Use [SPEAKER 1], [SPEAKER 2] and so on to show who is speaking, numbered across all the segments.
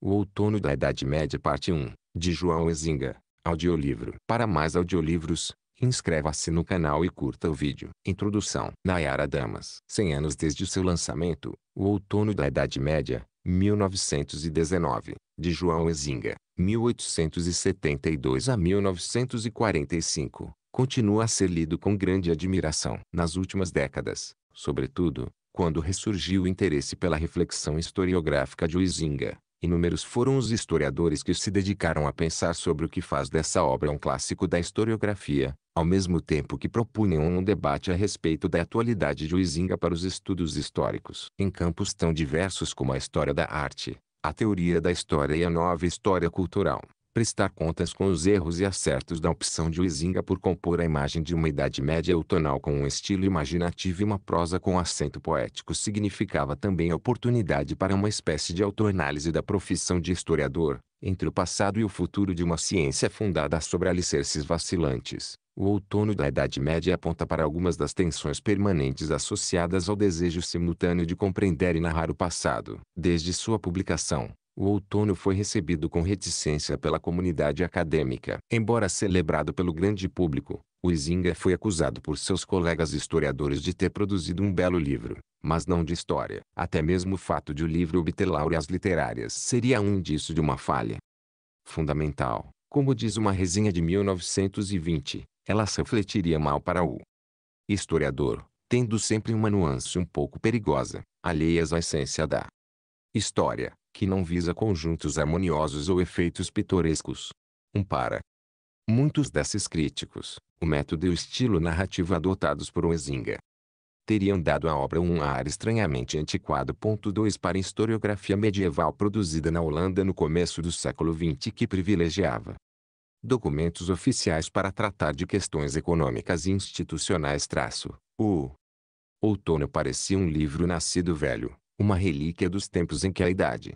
[SPEAKER 1] O Outono da Idade Média Parte 1, de João Ezinga, audiolivro. Para mais audiolivros, inscreva-se no canal e curta o vídeo. Introdução. Nayara Damas. 100 anos desde seu lançamento, O Outono da Idade Média, 1919, de João Ezinga, 1872 a 1945, continua a ser lido com grande admiração. Nas últimas décadas, sobretudo, quando ressurgiu o interesse pela reflexão historiográfica de Ezinga. Inúmeros foram os historiadores que se dedicaram a pensar sobre o que faz dessa obra um clássico da historiografia, ao mesmo tempo que propunham um debate a respeito da atualidade de Huizinga para os estudos históricos. Em campos tão diversos como a história da arte, a teoria da história e a nova história cultural prestar contas com os erros e acertos da opção de Huizinga por compor a imagem de uma Idade Média outonal com um estilo imaginativo e uma prosa com acento poético significava também a oportunidade para uma espécie de autoanálise da profissão de historiador, entre o passado e o futuro de uma ciência fundada sobre alicerces vacilantes. O outono da Idade Média aponta para algumas das tensões permanentes associadas ao desejo simultâneo de compreender e narrar o passado. Desde sua publicação, o outono foi recebido com reticência pela comunidade acadêmica. Embora celebrado pelo grande público, o Izinga foi acusado por seus colegas historiadores de ter produzido um belo livro, mas não de história. Até mesmo o fato de o livro obter laureas literárias seria um indício de uma falha fundamental. Como diz uma resenha de 1920, ela se refletiria mal para o historiador, tendo sempre uma nuance um pouco perigosa, alheias à essência da história, que não visa conjuntos harmoniosos ou efeitos pitorescos. Um para. Muitos desses críticos, o método e o estilo narrativo adotados por Oezinga teriam dado à obra um ar estranhamente antiquado. 2 Para a historiografia medieval produzida na Holanda no começo do século XX que privilegiava documentos oficiais para tratar de questões econômicas e institucionais. Traço, o Outono parecia um livro nascido velho, uma relíquia dos tempos em que a idade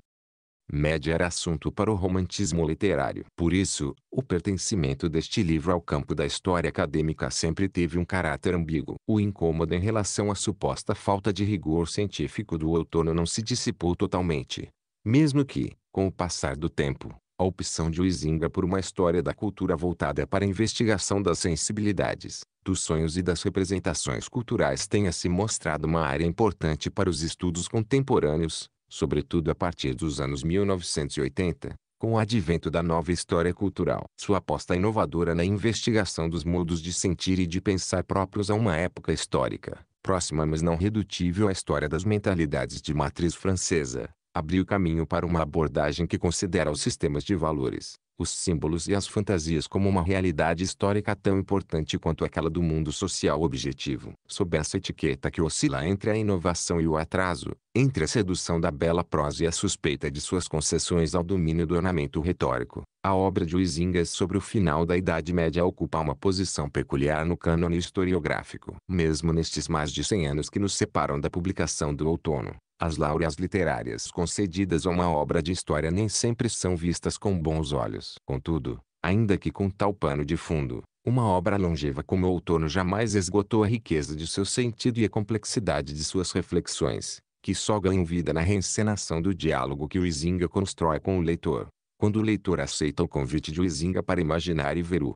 [SPEAKER 1] média era assunto para o romantismo literário. Por isso, o pertencimento deste livro ao campo da história acadêmica sempre teve um caráter ambíguo. O incômodo em relação à suposta falta de rigor científico do outono não se dissipou totalmente, mesmo que, com o passar do tempo, a opção de Huizinga por uma história da cultura voltada para a investigação das sensibilidades, dos sonhos e das representações culturais tenha se mostrado uma área importante para os estudos contemporâneos, sobretudo a partir dos anos 1980, com o advento da nova história cultural. Sua aposta inovadora na investigação dos modos de sentir e de pensar próprios a uma época histórica, próxima mas não redutível à história das mentalidades de matriz francesa, abriu caminho para uma abordagem que considera os sistemas de valores, os símbolos e as fantasias como uma realidade histórica tão importante quanto aquela do mundo social objetivo. Sob essa etiqueta que oscila entre a inovação e o atraso, entre a sedução da bela prosa e a suspeita de suas concessões ao domínio do ornamento retórico, a obra de Huizingas sobre o final da Idade Média ocupa uma posição peculiar no cânone historiográfico. Mesmo nestes mais de 100 anos que nos separam da publicação do Outono, as laureas literárias concedidas a uma obra de história nem sempre são vistas com bons olhos. Contudo, ainda que com tal pano de fundo, uma obra longeva como o outono jamais esgotou a riqueza de seu sentido e a complexidade de suas reflexões, que só ganham vida na reencenação do diálogo que o Izinga constrói com o leitor, quando o leitor aceita o convite de Izinga para imaginar e ver o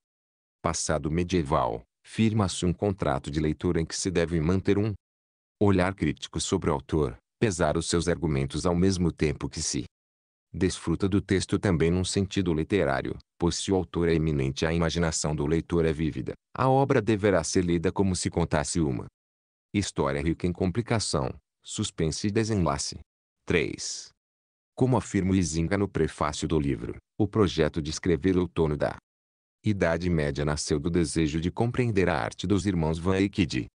[SPEAKER 1] passado medieval, firma-se um contrato de leitura em que se deve manter um olhar crítico sobre o autor, pesar os seus argumentos ao mesmo tempo que se desfruta do texto também num sentido literário, pois se o autor é eminente a imaginação do leitor é vívida, a obra deverá ser lida como se contasse uma história rica em complicação, suspense e desenlace. 3. Como afirma Izinga no prefácio do livro, o projeto de escrever o outono da Idade Média nasceu do desejo de compreender a arte dos irmãos Van Eyck de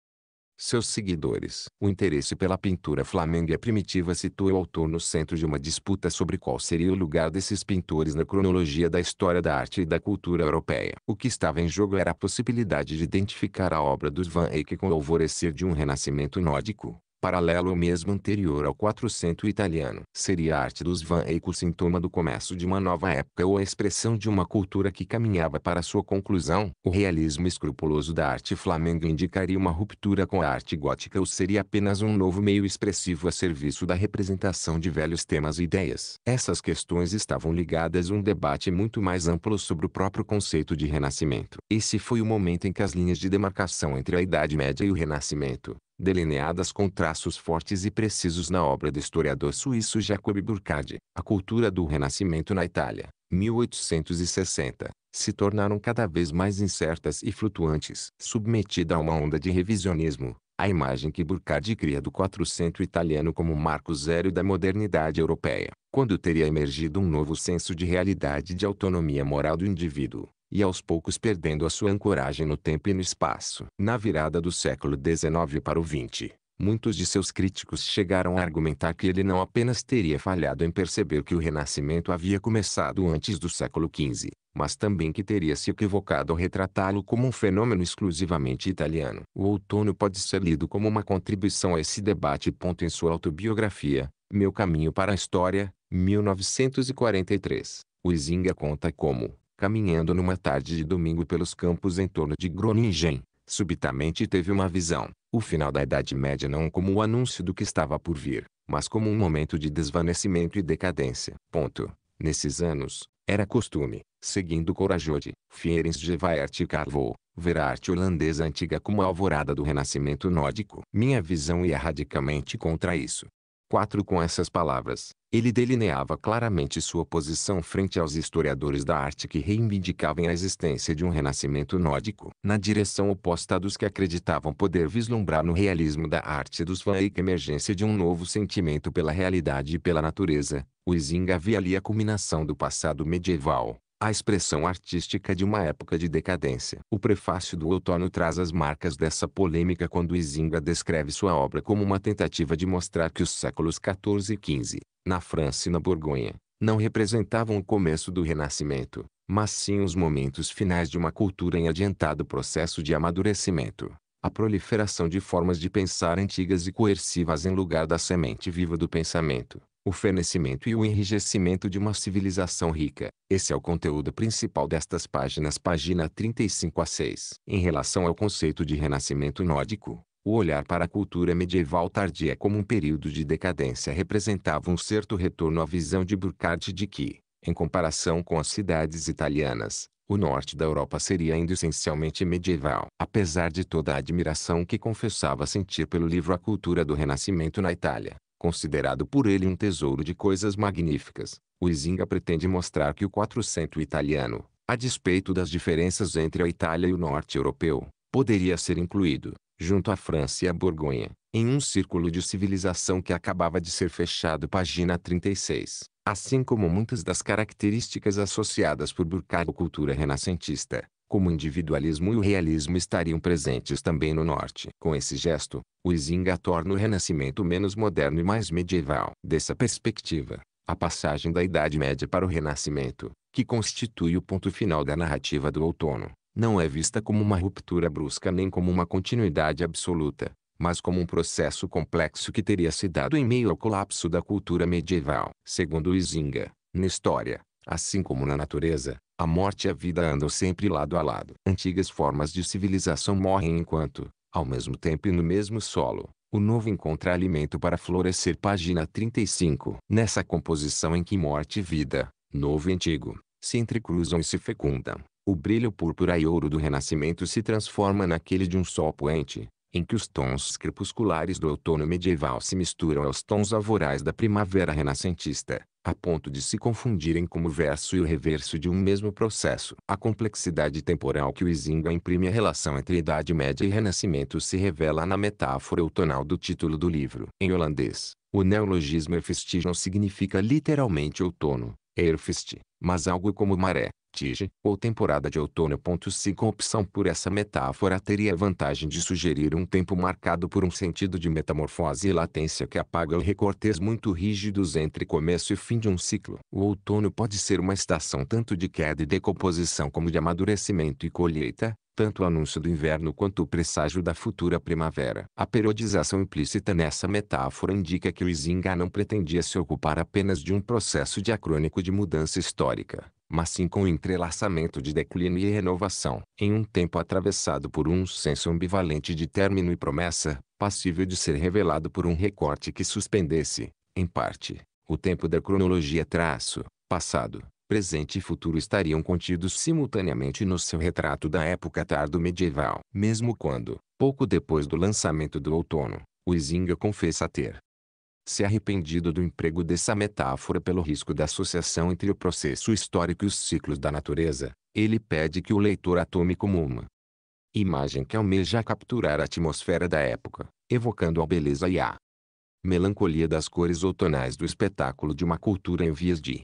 [SPEAKER 1] seus seguidores. O interesse pela pintura flamenga é primitiva situa o autor no centro de uma disputa sobre qual seria o lugar desses pintores na cronologia da história da arte e da cultura europeia. O que estava em jogo era a possibilidade de identificar a obra dos Van Eyck com o alvorecer de um renascimento nórdico paralelo ao mesmo anterior ao 400 italiano. Seria a arte dos Van Eyck o sintoma do começo de uma nova época ou a expressão de uma cultura que caminhava para sua conclusão. O realismo escrupuloso da arte flamengo indicaria uma ruptura com a arte gótica ou seria apenas um novo meio expressivo a serviço da representação de velhos temas e ideias. Essas questões estavam ligadas a um debate muito mais amplo sobre o próprio conceito de renascimento. Esse foi o momento em que as linhas de demarcação entre a Idade Média e o Renascimento delineadas com traços fortes e precisos na obra do historiador suíço Jacob Burckhardt, A Cultura do Renascimento na Itália, 1860, se tornaram cada vez mais incertas e flutuantes. Submetida a uma onda de revisionismo, a imagem que Burckhardt cria do 400 italiano como marco zero da modernidade europeia, quando teria emergido um novo senso de realidade e de autonomia moral do indivíduo, e aos poucos perdendo a sua ancoragem no tempo e no espaço. Na virada do século XIX para o XX, muitos de seus críticos chegaram a argumentar que ele não apenas teria falhado em perceber que o Renascimento havia começado antes do século XV, mas também que teria se equivocado ao retratá-lo como um fenômeno exclusivamente italiano. O outono pode ser lido como uma contribuição a esse debate. Ponto em sua autobiografia, Meu Caminho para a História, 1943, Huizinga conta como Caminhando numa tarde de domingo pelos campos em torno de Groningen, subitamente teve uma visão. O final da Idade Média não como o anúncio do que estava por vir, mas como um momento de desvanecimento e decadência. Ponto. Nesses anos, era costume, seguindo Corajode, Fierens de e Carvo, ver a arte holandesa antiga como a alvorada do renascimento nórdico. Minha visão ia radicalmente contra isso. 4. Com essas palavras, ele delineava claramente sua posição frente aos historiadores da arte que reivindicavam a existência de um renascimento nódico, na direção oposta dos que acreditavam poder vislumbrar no realismo da arte dos Van Eyck a emergência de um novo sentimento pela realidade e pela natureza. O Isinga via ali a culminação do passado medieval, a expressão artística de uma época de decadência. O prefácio do outono traz as marcas dessa polêmica quando Isinga descreve sua obra como uma tentativa de mostrar que os séculos XIV e XV, na França e na Borgonha, não representavam o começo do Renascimento, mas sim os momentos finais de uma cultura em adiantado processo de amadurecimento. A proliferação de formas de pensar antigas e coercivas em lugar da semente viva do pensamento o fenecimento e o enrijecimento de uma civilização rica. Esse é o conteúdo principal destas páginas, página 35 a 6. Em relação ao conceito de renascimento nórdico, o olhar para a cultura medieval tardia como um período de decadência representava um certo retorno à visão de Burckhardt de que, em comparação com as cidades italianas, o norte da Europa seria ainda essencialmente medieval. Apesar de toda a admiração que confessava sentir pelo livro A Cultura do Renascimento na Itália, considerado por ele um tesouro de coisas magníficas, o Izinga pretende mostrar que o 400 italiano, a despeito das diferenças entre a Itália e o norte europeu, poderia ser incluído, junto à França e à Borgonha, em um círculo de civilização que acabava de ser fechado página 36, assim como muitas das características associadas por Burcard à cultura renascentista, como o individualismo e o realismo estariam presentes também no norte. Com esse gesto, o Izinga torna o Renascimento menos moderno e mais medieval. Dessa perspectiva, a passagem da Idade Média para o Renascimento, que constitui o ponto final da narrativa do outono, não é vista como uma ruptura brusca nem como uma continuidade absoluta, mas como um processo complexo que teria se dado em meio ao colapso da cultura medieval. Segundo Izinga, na história, assim como na natureza, a morte e a vida andam sempre lado a lado. Antigas formas de civilização morrem enquanto, ao mesmo tempo e no mesmo solo, o novo encontra alimento para florescer. Página 35. Nessa composição em que morte e vida, novo e antigo, se entrecruzam e se fecundam, o brilho púrpura e ouro do renascimento se transforma naquele de um sol poente, em que os tons crepusculares do outono medieval se misturam aos tons avorais da primavera renascentista, a ponto de se confundirem como o verso e o reverso de um mesmo processo. A complexidade temporal que o Isinga imprime à relação entre Idade Média e Renascimento se revela na metáfora outonal do título do livro. Em holandês, o neologismo Erfist não significa literalmente outono, Erfist, mas algo como maré tige, ou temporada de outono. Se com opção por essa metáfora teria a vantagem de sugerir um tempo marcado por um sentido de metamorfose e latência que apaga recortes muito rígidos entre começo e fim de um ciclo. O outono pode ser uma estação tanto de queda e decomposição como de amadurecimento e colheita, tanto o anúncio do inverno quanto o presságio da futura primavera. A periodização implícita nessa metáfora indica que o Izinga não pretendia se ocupar apenas de um processo diacrônico de mudança histórica mas sim com o entrelaçamento de declínio e renovação. Em um tempo atravessado por um senso ambivalente de término e promessa, passível de ser revelado por um recorte que suspendesse, em parte, o tempo da cronologia traço, passado, presente e futuro estariam contidos simultaneamente no seu retrato da época tardo-medieval. Mesmo quando, pouco depois do lançamento do outono, o Izinga confessa ter, se arrependido do emprego dessa metáfora pelo risco da associação entre o processo histórico e os ciclos da natureza, ele pede que o leitor a tome como uma imagem que almeja capturar a atmosfera da época, evocando a beleza e a melancolia das cores outonais do espetáculo de uma cultura em vias de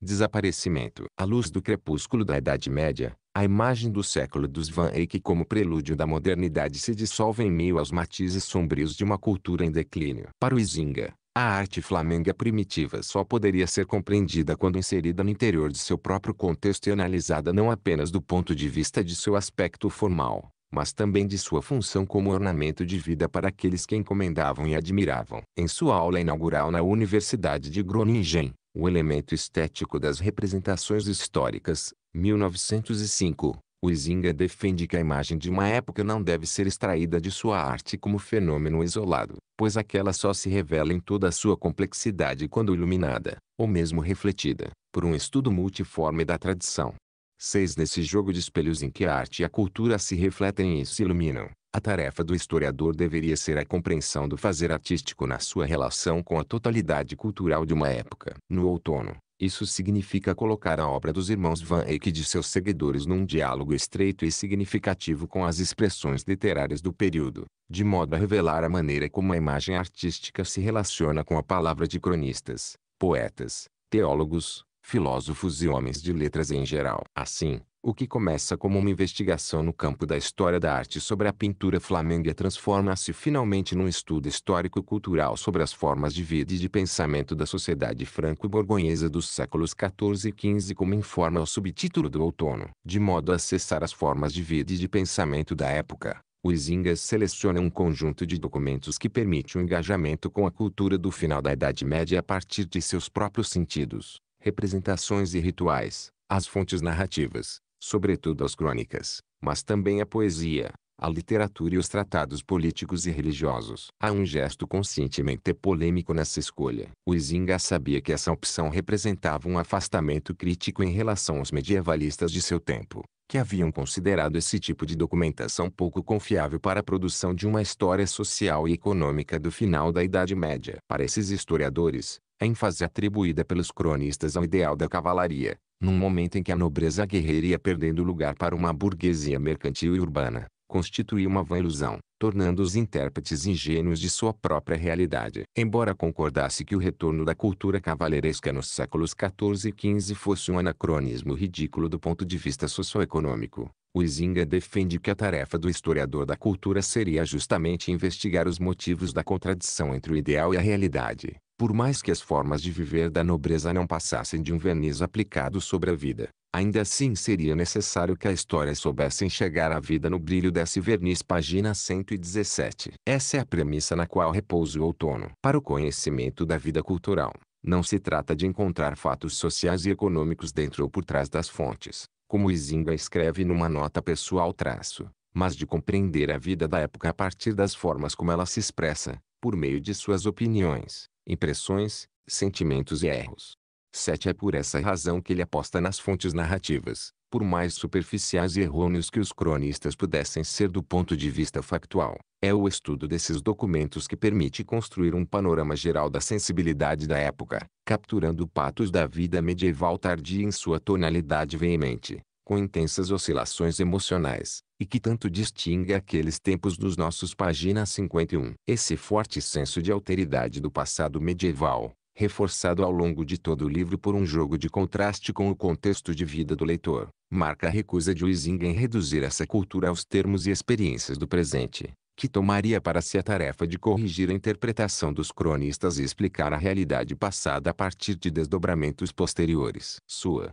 [SPEAKER 1] desaparecimento. À luz do crepúsculo da Idade Média, a imagem do século dos Van Eyck como prelúdio da modernidade se dissolve em meio aos matizes sombrios de uma cultura em declínio. Para o Izinga, a arte flamenga primitiva só poderia ser compreendida quando inserida no interior de seu próprio contexto e analisada não apenas do ponto de vista de seu aspecto formal, mas também de sua função como ornamento de vida para aqueles que encomendavam e admiravam. Em sua aula inaugural na Universidade de Groningen, o elemento estético das representações históricas, 1905, Huizinga defende que a imagem de uma época não deve ser extraída de sua arte como fenômeno isolado, pois aquela só se revela em toda a sua complexidade quando iluminada, ou mesmo refletida, por um estudo multiforme da tradição. Seis Nesse jogo de espelhos em que a arte e a cultura se refletem e se iluminam, a tarefa do historiador deveria ser a compreensão do fazer artístico na sua relação com a totalidade cultural de uma época. No outono, isso significa colocar a obra dos irmãos Van Eyck e de seus seguidores num diálogo estreito e significativo com as expressões literárias do período, de modo a revelar a maneira como a imagem artística se relaciona com a palavra de cronistas, poetas, teólogos, filósofos e homens de letras em geral. Assim, o que começa como uma investigação no campo da história da arte sobre a pintura flamenga transforma-se finalmente num estudo histórico-cultural sobre as formas de vida e de pensamento da sociedade franco-borgonhesa dos séculos XIV e XV, como informa o subtítulo do outono. De modo a acessar as formas de vida e de pensamento da época, os seleciona um conjunto de documentos que permite o um engajamento com a cultura do final da Idade Média a partir de seus próprios sentidos, representações e rituais, as fontes narrativas, sobretudo as crônicas, mas também a poesia, a literatura e os tratados políticos e religiosos. Há um gesto conscientemente polêmico nessa escolha. O Izinga sabia que essa opção representava um afastamento crítico em relação aos medievalistas de seu tempo, que haviam considerado esse tipo de documentação pouco confiável para a produção de uma história social e econômica do final da Idade Média. Para esses historiadores, a ênfase atribuída pelos cronistas ao ideal da cavalaria, num momento em que a nobreza guerreira ia perdendo lugar para uma burguesia mercantil e urbana, constituía uma vã ilusão, tornando os intérpretes ingênuos de sua própria realidade. Embora concordasse que o retorno da cultura cavaleiresca nos séculos XIV e XV fosse um anacronismo ridículo do ponto de vista socioeconômico, Huizinga defende que a tarefa do historiador da cultura seria justamente investigar os motivos da contradição entre o ideal e a realidade, por mais que as formas de viver da nobreza não passassem de um verniz aplicado sobre a vida, ainda assim seria necessário que a história soubesse enxergar a vida no brilho desse verniz. Página 117. Essa é a premissa na qual repousa o outono. Para o conhecimento da vida cultural, não se trata de encontrar fatos sociais e econômicos dentro ou por trás das fontes, como Izinga escreve numa nota pessoal traço, mas de compreender a vida da época a partir das formas como ela se expressa, por meio de suas opiniões, impressões, sentimentos e erros. 7. É por essa razão que ele aposta nas fontes narrativas, por mais superficiais e errôneos que os cronistas pudessem ser do ponto de vista factual. É o estudo desses documentos que permite construir um panorama geral da sensibilidade da época, capturando patos da vida medieval tardia em sua tonalidade veemente, com intensas oscilações emocionais, e que tanto distingue aqueles tempos dos nossos página 51. Esse forte senso de alteridade do passado medieval, reforçado ao longo de todo o livro por um jogo de contraste com o contexto de vida do leitor, marca a recusa de Huizing em reduzir essa cultura aos termos e experiências do presente, que tomaria para si a tarefa de corrigir a interpretação dos cronistas e explicar a realidade passada a partir de desdobramentos posteriores. Sua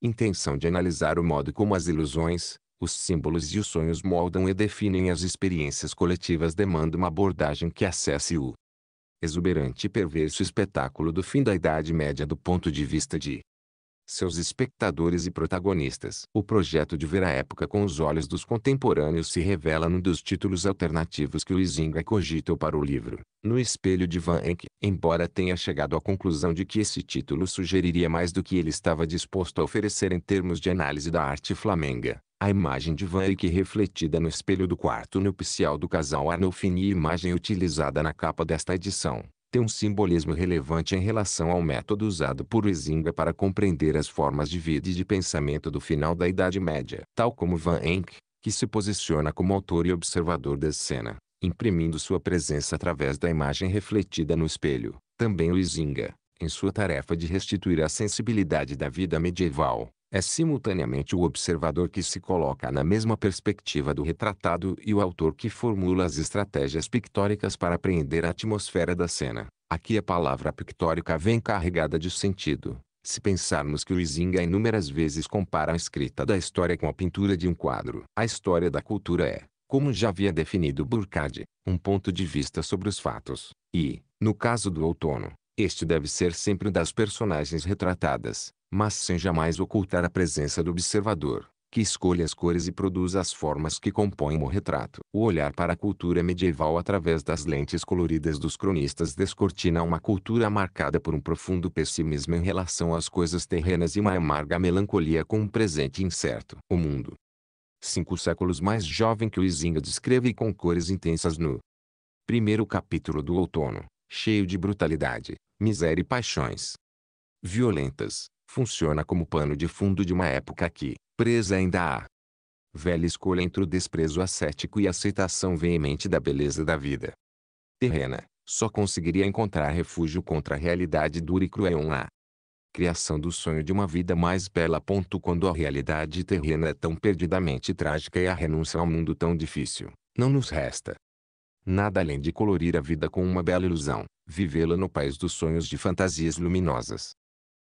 [SPEAKER 1] intenção de analisar o modo como as ilusões, os símbolos e os sonhos moldam e definem as experiências coletivas demanda uma abordagem que acesse o exuberante e perverso espetáculo do fim da Idade Média do ponto de vista de seus espectadores e protagonistas. O projeto de ver a época com os olhos dos contemporâneos se revela num dos títulos alternativos que o Izinga cogitou para o livro, No Espelho de Van Eyck, embora tenha chegado à conclusão de que esse título sugeriria mais do que ele estava disposto a oferecer em termos de análise da arte flamenga. A imagem de Van Eyck refletida no espelho do quarto nupcial do casal Arnolfini e imagem utilizada na capa desta edição, tem um simbolismo relevante em relação ao método usado por Huizinga para compreender as formas de vida e de pensamento do final da Idade Média, tal como Van Eyck, que se posiciona como autor e observador da cena, imprimindo sua presença através da imagem refletida no espelho. Também Huizinga, em sua tarefa de restituir a sensibilidade da vida medieval, é simultaneamente o observador que se coloca na mesma perspectiva do retratado e o autor que formula as estratégias pictóricas para apreender a atmosfera da cena. Aqui a palavra pictórica vem carregada de sentido. Se pensarmos que o Izinga inúmeras vezes compara a escrita da história com a pintura de um quadro, a história da cultura é, como já havia definido Burkhardt, um ponto de vista sobre os fatos, e, no caso do outono, este deve ser sempre o das personagens retratadas, mas sem jamais ocultar a presença do observador, que escolhe as cores e produz as formas que compõem o retrato. O olhar para a cultura medieval através das lentes coloridas dos cronistas descortina uma cultura marcada por um profundo pessimismo em relação às coisas terrenas e uma amarga melancolia com um presente incerto. O mundo, cinco séculos mais jovem que o Izinga descreve com cores intensas no primeiro capítulo do outono, cheio de brutalidade, miséria e paixões violentas, funciona como pano de fundo de uma época que, presa ainda há. Velha escolha entre o desprezo ascético e a aceitação veemente da beleza da vida. Terrena, só conseguiria encontrar refúgio contra a realidade dura e cruel a Criação do sonho de uma vida mais bela. Ponto quando a realidade terrena é tão perdidamente trágica e a renúncia ao mundo tão difícil, não nos resta nada além de colorir a vida com uma bela ilusão, vivê-la no país dos sonhos de fantasias luminosas,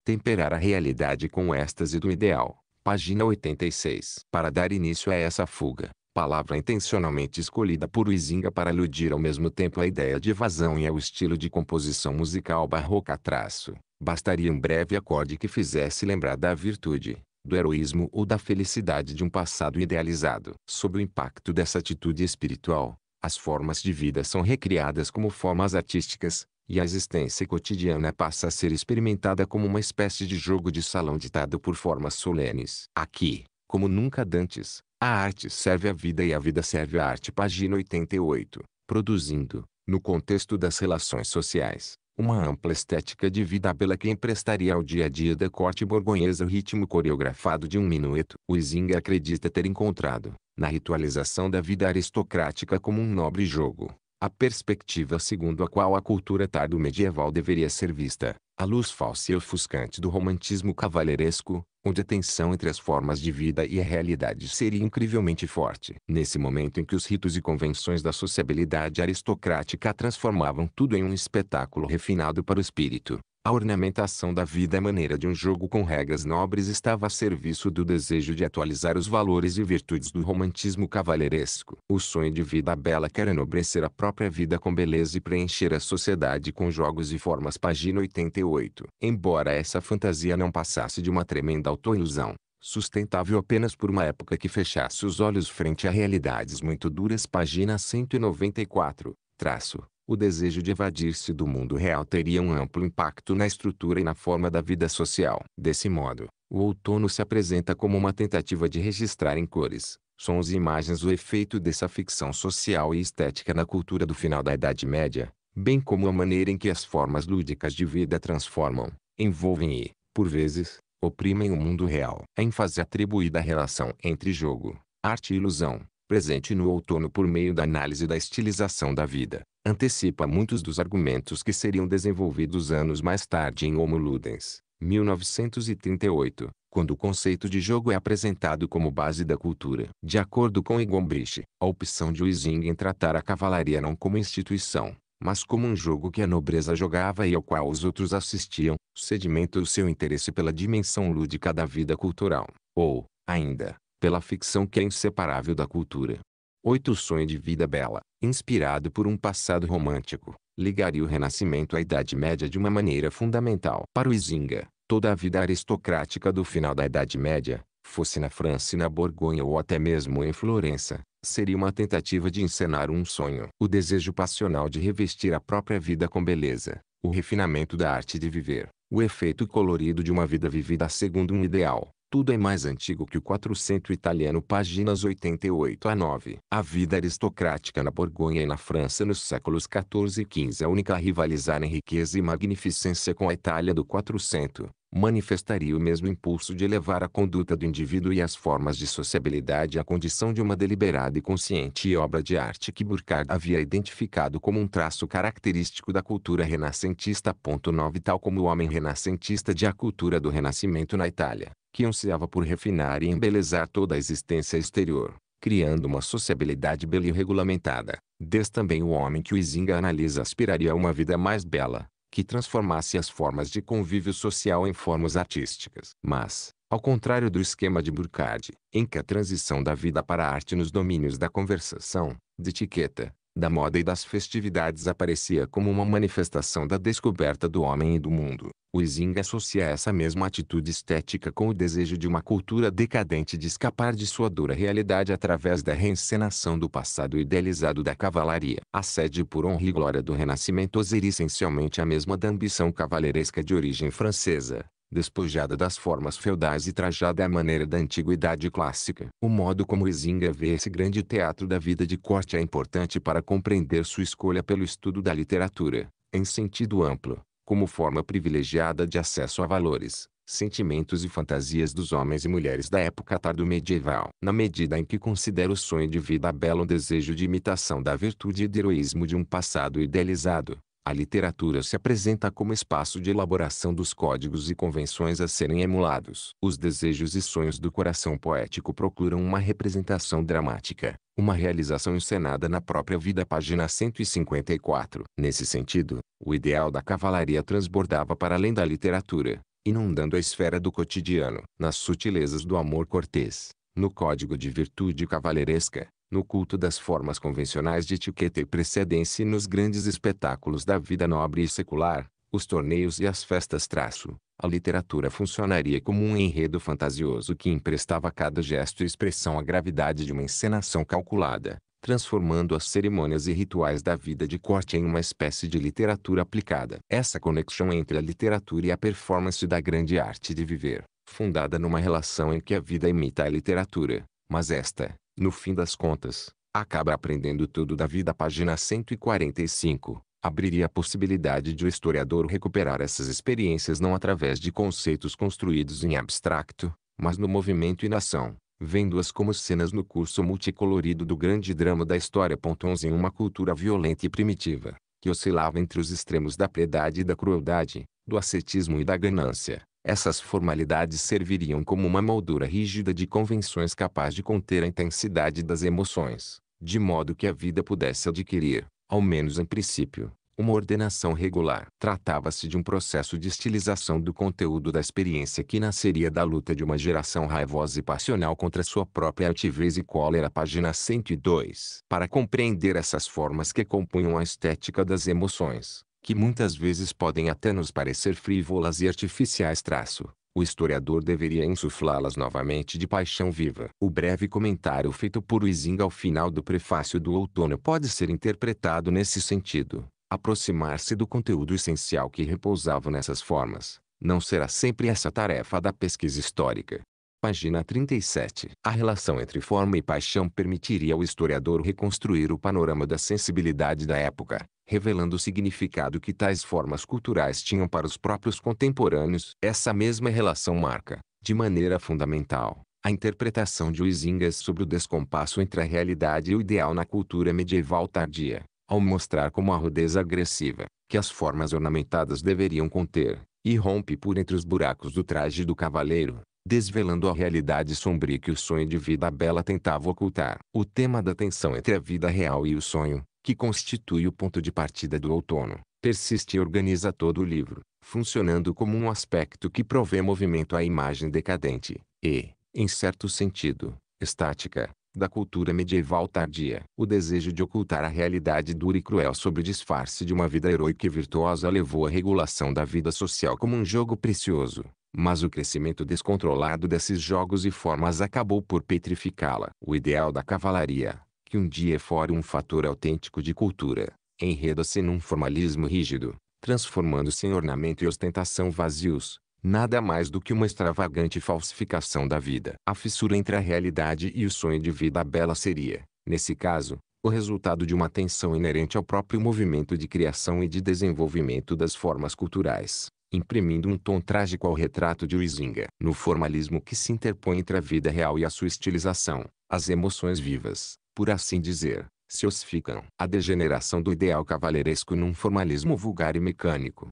[SPEAKER 1] Temperar a realidade com o êxtase do ideal. Página 86. Para dar início a essa fuga, palavra intencionalmente escolhida por Huizinga para aludir ao mesmo tempo à ideia de evasão e ao estilo de composição musical barroca traço, bastaria um breve acorde que fizesse lembrar da virtude, do heroísmo ou da felicidade de um passado idealizado. Sob o impacto dessa atitude espiritual, as formas de vida são recriadas como formas artísticas, e a existência cotidiana passa a ser experimentada como uma espécie de jogo de salão ditado por formas solenes. Aqui, como nunca dantes, a arte serve à vida e a vida serve à arte. Página 88. Produzindo, no contexto das relações sociais, uma ampla estética de vida bela que emprestaria ao dia a dia da corte borgonhesa o ritmo coreografado de um minueto. O Zinga acredita ter encontrado, na ritualização da vida aristocrática como um nobre jogo, a perspectiva segundo a qual a cultura tardo-medieval deveria ser vista, a luz falsa e ofuscante do romantismo cavalheiresco, onde a tensão entre as formas de vida e a realidade seria incrivelmente forte. Nesse momento em que os ritos e convenções da sociabilidade aristocrática transformavam tudo em um espetáculo refinado para o espírito, a ornamentação da vida à é maneira de um jogo com regras nobres estava a serviço do desejo de atualizar os valores e virtudes do romantismo cavalheiresco. O sonho de vida bela quer enobrecer a própria vida com beleza e preencher a sociedade com jogos e formas. Página 88. Embora essa fantasia não passasse de uma tremenda autoilusão, sustentável apenas por uma época que fechasse os olhos frente a realidades muito duras. Página 194. Traço o desejo de evadir-se do mundo real teria um amplo impacto na estrutura e na forma da vida social. Desse modo, o outono se apresenta como uma tentativa de registrar em cores, sons e imagens o efeito dessa ficção social e estética na cultura do final da Idade Média, bem como a maneira em que as formas lúdicas de vida transformam, envolvem e, por vezes, oprimem o mundo real. A ênfase atribuída à relação entre jogo, arte e ilusão, presente no outono por meio da análise da estilização da vida, antecipa muitos dos argumentos que seriam desenvolvidos anos mais tarde em Homo Ludens, 1938, quando o conceito de jogo é apresentado como base da cultura. De acordo com Igombrich, a opção de Huizing em tratar a cavalaria não como instituição, mas como um jogo que a nobreza jogava e ao qual os outros assistiam, sedimenta o seu interesse pela dimensão lúdica da vida cultural, ou, ainda, pela ficção que é inseparável da cultura. 8. Sonho de vida bela, inspirado por um passado romântico, ligaria o Renascimento à Idade Média de uma maneira fundamental. Para o Izinga, toda a vida aristocrática do final da Idade Média, fosse na França e na Borgonha ou até mesmo em Florença, seria uma tentativa de encenar um sonho. O desejo passional de revestir a própria vida com beleza, o refinamento da arte de viver, o efeito colorido de uma vida vivida segundo um ideal, tudo é mais antigo que o 400 italiano, páginas 88 a 9. A vida aristocrática na Borgonha e na França nos séculos 14 e 15, a única a rivalizar em riqueza e magnificência com a Itália do 400, manifestaria o mesmo impulso de elevar a conduta do indivíduo e as formas de sociabilidade à condição de uma deliberada e consciente obra de arte que Burckhardt havia identificado como um traço característico da cultura renascentista. 9 Tal como o homem renascentista de a cultura do renascimento na Itália, que ansiava por refinar e embelezar toda a existência exterior, criando uma sociabilidade bela e regulamentada. Des também o homem que o Izinga analisa aspiraria a uma vida mais bela, que transformasse as formas de convívio social em formas artísticas. Mas, ao contrário do esquema de Burkard, em que a transição da vida para a arte nos domínios da conversação, de etiqueta, da moda e das festividades aparecia como uma manifestação da descoberta do homem e do mundo. O Zing associa essa mesma atitude estética com o desejo de uma cultura decadente de escapar de sua dura realidade através da reencenação do passado idealizado da cavalaria. A sede por honra e glória do Renascimento oseria essencialmente a mesma da ambição cavaleiresca de origem francesa, despojada das formas feudais e trajada à maneira da antiguidade clássica. O modo como Izinga vê esse grande teatro da vida de corte é importante para compreender sua escolha pelo estudo da literatura, em sentido amplo, como forma privilegiada de acesso a valores, sentimentos e fantasias dos homens e mulheres da época tardo-medieval. Na medida em que considera o sonho de vida belo um desejo de imitação da virtude e do heroísmo de um passado idealizado, a literatura se apresenta como espaço de elaboração dos códigos e convenções a serem emulados. Os desejos e sonhos do coração poético procuram uma representação dramática, uma realização encenada na própria vida. Página 154. Nesse sentido, o ideal da cavalaria transbordava para além da literatura, inundando a esfera do cotidiano, nas sutilezas do amor cortês, no código de virtude cavalheiresca, no culto das formas convencionais de etiqueta e precedência e nos grandes espetáculos da vida nobre e secular, os torneios e as festas traço, a literatura funcionaria como um enredo fantasioso que emprestava a cada gesto e expressão a gravidade de uma encenação calculada, transformando as cerimônias e rituais da vida de corte em uma espécie de literatura aplicada. Essa conexão entre a literatura e a performance da grande arte de viver, fundada numa relação em que a vida imita a literatura, mas esta, no fim das contas, acaba aprendendo tudo da vida. Página 145. Abriria a possibilidade de o historiador recuperar essas experiências não através de conceitos construídos em abstracto, mas no movimento e na ação, vendo-as como cenas no curso multicolorido do grande drama da história. 11 Em uma cultura violenta e primitiva, que oscilava entre os extremos da piedade e da crueldade, do ascetismo e da ganância, essas formalidades serviriam como uma moldura rígida de convenções capaz de conter a intensidade das emoções, de modo que a vida pudesse adquirir, ao menos em princípio, uma ordenação regular. Tratava-se de um processo de estilização do conteúdo da experiência que nasceria da luta de uma geração raivosa e passional contra sua própria altivez e cólera. Página 102. Para compreender essas formas que compunham a estética das emoções, que muitas vezes podem até nos parecer frívolas e artificiais traço, o historiador deveria insuflá-las novamente de paixão viva. O breve comentário feito por Huizinga ao final do prefácio do outono pode ser interpretado nesse sentido. Aproximar-se do conteúdo essencial que repousava nessas formas, não será sempre essa tarefa da pesquisa histórica, Página 37. A relação entre forma e paixão permitiria ao historiador reconstruir o panorama da sensibilidade da época, revelando o significado que tais formas culturais tinham para os próprios contemporâneos. Essa mesma relação marca, de maneira fundamental, a interpretação de Huizingas sobre o descompasso entre a realidade e o ideal na cultura medieval tardia, ao mostrar como a rudeza agressiva, que as formas ornamentadas deveriam conter, irrompe por entre os buracos do traje do cavaleiro, desvelando a realidade sombria que o sonho de vida bela tentava ocultar. O tema da tensão entre a vida real e o sonho, que constitui o ponto de partida do outono, persiste e organiza todo o livro, funcionando como um aspecto que provê movimento à imagem decadente e, em certo sentido, estática, da cultura medieval tardia. O desejo de ocultar a realidade dura e cruel sobre o disfarce de uma vida heroica e virtuosa levou à regulação da vida social como um jogo precioso, mas o crescimento descontrolado desses jogos e formas acabou por petrificá-la. O ideal da cavalaria, que um dia é fora um fator autêntico de cultura, enreda-se num formalismo rígido, transformando-se em ornamento e ostentação vazios, nada mais do que uma extravagante falsificação da vida. A fissura entre a realidade e o sonho de vida bela seria, nesse caso, o resultado de uma tensão inerente ao próprio movimento de criação e de desenvolvimento das formas culturais imprimindo um tom trágico ao retrato de Huizinga. No formalismo que se interpõe entre a vida real e a sua estilização, as emoções vivas, por assim dizer, se ossificam. A degeneração do ideal cavaleiresco num formalismo vulgar e mecânico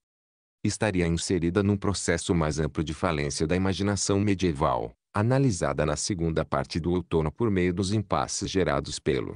[SPEAKER 1] estaria inserida num processo mais amplo de falência da imaginação medieval, analisada na segunda parte do outono por meio dos impasses gerados pelo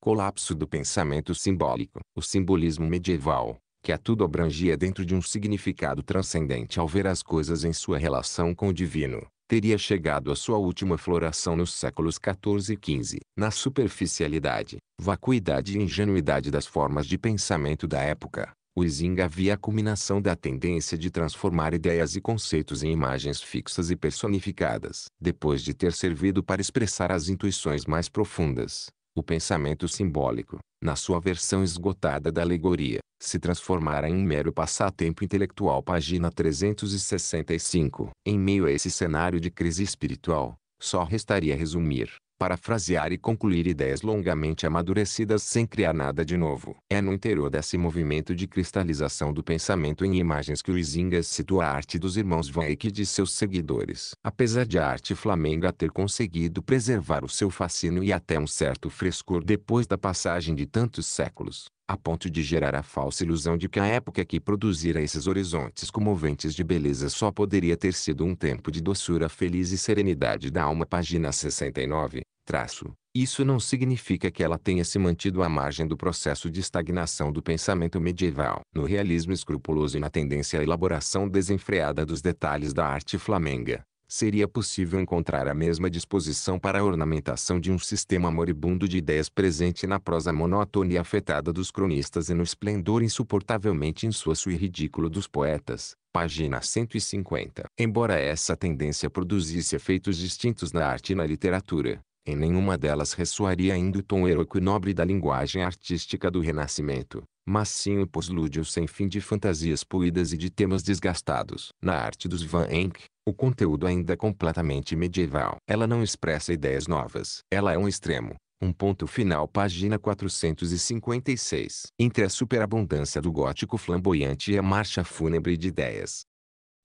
[SPEAKER 1] colapso do pensamento simbólico. O simbolismo medieval, que a tudo abrangia dentro de um significado transcendente ao ver as coisas em sua relação com o divino, teria chegado à sua última floração nos séculos XIV e XV. Na superficialidade, vacuidade e ingenuidade das formas de pensamento da época, o Zing havia a culminação da tendência de transformar ideias e conceitos em imagens fixas e personificadas. Depois de ter servido para expressar as intuições mais profundas, o pensamento simbólico, na sua versão esgotada da alegoria, se transformara em um mero passatempo intelectual. Página 365. Em meio a esse cenário de crise espiritual, só restaria resumir, parafrasear e concluir ideias longamente amadurecidas sem criar nada de novo. É no interior desse movimento de cristalização do pensamento em imagens que o Izingas situa a arte dos irmãos Van Eyck e de seus seguidores. Apesar de a arte flamenga ter conseguido preservar o seu fascínio e até um certo frescor depois da passagem de tantos séculos, a ponto de gerar a falsa ilusão de que a época que produzira esses horizontes comoventes de beleza só poderia ter sido um tempo de doçura feliz e serenidade da alma. Página 69, traço. Isso não significa que ela tenha se mantido à margem do processo de estagnação do pensamento medieval, no realismo escrupuloso e na tendência à elaboração desenfreada dos detalhes da arte flamenga seria possível encontrar a mesma disposição para a ornamentação de um sistema moribundo de ideias presente na prosa monótona e afetada dos cronistas e no esplendor insuportavelmente insosso e ridículo dos poetas. Página 150. Embora essa tendência produzisse efeitos distintos na arte e na literatura, em nenhuma delas ressoaria ainda o tom heróico e nobre da linguagem artística do Renascimento mas sim o poslúdio sem fim de fantasias poluídas e de temas desgastados. Na arte dos Van Eyck, o conteúdo ainda é completamente medieval. Ela não expressa ideias novas. Ela é um extremo. Um ponto final página 456. Entre a superabundância do gótico flamboyante e a marcha fúnebre de ideias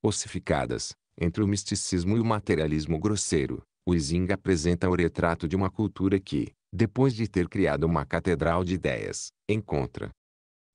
[SPEAKER 1] ossificadas, entre o misticismo e o materialismo grosseiro, o Izinga apresenta o retrato de uma cultura que, depois de ter criado uma catedral de ideias, encontra,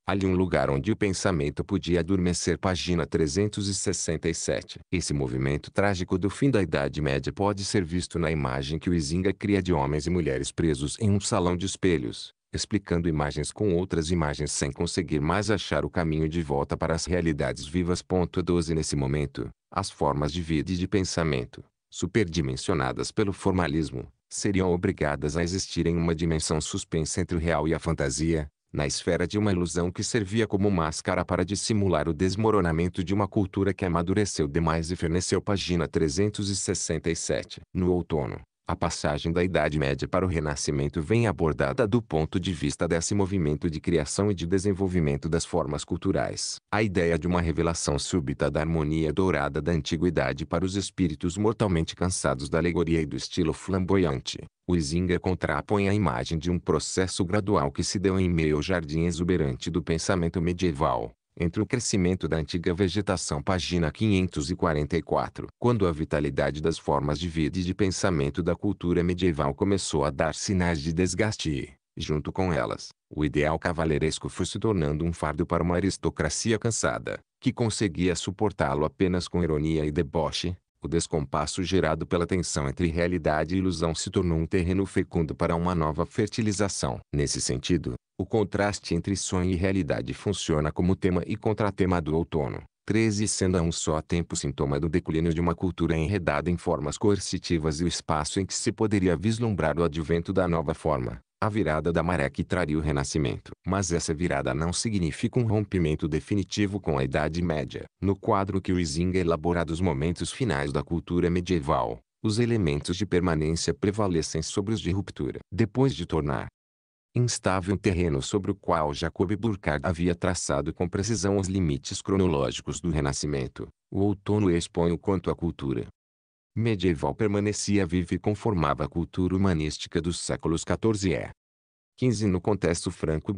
[SPEAKER 1] Ali um lugar onde o pensamento podia adormecer. Página 367. Esse movimento trágico do fim da Idade Média pode ser visto na imagem que o Izinga cria de homens e mulheres presos em um salão de espelhos, explicando imagens com outras imagens sem conseguir mais achar o caminho de volta para as realidades vivas. 12 Nesse momento, as formas de vida e de pensamento, superdimensionadas pelo formalismo, seriam obrigadas a existir em uma dimensão suspensa entre o real e a fantasia, na esfera de uma ilusão que servia como máscara para dissimular o desmoronamento de uma cultura que amadureceu demais e forneceu Página 367. No outono, a passagem da Idade Média para o Renascimento vem abordada do ponto de vista desse movimento de criação e de desenvolvimento das formas culturais. A ideia de uma revelação súbita da harmonia dourada da antiguidade para os espíritos mortalmente cansados da alegoria e do estilo flamboyante. O Isinga contrapõe a imagem de um processo gradual que se deu em meio ao jardim exuberante do pensamento medieval entre o crescimento da antiga vegetação página 544. Quando a vitalidade das formas de vida e de pensamento da cultura medieval começou a dar sinais de desgaste e, junto com elas, o ideal cavaleiresco foi se tornando um fardo para uma aristocracia cansada, que conseguia suportá-lo apenas com ironia e deboche, o descompasso gerado pela tensão entre realidade e ilusão se tornou um terreno fecundo para uma nova fertilização. Nesse sentido, o contraste entre sonho e realidade funciona como tema e contratema do outono. 13 sendo a um só tempo sintoma do declínio de uma cultura enredada em formas coercitivas e o espaço em que se poderia vislumbrar o advento da nova forma, a virada da maré que traria o renascimento. Mas essa virada não significa um rompimento definitivo com a Idade Média. No quadro que o Zinga elabora dos momentos finais da cultura medieval, os elementos de permanência prevalecem sobre os de ruptura. Depois de tornar instável terreno sobre o qual Jacob Burckhardt havia traçado com precisão os limites cronológicos do Renascimento, o outono expõe o quanto a cultura medieval permanecia viva e conformava a cultura humanística dos séculos XIV e XV no contexto franco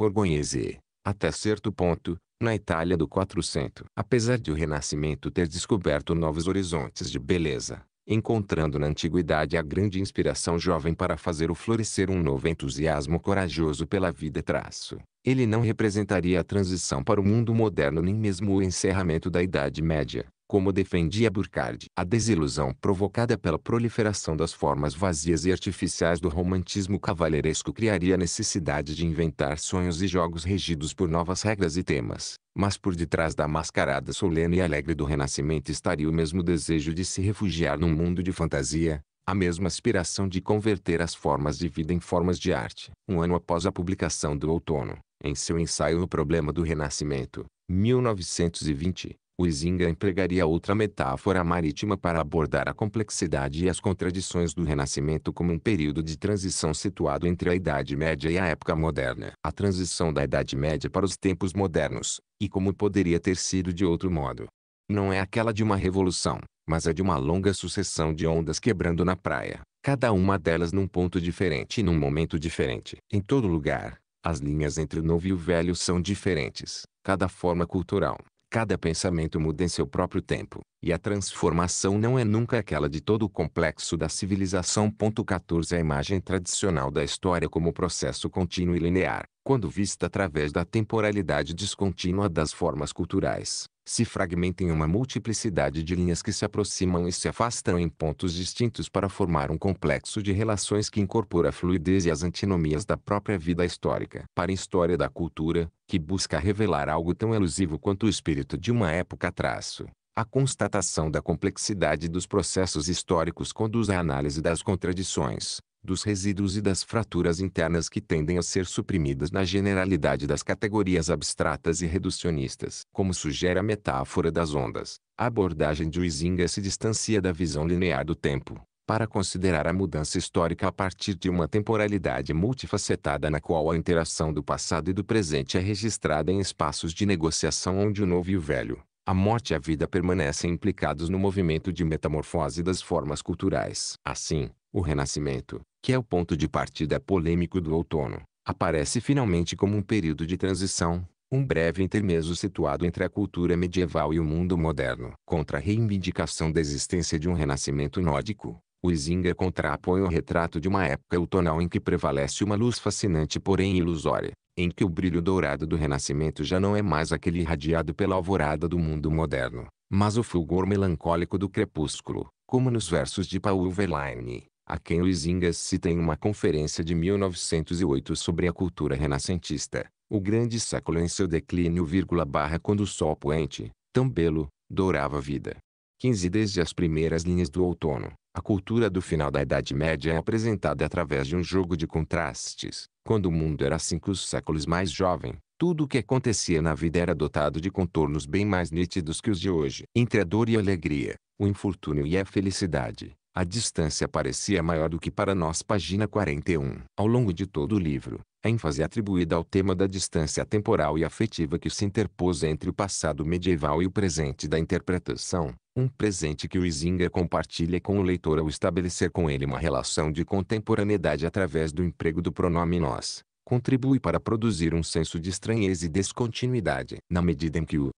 [SPEAKER 1] e, até certo ponto, na Itália do 400. Apesar de o Renascimento ter descoberto novos horizontes de beleza, encontrando na antiguidade a grande inspiração jovem para fazer o florescer um novo entusiasmo corajoso pela vida. Traço. Ele não representaria a transição para o mundo moderno nem mesmo o encerramento da Idade Média, como defendia Burckhardt. A desilusão provocada pela proliferação das formas vazias e artificiais do romantismo cavaleiresco criaria a necessidade de inventar sonhos e jogos regidos por novas regras e temas. Mas por detrás da mascarada solene e alegre do renascimento estaria o mesmo desejo de se refugiar num mundo de fantasia, a mesma aspiração de converter as formas de vida em formas de arte. Um ano após a publicação do Outono, em seu ensaio O Problema do Renascimento, 1920, Huizinga empregaria outra metáfora marítima para abordar a complexidade e as contradições do Renascimento como um período de transição situado entre a Idade Média e a época moderna. A transição da Idade Média para os tempos modernos, e como poderia ter sido de outro modo. Não é aquela de uma revolução, mas é de uma longa sucessão de ondas quebrando na praia, cada uma delas num ponto diferente e num momento diferente. Em todo lugar, as linhas entre o novo e o velho são diferentes, cada forma cultural, Cada pensamento muda em seu próprio tempo, e a transformação não é nunca aquela de todo o complexo da civilização. 14 A imagem tradicional da história como processo contínuo e linear, quando vista através da temporalidade descontínua das formas culturais, se fragmenta em uma multiplicidade de linhas que se aproximam e se afastam em pontos distintos para formar um complexo de relações que incorpora a fluidez e as antinomias da própria vida histórica. Para a história da cultura, que busca revelar algo tão elusivo quanto o espírito de uma época traço, a constatação da complexidade dos processos históricos conduz à análise das contradições, dos resíduos e das fraturas internas que tendem a ser suprimidas na generalidade das categorias abstratas e reducionistas. Como sugere a metáfora das ondas, a abordagem de Huizinga se distancia da visão linear do tempo, para considerar a mudança histórica a partir de uma temporalidade multifacetada na qual a interação do passado e do presente é registrada em espaços de negociação onde o novo e o velho, a morte e a vida permanecem implicados no movimento de metamorfose das formas culturais. Assim, o Renascimento, que é o ponto de partida polêmico do outono, aparece finalmente como um período de transição, um breve intermezzo situado entre a cultura medieval e o mundo moderno. Contra a reivindicação da existência de um renascimento nórdico, o Izinga contrapõe o retrato de uma época outonal em que prevalece uma luz fascinante porém ilusória, em que o brilho dourado do renascimento já não é mais aquele irradiado pela alvorada do mundo moderno, mas o fulgor melancólico do crepúsculo, como nos versos de Paul Verlaine a quem Luizingas cita em uma conferência de 1908 sobre a cultura renascentista, o grande século em seu declínio barra quando o sol poente, tão belo, dourava a vida. 15 Desde as primeiras linhas do outono, a cultura do final da Idade Média é apresentada através de um jogo de contrastes. Quando o mundo era cinco assim, séculos mais jovem, tudo o que acontecia na vida era dotado de contornos bem mais nítidos que os de hoje. Entre a dor e a alegria, o infortúnio e a felicidade, a distância parecia maior do que para nós. Página 41. Ao longo de todo o livro, a ênfase é atribuída ao tema da distância temporal e afetiva que se interpôs entre o passado medieval e o presente da interpretação, um presente que o Isinga compartilha com o leitor ao estabelecer com ele uma relação de contemporaneidade através do emprego do pronome nós, contribui para produzir um senso de estranheza e descontinuidade, na medida em que o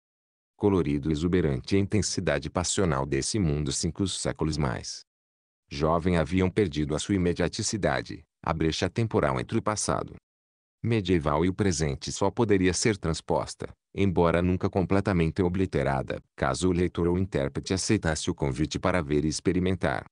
[SPEAKER 1] colorido exuberante e intensidade passional desse mundo cinco séculos mais jovem haviam perdido a sua imediaticidade, a brecha temporal entre o passado medieval e o presente só poderia ser transposta, embora nunca completamente obliterada, caso o leitor ou intérprete aceitasse o convite para ver e experimentar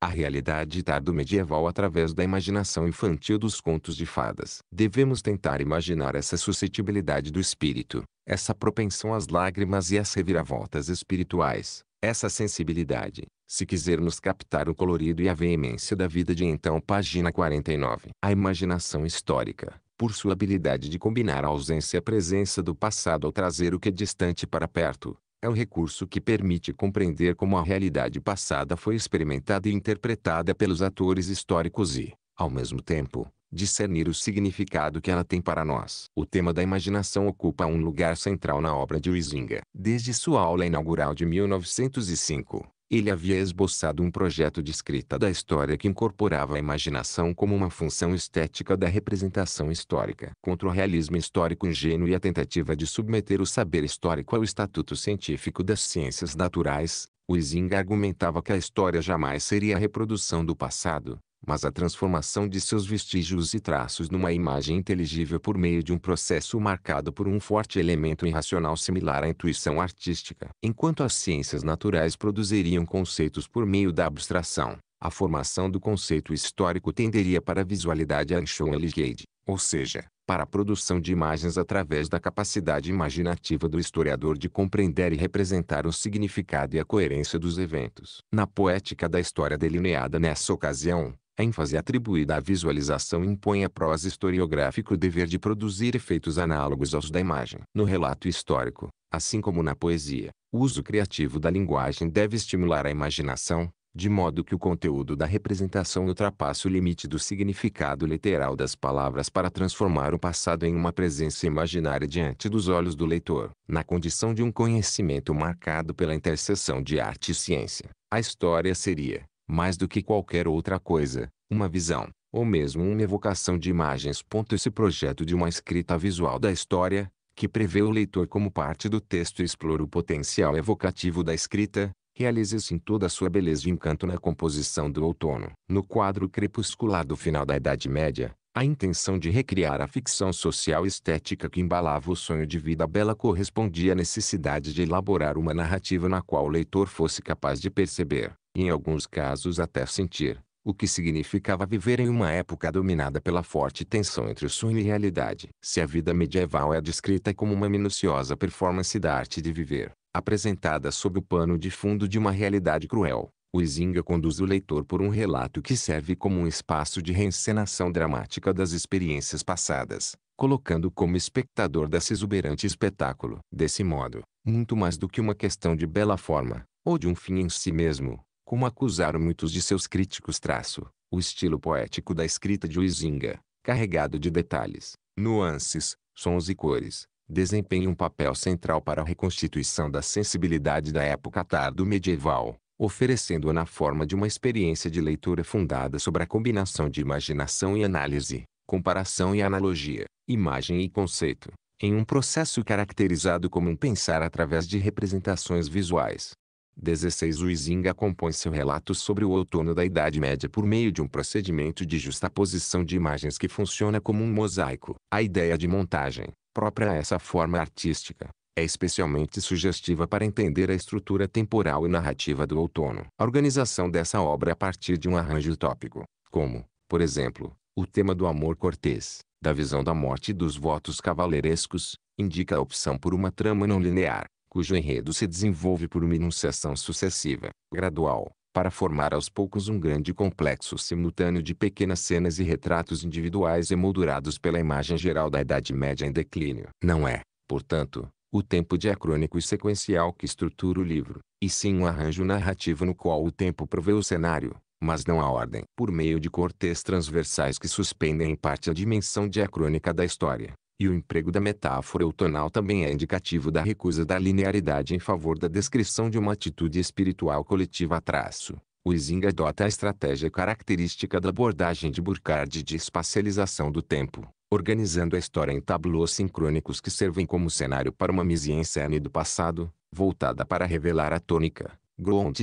[SPEAKER 1] a realidade tardo-medieval através da imaginação infantil dos contos de fadas. Devemos tentar imaginar essa suscetibilidade do espírito, essa propensão às lágrimas e às reviravoltas espirituais, essa sensibilidade, se quisermos captar o colorido e a veemência da vida de então página 49. A imaginação histórica, por sua habilidade de combinar a ausência e a presença do passado ao trazer o que é distante para perto, é um recurso que permite compreender como a realidade passada foi experimentada e interpretada pelos atores históricos e, ao mesmo tempo, discernir o significado que ela tem para nós. O tema da imaginação ocupa um lugar central na obra de Huizinga. Desde sua aula inaugural de 1905, ele havia esboçado um projeto de escrita da história que incorporava a imaginação como uma função estética da representação histórica. Contra o realismo histórico ingênuo e a tentativa de submeter o saber histórico ao estatuto científico das ciências naturais, Huizinga argumentava que a história jamais seria a reprodução do passado, mas a transformação de seus vestígios e traços numa imagem inteligível por meio de um processo marcado por um forte elemento irracional similar à intuição artística. Enquanto as ciências naturais produziriam conceitos por meio da abstração, a formação do conceito histórico tenderia para a visualidade Anschauer-Ligade, ou seja, para a produção de imagens através da capacidade imaginativa do historiador de compreender e representar o significado e a coerência dos eventos. Na poética da história delineada nessa ocasião, a ênfase atribuída à visualização impõe à prosa historiográfica o dever de produzir efeitos análogos aos da imagem. No relato histórico, assim como na poesia, o uso criativo da linguagem deve estimular a imaginação, de modo que o conteúdo da representação ultrapasse o limite do significado literal das palavras para transformar o passado em uma presença imaginária diante dos olhos do leitor. Na condição de um conhecimento marcado pela interseção de arte e ciência, a história seria, mais do que qualquer outra coisa, uma visão, ou mesmo uma evocação de imagens. Esse projeto de uma escrita visual da história, que prevê o leitor como parte do texto e explora o potencial evocativo da escrita, realiza-se em toda a sua beleza e encanto na composição do outono. No quadro crepuscular do final da Idade Média, a intenção de recriar a ficção social estética que embalava o sonho de vida bela correspondia à necessidade de elaborar uma narrativa na qual o leitor fosse capaz de perceber, em alguns casos até sentir, o que significava viver em uma época dominada pela forte tensão entre o sonho e realidade. Se a vida medieval é descrita como uma minuciosa performance da arte de viver, apresentada sob o pano de fundo de uma realidade cruel, o Isinga conduz o leitor por um relato que serve como um espaço de reencenação dramática das experiências passadas, colocando como espectador desse exuberante espetáculo. Desse modo, muito mais do que uma questão de bela forma, ou de um fim em si mesmo, como acusaram muitos de seus críticos traço, o estilo poético da escrita de Huizinga, carregado de detalhes, nuances, sons e cores, desempenha um papel central para a reconstituição da sensibilidade da época tardo-medieval, oferecendo-a na forma de uma experiência de leitura fundada sobre a combinação de imaginação e análise, comparação e analogia, imagem e conceito, em um processo caracterizado como um pensar através de representações visuais, 16 Huizinga compõe seu relato sobre o outono da Idade Média por meio de um procedimento de justaposição de imagens que funciona como um mosaico. A ideia de montagem, própria a é essa forma artística, é especialmente sugestiva para entender a estrutura temporal e narrativa do outono. A organização dessa obra é a partir de um arranjo tópico, como, por exemplo, o tema do amor cortês, da visão da morte e dos votos cavaleirescos, indica a opção por uma trama não linear cujo enredo se desenvolve por uma enunciação sucessiva, gradual, para formar aos poucos um grande complexo simultâneo de pequenas cenas e retratos individuais emoldurados pela imagem geral da Idade Média em declínio. Não é, portanto, o tempo diacrônico e sequencial que estrutura o livro, e sim um arranjo narrativo no qual o tempo provê o cenário, mas não a ordem, por meio de cortes transversais que suspendem em parte a dimensão diacrônica da história. E o emprego da metáfora outonal também é indicativo da recusa da linearidade em favor da descrição de uma atitude espiritual coletiva a traço. O Ising adota a estratégia característica da abordagem de Burkhard de espacialização do tempo, organizando a história em tableaux sincrônicos que servem como cenário para uma mise-en-scène do passado, voltada para revelar a tônica,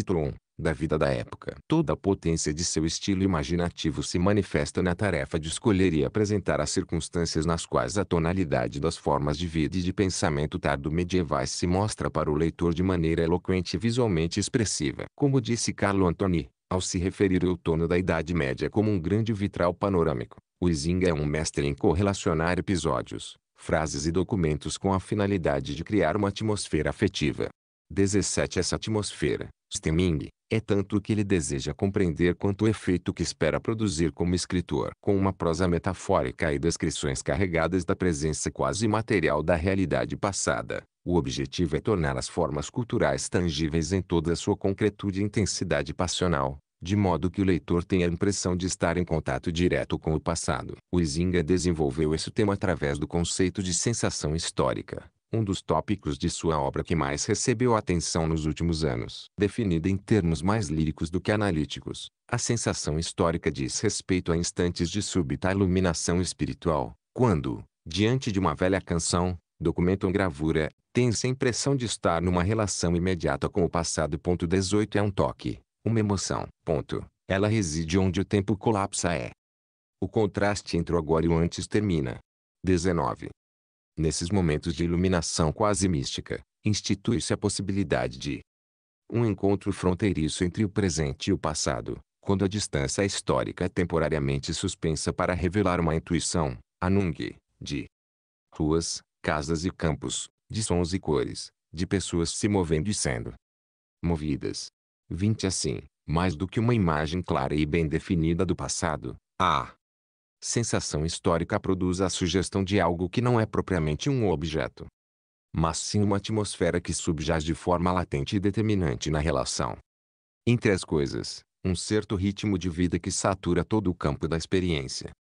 [SPEAKER 1] Tron da vida da época. Toda a potência de seu estilo imaginativo se manifesta na tarefa de escolher e apresentar as circunstâncias nas quais a tonalidade das formas de vida e de pensamento tardo-medievais se mostra para o leitor de maneira eloquente e visualmente expressiva. Como disse Carlo Antoni, ao se referir ao tono da Idade Média como um grande vitral panorâmico, o Izinga é um mestre em correlacionar episódios, frases e documentos com a finalidade de criar uma atmosfera afetiva. 17 Essa atmosfera, Stemming, é tanto o que ele deseja compreender quanto o efeito que espera produzir como escritor. Com uma prosa metafórica e descrições carregadas da presença quase material da realidade passada, o objetivo é tornar as formas culturais tangíveis em toda a sua concretude e intensidade passional, de modo que o leitor tenha a impressão de estar em contato direto com o passado. O desenvolveu esse tema através do conceito de sensação histórica, um dos tópicos de sua obra que mais recebeu atenção nos últimos anos. Definida em termos mais líricos do que analíticos, a sensação histórica diz respeito a instantes de súbita iluminação espiritual, quando, diante de uma velha canção, documento ou gravura, tem-se a impressão de estar numa relação imediata com o passado. Ponto 18 é um toque, uma emoção. Ponto. Ela reside onde o tempo colapsa é. O contraste entre o agora e o antes termina. 19. Nesses momentos de iluminação quase mística, institui-se a possibilidade de um encontro fronteiriço entre o presente e o passado, quando a distância histórica é temporariamente suspensa para revelar uma intuição, anung, de ruas, casas e campos, de sons e cores, de pessoas se movendo e sendo movidas. 20 assim, mais do que uma imagem clara e bem definida do passado, há ah! sensação histórica produz a sugestão de algo que não é propriamente um objeto, mas sim uma atmosfera que subjaz de forma latente e determinante na relação entre as coisas, um certo ritmo de vida que satura todo o campo da experiência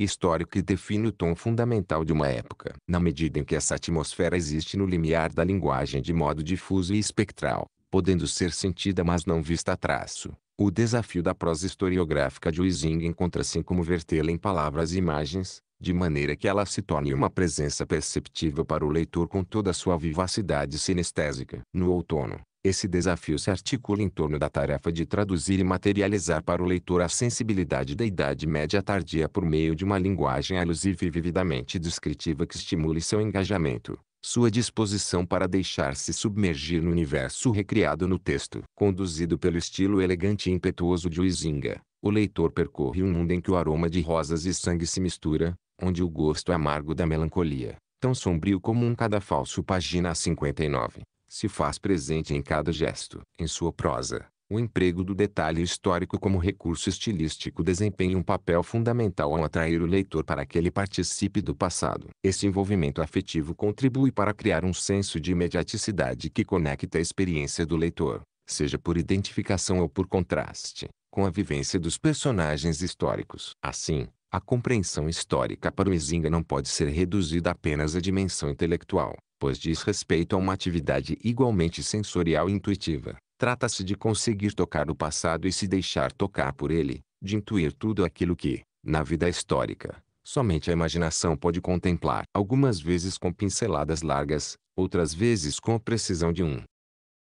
[SPEAKER 1] histórico e define o tom fundamental de uma época, na medida em que essa atmosfera existe no limiar da linguagem de modo difuso e espectral podendo ser sentida mas não vista. a Traço. O desafio da prosa historiográfica de Wissing encontra-se em como vertê-la em palavras e imagens, de maneira que ela se torne uma presença perceptível para o leitor com toda a sua vivacidade sinestésica. No outono, esse desafio se articula em torno da tarefa de traduzir e materializar para o leitor a sensibilidade da Idade Média tardia por meio de uma linguagem alusiva e vividamente descritiva que estimule seu engajamento sua disposição para deixar-se submergir no universo recriado no texto. Conduzido pelo estilo elegante e impetuoso de Huizinga, o leitor percorre um mundo em que o aroma de rosas e sangue se mistura, onde o gosto amargo da melancolia, tão sombrio como um cadafalso página 59, se faz presente em cada gesto. Em sua prosa, o emprego do detalhe histórico como recurso estilístico desempenha um papel fundamental ao atrair o leitor para que ele participe do passado. Esse envolvimento afetivo contribui para criar um senso de imediaticidade que conecta a experiência do leitor, seja por identificação ou por contraste, com a vivência dos personagens históricos. Assim, a compreensão histórica para o Izinga não pode ser reduzida apenas à dimensão intelectual, pois diz respeito a uma atividade igualmente sensorial e intuitiva. Trata-se de conseguir tocar o passado e se deixar tocar por ele, de intuir tudo aquilo que, na vida histórica, somente a imaginação pode contemplar, algumas vezes com pinceladas largas, outras vezes com a precisão de um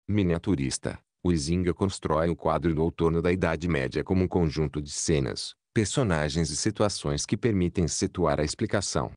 [SPEAKER 1] miniaturista. Isinga constrói o quadro do outono da Idade Média como um conjunto de cenas, personagens e situações que permitem situar a explicação,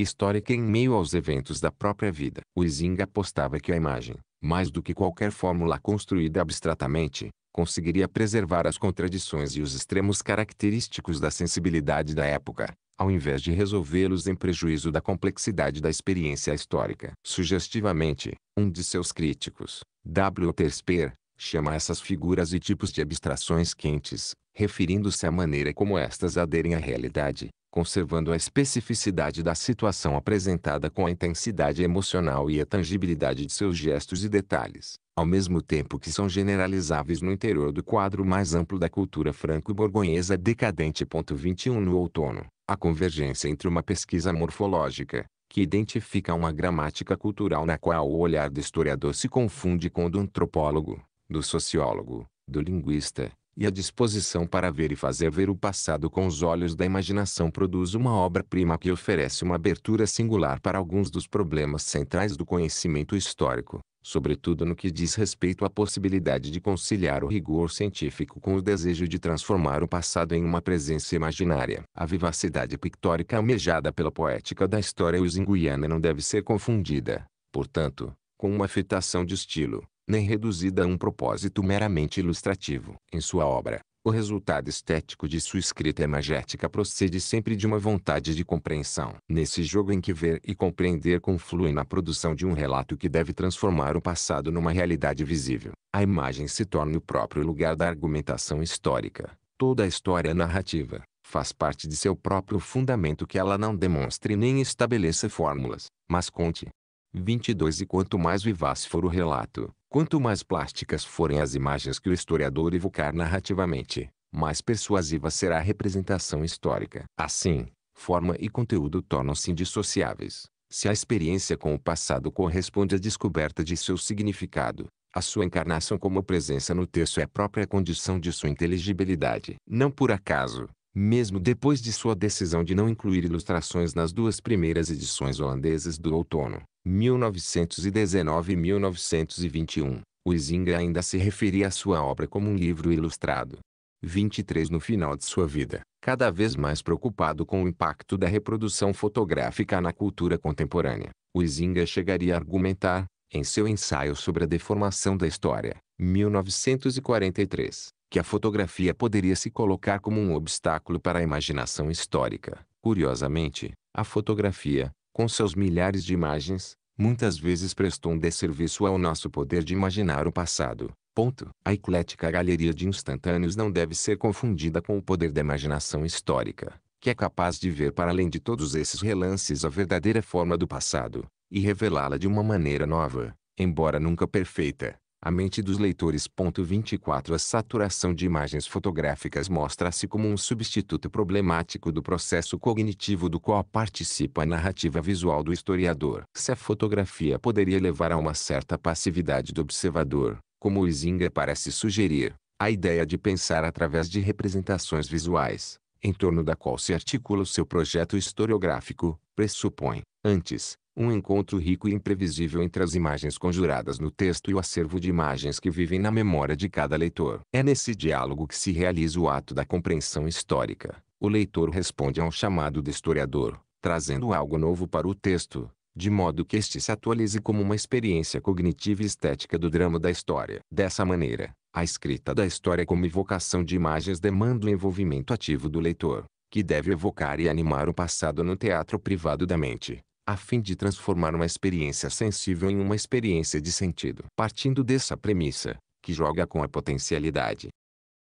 [SPEAKER 1] histórica em meio aos eventos da própria vida. O Izinga apostava que a imagem, mais do que qualquer fórmula construída abstratamente, conseguiria preservar as contradições e os extremos característicos da sensibilidade da época, ao invés de resolvê-los em prejuízo da complexidade da experiência histórica. Sugestivamente, um de seus críticos, W. Tersper, chama essas figuras e tipos de abstrações quentes, referindo-se à maneira como estas aderem à realidade, conservando a especificidade da situação apresentada com a intensidade emocional e a tangibilidade de seus gestos e detalhes, ao mesmo tempo que são generalizáveis no interior do quadro mais amplo da cultura franco-borgonhesa decadente. 21 No outono, a convergência entre uma pesquisa morfológica, que identifica uma gramática cultural na qual o olhar do historiador se confunde com o do antropólogo, do sociólogo, do linguista, e a disposição para ver e fazer ver o passado com os olhos da imaginação produz uma obra-prima que oferece uma abertura singular para alguns dos problemas centrais do conhecimento histórico, sobretudo no que diz respeito à possibilidade de conciliar o rigor científico com o desejo de transformar o passado em uma presença imaginária. A vivacidade pictórica almejada pela poética da história usinguiana não deve ser confundida, portanto, com uma afetação de estilo nem reduzida a um propósito meramente ilustrativo. Em sua obra, o resultado estético de sua escrita imagética procede sempre de uma vontade de compreensão. Nesse jogo em que ver e compreender confluem na produção de um relato que deve transformar o passado numa realidade visível, a imagem se torna o próprio lugar da argumentação histórica. Toda a história narrativa faz parte de seu próprio fundamento que ela não demonstre nem estabeleça fórmulas, mas conte, 22 E quanto mais vivaz for o relato, quanto mais plásticas forem as imagens que o historiador evocar narrativamente, mais persuasiva será a representação histórica. Assim, forma e conteúdo tornam-se indissociáveis. Se a experiência com o passado corresponde à descoberta de seu significado, a sua encarnação como presença no texto é própria condição de sua inteligibilidade. Não por acaso, mesmo depois de sua decisão de não incluir ilustrações nas duas primeiras edições holandesas do outono, 1919 e 1921, Huizinga ainda se referia à sua obra como um livro ilustrado. 23 No final de sua vida, cada vez mais preocupado com o impacto da reprodução fotográfica na cultura contemporânea, Huizinga chegaria a argumentar, em seu ensaio sobre a deformação da história, 1943, que a fotografia poderia se colocar como um obstáculo para a imaginação histórica. Curiosamente, a fotografia, com seus milhares de imagens, muitas vezes prestou um desserviço ao nosso poder de imaginar o passado. Ponto. A eclética galeria de instantâneos não deve ser confundida com o poder da imaginação histórica, que é capaz de ver para além de todos esses relances a verdadeira forma do passado, e revelá-la de uma maneira nova, embora nunca perfeita. A mente dos leitores. 24 A saturação de imagens fotográficas mostra-se como um substituto problemático do processo cognitivo do qual participa a narrativa visual do historiador. Se a fotografia poderia levar a uma certa passividade do observador, como Isinga parece sugerir, a ideia de pensar através de representações visuais, em torno da qual se articula o seu projeto historiográfico, pressupõe, antes, um encontro rico e imprevisível entre as imagens conjuradas no texto e o acervo de imagens que vivem na memória de cada leitor. É nesse diálogo que se realiza o ato da compreensão histórica. O leitor responde ao chamado do historiador, trazendo algo novo para o texto, de modo que este se atualize como uma experiência cognitiva e estética do drama da história. Dessa maneira, a escrita da história como evocação de imagens demanda o envolvimento ativo do leitor, que deve evocar e animar o passado no teatro privado da mente a fim de transformar uma experiência sensível em uma experiência de sentido. Partindo dessa premissa, que joga com a potencialidade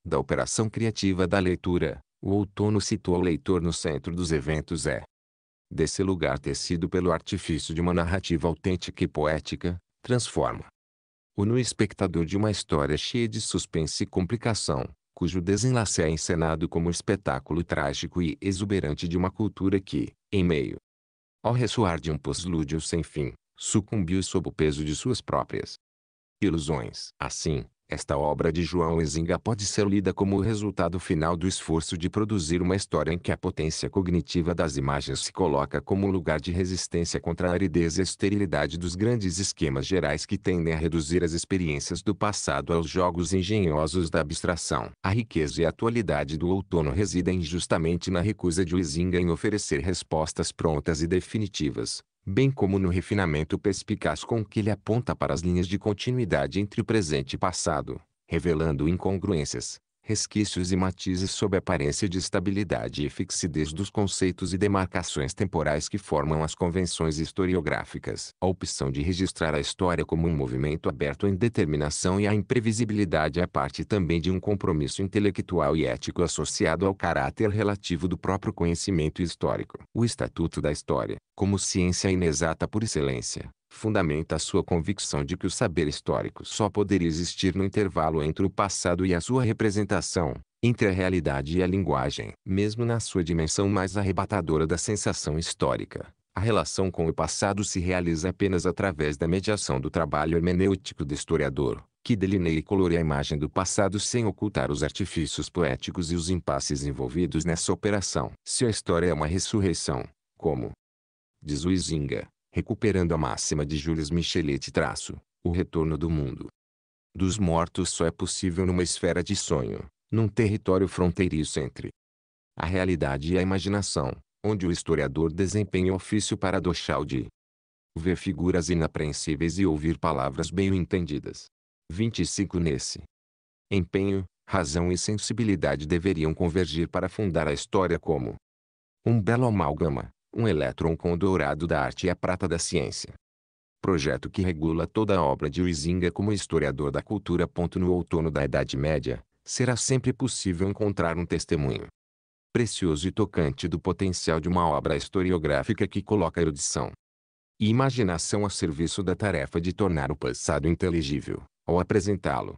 [SPEAKER 1] da operação criativa da leitura, o outono situa o leitor no centro dos eventos é. Desse lugar tecido pelo artifício de uma narrativa autêntica e poética, transforma o no espectador de uma história cheia de suspense e complicação, cujo desenlace é encenado como espetáculo trágico e exuberante de uma cultura que, em meio ao ressoar de um poslúdio sem fim, sucumbiu sob o peso de suas próprias ilusões. Assim, esta obra de João Ezinga pode ser lida como o resultado final do esforço de produzir uma história em que a potência cognitiva das imagens se coloca como lugar de resistência contra a aridez e a esterilidade dos grandes esquemas gerais que tendem a reduzir as experiências do passado aos jogos engenhosos da abstração. A riqueza e a atualidade do outono residem justamente na recusa de Ezinga em oferecer respostas prontas e definitivas, bem como no refinamento perspicaz com que ele aponta para as linhas de continuidade entre o presente e passado, revelando incongruências, resquícios e matizes sob a aparência de estabilidade e fixidez dos conceitos e demarcações temporais que formam as convenções historiográficas. A opção de registrar a história como um movimento aberto à indeterminação e à imprevisibilidade é parte também de um compromisso intelectual e ético associado ao caráter relativo do próprio conhecimento histórico. O Estatuto da História, como ciência inexata por excelência, fundamenta sua convicção de que o saber histórico só poderia existir no intervalo entre o passado e a sua representação, entre a realidade e a linguagem. Mesmo na sua dimensão mais arrebatadora da sensação histórica, a relação com o passado se realiza apenas através da mediação do trabalho hermenêutico do historiador, que delineia e colore a imagem do passado sem ocultar os artifícios poéticos e os impasses envolvidos nessa operação. Se a história é uma ressurreição, como diz Huizinga, recuperando a máxima de Jules Michelet traço, o retorno do mundo dos mortos só é possível numa esfera de sonho, num território fronteiriço entre a realidade e a imaginação, onde o historiador desempenha o ofício paradoxal de ver figuras inapreensíveis e ouvir palavras bem entendidas. 25 Nesse empenho, razão e sensibilidade deveriam convergir para fundar a história como um belo amálgama, um elétron com o dourado da arte e a prata da ciência. Projeto que regula toda a obra de Huizinga como historiador da cultura. No outono da Idade Média, será sempre possível encontrar um testemunho precioso e tocante do potencial de uma obra historiográfica que coloca erudição e imaginação a serviço da tarefa de tornar o passado inteligível, ao apresentá-lo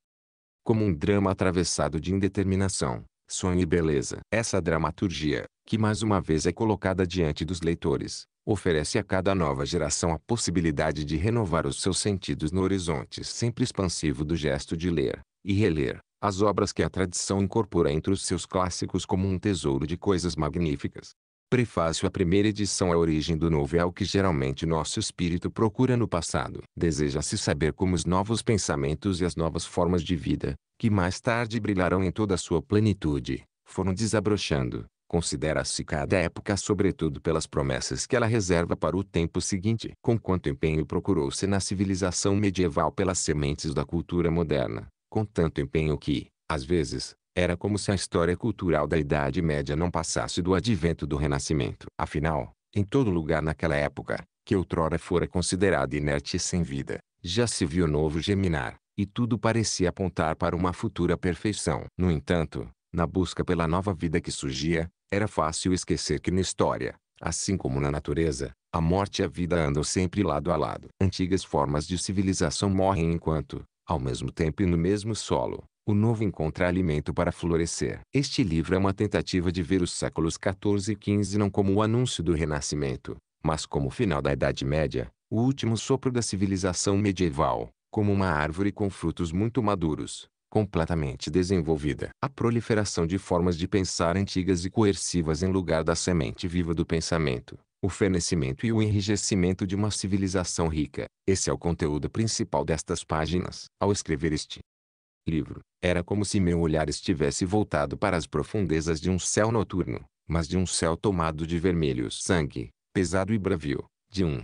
[SPEAKER 1] como um drama atravessado de indeterminação, sonho e beleza. Essa dramaturgia, que mais uma vez é colocada diante dos leitores, oferece a cada nova geração a possibilidade de renovar os seus sentidos no horizonte sempre expansivo do gesto de ler e reler as obras que a tradição incorpora entre os seus clássicos como um tesouro de coisas magníficas. Prefácio à primeira edição é A origem do novo é o que geralmente nosso espírito procura no passado. Deseja-se saber como os novos pensamentos e as novas formas de vida, que mais tarde brilharão em toda a sua plenitude, foram desabrochando, Considera-se cada época sobretudo pelas promessas que ela reserva para o tempo seguinte. Com quanto empenho procurou-se na civilização medieval pelas sementes da cultura moderna, com tanto empenho que, às vezes, era como se a história cultural da Idade Média não passasse do advento do Renascimento. Afinal, em todo lugar naquela época, que outrora fora considerada inerte e sem vida, já se viu novo geminar, e tudo parecia apontar para uma futura perfeição. No entanto, na busca pela nova vida que surgia, era fácil esquecer que na história, assim como na natureza, a morte e a vida andam sempre lado a lado. Antigas formas de civilização morrem enquanto, ao mesmo tempo e no mesmo solo, o novo encontra alimento para florescer. Este livro é uma tentativa de ver os séculos XIV e XV não como o anúncio do Renascimento, mas como o final da Idade Média, o último sopro da civilização medieval, como uma árvore com frutos muito maduros, completamente desenvolvida. A proliferação de formas de pensar antigas e coercivas em lugar da semente viva do pensamento, o fornecimento e o enrijecimento de uma civilização rica. Esse é o conteúdo principal destas páginas. Ao escrever este livro, era como se meu olhar estivesse voltado para as profundezas de um céu noturno, mas de um céu tomado de vermelho sangue, pesado e bravio, de um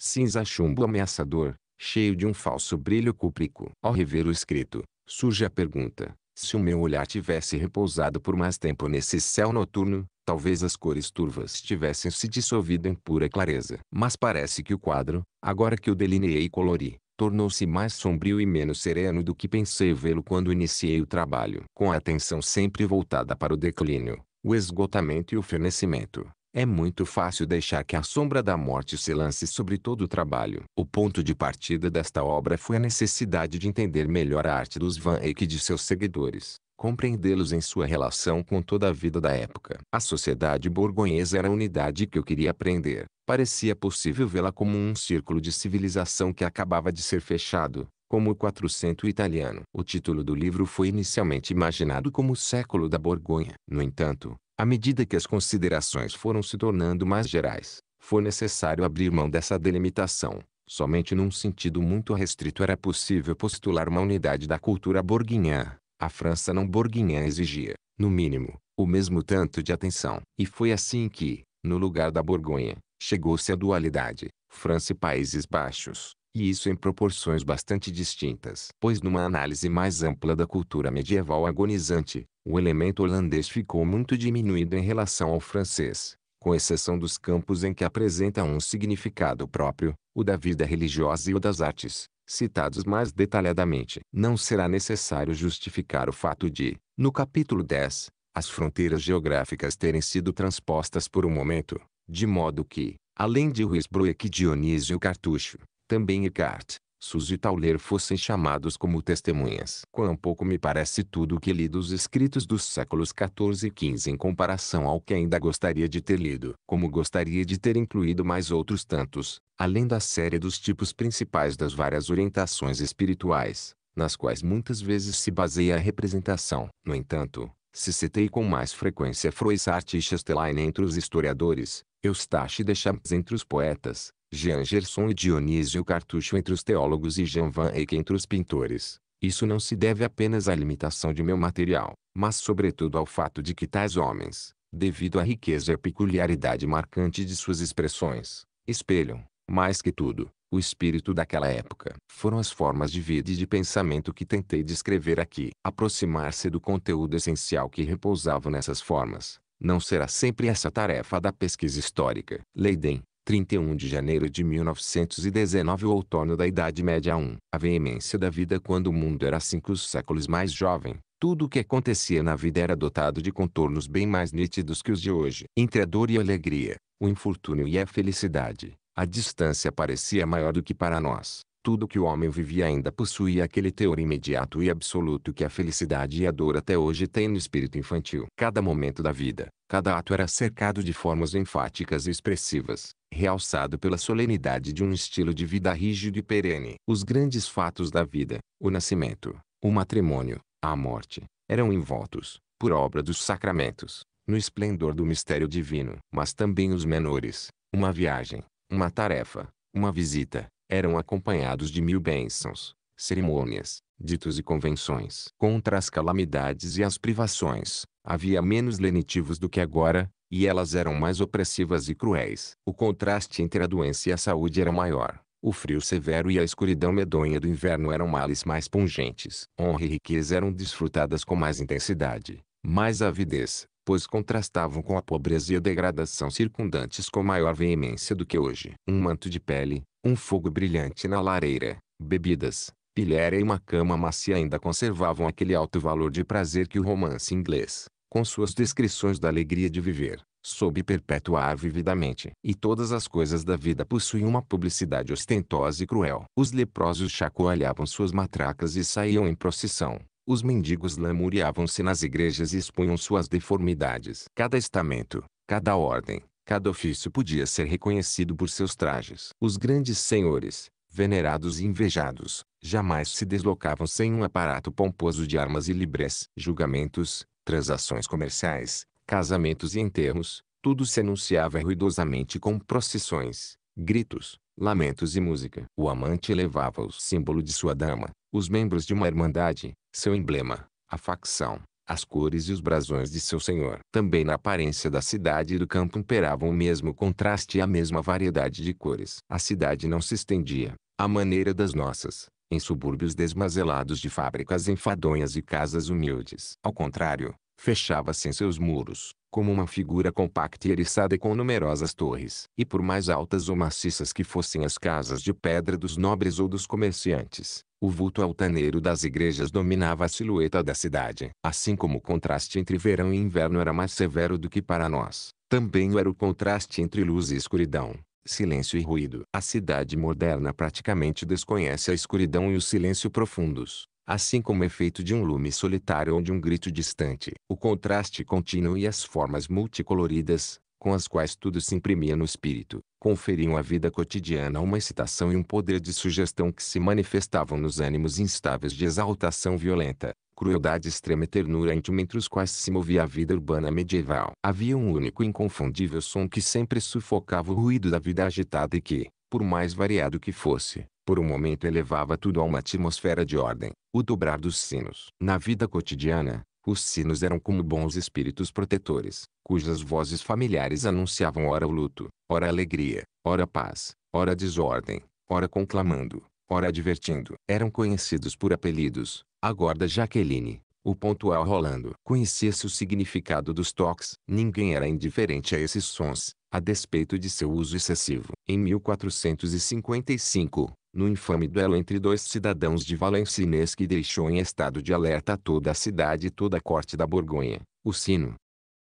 [SPEAKER 1] cinza chumbo ameaçador, cheio de um falso brilho cúprico. Ao rever o escrito, Surge a pergunta: se o meu olhar tivesse repousado por mais tempo nesse céu noturno, talvez as cores turvas tivessem se dissolvido em pura clareza. Mas parece que o quadro, agora que o delineei e colori, tornou-se mais sombrio e menos sereno do que pensei vê-lo quando iniciei o trabalho. Com a atenção sempre voltada para o declínio, o esgotamento e o fenecimento, é muito fácil deixar que a sombra da morte se lance sobre todo o trabalho. O ponto de partida desta obra foi a necessidade de entender melhor a arte dos Van Eyck e de seus seguidores, compreendê-los em sua relação com toda a vida da época. A sociedade borgonhesa era a unidade que eu queria aprender. Parecia possível vê-la como um círculo de civilização que acabava de ser fechado, como o 400 italiano. O título do livro foi inicialmente imaginado como o século da Borgonha. No entanto, à medida que as considerações foram se tornando mais gerais, foi necessário abrir mão dessa delimitação. Somente num sentido muito restrito era possível postular uma unidade da cultura borguinhã. A França não borguinhã exigia, no mínimo, o mesmo tanto de atenção. E foi assim que, no lugar da Borgonha, chegou-se à dualidade, França e Países Baixos e isso em proporções bastante distintas. Pois numa análise mais ampla da cultura medieval agonizante, o elemento holandês ficou muito diminuído em relação ao francês, com exceção dos campos em que apresenta um significado próprio, o da vida religiosa e o das artes, citados mais detalhadamente. Não será necessário justificar o fato de, no capítulo 10, as fronteiras geográficas terem sido transpostas por um momento, de modo que, além de Ruisbroeck e Dionísio Cartucho, também Eckhart, Suzy Tauler fossem chamados como testemunhas. Quão pouco me parece tudo o que li dos escritos dos séculos XIV e XV em comparação ao que ainda gostaria de ter lido. Como gostaria de ter incluído mais outros tantos, além da série dos tipos principais das várias orientações espirituais, nas quais muitas vezes se baseia a representação. No entanto, se citei com mais frequência Froissart e Chastelain entre os historiadores, Eustache Deschamps entre os poetas, Jean Gerson e Dionísio Cartucho entre os teólogos e Jean Van Eyck entre os pintores. Isso não se deve apenas à limitação de meu material, mas sobretudo ao fato de que tais homens, devido à riqueza e peculiaridade marcante de suas expressões, espelham, mais que tudo, o espírito daquela época. Foram as formas de vida e de pensamento que tentei descrever aqui. Aproximar-se do conteúdo essencial que repousava nessas formas, não será sempre essa tarefa da pesquisa histórica. Leiden, 31 de janeiro de 1919 o outono da Idade Média 1. A veemência da vida quando o mundo era cinco séculos mais jovem. Tudo o que acontecia na vida era dotado de contornos bem mais nítidos que os de hoje. Entre a dor e a alegria, o infortúnio e a felicidade, a distância parecia maior do que para nós. Tudo que o homem vivia ainda possuía aquele teor imediato e absoluto que a felicidade e a dor até hoje têm no espírito infantil. Cada momento da vida, Cada ato era cercado de formas enfáticas e expressivas, realçado pela solenidade de um estilo de vida rígido e perene. Os grandes fatos da vida, o nascimento, o matrimônio, a morte, eram envoltos, por obra dos sacramentos, no esplendor do mistério divino. Mas também os menores, uma viagem, uma tarefa, uma visita, eram acompanhados de mil bênçãos, cerimônias, ditos e convenções. Contra as calamidades e as privações, Havia menos lenitivos do que agora, e elas eram mais opressivas e cruéis. O contraste entre a doença e a saúde era maior. O frio severo e a escuridão medonha do inverno eram males mais pungentes. Honra e riqueza eram desfrutadas com mais intensidade, mais avidez, pois contrastavam com a pobreza e a degradação circundantes com maior veemência do que hoje. Um manto de pele, um fogo brilhante na lareira, bebidas, pilhéria e uma cama macia ainda conservavam aquele alto valor de prazer que o romance inglês, com suas descrições da alegria de viver, soube perpetuar vividamente. E todas as coisas da vida possuem uma publicidade ostentosa e cruel. Os leprosos chacoalhavam suas matracas e saíam em procissão. Os mendigos lamuriavam-se nas igrejas e expunham suas deformidades. Cada estamento, cada ordem, cada ofício podia ser reconhecido por seus trajes. Os grandes senhores, venerados e invejados, jamais se deslocavam sem um aparato pomposo de armas e libres. Julgamentos, transações comerciais, casamentos e enterros, tudo se anunciava ruidosamente com procissões, gritos, lamentos e música. O amante levava o símbolo de sua dama, os membros de uma irmandade, seu emblema, a facção, as cores e os brasões de seu senhor. Também na aparência da cidade e do campo imperavam o mesmo contraste e a mesma variedade de cores. A cidade não se estendia, à maneira das nossas, em subúrbios desmazelados de fábricas enfadonhas e casas humildes. Ao contrário, fechava-se em seus muros, como uma figura compacta e eriçada com numerosas torres. E por mais altas ou maciças que fossem as casas de pedra dos nobres ou dos comerciantes, o vulto altaneiro das igrejas dominava a silhueta da cidade. Assim como o contraste entre verão e inverno era mais severo do que para nós, também era o contraste entre luz e escuridão silêncio e ruído. A cidade moderna praticamente desconhece a escuridão e o silêncio profundos, assim como o efeito de um lume solitário ou de um grito distante. O contraste contínuo e as formas multicoloridas, com as quais tudo se imprimia no espírito, conferiam à vida cotidiana uma excitação e um poder de sugestão que se manifestavam nos ânimos instáveis de exaltação violenta, crueldade extrema e ternura íntima entre os quais se movia a vida urbana medieval. Havia um único inconfundível som que sempre sufocava o ruído da vida agitada e que, por mais variado que fosse, por um momento elevava tudo a uma atmosfera de ordem, o dobrar dos sinos. Na vida cotidiana, os sinos eram como bons espíritos protetores, cujas vozes familiares anunciavam ora o luto, ora a alegria, ora a paz, ora a desordem, ora conclamando, ora advertindo, Eram conhecidos por apelidos, agora Jaqueline, o pontual Rolando. Conhecia-se o significado dos toques. Ninguém era indiferente a esses sons, a despeito de seu uso excessivo. Em 1455, no infame duelo entre dois cidadãos de Valenciennes que deixou em estado de alerta toda a cidade e toda a corte da Borgonha, o sino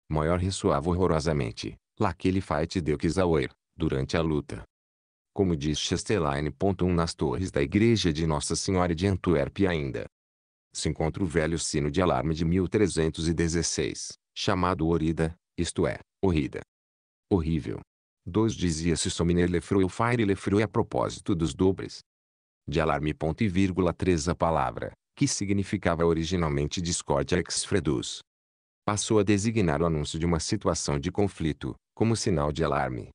[SPEAKER 1] maior ressoava horrorosamente. Laquele fight deu que Zaoir, durante a luta, como diz Chastelaine.1 nas torres da igreja de Nossa Senhora de Antuérpia ainda. Se encontra o velho sino de alarme de 1316, chamado Orida, isto é, Horrida. Horrível. 2 dizia-se Sominer Lefroy Fire Lefroy a propósito dos dobres. De alarme ponto e vírgula 3 a palavra, que significava originalmente discórdia ex fredus. Passou a designar o anúncio de uma situação de conflito, como sinal de alarme.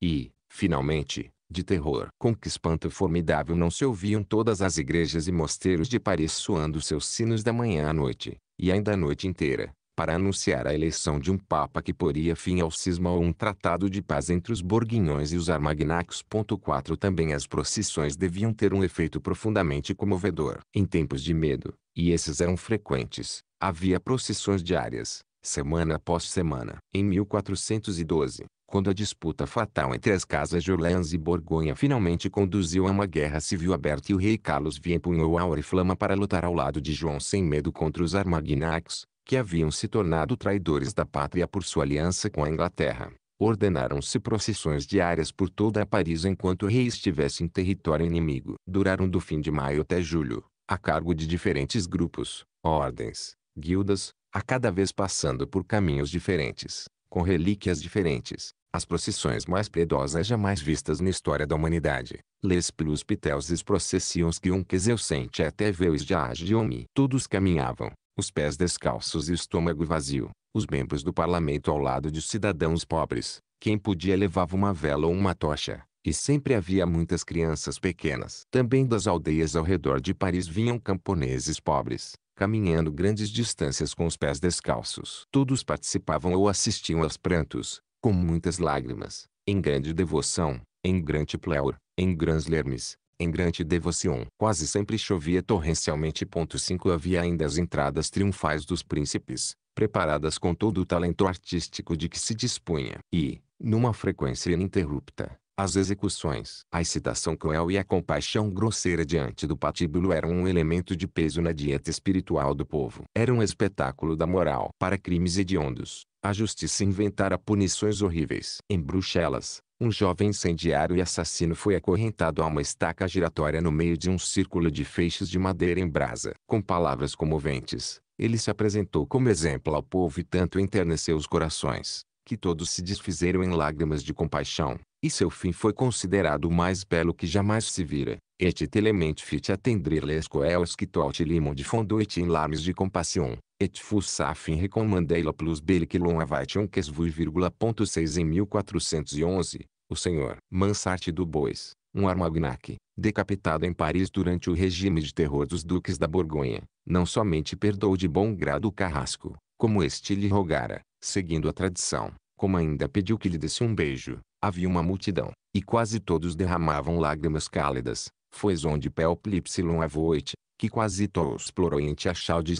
[SPEAKER 1] E, finalmente, de terror. Com que espanto formidável não se ouviam todas as igrejas e mosteiros de Paris soando seus sinos da manhã à noite, e ainda a noite inteira, para anunciar a eleição de um papa que poria fim ao cisma ou um tratado de paz entre os borguinhões e os armagnacos. 4 Também as procissões deviam ter um efeito profundamente comovedor. Em tempos de medo, e esses eram frequentes, havia procissões diárias, semana após semana. Em 1412, quando a disputa fatal entre as casas de Orleans e Borgonha finalmente conduziu a uma guerra civil aberta e o rei Carlos V empunhou a Oriflama para lutar ao lado de João sem medo contra os Armagnacs, que haviam se tornado traidores da pátria por sua aliança com a Inglaterra. Ordenaram-se procissões diárias por toda a Paris enquanto o rei estivesse em território inimigo. Duraram do fim de maio até julho, a cargo de diferentes grupos, ordens, guildas, a cada vez passando por caminhos diferentes, com relíquias diferentes, as procissões mais piedosas jamais vistas na história da humanidade. Les plus piteuses processions quinques eu sente até veus de age de homem. Todos caminhavam, os pés descalços e o estômago vazio. Os membros do parlamento ao lado de cidadãos pobres. Quem podia levava uma vela ou uma tocha. E sempre havia muitas crianças pequenas. Também das aldeias ao redor de Paris vinham camponeses pobres, caminhando grandes distâncias com os pés descalços. Todos participavam ou assistiam aos prantos, com muitas lágrimas, em grande devoção, em grande pleur, em grandes lermes, em grande devoção. Quase sempre chovia torrencialmente. 5 Havia ainda as entradas triunfais dos príncipes, preparadas com todo o talento artístico de que se dispunha. E, numa frequência ininterrupta, as execuções. A excitação cruel e a compaixão grosseira diante do patíbulo eram um elemento de peso na dieta espiritual do povo. Era um espetáculo da moral para crimes hediondos, a justiça inventara punições horríveis. Em Bruxelas, um jovem incendiário e assassino foi acorrentado a uma estaca giratória no meio de um círculo de feixes de madeira em brasa. Com palavras comoventes, ele se apresentou como exemplo ao povo e tanto enterneceu os corações, que todos se desfizeram em lágrimas de compaixão, e seu fim foi considerado o mais belo que jamais se vira. Et telemente fit attendrir les coels qui tout limon de fondoit in larmes de compassion et fussafin recomandei-la plus belquilon avaition que em 1411, o senhor Mansart do Bois, um armagnac, decapitado em Paris durante o regime de terror dos duques da Borgonha, não somente perdoou de bom grado o carrasco, como este lhe rogara, seguindo a tradição, como ainda pediu que lhe desse um beijo, havia uma multidão, e quase todos derramavam lágrimas cálidas, foi onde Pelplypsilon avoit, que quase todos ploroente Tiachal de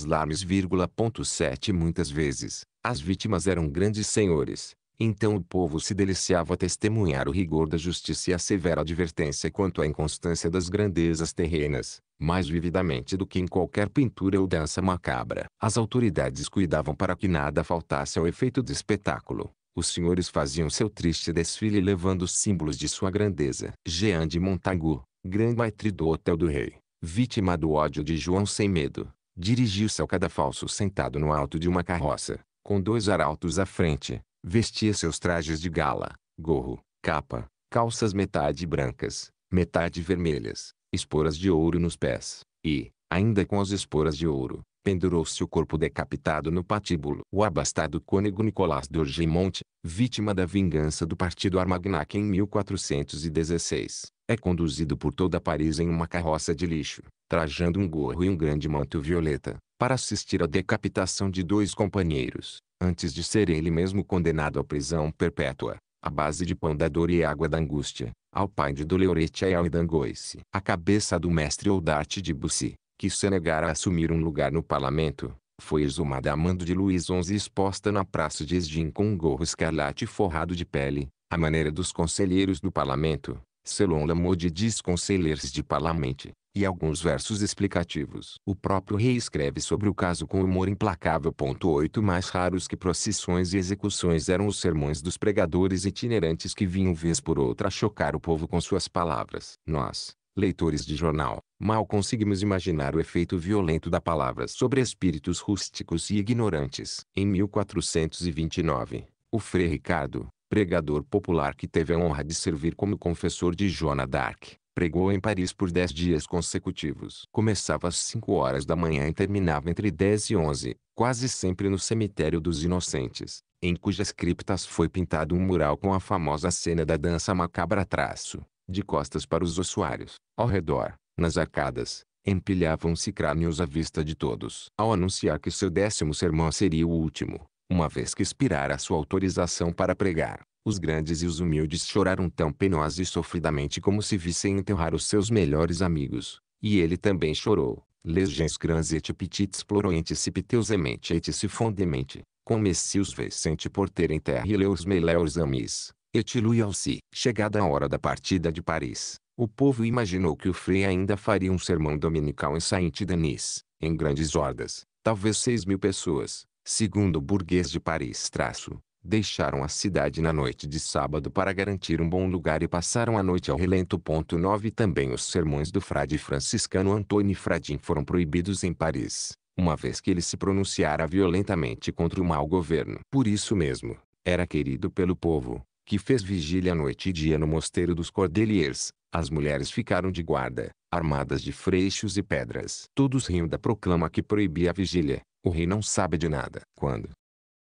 [SPEAKER 1] sete muitas vezes, as vítimas eram grandes senhores. Então o povo se deliciava a testemunhar o rigor da justiça e a severa advertência quanto à inconstância das grandezas terrenas, mais vividamente do que em qualquer pintura ou dança macabra. As autoridades cuidavam para que nada faltasse ao efeito do espetáculo. Os senhores faziam seu triste desfile levando os símbolos de sua grandeza. Jean de Montagu, grande maitre do hotel do rei, vítima do ódio de João sem medo, dirigiu-se ao cadafalso sentado no alto de uma carroça, com dois arautos à frente, vestia seus trajes de gala, gorro, capa, calças metade brancas, metade vermelhas, esporas de ouro nos pés, e, ainda com as esporas de ouro, pendurou-se o corpo decapitado no patíbulo. O abastado cônego Nicolás d'Urgimonte, vítima da vingança do partido Armagnac em 1416, é conduzido por toda Paris em uma carroça de lixo, trajando um gorro e um grande manto violeta, para assistir à decapitação de dois companheiros, antes de ser ele mesmo condenado à prisão perpétua, à base de pão da dor e água da angústia, ao pai de Dolorete e ao Idangoice. A cabeça do mestre Oldarte de Bussy, que se negara a assumir um lugar no parlamento, foi exumada a mando de Luís XI e exposta na praça de Esgim com um gorro escarlate forrado de pele, à maneira dos conselheiros do parlamento, Selon Lamode diz conselheiros de Parlamente, e alguns versos explicativos. O próprio rei escreve sobre o caso com humor implacável. 8 Mais raros que procissões e execuções eram os sermões dos pregadores itinerantes que vinham vez por outra chocar o povo com suas palavras. Nós, leitores de jornal, mal conseguimos imaginar o efeito violento da palavra sobre espíritos rústicos e ignorantes. Em 1429, o Frei Ricardo, pregador popular que teve a honra de servir como confessor de Joana d'Arc. Pregou em Paris por dez dias consecutivos. Começava às cinco horas da manhã e terminava entre dez e onze, quase sempre no cemitério dos inocentes, em cujas criptas foi pintado um mural com a famosa cena da dança macabra traço, de costas para os ossuários. Ao redor, nas arcadas, empilhavam-se crânios à vista de todos. Ao anunciar que seu décimo sermão seria o último, uma vez que expirara sua autorização para pregar, os grandes e os humildes choraram tão penosa e sofridamente como se vissem enterrar os seus melhores amigos. E ele também chorou. Legens grans et petites ploroentes si piteusemente et si fondemente, com messius vecente por terem terra e leus meleus amis, et lui si. Chegada a hora da partida de Paris, o povo imaginou que o Frei ainda faria um sermão dominical em Saint-Denis, em grandes hordas, talvez seis mil pessoas, segundo o burguês de Paris traço, deixaram a cidade na noite de sábado para garantir um bom lugar e passaram a noite ao relento. 9 Também os sermões do frade franciscano Antônio Fradim foram proibidos em Paris, uma vez que ele se pronunciara violentamente contra o mau governo. Por isso mesmo, era querido pelo povo, que fez vigília noite e dia no mosteiro dos Cordeliers. As mulheres ficaram de guarda, armadas de freixos e pedras. Todos riam da proclama que proibia a vigília, o rei não sabe de nada. Quando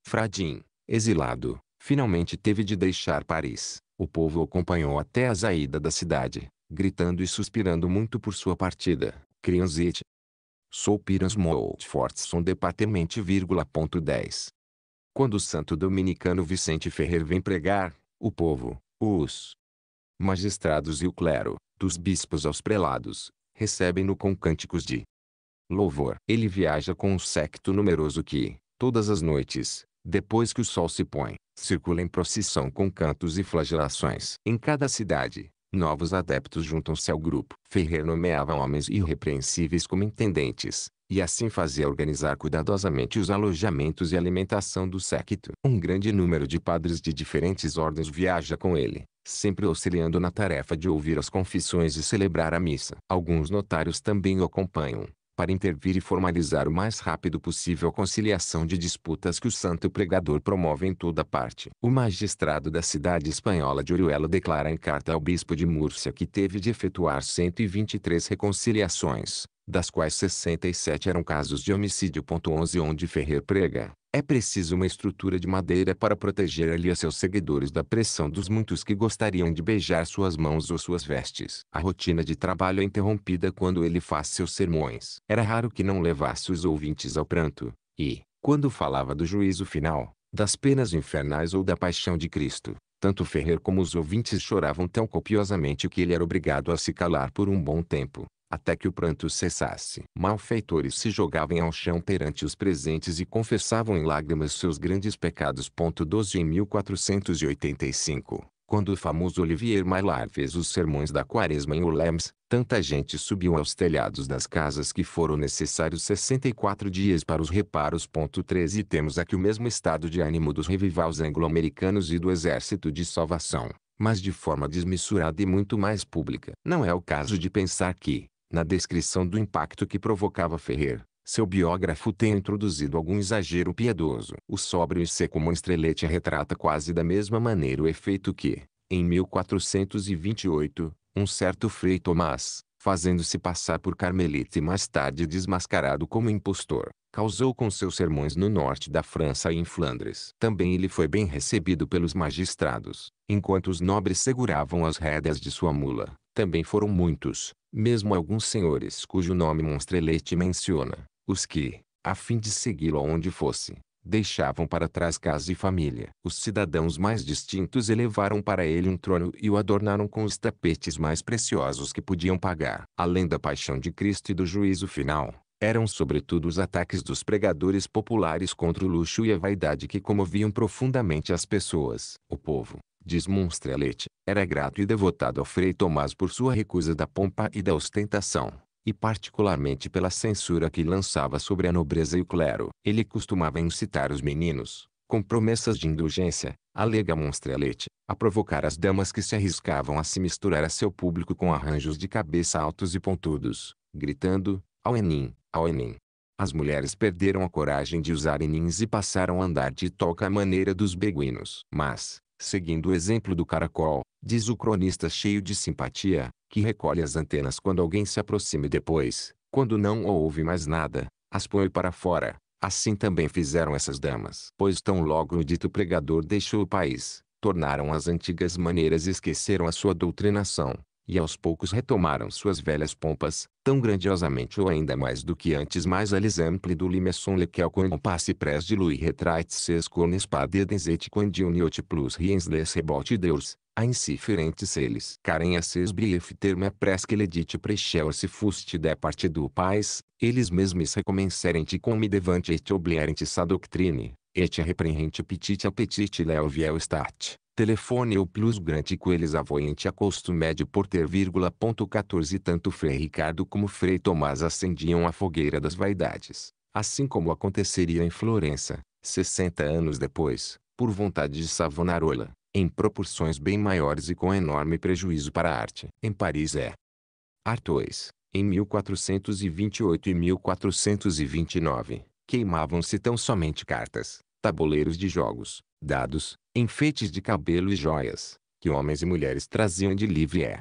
[SPEAKER 1] Fradim, exilado, finalmente teve de deixar Paris, o povo o acompanhou até a saída da cidade, gritando e suspirando muito por sua partida. Crianzete. Sou Pirans Fortes son vírgula ponto 10. Quando o santo dominicano Vicente Ferrer vem pregar, o povo, os magistrados e o clero, dos bispos aos prelados, recebem-no com cânticos de louvor. Ele viaja com um secto numeroso que, todas as noites, depois que o sol se põe, circula em procissão com cantos e flagelações. Em cada cidade, novos adeptos juntam-se ao grupo. Ferrer nomeava homens irrepreensíveis como intendentes, e assim fazia organizar cuidadosamente os alojamentos e alimentação do séquito. Um grande número de padres de diferentes ordens viaja com ele, sempre auxiliando na tarefa de ouvir as confissões e celebrar a missa. Alguns notários também o acompanham, para intervir e formalizar o mais rápido possível a conciliação de disputas que o santo pregador promove em toda parte. O magistrado da cidade espanhola de Orihuela declara em carta ao bispo de Múrcia que teve de efetuar 123 reconciliações, das quais 67 eram casos de homicídio. 11 Onde Ferrer prega, é preciso uma estrutura de madeira para proteger ali a seus seguidores da pressão dos muitos que gostariam de beijar suas mãos ou suas vestes. A rotina de trabalho é interrompida quando ele faz seus sermões. Era raro que não levasse os ouvintes ao pranto, e, quando falava do juízo final, das penas infernais ou da paixão de Cristo, tanto Ferrer como os ouvintes choravam tão copiosamente que ele era obrigado a se calar por um bom tempo até que o pranto cessasse. Malfeitores se jogavam ao chão perante os presentes e confessavam em lágrimas seus grandes pecados. 12 Em 1485, quando o famoso Olivier Maillard fez os sermões da quaresma em Ulems, tanta gente subiu aos telhados das casas que foram necessários 64 dias para os reparos. 13 Temos aqui o mesmo estado de ânimo dos revivais anglo-americanos e do Exército de Salvação mas de forma desmesurada e muito mais pública. Não é o caso de pensar que, na descrição do impacto que provocava Ferrer, seu biógrafo tem introduzido algum exagero piedoso. O sóbrio e seco Monstrelete retrata quase da mesma maneira o efeito que, em 1428, um certo Frei Tomás, fazendo-se passar por carmelita e mais tarde desmascarado como impostor, causou com seus sermões no norte da França e em Flandres. Também ele foi bem recebido pelos magistrados, enquanto os nobres seguravam as rédeas de sua mula. Também foram muitos, mesmo alguns senhores cujo nome Monstrelete menciona, os que, a fim de segui-lo aonde fosse, deixavam para trás casa e família. Os cidadãos mais distintos elevaram para ele um trono e o adornaram com os tapetes mais preciosos que podiam pagar. Além da paixão de Cristo e do juízo final, eram sobretudo os ataques dos pregadores populares contra o luxo e a vaidade que comoviam profundamente as pessoas. O povo, diz Monstrelet, era grato e devotado a Frei Tomás por sua recusa da pompa e da ostentação, e particularmente pela censura que lançava sobre a nobreza e o clero. Ele costumava incitar os meninos, com promessas de indulgência, alega Monstrelet, a provocar as damas que se arriscavam a se misturar a seu público com arranjos de cabeça altos e pontudos, gritando, ao Enim, ao Enim. As mulheres perderam a coragem de usar enins e passaram a andar de toca à maneira dos beguinos. Mas, Seguindo o exemplo do caracol, diz o cronista cheio de simpatia, que recolhe as antenas quando alguém se aproxima e depois, quando não ouve mais nada, as põe para fora. Assim também fizeram essas damas. Pois tão logo o dito pregador deixou o país, tornaram as antigas maneiras e esqueceram a sua doutrinação e aos poucos retomaram suas velhas pompas, tão grandiosamente ou ainda mais do que antes mais à l'exemple do limeson lequel qu'on passe pres de lui retrait ses cornes padedens et quandioniote plus riens des rebote deus a insiferentes eles. Carem a ses brief terma presque ledite prechel se fuste de parte do pais, eles mesmes te com me devante et oblierent sa doctrine, et reprehendent petit appetit leo viel stat. Telefone o plus grande coelhos avoente a custo médio por ter vírgula ponto 14 Tanto Frei Ricardo como Frei Tomás acendiam a fogueira das vaidades, assim como aconteceria em Florença, 60 anos depois, por vontade de Savonarola, em proporções bem maiores e com enorme prejuízo para a arte. Em Paris é. Artois, em 1428 e 1429, queimavam-se tão somente cartas, tabuleiros de jogos, dados, enfeites de cabelo e joias, que homens e mulheres traziam de livre é.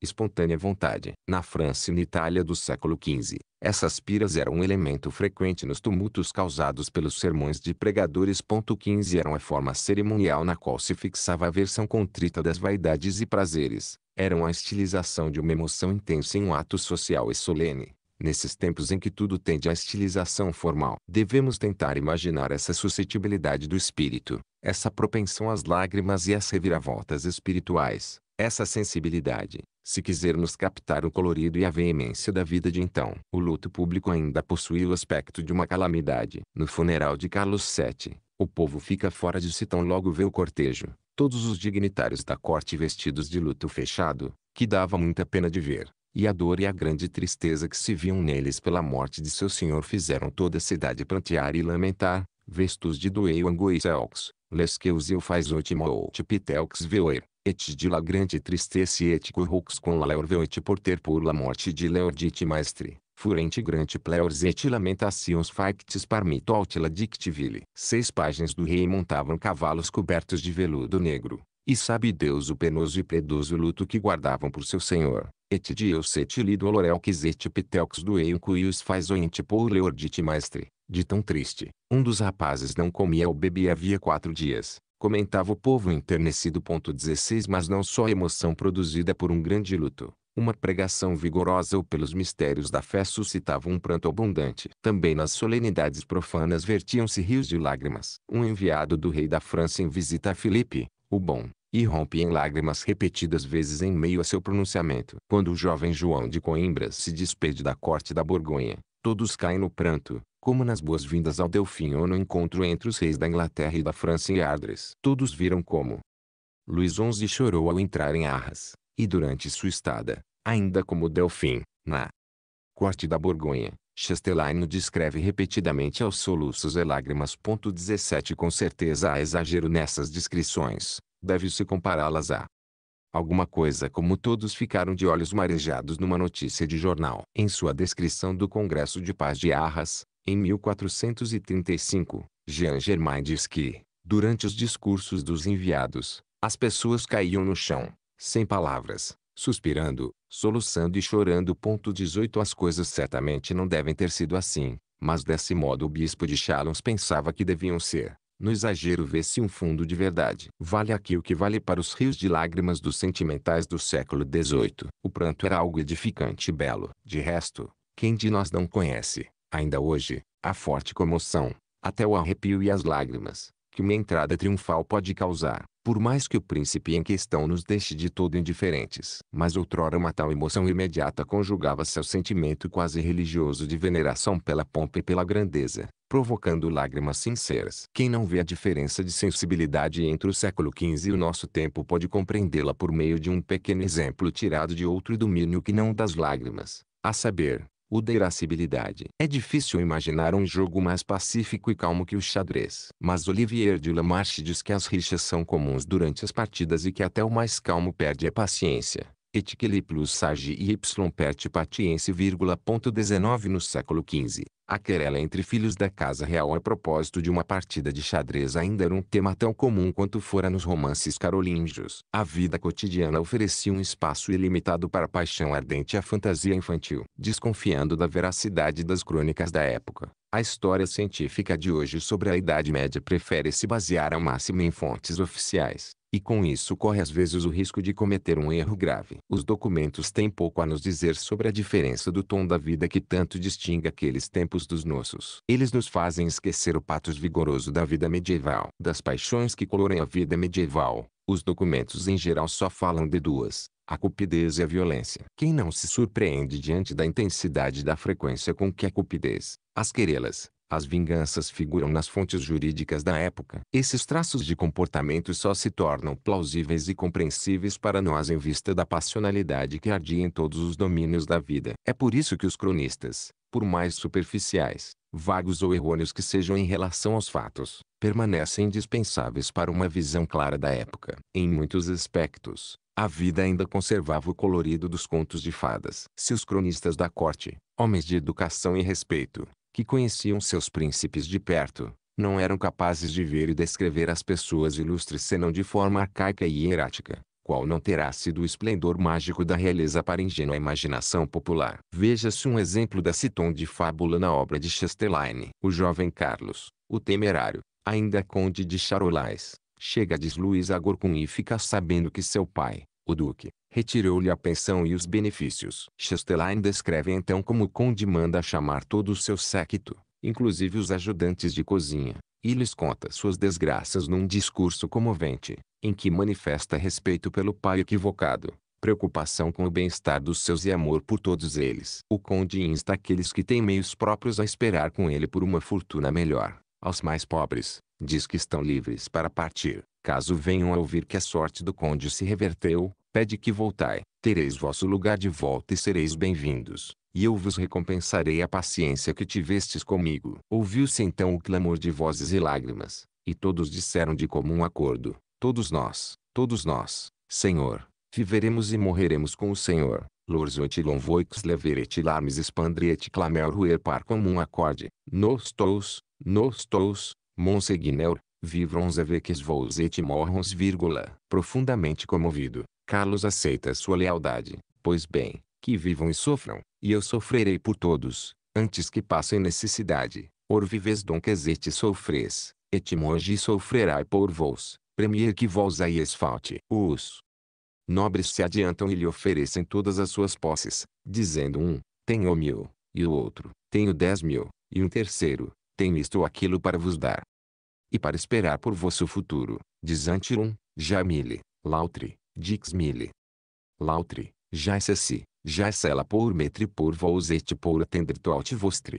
[SPEAKER 1] espontânea vontade. Na França e na Itália do século XV, essas piras eram um elemento frequente nos tumultos causados pelos sermões de pregadores. 15 eram a forma cerimonial na qual se fixava a versão contrita das vaidades e prazeres, eram a estilização de uma emoção intensa em um ato social e solene, Nesses tempos em que tudo tende à estilização formal, devemos tentar imaginar essa suscetibilidade do espírito, essa propensão às lágrimas e às reviravoltas espirituais, essa sensibilidade, se quisermos captar o colorido e a veemência da vida de então. O luto público ainda possui o aspecto de uma calamidade. No funeral de Carlos VII, o povo fica fora de si tão logo vê o cortejo. Todos os dignitários da corte vestidos de luto fechado, que dava muita pena de ver, e a dor e a grande tristeza que se viam neles pela morte de seu senhor fizeram toda a cidade plantear e lamentar, vestus de doeu angoicelx, lesqueus eu faz otimoote pitelx veoer, et de la grande tristeza et corrux com laur veoet por ter por la morte de leordite maestre, furente grande pleors et lamentations factis parmito autila dictivile. Seis páginas do rei montavam cavalos cobertos de veludo negro, e sabe Deus o penoso e predoso luto que guardavam por seu Senhor. Et dios et lido lorel quisete pitelx do cuius faz ointe por leordite maestre. De tão triste, um dos rapazes não comia ou bebia havia quatro dias. Comentava o povo enternecido. 16 Mas não só a emoção produzida por um grande luto, uma pregação vigorosa ou pelos mistérios da fé suscitava um pranto abundante. Também nas solenidades profanas vertiam-se rios de lágrimas. Um enviado do rei da França em visita a Filipe, o bom, e rompe em lágrimas repetidas vezes em meio a seu pronunciamento. Quando o jovem João de Coimbra se despede da corte da Borgonha, todos caem no pranto, como nas boas-vindas ao Delfim ou no encontro entre os reis da Inglaterra e da França em Ardres. Todos viram como Luís XI chorou ao entrar em Arras, e durante sua estada, ainda como Delfim, na corte da Borgonha, Chastelaino descreve repetidamente aos soluços e lágrimas. 17 Com certeza há exagero nessas descrições, deve-se compará-las a alguma coisa como todos ficaram de olhos marejados numa notícia de jornal. Em sua descrição do Congresso de Paz de Arras, em 1435, Jean Germain diz que, durante os discursos dos enviados, as pessoas caíam no chão, sem palavras, suspirando, soluçando e chorando. 18 As coisas certamente não devem ter sido assim, mas desse modo o bispo de Chalons pensava que deviam ser. No exagero vê-se um fundo de verdade. Vale aqui o que vale para os rios de lágrimas dos sentimentais do século XVIII. O pranto era algo edificante e belo. De resto, quem de nós não conhece, ainda hoje, a forte comoção, até o arrepio e as lágrimas, que uma entrada triunfal pode causar, por mais que o príncipe em questão nos deixe de todo indiferentes. Mas outrora uma tal emoção imediata conjugava-se ao sentimento quase religioso de veneração pela pompa e pela grandeza, provocando lágrimas sinceras. Quem não vê a diferença de sensibilidade entre o século XV e o nosso tempo pode compreendê-la por meio de um pequeno exemplo tirado de outro domínio que não das lágrimas, a saber, o da irascibilidade. É difícil imaginar um jogo mais pacífico e calmo que o xadrez. Mas Olivier de Lamarche diz que as rixas são comuns durante as partidas e que até o mais calmo perde a paciência. Et plus sage y perde patience, 19 no século XV. A querela entre filhos da casa real a é propósito de uma partida de xadrez ainda era um tema tão comum quanto fora nos romances carolíngios. A vida cotidiana oferecia um espaço ilimitado para a paixão ardente e a fantasia infantil. Desconfiando da veracidade das crônicas da época, a história científica de hoje sobre a Idade Média prefere se basear ao máximo em fontes oficiais. E com isso corre às vezes o risco de cometer um erro grave. Os documentos têm pouco a nos dizer sobre a diferença do tom da vida que tanto distingue aqueles tempos dos nossos. Eles nos fazem esquecer o patos vigoroso da vida medieval. Das paixões que colorem a vida medieval, os documentos em geral só falam de duas, a cupidez e a violência. Quem não se surpreende diante da intensidade e da frequência com que a cupidez, as querelas, as vinganças figuram nas fontes jurídicas da época. Esses traços de comportamento só se tornam plausíveis e compreensíveis para nós em vista da passionalidade que ardia em todos os domínios da vida. É por isso que os cronistas, por mais superficiais, vagos ou errôneos que sejam em relação aos fatos, permanecem indispensáveis para uma visão clara da época. Em muitos aspectos, a vida ainda conservava o colorido dos contos de fadas. Se os cronistas da corte, homens de educação e respeito, que conheciam seus príncipes de perto, não eram capazes de ver e descrever as pessoas ilustres senão de forma arcaica e hierática, qual não terá sido o esplendor mágico da realeza para a ingênua imaginação popular. Veja-se um exemplo desse tom de fábula na obra de Chesterline, O jovem Carlos, o temerário, ainda conde de Charolais, chega a Luís a Gorcum e fica sabendo que seu pai, o duque retirou-lhe a pensão e os benefícios. Chastelain descreve então como o conde manda chamar todo o seu séquito, inclusive os ajudantes de cozinha, e lhes conta suas desgraças num discurso comovente, em que manifesta respeito pelo pai equivocado, preocupação com o bem-estar dos seus e amor por todos eles. O conde insta aqueles que têm meios próprios a esperar com ele por uma fortuna melhor, aos mais pobres, diz que estão livres para partir. Caso venham a ouvir que a sorte do conde se reverteu, pede que voltai, tereis vosso lugar de volta e sereis bem-vindos, e eu vos recompensarei a paciência que tivestes comigo. Ouviu-se então o clamor de vozes e lágrimas, e todos disseram de comum acordo, todos nós, todos nós, Senhor, viveremos e morreremos com o Senhor. Lors otilon voix lever et larmes expandriet clamel ruer par comum acorde, nos tous, Nostos, tous, Monsegneur, vivrons avec vous et morrons, vírgula. Profundamente comovido, Carlos aceita sua lealdade. Pois bem, que vivam e sofram, e eu sofrerei por todos, antes que passem necessidade. Or vives donc et sofres, et moji sofrerai por vós, premier que vós aí esfalte. Os nobres se adiantam e lhe oferecem todas as suas posses, dizendo um, tenho mil, e o outro, tenho dez mil, e um terceiro, tenho isto ou aquilo para vos dar. E para esperar por vosso futuro, diz Antirum, Jamile, Lautre, Dixmile. Lautre, já se jaece ela por metri por vos et por atender tuaut vostri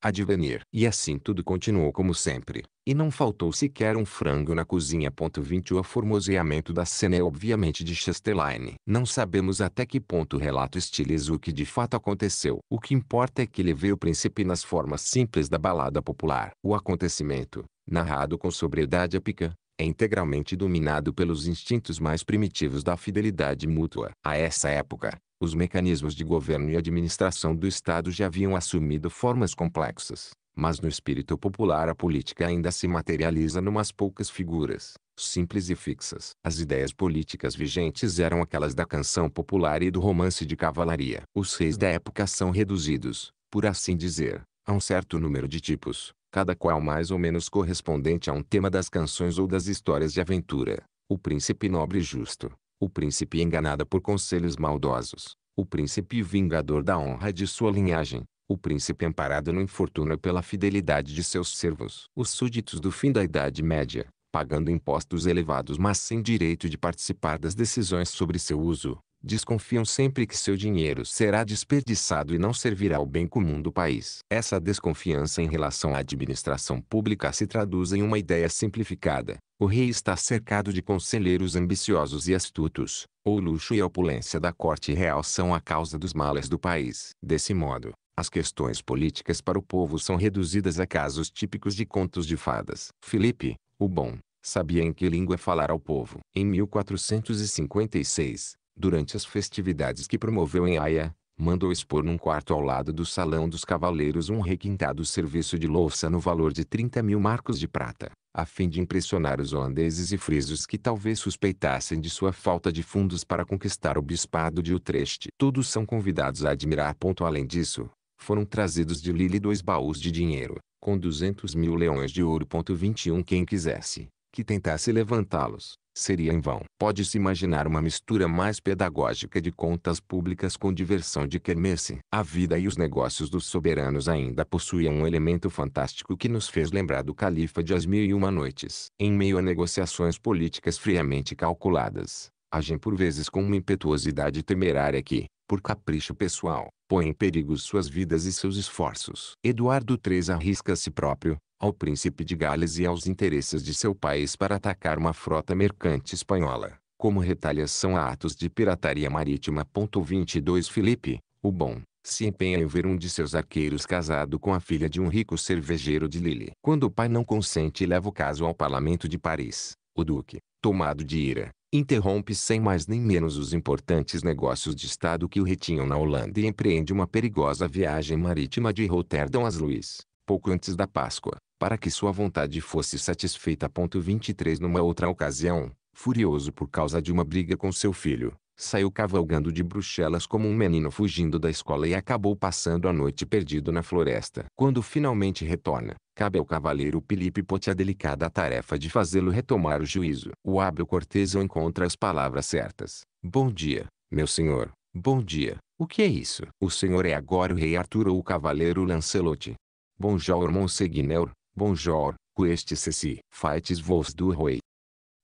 [SPEAKER 1] advenir. E assim tudo continuou como sempre. E não faltou sequer um frango na cozinha. 20 O aformoseamento da cena é obviamente de Chastelain. Não sabemos até que ponto o relato estiliza o que de fato aconteceu. O que importa é que ele vê o príncipe nas formas simples da balada popular. O acontecimento, narrado com sobriedade épica, é integralmente dominado pelos instintos mais primitivos da fidelidade mútua. A essa época, os mecanismos de governo e administração do Estado já haviam assumido formas complexas, mas no espírito popular a política ainda se materializa numas poucas figuras, simples e fixas. As ideias políticas vigentes eram aquelas da canção popular e do romance de cavalaria. Os reis da época são reduzidos, por assim dizer, a um certo número de tipos, cada qual mais ou menos correspondente a um tema das canções ou das histórias de aventura. O príncipe nobre e justo, o príncipe enganado por conselhos maldosos. O príncipe vingador da honra de sua linhagem. O príncipe amparado no infortúnio pela fidelidade de seus servos. Os súditos do fim da Idade Média, pagando impostos elevados mas sem direito de participar das decisões sobre seu uso, desconfiam sempre que seu dinheiro será desperdiçado e não servirá ao bem comum do país. Essa desconfiança em relação à administração pública se traduz em uma ideia simplificada. O rei está cercado de conselheiros ambiciosos e astutos. O luxo e a opulência da corte real são a causa dos males do país. Desse modo, as questões políticas para o povo são reduzidas a casos típicos de contos de fadas. Felipe, o Bom, sabia em que língua falar ao povo. Em 1456, durante as festividades que promoveu em Haia, mandou expor num quarto ao lado do Salão dos Cavaleiros um requintado serviço de louça no valor de 30 mil marcos de prata, a fim de impressionar os holandeses e frisos que talvez suspeitassem de sua falta de fundos para conquistar o bispado de Utrecht. Todos são convidados a admirar. Ponto além disso, foram trazidos de Lille dois baús de dinheiro, com 200 mil leões de ouro. 21 Quem quisesse, que tentasse levantá-los, seria em vão. Pode-se imaginar uma mistura mais pedagógica de contas públicas com diversão de quermesse. A vida e os negócios dos soberanos ainda possuíam um elemento fantástico que nos fez lembrar do califa de As Mil e Uma Noites. Em meio a negociações políticas friamente calculadas, agem por vezes com uma impetuosidade temerária que, por capricho pessoal, põe em perigo suas vidas e seus esforços. Eduardo III arrisca se próprio, ao príncipe de Gales e aos interesses de seu país para atacar uma frota mercante espanhola, como retaliação a atos de pirataria marítima. 22 Felipe, o Bom, se empenha em ver um de seus arqueiros casado com a filha de um rico cervejeiro de Lille. Quando o pai não consente leva o caso ao parlamento de Paris, o duque, tomado de ira, interrompe sem mais nem menos os importantes negócios de Estado que o retinham na Holanda e empreende uma perigosa viagem marítima de Roterdão às Luís, pouco antes da Páscoa para que sua vontade fosse satisfeita. 23 Numa outra ocasião, furioso por causa de uma briga com seu filho, saiu cavalgando de Bruxelas como um menino fugindo da escola e acabou passando a noite perdido na floresta. Quando finalmente retorna, cabe ao cavaleiro Filipe Pote a delicada tarefa de fazê-lo retomar o juízo. O hábil cortesão encontra as palavras certas. Bom dia, meu senhor. Bom dia. O que é isso? O senhor é agora o rei Arthur ou o cavaleiro Lancelot? Bonjour, monseigneur. Bonjour, queste ceci, faites vos du roi.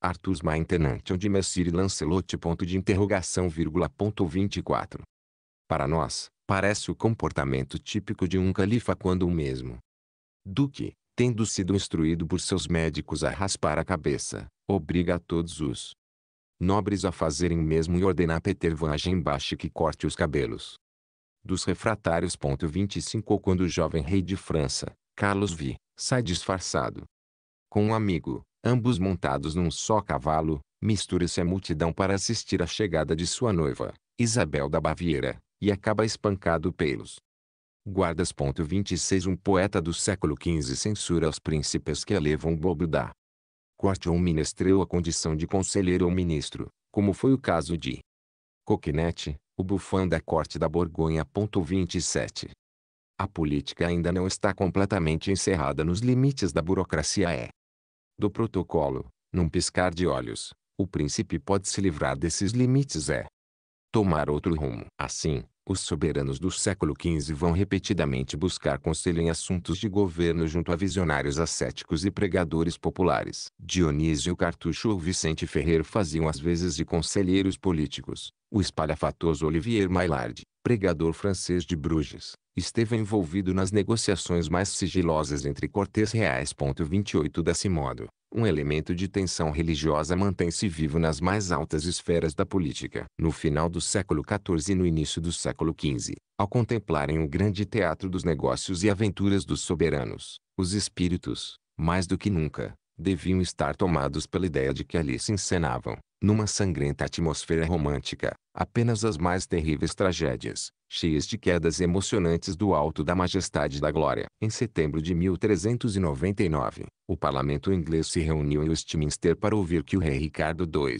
[SPEAKER 1] Artus Maintenantion de Messire Lancelotti. Ponto de interrogação, vírgula, ponto 24. Para nós, parece o comportamento típico de um califa quando o mesmo duque, tendo sido instruído por seus médicos a raspar a cabeça, obriga a todos os nobres a fazerem o mesmo e ordena a Petervan Agembache que corte os cabelos dos refratários. 25 Quando o jovem rei de França, Carlos V, sai disfarçado. Com um amigo, ambos montados num só cavalo, mistura-se a multidão para assistir à chegada de sua noiva, Isabel da Baviera, e acaba espancado pelos guardas. 26 Um poeta do século XV censura os príncipes que elevam o bobo da corte ou ministreu a condição de conselheiro ou ministro, como foi o caso de Coquinete, o bufão da corte da Borgonha. 27 a política ainda não está completamente encerrada nos limites da burocracia é. Do protocolo, num piscar de olhos, o príncipe pode se livrar desses limites é. Tomar outro rumo. Assim, os soberanos do século XV vão repetidamente buscar conselho em assuntos de governo junto a visionários ascéticos e pregadores populares. Dionísio Cartucho ou Vicente Ferreiro faziam as vezes de conselheiros políticos, o espalhafatoso Olivier Maillard, pregador francês de Bruges, esteve envolvido nas negociações mais sigilosas entre cortes reais. 28 Desse modo, um elemento de tensão religiosa mantém-se vivo nas mais altas esferas da política. No final do século XIV e no início do século XV, ao contemplarem o grande teatro dos negócios e aventuras dos soberanos, os espíritos, mais do que nunca, deviam estar tomados pela ideia de que ali se encenavam, numa sangrenta atmosfera romântica, apenas as mais terríveis tragédias, cheias de quedas emocionantes do alto da majestade da glória. Em setembro de 1399, o parlamento inglês se reuniu em Westminster para ouvir que o rei Ricardo II,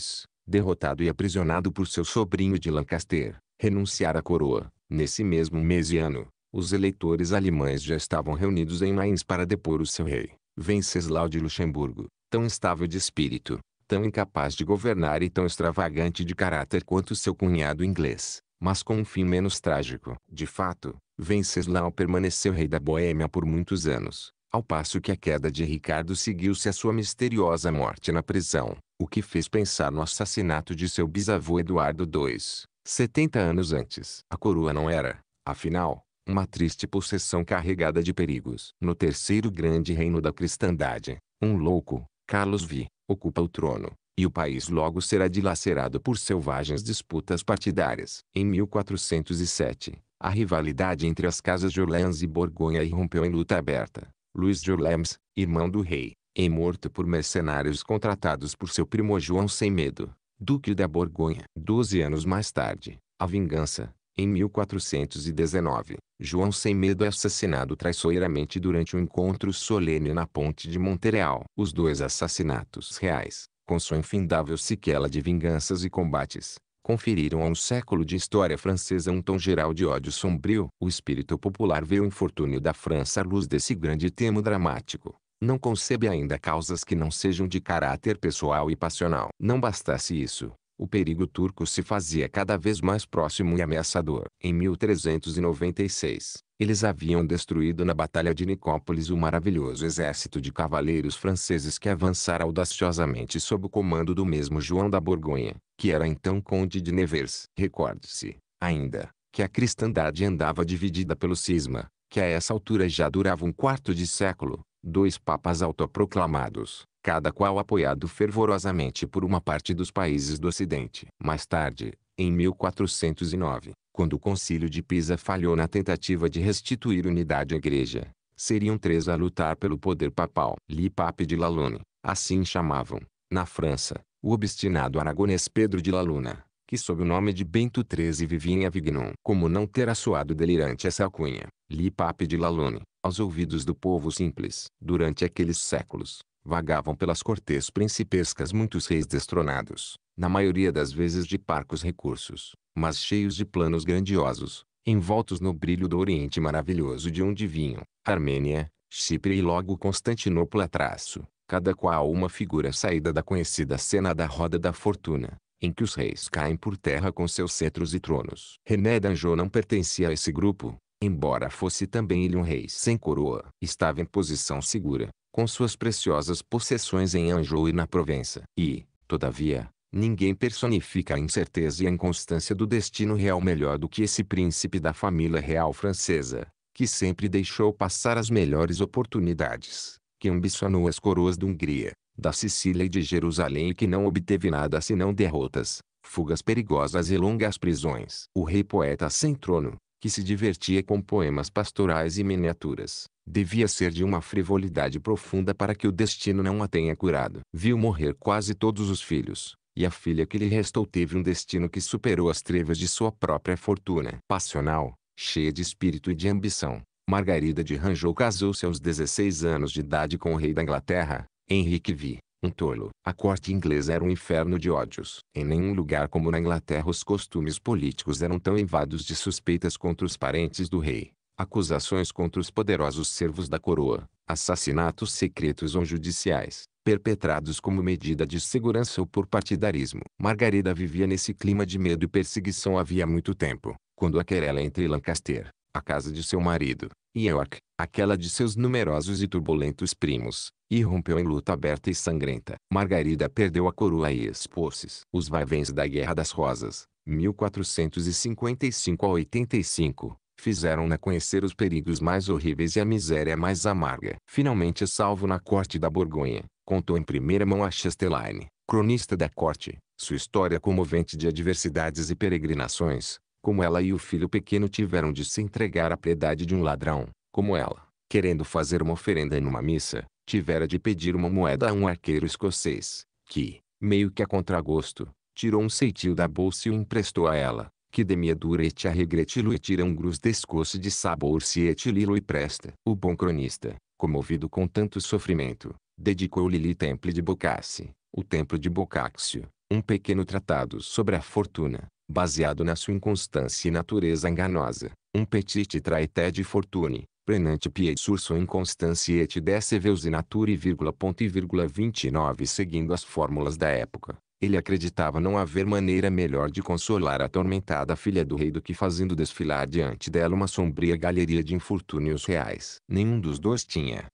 [SPEAKER 1] derrotado e aprisionado por seu sobrinho de Lancaster, renunciara à coroa. Nesse mesmo mês e ano, os eleitores alemães já estavam reunidos em Mainz para depor o seu rei. Venceslau de Luxemburgo, tão instável de espírito, tão incapaz de governar e tão extravagante de caráter quanto seu cunhado inglês, mas com um fim menos trágico. De fato, Venceslau permaneceu rei da Boêmia por muitos anos, ao passo que a queda de Ricardo seguiu-se à sua misteriosa morte na prisão, o que fez pensar no assassinato de seu bisavô Eduardo II, 70 anos antes. A coroa não era, afinal, uma triste possessão carregada de perigos. No terceiro grande reino da cristandade, um louco, Carlos V, ocupa o trono, e o país logo será dilacerado por selvagens disputas partidárias. Em 1407, a rivalidade entre as casas de Orleans e Borgonha irrompeu em luta aberta. Luís de Orleans, irmão do rei, é morto por mercenários contratados por seu primo João Sem Medo, duque da Borgonha. Doze anos mais tarde, a vingança, em 1419, João Sem Medo é assassinado traiçoeiramente durante um encontro solene na ponte de Montreal. Os dois assassinatos reais, com sua infindável sequela de vinganças e combates, conferiram a um século de história francesa um tom geral de ódio sombrio. O espírito popular vê o infortúnio da França à luz desse grande tema dramático. Não concebe ainda causas que não sejam de caráter pessoal e passional. Não bastasse isso, o perigo turco se fazia cada vez mais próximo e ameaçador. Em 1396, eles haviam destruído na Batalha de Nicópolis o maravilhoso exército de cavaleiros franceses que avançara audaciosamente sob o comando do mesmo João da Borgonha, que era então conde de Nevers. Recorde-se, ainda, que a cristandade andava dividida pelo cisma, que a essa altura já durava um quarto de século, dois papas autoproclamados, cada qual apoiado fervorosamente por uma parte dos países do Ocidente. Mais tarde, em 1409, quando o concílio de Pisa falhou na tentativa de restituir unidade à igreja, seriam três a lutar pelo poder papal. Lipape de Lalune, assim chamavam, na França, o obstinado aragonês Pedro de Laluna, que sob o nome de Bento XIII vivia em Avignon. Como não terá soado delirante essa alcunha, Lipape de Lalune, aos ouvidos do povo simples. Durante aqueles séculos, vagavam pelas cortes principescas muitos reis destronados, na maioria das vezes de parcos recursos, mas cheios de planos grandiosos, envoltos no brilho do Oriente maravilhoso de onde vinham, Armênia, Chipre e logo Constantinopla traço, cada qual uma figura saída da conhecida cena da Roda da Fortuna, em que os reis caem por terra com seus cetros e tronos. René d'Anjou não pertencia a esse grupo, embora fosse também ele um rei sem coroa. Estava em posição segura, com suas preciosas possessões em Anjou e na Provença. E, todavia, ninguém personifica a incerteza e a inconstância do destino real melhor do que esse príncipe da família real francesa, que sempre deixou passar as melhores oportunidades, que ambicionou as coroas da Hungria, da Sicília e de Jerusalém e que não obteve nada senão derrotas, fugas perigosas e longas prisões. O rei poeta sem trono, que se divertia com poemas pastorais e miniaturas. Devia ser de uma frivolidade profunda para que o destino não a tenha curado. Viu morrer quase todos os filhos, e a filha que lhe restou teve um destino que superou as trevas de sua própria fortuna. Passional, cheia de espírito e de ambição, Margarida de Ranjou casou-se aos 16 anos de idade com o rei da Inglaterra, Henrique V. Um tolo. A corte inglesa era um inferno de ódios. Em nenhum lugar como na Inglaterra os costumes políticos eram tão invados de suspeitas contra os parentes do rei, acusações contra os poderosos servos da coroa, assassinatos secretos ou judiciais, perpetrados como medida de segurança ou por partidarismo. Margarida vivia nesse clima de medo e perseguição havia muito tempo, quando a querela entre Lancaster, a casa de seu marido, e York, aquela de seus numerosos e turbulentos primos, irrompeu em luta aberta e sangrenta. Margarida perdeu a coroa e expôs-se. Os vaivéns da Guerra das Rosas, 1455 a 85, fizeram-na conhecer os perigos mais horríveis e a miséria mais amarga. Finalmente salvo na corte da Borgonha, contou em primeira mão a Chastelaine, cronista da corte, sua história comovente de adversidades e peregrinações, como ela e o filho pequeno tiveram de se entregar à piedade de um ladrão, como ela, querendo fazer uma oferenda numa missa, tivera de pedir uma moeda a um arqueiro escocês, que, meio que a contragosto, tirou um ceitil da bolsa e o emprestou a ela, que demiadura et arregretilo e tiram grus descoce de sabor se et lilo e presta. O bom cronista, comovido com tanto sofrimento, dedicou-lhe Temple de Boccace, o Templo de Bocáxio, um pequeno tratado sobre a fortuna, baseado na sua inconstância e natureza enganosa, um petit traité de fortune, Prenante et surso inconstantia et deceveus in nature, vírgula, ponto e vírgula 29 Seguindo as fórmulas da época, ele acreditava não haver maneira melhor de consolar a atormentada filha do rei do que fazendo desfilar diante dela uma sombria galeria de infortúnios reais. Nenhum dos dois tinha.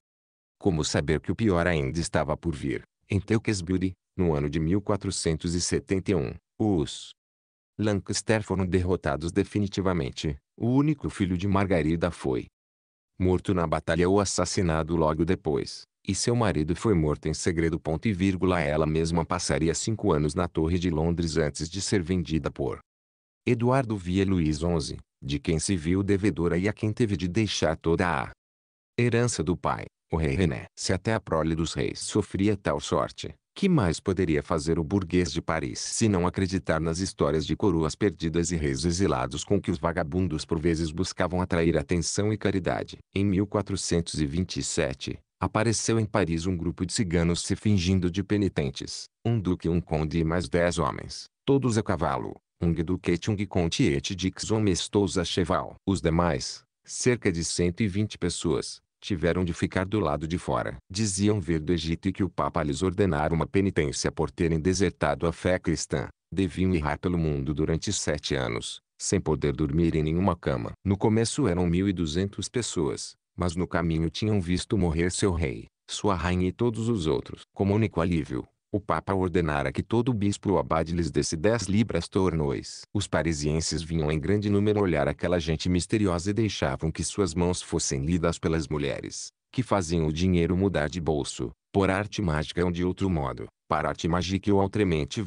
[SPEAKER 1] Como saber que o pior ainda estava por vir? Em Tewkesbury, no ano de 1471, os Lancaster foram derrotados definitivamente. O único filho de Margarida foi, morto na batalha ou assassinado logo depois, e seu marido foi morto em segredo. Ponto e vírgula, ela mesma passaria cinco anos na Torre de Londres antes de ser vendida por Eduardo Via Luiz XI, de quem se viu devedora e a quem teve de deixar toda a herança do pai, o rei René. Se até a prole dos reis sofria tal sorte, que mais poderia fazer o burguês de Paris se não acreditar nas histórias de coroas perdidas e reis exilados com que os vagabundos por vezes buscavam atrair atenção e caridade? Em 1427, apareceu em Paris um grupo de ciganos se fingindo de penitentes, um duque um conde e mais dez homens, todos a cavalo, um duquete um conte et dix hommes a cheval. Os demais, cerca de 120 pessoas, tiveram de ficar do lado de fora. Diziam ver do Egito e que o Papa lhes ordenara uma penitência por terem desertado a fé cristã. Deviam errar pelo mundo durante sete anos, sem poder dormir em nenhuma cama. No começo eram mil e duzentas pessoas, mas no caminho tinham visto morrer seu rei, sua rainha e todos os outros. Como único alívio, o Papa ordenara que todo bispo ou abade lhes desse dez libras tornois. Os parisienses vinham em grande número olhar aquela gente misteriosa e deixavam que suas mãos fossem lidas pelas mulheres, que faziam o dinheiro mudar de bolso, por arte mágica ou de outro modo arte mágica ou altremente.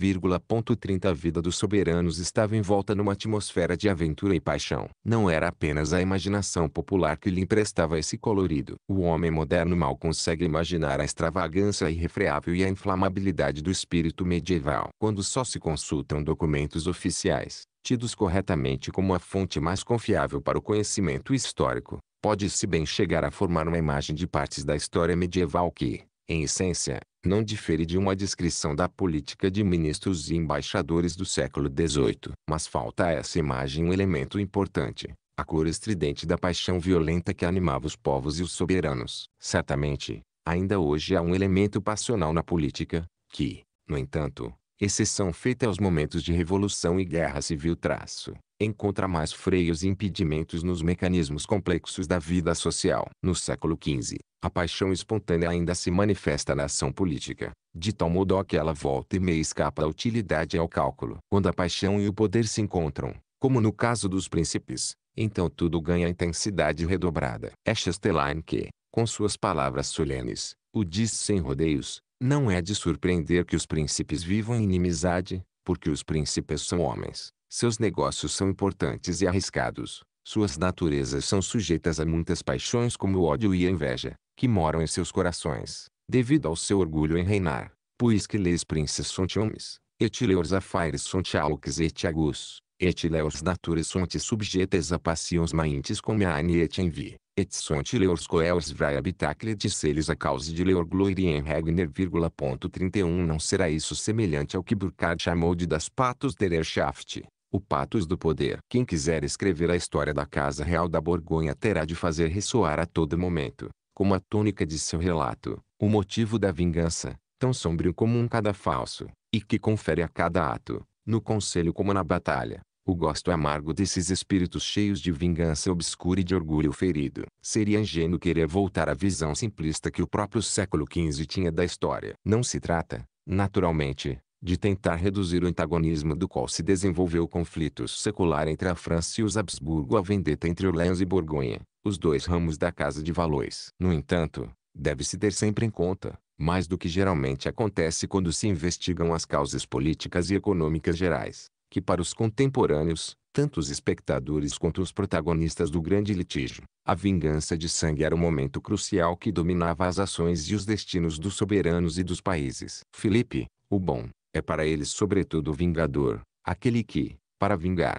[SPEAKER 1] 30 A vida dos soberanos estava envolta numa atmosfera de aventura e paixão. Não era apenas a imaginação popular que lhe emprestava esse colorido. O homem moderno mal consegue imaginar a extravagância irrefreável e a inflamabilidade do espírito medieval. Quando só se consultam documentos oficiais, tidos corretamente como a fonte mais confiável para o conhecimento histórico, pode-se bem chegar a formar uma imagem de partes da história medieval que, em essência, não difere de uma descrição da política de ministros e embaixadores do século XVIII. Mas falta a essa imagem um elemento importante, a cor estridente da paixão violenta que animava os povos e os soberanos. Certamente, ainda hoje há um elemento passional na política, que, no entanto, exceção feita aos momentos de revolução e guerra civil traço, encontra mais freios e impedimentos nos mecanismos complexos da vida social. No século XV, a paixão espontânea ainda se manifesta na ação política, de tal modo que ela volta e meia escapa à utilidade e ao cálculo. Quando a paixão e o poder se encontram, como no caso dos príncipes, então tudo ganha intensidade redobrada. É Chastelain que, com suas palavras solenes, o diz sem rodeios, não é de surpreender que os príncipes vivam em inimizade, porque os príncipes são homens. Seus negócios são importantes e arriscados. Suas naturezas são sujeitas a muitas paixões como o ódio e a inveja, que moram em seus corações, devido ao seu orgulho em reinar. pois que leis princes sont homens, et leurs affaires sont aux et agus, et leurs natures sont subjetas a passions maintes comme a et envi et sont leurs coels vai habitacle de seles a causa de leur gloria en regner, 31 Não será isso semelhante ao que Burkard chamou de das patos der Erschaft o patos do poder. Quem quiser escrever a história da Casa Real da Borgonha terá de fazer ressoar a todo momento, como a tônica de seu relato, o motivo da vingança, tão sombrio como um cadafalso, e que confere a cada ato, no conselho como na batalha, o gosto amargo desses espíritos cheios de vingança obscura e de orgulho ferido. Seria ingênuo querer voltar à visão simplista que o próprio século XV tinha da história. Não se trata, naturalmente, de tentar reduzir o antagonismo do qual se desenvolveu o conflito secular entre a França e os Habsburgo a vendetta entre Orleans e Borgonha, os dois ramos da Casa de Valois. No entanto, deve-se ter sempre em conta, mais do que geralmente acontece quando se investigam as causas políticas e econômicas gerais, que para os contemporâneos, tanto os espectadores quanto os protagonistas do grande litígio, a vingança de sangue era o momento crucial que dominava as ações e os destinos dos soberanos e dos países. Filipe, o Bom, é para eles sobretudo o vingador, aquele que, para vingar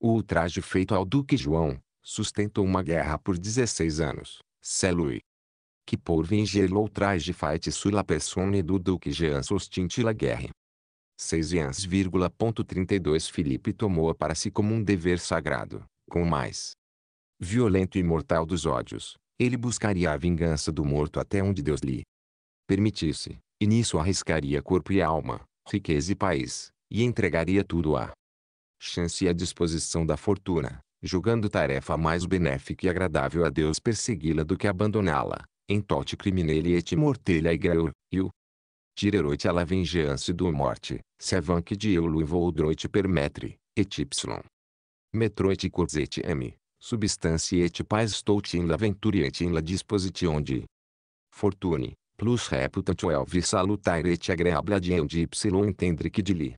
[SPEAKER 1] o ultraje feito ao Duque João, sustentou uma guerra por 16 anos, celui. Que por vinger o ultraje sur la personne do Duque Jean sostinte la guerra. 6 Jeans,32 Felipe tomou-a para si como um dever sagrado, com mais violento e mortal dos ódios, ele buscaria a vingança do morto até onde Deus lhe permitisse, e nisso arriscaria corpo e alma, riqueza e país, e entregaria tudo à chance e à disposição da fortuna, julgando tarefa mais benéfica e agradável a Deus persegui-la do que abandoná-la. Em tot criminele et mortelha igreur, iu. Tireroit alla vengeance do morte, se avanque de eu luivoldroit permetre, et y. Metroit corzet m, substância et paz estou in la venturi et in la disposition de fortune, plus reputatio elvi salutare et agreabladiem de y entendre que de li.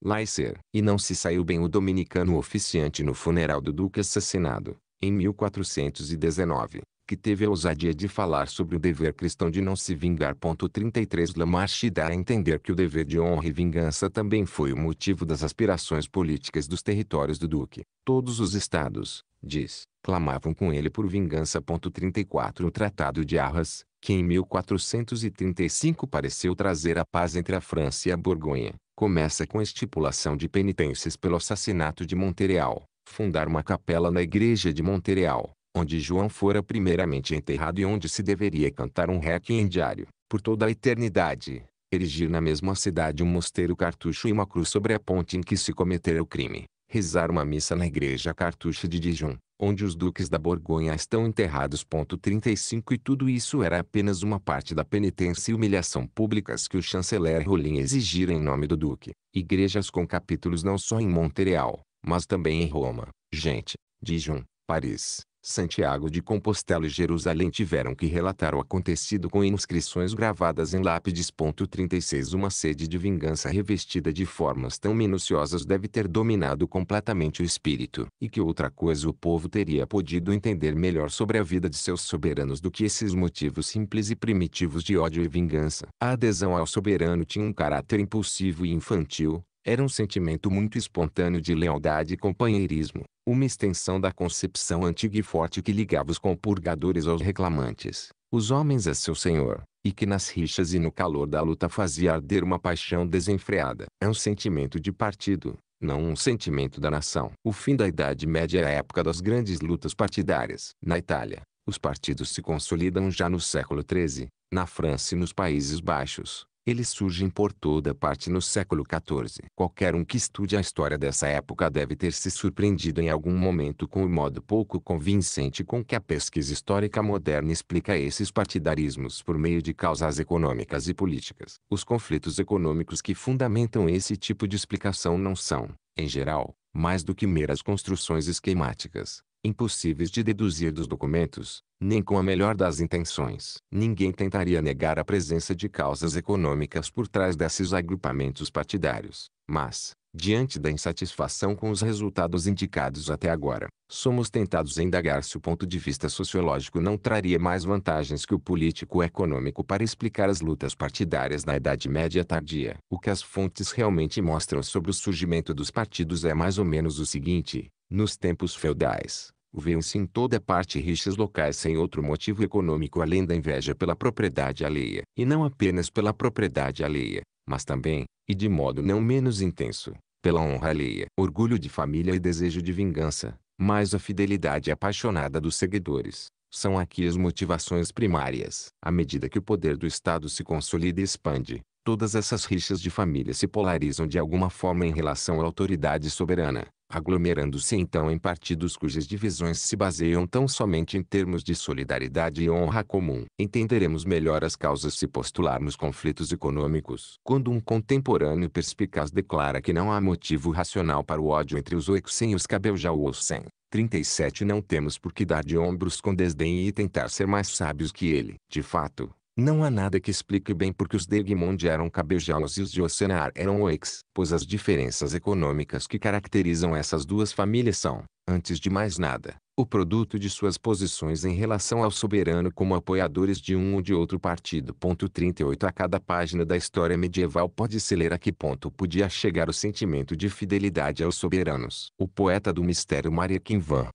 [SPEAKER 1] Leiser, e não se saiu bem o dominicano oficiante no funeral do duque assassinado, em 1419, que teve a ousadia de falar sobre o dever cristão de não se vingar. 33 Lamarche dá a entender que o dever de honra e vingança também foi o motivo das aspirações políticas dos territórios do duque. Todos os estados, diz, clamavam com ele por vingança. 34 O Tratado de Arras, que em 1435 pareceu trazer a paz entre a França e a Borgonha, começa com a estipulação de penitências pelo assassinato de Montereal, fundar uma capela na igreja de Montereal, onde João fora primeiramente enterrado e onde se deveria cantar um requiem diário, por toda a eternidade, erigir na mesma cidade um mosteiro cartucho e uma cruz sobre a ponte em que se cometeu o crime, rezar uma missa na igreja cartucha de Dijon, onde os duques da Borgonha estão enterrados. 35 E tudo isso era apenas uma parte da penitência e humilhação públicas que o chanceler Rolim exigira em nome do duque. Igrejas com capítulos não só em Montreal, mas também em Roma, Gente, Dijon, Paris, Santiago de Compostela e Jerusalém tiveram que relatar o acontecido com inscrições gravadas em lápides. 36 Uma sede de vingança revestida de formas tão minuciosas deve ter dominado completamente o espírito, e que outra coisa o povo teria podido entender melhor sobre a vida de seus soberanos do que esses motivos simples e primitivos de ódio e vingança. A adesão ao soberano tinha um caráter impulsivo e infantil, era um sentimento muito espontâneo de lealdade e companheirismo, uma extensão da concepção antiga e forte que ligava os compurgadores aos reclamantes, os homens a seu senhor, e que nas rixas e no calor da luta fazia arder uma paixão desenfreada. É um sentimento de partido, não um sentimento da nação. O fim da Idade Média é a época das grandes lutas partidárias. Na Itália, os partidos se consolidam já no século XIII, na França e nos Países Baixos. Eles surgem por toda parte no século XIV. Qualquer um que estude a história dessa época deve ter se surpreendido em algum momento com o modo pouco convincente com que a pesquisa histórica moderna explica esses partidarismos por meio de causas econômicas e políticas. Os conflitos econômicos que fundamentam esse tipo de explicação não são, em geral, mais do que meras construções esquemáticas, impossíveis de deduzir dos documentos, nem com a melhor das intenções. Ninguém tentaria negar a presença de causas econômicas por trás desses agrupamentos partidários, mas, diante da insatisfação com os resultados indicados até agora, somos tentados a indagar se o ponto de vista sociológico não traria mais vantagens que o político-econômico para explicar as lutas partidárias na Idade Média tardia. O que as fontes realmente mostram sobre o surgimento dos partidos é mais ou menos o seguinte: nos tempos feudais, vêem se em toda parte rixas locais sem outro motivo econômico além da inveja pela propriedade alheia. E não apenas pela propriedade alheia, mas também, e de modo não menos intenso, pela honra alheia. Orgulho de família e desejo de vingança, mais a fidelidade apaixonada dos seguidores, são aqui as motivações primárias. À medida que o poder do Estado se consolida e expande, todas essas rixas de família se polarizam de alguma forma em relação à autoridade soberana, aglomerando-se então em partidos cujas divisões se baseiam tão somente em termos de solidariedade e honra comum. Entenderemos melhor as causas se postularmos conflitos econômicos. Quando um contemporâneo perspicaz declara que não há motivo racional para o ódio entre os Oixen e os Cabeljaus 37 Não temos por que dar de ombros com desdém e tentar ser mais sábios que ele. De fato, não há nada que explique bem porque os Degmond eram cabejaus e os Diocenar eram oex, pois as diferenças econômicas que caracterizam essas duas famílias são, antes de mais nada, o produto de suas posições em relação ao soberano como apoiadores de um ou de outro partido. 38 A cada página da história medieval pode-se ler a que ponto podia chegar o sentimento de fidelidade aos soberanos. O poeta do mistério Maria Quinvan.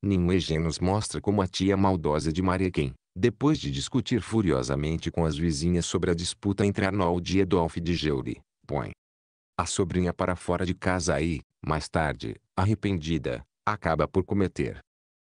[SPEAKER 1] Nenhum nos mostra como a tia maldosa de Maria Quem, depois de discutir furiosamente com as vizinhas sobre a disputa entre Arnold e Edolf de Geure, põe a sobrinha para fora de casa e, mais tarde, arrependida, acaba por cometer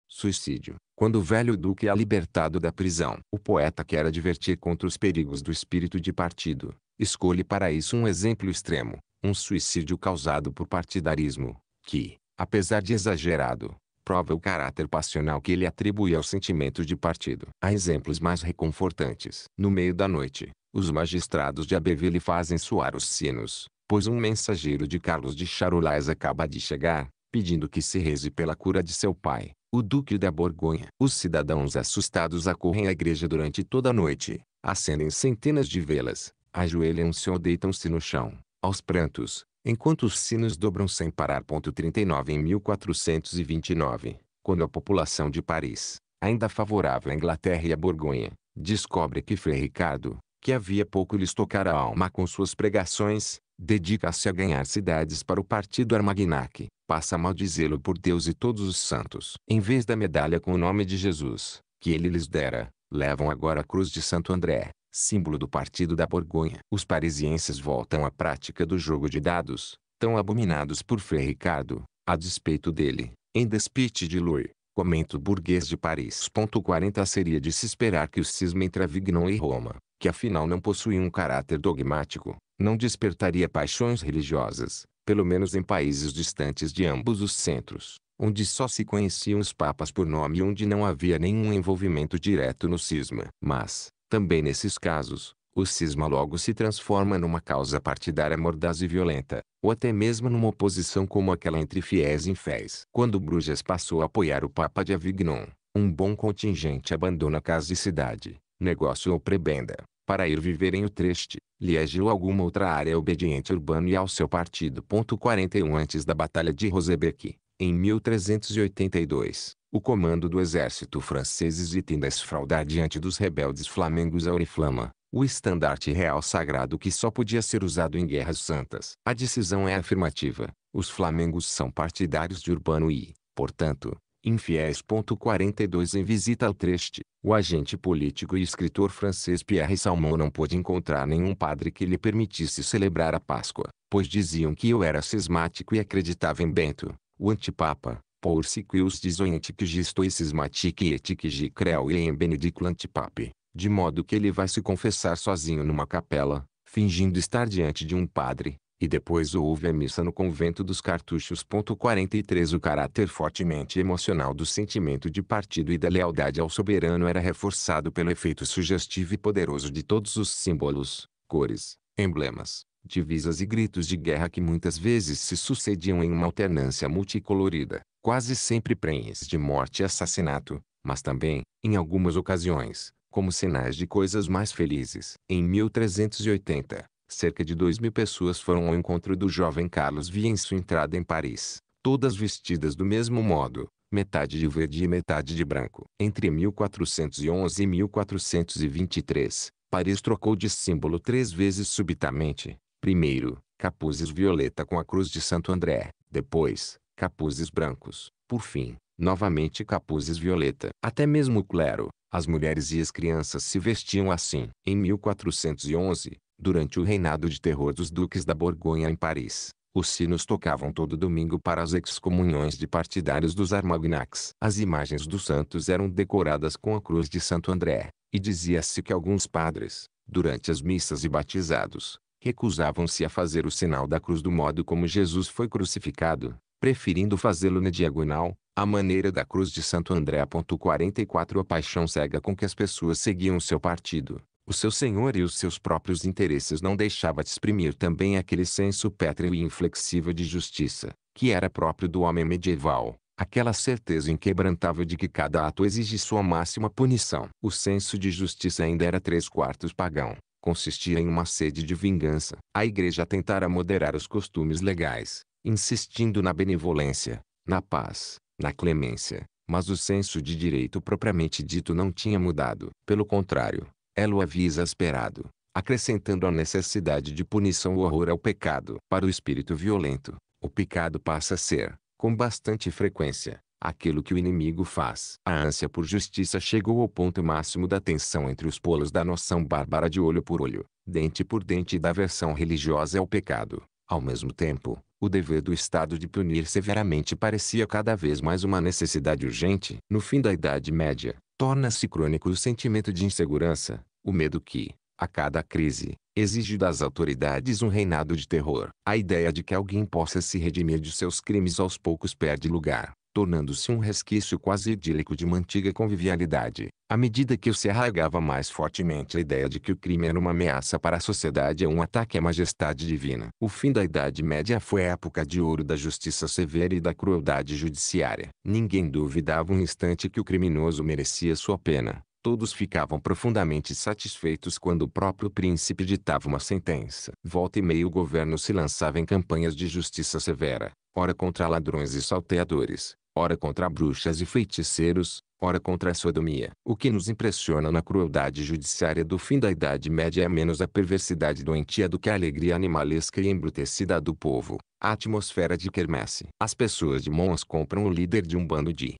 [SPEAKER 1] suicídio. Quando o velho duque é libertado da prisão, o poeta quer advertir contra os perigos do espírito de partido. Escolhe para isso um exemplo extremo, um suicídio causado por partidarismo, que, apesar de exagerado, prova o caráter passional que ele atribui ao sentimento de partido. Há exemplos mais reconfortantes. No meio da noite, os magistrados de Abbeville fazem soar os sinos, pois um mensageiro de Carlos de Charolais acaba de chegar, pedindo que se reze pela cura de seu pai, o duque da Borgonha. Os cidadãos assustados acorrem à igreja durante toda a noite, acendem centenas de velas, ajoelham-se ou deitam-se no chão, aos prantos, enquanto os sinos dobram sem parar. 39 Em 1429, quando a população de Paris, ainda favorável à Inglaterra e à Borgonha, descobre que Frei Ricardo, que havia pouco lhes tocara a alma com suas pregações, dedica-se a ganhar cidades para o partido Armagnac, passa a maldizê-lo por Deus e todos os santos. Em vez da medalha com o nome de Jesus, que ele lhes dera, levam agora a cruz de Santo André, símbolo do Partido da Borgonha. Os parisienses voltam à prática do jogo de dados, tão abominados por Frei Ricardo, a despeito dele, em despite de Louis. Comento burguês de Paris. 40 Seria de se esperar que o cisma entre Avignon e Roma, que afinal não possuía um caráter dogmático, não despertaria paixões religiosas, pelo menos em países distantes de ambos os centros, onde só se conheciam os papas por nome e onde não havia nenhum envolvimento direto no cisma. Mas, também nesses casos, o cisma logo se transforma numa causa partidária mordaz e violenta, ou até mesmo numa oposição como aquela entre fiéis e inféis. Quando Bruges passou a apoiar o Papa de Avignon, um bom contingente abandona casa e cidade, negócio ou prebenda, para ir viver em Otreste, Liege ou alguma outra área obediente urbano e ao seu partido. 41 Antes da Batalha de Rosebeck, em 1382, o comando do exército francês hesita em desfraudar diante dos rebeldes flamengos a Oriflama, o estandarte real sagrado que só podia ser usado em guerras santas. A decisão é afirmativa. Os flamengos são partidários de Urbano e, portanto, infiéis. 42 Em visita ao Treste, o agente político e escritor francês Pierre Salmon não pôde encontrar nenhum padre que lhe permitisse celebrar a Páscoa, pois diziam que eu era cismático e acreditava em Bento, o antipapa, por sequios disoientikji stoicismatic e etikji creu e em benediclo antipape, de modo que ele vai se confessar sozinho numa capela, fingindo estar diante de um padre, e depois ouve a missa no convento dos cartuchos. 43 O caráter fortemente emocional do sentimento de partido e da lealdade ao soberano era reforçado pelo efeito sugestivo e poderoso de todos os símbolos, cores, emblemas, divisas e gritos de guerra que muitas vezes se sucediam em uma alternância multicolorida, quase sempre prenhes de morte e assassinato, mas também, em algumas ocasiões, como sinais de coisas mais felizes. Em 1380, cerca de 2 mil pessoas foram ao encontro do jovem Carlos Vie em sua entrada em Paris, todas vestidas do mesmo modo, metade de verde e metade de branco. Entre 1411 e 1423, Paris trocou de símbolo três vezes subitamente, Primeiro, capuzes violeta com a cruz de Santo André. Depois, capuzes brancos. Por fim, novamente capuzes violeta. Até mesmo o clero, as mulheres e as crianças se vestiam assim. Em 1411, durante o reinado de terror dos duques da Borgonha em Paris, os sinos tocavam todo domingo para as excomunhões de partidários dos Armagnacs. As imagens dos santos eram decoradas com a cruz de Santo André, e dizia-se que alguns padres, durante as missas e batizados, recusavam-se a fazer o sinal da cruz do modo como Jesus foi crucificado, preferindo fazê-lo na diagonal, à maneira da cruz de Santo André. 44 A paixão cega com que as pessoas seguiam seu partido, o seu senhor e os seus próprios interesses não deixava de exprimir também aquele senso pétreo e inflexível de justiça, que era próprio do homem medieval, aquela certeza inquebrantável de que cada ato exige sua máxima punição. O senso de justiça ainda era três quartos pagão, consistia em uma sede de vingança. A igreja tentara moderar os costumes legais, insistindo na benevolência, na paz, na clemência, mas o senso de direito propriamente dito não tinha mudado. Pelo contrário, ela o havia exasperado, acrescentando a necessidade de punição o horror ao pecado. Para o espírito violento, o pecado passa a ser, com bastante frequência, Aquilo que o inimigo faz. A ânsia por justiça chegou ao ponto máximo da tensão entre os polos da noção bárbara de olho por olho, dente por dente e da versão religiosa ao pecado. Ao mesmo tempo, o dever do Estado de punir severamente parecia cada vez mais uma necessidade urgente. No fim da Idade Média, torna-se crônico o sentimento de insegurança, o medo que, a cada crise, exige das autoridades um reinado de terror. A ideia de que alguém possa se redimir de seus crimes aos poucos perde lugar tornando-se um resquício quase idílico de uma antiga convivialidade. À medida que eu se arraigava mais fortemente a ideia de que o crime era uma ameaça para a sociedade e um ataque à majestade divina. O fim da Idade Média foi a época de ouro da justiça severa e da crueldade judiciária. Ninguém duvidava um instante que o criminoso merecia sua pena. Todos ficavam profundamente satisfeitos quando o próprio príncipe ditava uma sentença. Volta e meia o governo se lançava em campanhas de justiça severa, ora contra ladrões e salteadores, ora contra bruxas e feiticeiros, ora contra a sodomia. O que nos impressiona na crueldade judiciária do fim da Idade Média é menos a perversidade doentia do que a alegria animalesca e embrutecida do povo, a atmosfera de quermesse. As pessoas de Mons compram o líder de um bando de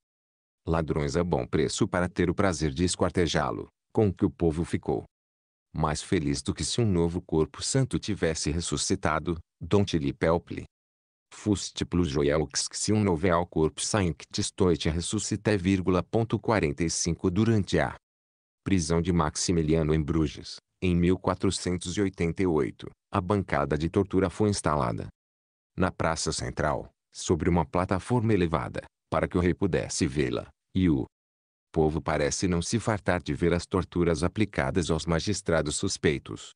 [SPEAKER 1] ladrões a bom preço para ter o prazer de esquartejá-lo, com que o povo ficou mais feliz do que se um novo corpo santo tivesse ressuscitado, Dom Tilipelple. Fust plus joel xixium novel corpus sanctis toite ressuscité, 45 durante a prisão de Maximiliano em Bruges, em 1488, a bancada de tortura foi instalada na praça central, sobre uma plataforma elevada, para que o rei pudesse vê-la, e o povo parece não se fartar de ver as torturas aplicadas aos magistrados suspeitos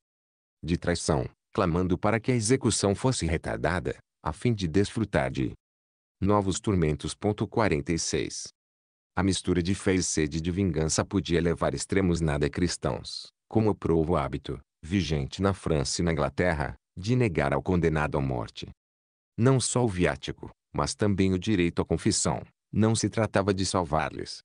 [SPEAKER 1] de traição, clamando para que a execução fosse retardada a fim de desfrutar de novos tormentos. 46. A mistura de fé e sede de vingança podia levar extremos nada cristãos, como prova o hábito, vigente na França e na Inglaterra, de negar ao condenado à morte. Não só o viático, mas também o direito à confissão, não se tratava de salvar-lhes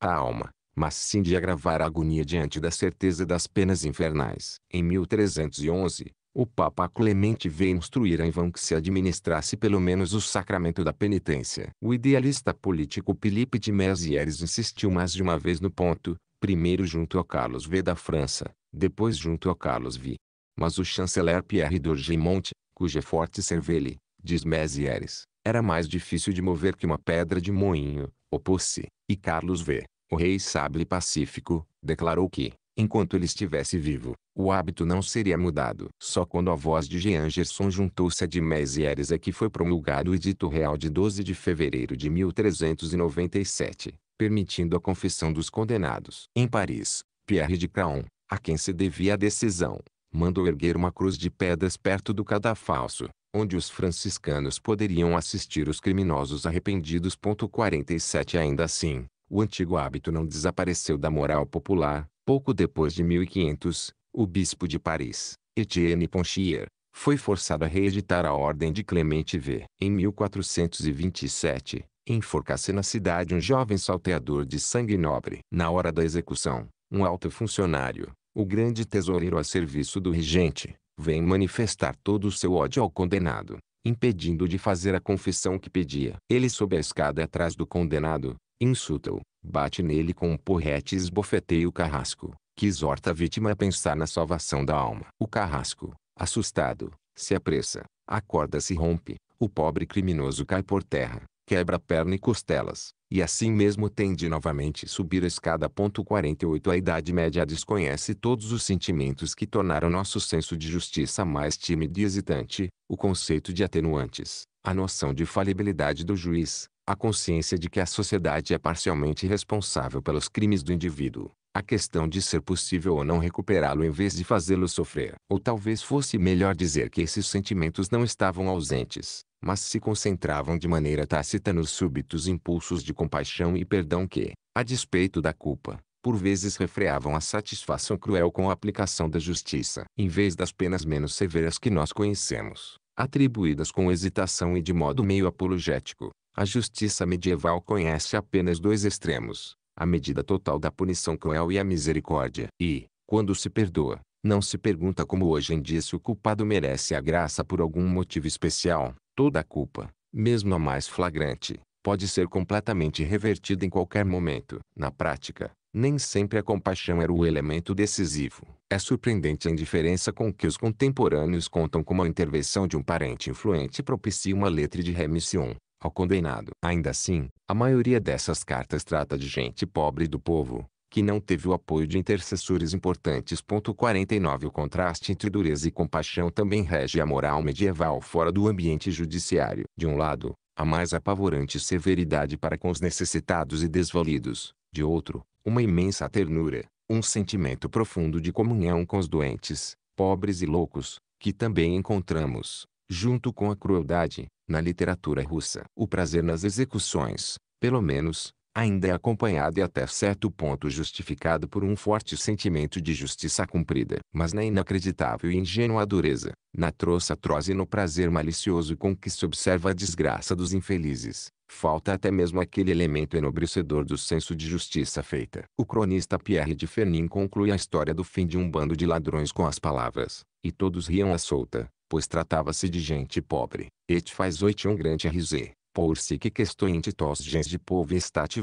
[SPEAKER 1] a alma, mas sim de agravar a agonia diante da certeza das penas infernais. Em 1311, o Papa Clemente veio instruir a Ivan que se administrasse pelo menos o sacramento da penitência. O idealista político Felipe de Mezieres insistiu mais de uma vez no ponto, primeiro junto a Carlos V da França, depois junto a Carlos V. Mas o chanceler Pierre d'Orgemont, cuja forte cervelha, diz Mezieres, era mais difícil de mover que uma pedra de moinho, opôs-se, e Carlos V, o rei sábio e pacífico, declarou que, Enquanto ele estivesse vivo, o hábito não seria mudado. Só quando a voz de Jean Gerson juntou-se a de Mézières é que foi promulgado o Edito Real de 12 de fevereiro de 1397, permitindo a confissão dos condenados. Em Paris, Pierre de Caon, a quem se devia a decisão, mandou erguer uma cruz de pedras perto do cadafalso, onde os franciscanos poderiam assistir os criminosos arrependidos. 47 Ainda assim, o antigo hábito não desapareceu da moral popular, Pouco depois de 1500, o bispo de Paris, Etienne Ponchier, foi forçado a reeditar a Ordem de Clemente V. Em 1427, enforcasse na cidade um jovem salteador de sangue nobre. Na hora da execução, um alto funcionário, o grande tesoureiro a serviço do regente, vem manifestar todo o seu ódio ao condenado, impedindo de fazer a confissão que pedia. Ele sobe a escada atrás do condenado, insulta-o, Bate nele com um porrete e esbofeteia o carrasco, que exorta a vítima a pensar na salvação da alma. O carrasco, assustado, se apressa, acorda corda se rompe, o pobre criminoso cai por terra, quebra perna e costelas, e assim mesmo tende novamente subir a escada. 48 A Idade Média desconhece todos os sentimentos que tornaram nosso senso de justiça mais tímido e hesitante, o conceito de atenuantes, a noção de falibilidade do juiz, a consciência de que a sociedade é parcialmente responsável pelos crimes do indivíduo. A questão de ser possível ou não recuperá-lo em vez de fazê-lo sofrer. Ou talvez fosse melhor dizer que esses sentimentos não estavam ausentes, mas se concentravam de maneira tácita nos súbitos impulsos de compaixão e perdão que, a despeito da culpa, por vezes refreavam a satisfação cruel com a aplicação da justiça. Em vez das penas menos severas que nós conhecemos, atribuídas com hesitação e de modo meio apologético, a justiça medieval conhece apenas dois extremos: a medida total da punição cruel e a misericórdia. E, quando se perdoa, não se pergunta como hoje em dia se o culpado merece a graça por algum motivo especial. Toda a culpa, mesmo a mais flagrante, pode ser completamente revertida em qualquer momento. Na prática, nem sempre a compaixão era o elemento decisivo. É surpreendente a indiferença com que os contemporâneos contam como a intervenção de um parente influente propicia uma letra de remissão, ao condenado. Ainda assim, a maioria dessas cartas trata de gente pobre do povo, que não teve o apoio de intercessores importantes. 49 O contraste entre dureza e compaixão também rege a moral medieval fora do ambiente judiciário. De um lado, a mais apavorante severidade para com os necessitados e desvalidos, de outro, uma imensa ternura, um sentimento profundo de comunhão com os doentes, pobres e loucos, que também encontramos, junto com a crueldade, na literatura russa, o prazer nas execuções, pelo menos, ainda é acompanhado e até certo ponto justificado por um forte sentimento de justiça cumprida. Mas na inacreditável e ingênua dureza, na troça atroz e no prazer malicioso com que se observa a desgraça dos infelizes, falta até mesmo aquele elemento enobrecedor do senso de justiça feita. O cronista Pierre de Fernin conclui a história do fim de um bando de ladrões com as palavras, e todos riam à solta, pois tratava-se de gente pobre. Et faz oito um grande RZ, por si que questões tos gens de povo estat,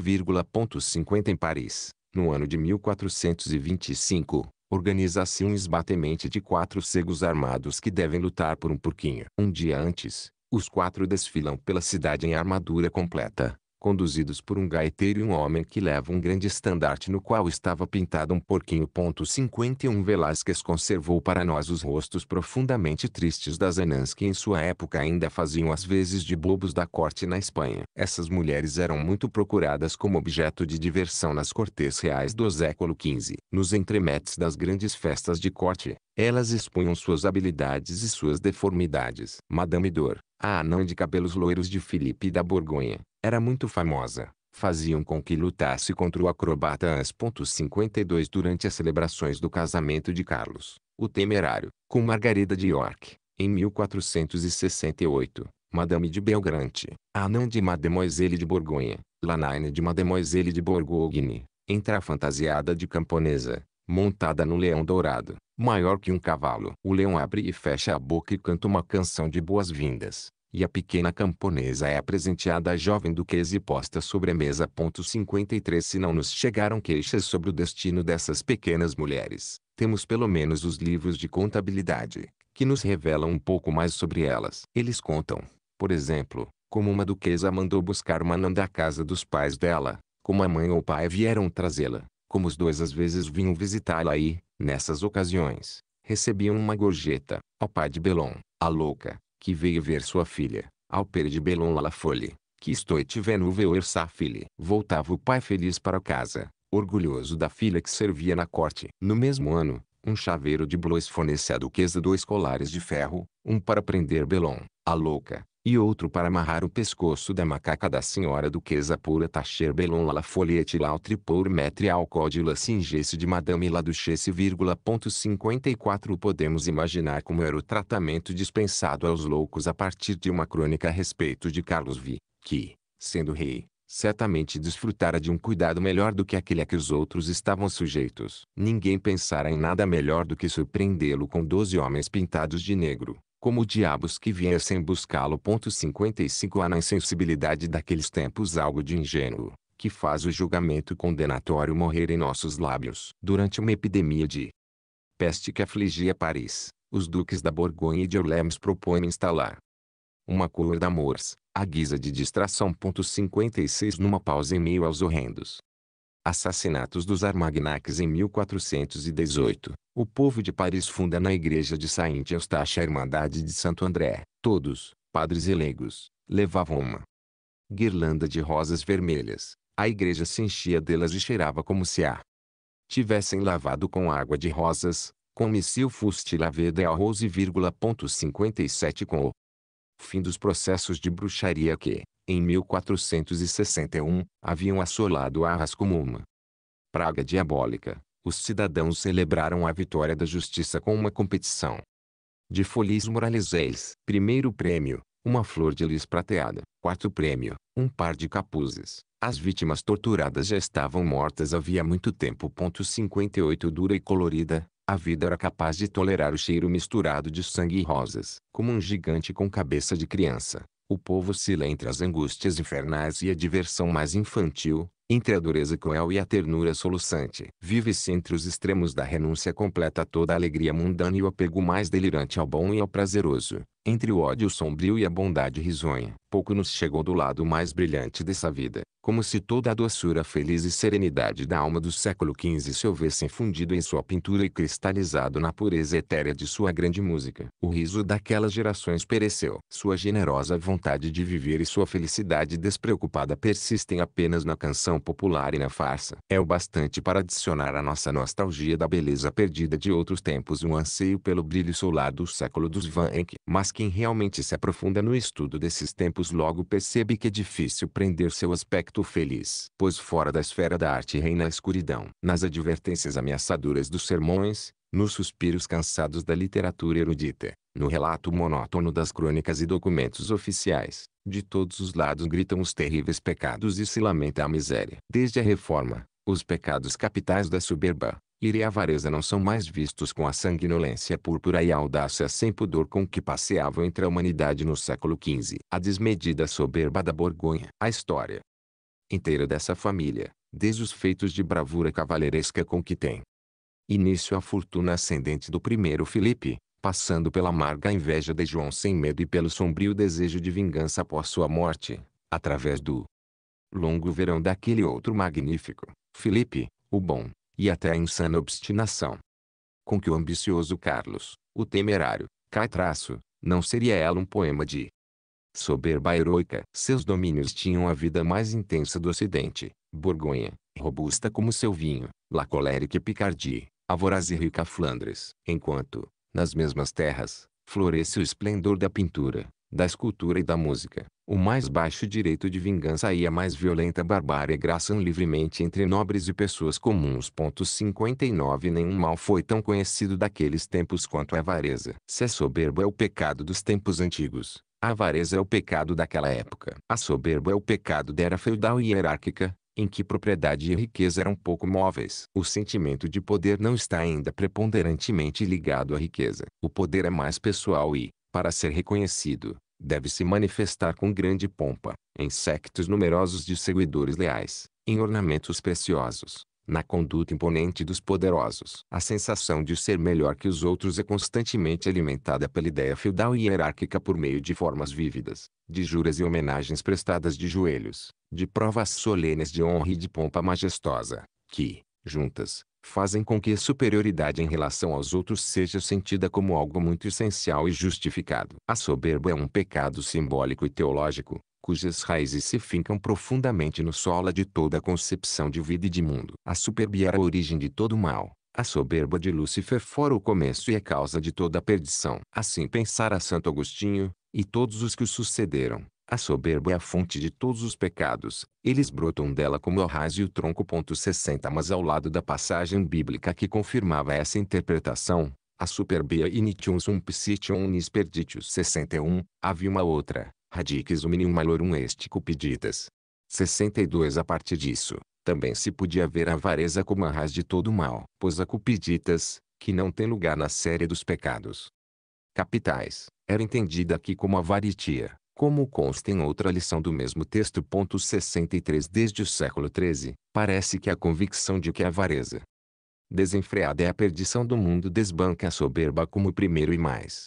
[SPEAKER 1] ponto 50 em Paris, no ano de 1425, organiza-se um esbatemente de quatro cegos armados que devem lutar por um porquinho. Um dia antes, os quatro desfilam pela cidade em armadura completa, conduzidos por um gaiteiro e um homem que leva um grande estandarte no qual estava pintado um porquinho. 51 Velázquez conservou para nós os rostos profundamente tristes das anãs que em sua época ainda faziam as vezes de bobos da corte na Espanha. Essas mulheres eram muito procuradas como objeto de diversão nas cortes reais do século XV. Nos entremetes das grandes festas de corte, elas expunham suas habilidades e suas deformidades. Madame Dor, a anã de cabelos loiros de Felipe da Borgonha, era muito famosa. Faziam com que lutasse contra o acrobata As.52 durante as celebrações do casamento de Carlos, o temerário, com Margarida de York, em 1468. Madame de Belgrante, anã de Mademoiselle de Borgonha, Lanaine de Mademoiselle de Borgogne, entra fantasiada de camponesa, montada no leão dourado, maior que um cavalo. O leão abre e fecha a boca e canta uma canção de boas-vindas. E a pequena camponesa é presenteada à jovem duquesa e posta sobre a mesa. 53 Se não nos chegaram queixas sobre o destino dessas pequenas mulheres, temos pelo menos os livros de contabilidade, que nos revelam um pouco mais sobre elas. Eles contam, por exemplo, como uma duquesa mandou buscar uma anã da casa dos pais dela, como a mãe ou o pai vieram trazê-la, como os dois às vezes vinham visitá-la e, nessas ocasiões, recebiam uma gorjeta, ao pai de Belon, a louca, que veio ver sua filha, ao pere de Belon la que estou no ver sa filha. Voltava o pai feliz para casa, orgulhoso da filha que servia na corte. No mesmo ano, um chaveiro de Blois fornecia à duquesa dois colares de ferro, um para prender Belon, a louca, e outro para amarrar o pescoço da macaca da senhora duquesa pura Tacher Belon la folhete la tripour metre al la singesse de madame la duchesse 54 Podemos imaginar como era o tratamento dispensado aos loucos a partir de uma crônica a respeito de Carlos V, que, sendo rei, certamente desfrutara de um cuidado melhor do que aquele a que os outros estavam sujeitos. Ninguém pensara em nada melhor do que surpreendê-lo com doze homens pintados de negro, como diabos que viessem buscá-lo. 55 Há na insensibilidade daqueles tempos algo de ingênuo, que faz o julgamento condenatório morrer em nossos lábios. Durante uma epidemia de peste que afligia Paris, os duques da Borgonha e de Orleans propõem instalar uma cor d'amores, à guisa de distração. 56 Numa pausa em meio aos horrendos assassinatos dos Armagnacs em 1418. O povo de Paris funda na igreja de Saint Eustache a Irmandade de Santo André. Todos, padres e leigos, levavam uma guirlanda de rosas vermelhas. A igreja se enchia delas e cheirava como se a tivessem lavado com água de rosas, com missil fuste laveda e 57 com o fim dos processos de bruxaria que, em 1461, haviam assolado Arras como uma praga diabólica. Os cidadãos celebraram a vitória da justiça com uma competição de folies moralizeis. Primeiro prêmio, uma flor de lis prateada. Quarto prêmio, um par de capuzes. As vítimas torturadas já estavam mortas havia muito tempo. 58 Dura e colorida, a vida era capaz de tolerar o cheiro misturado de sangue e rosas, como um gigante com cabeça de criança o povo se lê entre as angústias infernais e a diversão mais infantil, entre a dureza cruel e a ternura soluçante. Vive-se entre os extremos da renúncia completa a toda a alegria mundana e o apego mais delirante ao bom e ao prazeroso, entre o ódio sombrio e a bondade risonha. Pouco nos chegou do lado mais brilhante dessa vida, como se toda a doçura feliz e serenidade da alma do século XV se houvesse infundido em sua pintura e cristalizado na pureza etérea de sua grande música. O riso daquelas gerações pereceu. Sua generosa vontade de viver e sua felicidade despreocupada persistem apenas na canção educação popular e na farsa. É o bastante para adicionar à nossa nostalgia da beleza perdida de outros tempos um anseio pelo brilho solar do século dos Van Eyck. Mas quem realmente se aprofunda no estudo desses tempos logo percebe que é difícil prender seu aspecto feliz, pois fora da esfera da arte reina a escuridão. Nas advertências ameaçadoras dos sermões, nos suspiros cansados da literatura erudita, no relato monótono das crônicas e documentos oficiais, de todos os lados gritam os terríveis pecados e se lamenta a miséria. Desde a Reforma, os pecados capitais da soberba, ira e avareza não são mais vistos com a sanguinolência púrpura e a audácia sem pudor com que passeavam entre a humanidade no século XV. A desmedida soberba da Borgonha. A história inteira dessa família, desde os feitos de bravura cavaleiresca com que tem Início a fortuna ascendente do primeiro Felipe, passando pela amarga inveja de João sem medo e pelo sombrio desejo de vingança após sua morte, através do longo verão daquele outro magnífico, Felipe, o bom, e até a insana obstinação com que o ambicioso Carlos, o temerário, cai traço, não seria ela um poema de soberba heroica. Seus domínios tinham a vida mais intensa do ocidente, Borgonha, robusta como seu vinho, La e Picardie, a voraz e rica Flandres, enquanto, nas mesmas terras, floresce o esplendor da pintura, da escultura e da música. O mais baixo direito de vingança e a mais violenta barbárie graçam livremente entre nobres e pessoas comuns. 59 Nenhum mal foi tão conhecido daqueles tempos quanto a avareza. Se a soberba é o pecado dos tempos antigos, a avareza é o pecado daquela época. A soberba é o pecado da era feudal e hierárquica, em que propriedade e riqueza eram pouco móveis. O sentimento de poder não está ainda preponderantemente ligado à riqueza. O poder é mais pessoal e, para ser reconhecido, deve se manifestar com grande pompa, em sectos numerosos de seguidores leais, em ornamentos preciosos, na conduta imponente dos poderosos. A sensação de ser melhor que os outros é constantemente alimentada pela ideia feudal e hierárquica por meio de formas vívidas, de juras e homenagens prestadas de joelhos, de provas solenes de honra e de pompa majestosa, que, juntas, fazem com que a superioridade em relação aos outros seja sentida como algo muito essencial e justificado. A soberba é um pecado simbólico e teológico, cujas raízes se fincam profundamente no solo de toda a concepção de vida e de mundo. A soberbia era a origem de todo o mal. A soberba de Lúcifer fora o começo e a causa de toda a perdição. Assim pensara Santo Agostinho, e todos os que o sucederam. A soberba é a fonte de todos os pecados, eles brotam dela como a raiz e o tronco. 60 Mas ao lado da passagem bíblica que confirmava essa interpretação, a superbia initium sum psitium perditius 61, havia uma outra, radix hominium malorum est cupiditas. 62 A partir disso, também se podia ver a avareza como a raiz de todo mal, pois a cupiditas, que não tem lugar na série dos pecados capitais, era entendida aqui como avaritia, como consta em outra lição do mesmo texto. 63 Desde o século XIII, parece que a convicção de que a avareza desenfreada é a perdição do mundo desbanca a soberba como o primeiro e mais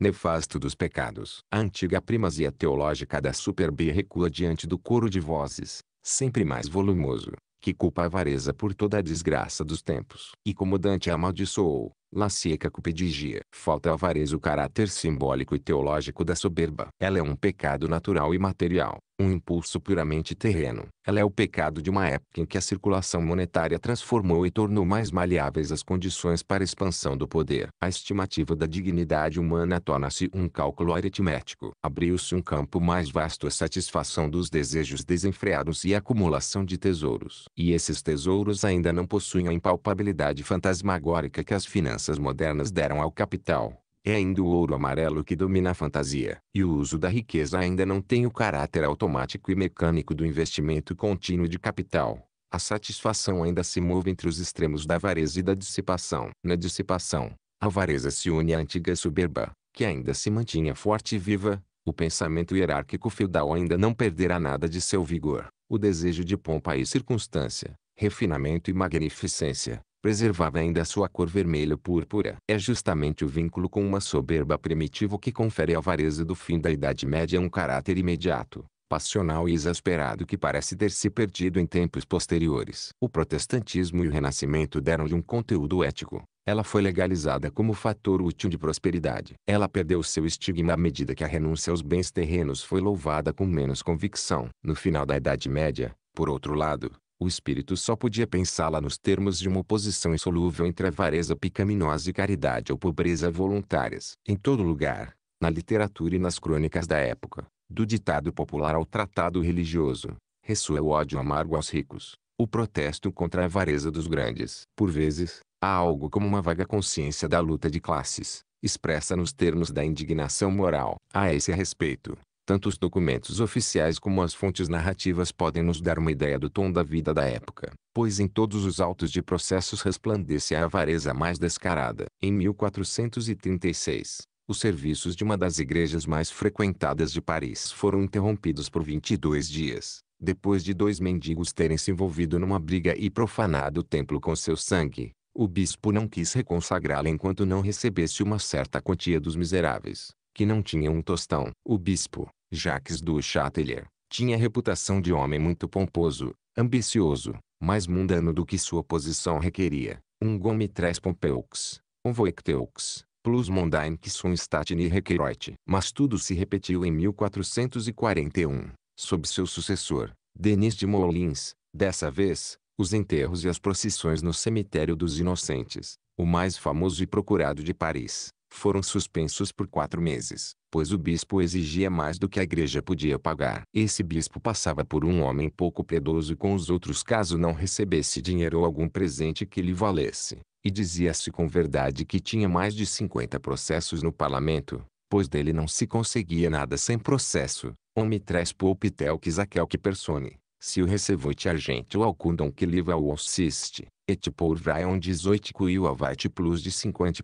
[SPEAKER 1] nefasto dos pecados. A antiga primazia teológica da superbia recua diante do coro de vozes, sempre mais volumoso, que culpa a avareza por toda a desgraça dos tempos. E como Dante amaldiçoou, La seca cupidigia. Falta a avareza o caráter simbólico e teológico da soberba. Ela é um pecado natural e material um impulso puramente terreno. Ela é o pecado de uma época em que a circulação monetária transformou e tornou mais maleáveis as condições para a expansão do poder. A estimativa da dignidade humana torna-se um cálculo aritmético. Abriu-se um campo mais vasto à satisfação dos desejos desenfreados e à acumulação de tesouros. E esses tesouros ainda não possuem a impalpabilidade fantasmagórica que as finanças modernas deram ao capital. É ainda o ouro amarelo que domina a fantasia, e o uso da riqueza ainda não tem o caráter automático e mecânico do investimento contínuo de capital. A satisfação ainda se move entre os extremos da avareza e da dissipação. Na dissipação, a avareza se une à antiga soberba, que ainda se mantinha forte e viva. O pensamento hierárquico feudal ainda não perderá nada de seu vigor. O desejo de pompa e circunstância, refinamento e magnificência, preservava ainda sua cor vermelho-púrpura. É justamente o vínculo com uma soberba primitivo que confere à avareza do fim da Idade Média um caráter imediato, passional e exasperado que parece ter se perdido em tempos posteriores. O protestantismo e o renascimento deram-lhe um conteúdo ético. Ela foi legalizada como fator útil de prosperidade. Ela perdeu seu estigma à medida que a renúncia aos bens terrenos foi louvada com menos convicção. No final da Idade Média, por outro lado, o espírito só podia pensá-la nos termos de uma oposição insolúvel entre avareza pecaminosa e caridade ou pobreza voluntárias. Em todo lugar, na literatura e nas crônicas da época, do ditado popular ao tratado religioso, ressoa o ódio amargo aos ricos, o protesto contra a avareza dos grandes. Por vezes, há algo como uma vaga consciência da luta de classes, expressa nos termos da indignação moral. A esse respeito, tanto os documentos oficiais como as fontes narrativas podem nos dar uma ideia do tom da vida da época, pois em todos os autos de processos resplandece a avareza mais descarada. Em 1436, os serviços de uma das igrejas mais frequentadas de Paris foram interrompidos por 22 dias, depois de dois mendigos terem se envolvido numa briga e profanado o templo com seu sangue. O bispo não quis reconsagrá-la enquanto não recebesse uma certa quantia dos miseráveis, que não tinham um tostão. O bispo, Jacques du Châtelier, tinha reputação de homem muito pomposo, ambicioso, mais mundano do que sua posição requeria. Um gomme tres pompeux, um voicteux, plus mondain que son statine requeroit. Mas tudo se repetiu em 1441, sob seu sucessor, Denis de Molins. Dessa vez, os enterros e as procissões no cemitério dos inocentes, o mais famoso e procurado de Paris, foram suspensos por quatro meses, pois o bispo exigia mais do que a igreja podia pagar. Esse bispo passava por um homem pouco piedoso com os outros caso não recebesse dinheiro ou algum presente que lhe valesse, e dizia-se com verdade que tinha mais de 50 processos no parlamento, pois dele não se conseguia nada sem processo. Omni tres poupitel que persone, se o recevute argento alcundam que liva o assiste, et por rayon 18 cuil avite plus de 50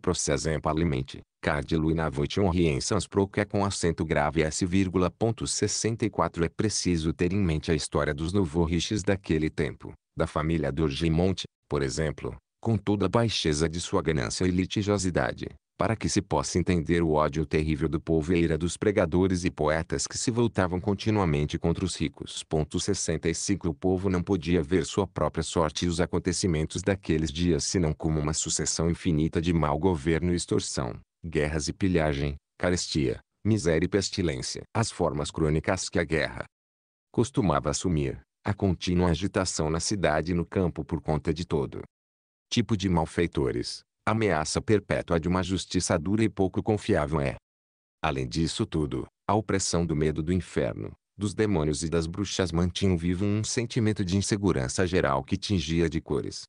[SPEAKER 1] em parlamente cardilui na voition riensans pro que é com acento grave s,64 é preciso ter em mente a história dos novoriches daquele tempo, da família Dorgimonte, por exemplo, com toda a baixeza de sua ganância e litigiosidade, para que se possa entender o ódio terrível do povo e a ira dos pregadores e poetas que se voltavam continuamente contra os ricos. 65 O povo não podia ver sua própria sorte e os acontecimentos daqueles dias senão como uma sucessão infinita de mau governo e extorsão, guerras e pilhagem, carestia, miséria e pestilência. As formas crônicas que a guerra costumava assumir, a contínua agitação na cidade e no campo por conta de todo tipo de malfeitores, ameaça perpétua de uma justiça dura e pouco confiável é. Além disso tudo, a opressão do medo do inferno, dos demônios e das bruxas mantinham vivo um sentimento de insegurança geral que tingia de cores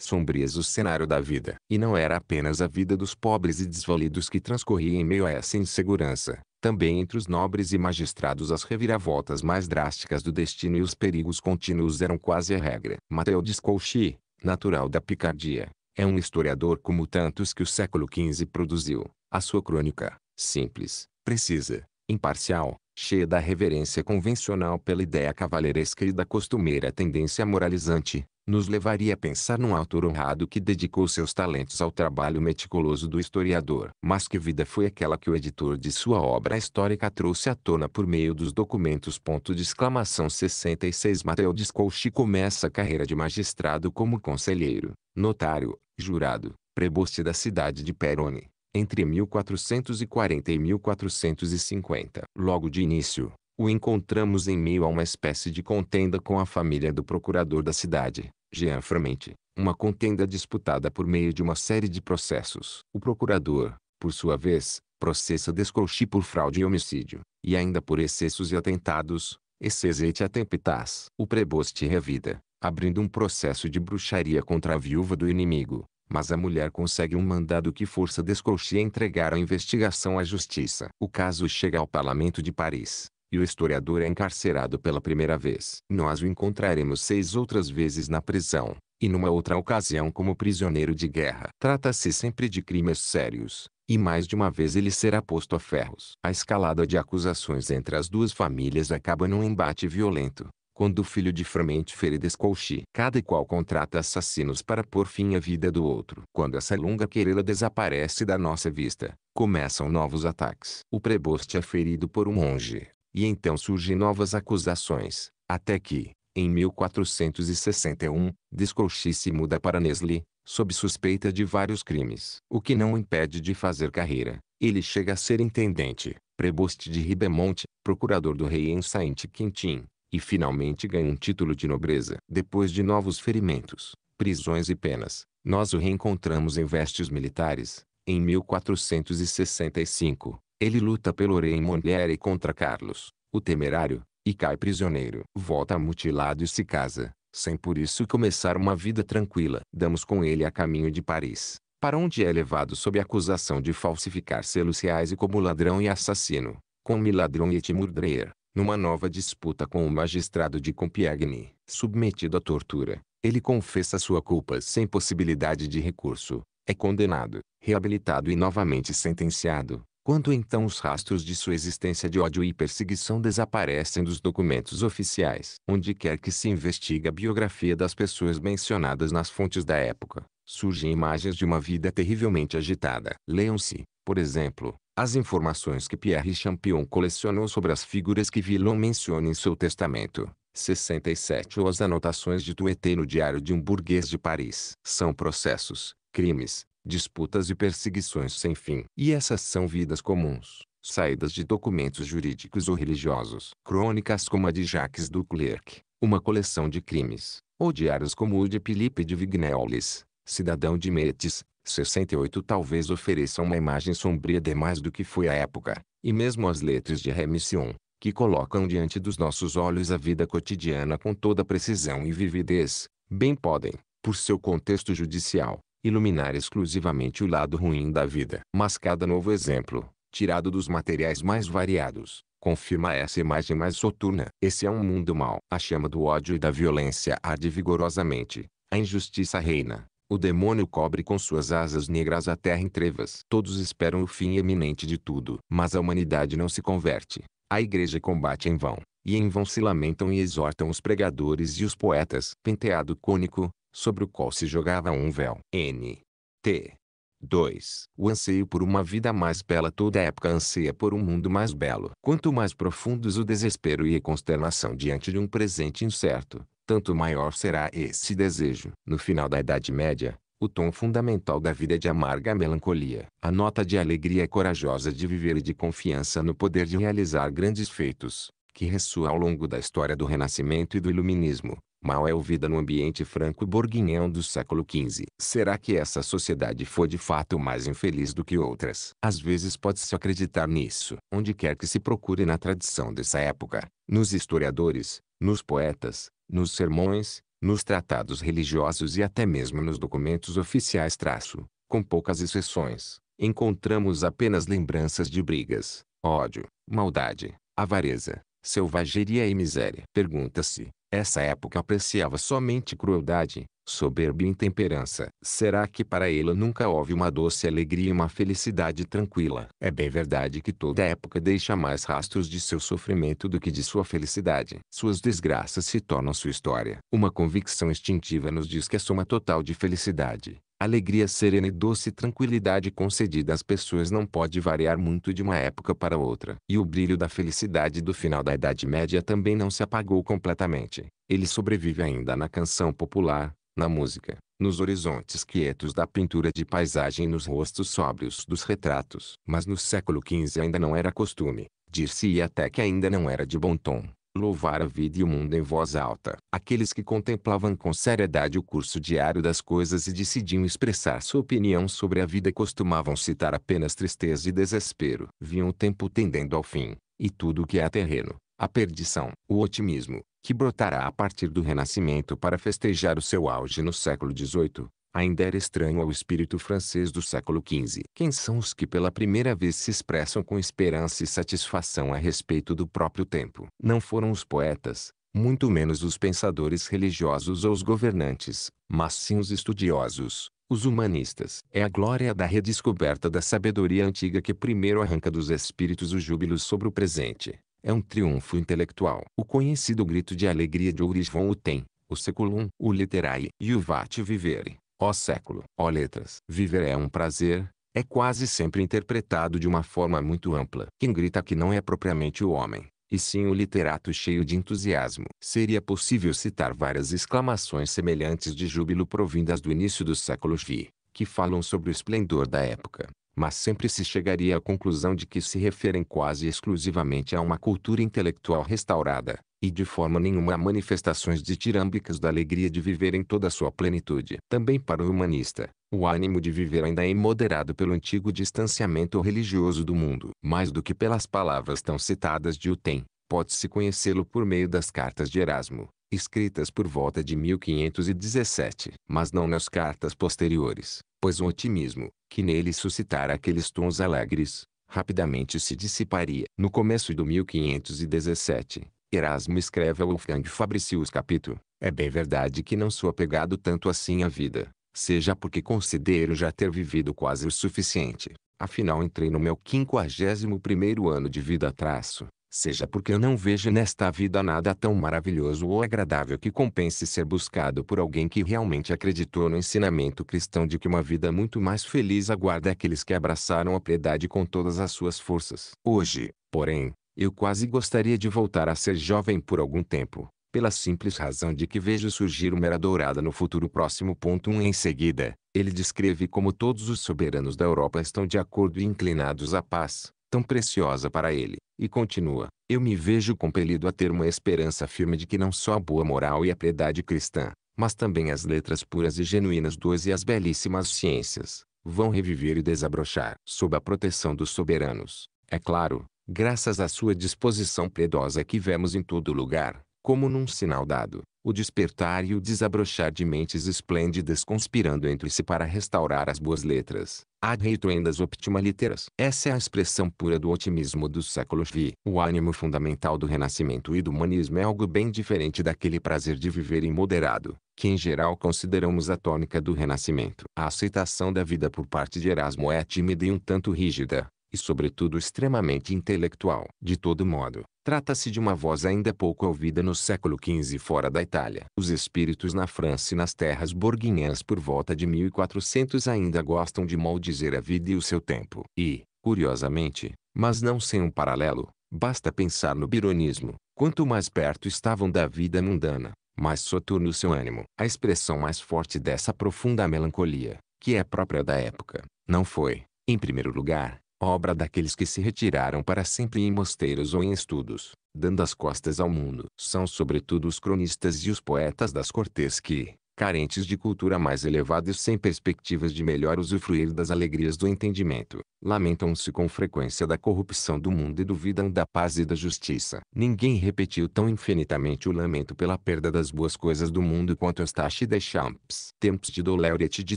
[SPEAKER 1] sombrias o cenário da vida. E não era apenas a vida dos pobres e desvalidos que transcorria em meio a essa insegurança. Também entre os nobres e magistrados as reviravoltas mais drásticas do destino e os perigos contínuos eram quase a regra. Mateu Descouchi, natural da Picardia, é um historiador como tantos que o século XV produziu. A sua crônica, simples, precisa, imparcial, cheia da reverência convencional pela ideia cavaleiresca e da costumeira tendência moralizante, nos levaria a pensar num autor honrado que dedicou seus talentos ao trabalho meticuloso do historiador. Mas que vida foi aquela que o editor de sua obra histórica trouxe à tona por meio dos documentos. Ponto de exclamação 66 Mateo Discolchi começa a carreira de magistrado como conselheiro, notário, jurado, preboste da cidade de Peroni, entre 1440 e 1450. Logo de início, o encontramos em meio a uma espécie de contenda com a família do procurador da cidade, Jean Framente, uma contenda disputada por meio de uma série de processos. O procurador, por sua vez, processa Descolchi por fraude e homicídio, e ainda por excessos e atentados, excesete atempitas. O preboste revida, abrindo um processo de bruxaria contra a viúva do inimigo, mas a mulher consegue um mandado que força Descolchi a entregar a investigação à justiça. O caso chega ao parlamento de Paris, e o historiador é encarcerado pela primeira vez. Nós o encontraremos seis outras vezes na prisão, e numa outra ocasião como prisioneiro de guerra. Trata-se sempre de crimes sérios, e mais de uma vez ele será posto a ferros. A escalada de acusações entre as duas famílias acaba num embate violento, quando o filho de Framente Ferides Colchi. Cada qual contrata assassinos para pôr fim à vida do outro. Quando essa longa querela desaparece da nossa vista, começam novos ataques. O preboste é ferido por um monge, e então surgem novas acusações, até que, em 1461, Descouchy se muda para Nestlé, sob suspeita de vários crimes, o que não o impede de fazer carreira. Ele chega a ser intendente, preboste de Ribemonte, procurador do rei em Saint-Quentin, e finalmente ganha um título de nobreza. Depois de novos ferimentos, prisões e penas, nós o reencontramos em vestes militares, em 1465, ele luta pelo rei mulher e contra Carlos, o temerário, e cai prisioneiro. Volta mutilado e se casa, sem por isso começar uma vida tranquila. Damos com ele a caminho de Paris, para onde é levado sob acusação de falsificar selos reais e como ladrão e assassino, com Miladron e Timurdreer, numa nova disputa com o magistrado de Compiègne, submetido à tortura. Ele confessa sua culpa sem possibilidade de recurso, é condenado, reabilitado e novamente sentenciado, quando então os rastros de sua existência de ódio e perseguição desaparecem dos documentos oficiais. Onde quer que se investigue a biografia das pessoas mencionadas nas fontes da época, surgem imagens de uma vida terrivelmente agitada. Leiam-se, por exemplo, as informações que Pierre Champion colecionou sobre as figuras que Villon menciona em seu testamento. 67 ou as anotações de Tueté no Diário de um Burguês de Paris. São processos, crimes, disputas e perseguições sem fim. E essas são vidas comuns, saídas de documentos jurídicos ou religiosos. Crônicas como a de Jacques Duclerc, uma coleção de crimes, ou diários como o de Philippe de Vigneules, cidadão de Metis, 68 talvez ofereçam uma imagem sombria demais do que foi a época, e mesmo as letras de Remission, que colocam diante dos nossos olhos a vida cotidiana com toda precisão e vividez, bem podem, por seu contexto judicial, iluminar exclusivamente o lado ruim da vida. Mas cada novo exemplo, tirado dos materiais mais variados, confirma essa imagem mais soturna. Esse é um mundo mau. A chama do ódio e da violência arde vigorosamente. A injustiça reina. O demônio cobre com suas asas negras a terra em trevas. Todos esperam o fim iminente de tudo. Mas a humanidade não se converte. A igreja combate em vão. E em vão se lamentam e exortam os pregadores e os poetas. Penteado cônico, sobre o qual se jogava um véu. N. T. 2. O anseio por uma vida mais bela toda época anseia por um mundo mais belo. Quanto mais profundos o desespero e a consternação diante de um presente incerto, tanto maior será esse desejo. No final da Idade Média, o tom fundamental da vida é de amarga melancolia. A nota de alegria é corajosa de viver e de confiança no poder de realizar grandes feitos, que ressoa ao longo da história do Renascimento e do Iluminismo, mal é ouvida no ambiente franco-borguinhão do século XV. Será que essa sociedade foi de fato mais infeliz do que outras? Às vezes pode-se acreditar nisso. Onde quer que se procure na tradição dessa época, nos historiadores, nos poetas, nos sermões, nos tratados religiosos e até mesmo nos documentos oficiais traço, com poucas exceções, encontramos apenas lembranças de brigas, ódio, maldade, avareza, selvageria e miséria. Pergunta-se, essa época apreciava somente crueldade, soberba e intemperança. Será que para ela nunca houve uma doce alegria e uma felicidade tranquila? É bem verdade que toda época deixa mais rastros de seu sofrimento do que de sua felicidade. Suas desgraças se tornam sua história. Uma convicção instintiva nos diz que é a soma total de felicidade, alegria serena e doce tranquilidade concedida às pessoas não pode variar muito de uma época para outra. E o brilho da felicidade do final da Idade Média também não se apagou completamente. Ele sobrevive ainda na canção popular, na música, nos horizontes quietos da pintura de paisagem e nos rostos sóbrios dos retratos. Mas no século XV ainda não era costume, dir-se-ia até que ainda não era de bom tom, louvar a vida e o mundo em voz alta. Aqueles que contemplavam com seriedade o curso diário das coisas e decidiam expressar sua opinião sobre a vida costumavam citar apenas tristeza e desespero. Viam o tempo tendendo ao fim, e tudo o que é terreno, a perdição, o otimismo, que brotará a partir do Renascimento para festejar o seu auge no século XVIII, ainda era estranho ao espírito francês do século XV. Quem são os que pela primeira vez se expressam com esperança e satisfação a respeito do próprio tempo? Não foram os poetas, muito menos os pensadores religiosos ou os governantes, mas sim os estudiosos, os humanistas. É a glória da redescoberta da sabedoria antiga que primeiro arranca dos espíritos o júbilo sobre o presente. É um triunfo intelectual. O conhecido grito de alegria de Orison o tem, o Seculum, o Literai e o Vate Vivere. Ó século, ó letras. Viver é um prazer, é quase sempre interpretado de uma forma muito ampla. Quem grita que não é propriamente o homem, e sim o literato cheio de entusiasmo. Seria possível citar várias exclamações semelhantes de júbilo provindas do início do século XX, que falam sobre o esplendor da época, mas sempre se chegaria à conclusão de que se referem quase exclusivamente a uma cultura intelectual restaurada, e de forma nenhuma há manifestações ditirâmbicas da alegria de viver em toda a sua plenitude. Também para o humanista, o ânimo de viver ainda é moderado pelo antigo distanciamento religioso do mundo. Mais do que pelas palavras tão citadas de Utem, pode-se conhecê-lo por meio das cartas de Erasmo, escritas por volta de 1517, mas não nas cartas posteriores, pois o otimismo, que nele suscitara aqueles tons alegres, rapidamente se dissiparia. No começo do 1517, Erasmo escreve ao Wolfgang Fabricius Capítulo: é bem verdade que não sou apegado tanto assim à vida, seja porque considero já ter vivido quase o suficiente, afinal entrei no meu 51º ano de vida traço, seja porque eu não vejo nesta vida nada tão maravilhoso ou agradável que compense ser buscado por alguém que realmente acreditou no ensinamento cristão de que uma vida muito mais feliz aguarda aqueles que abraçaram a piedade com todas as suas forças. Hoje, porém, eu quase gostaria de voltar a ser jovem por algum tempo, pela simples razão de que vejo surgir uma era dourada no futuro próximo. Ponto 1 um em seguida, ele descreve como todos os soberanos da Europa estão de acordo e inclinados à paz, tão preciosa para ele, e continua: Eu me vejo compelido a ter uma esperança firme de que não só a boa moral e a piedade cristã, mas também as letras puras e genuínas duas e as belíssimas ciências, vão reviver e desabrochar sob a proteção dos soberanos. É claro, graças à sua disposição piedosa que vemos em todo lugar, como num sinal dado, o despertar e o desabrochar de mentes esplêndidas conspirando entre si para restaurar as boas letras. Ad reituendas optima literas. Essa é a expressão pura do otimismo do século XX. O ânimo fundamental do renascimento e do humanismo é algo bem diferente daquele prazer de viver imoderado, que em geral consideramos a tônica do renascimento. A aceitação da vida por parte de Erasmo é tímida e um tanto rígida, e sobretudo extremamente intelectual. De todo modo, trata-se de uma voz ainda pouco ouvida no século XV fora da Itália. Os espíritos na França e nas terras borguinhãs por volta de 1400 ainda gostam de maldizer a vida e o seu tempo. E, curiosamente, mas não sem um paralelo, basta pensar no bironismo. Quanto mais perto estavam da vida mundana, mais soturno seu ânimo. A expressão mais forte dessa profunda melancolia, que é própria da época, não foi, em primeiro lugar, obra daqueles que se retiraram para sempre em mosteiros ou em estudos, dando as costas ao mundo. São sobretudo os cronistas e os poetas das cortes que, carentes de cultura mais elevada e sem perspectivas de melhor usufruir das alegrias do entendimento, lamentam-se com frequência da corrupção do mundo e duvidam da paz e da justiça. Ninguém repetiu tão infinitamente o lamento pela perda das boas coisas do mundo quanto Eustache Champs. Tempos de dolore et de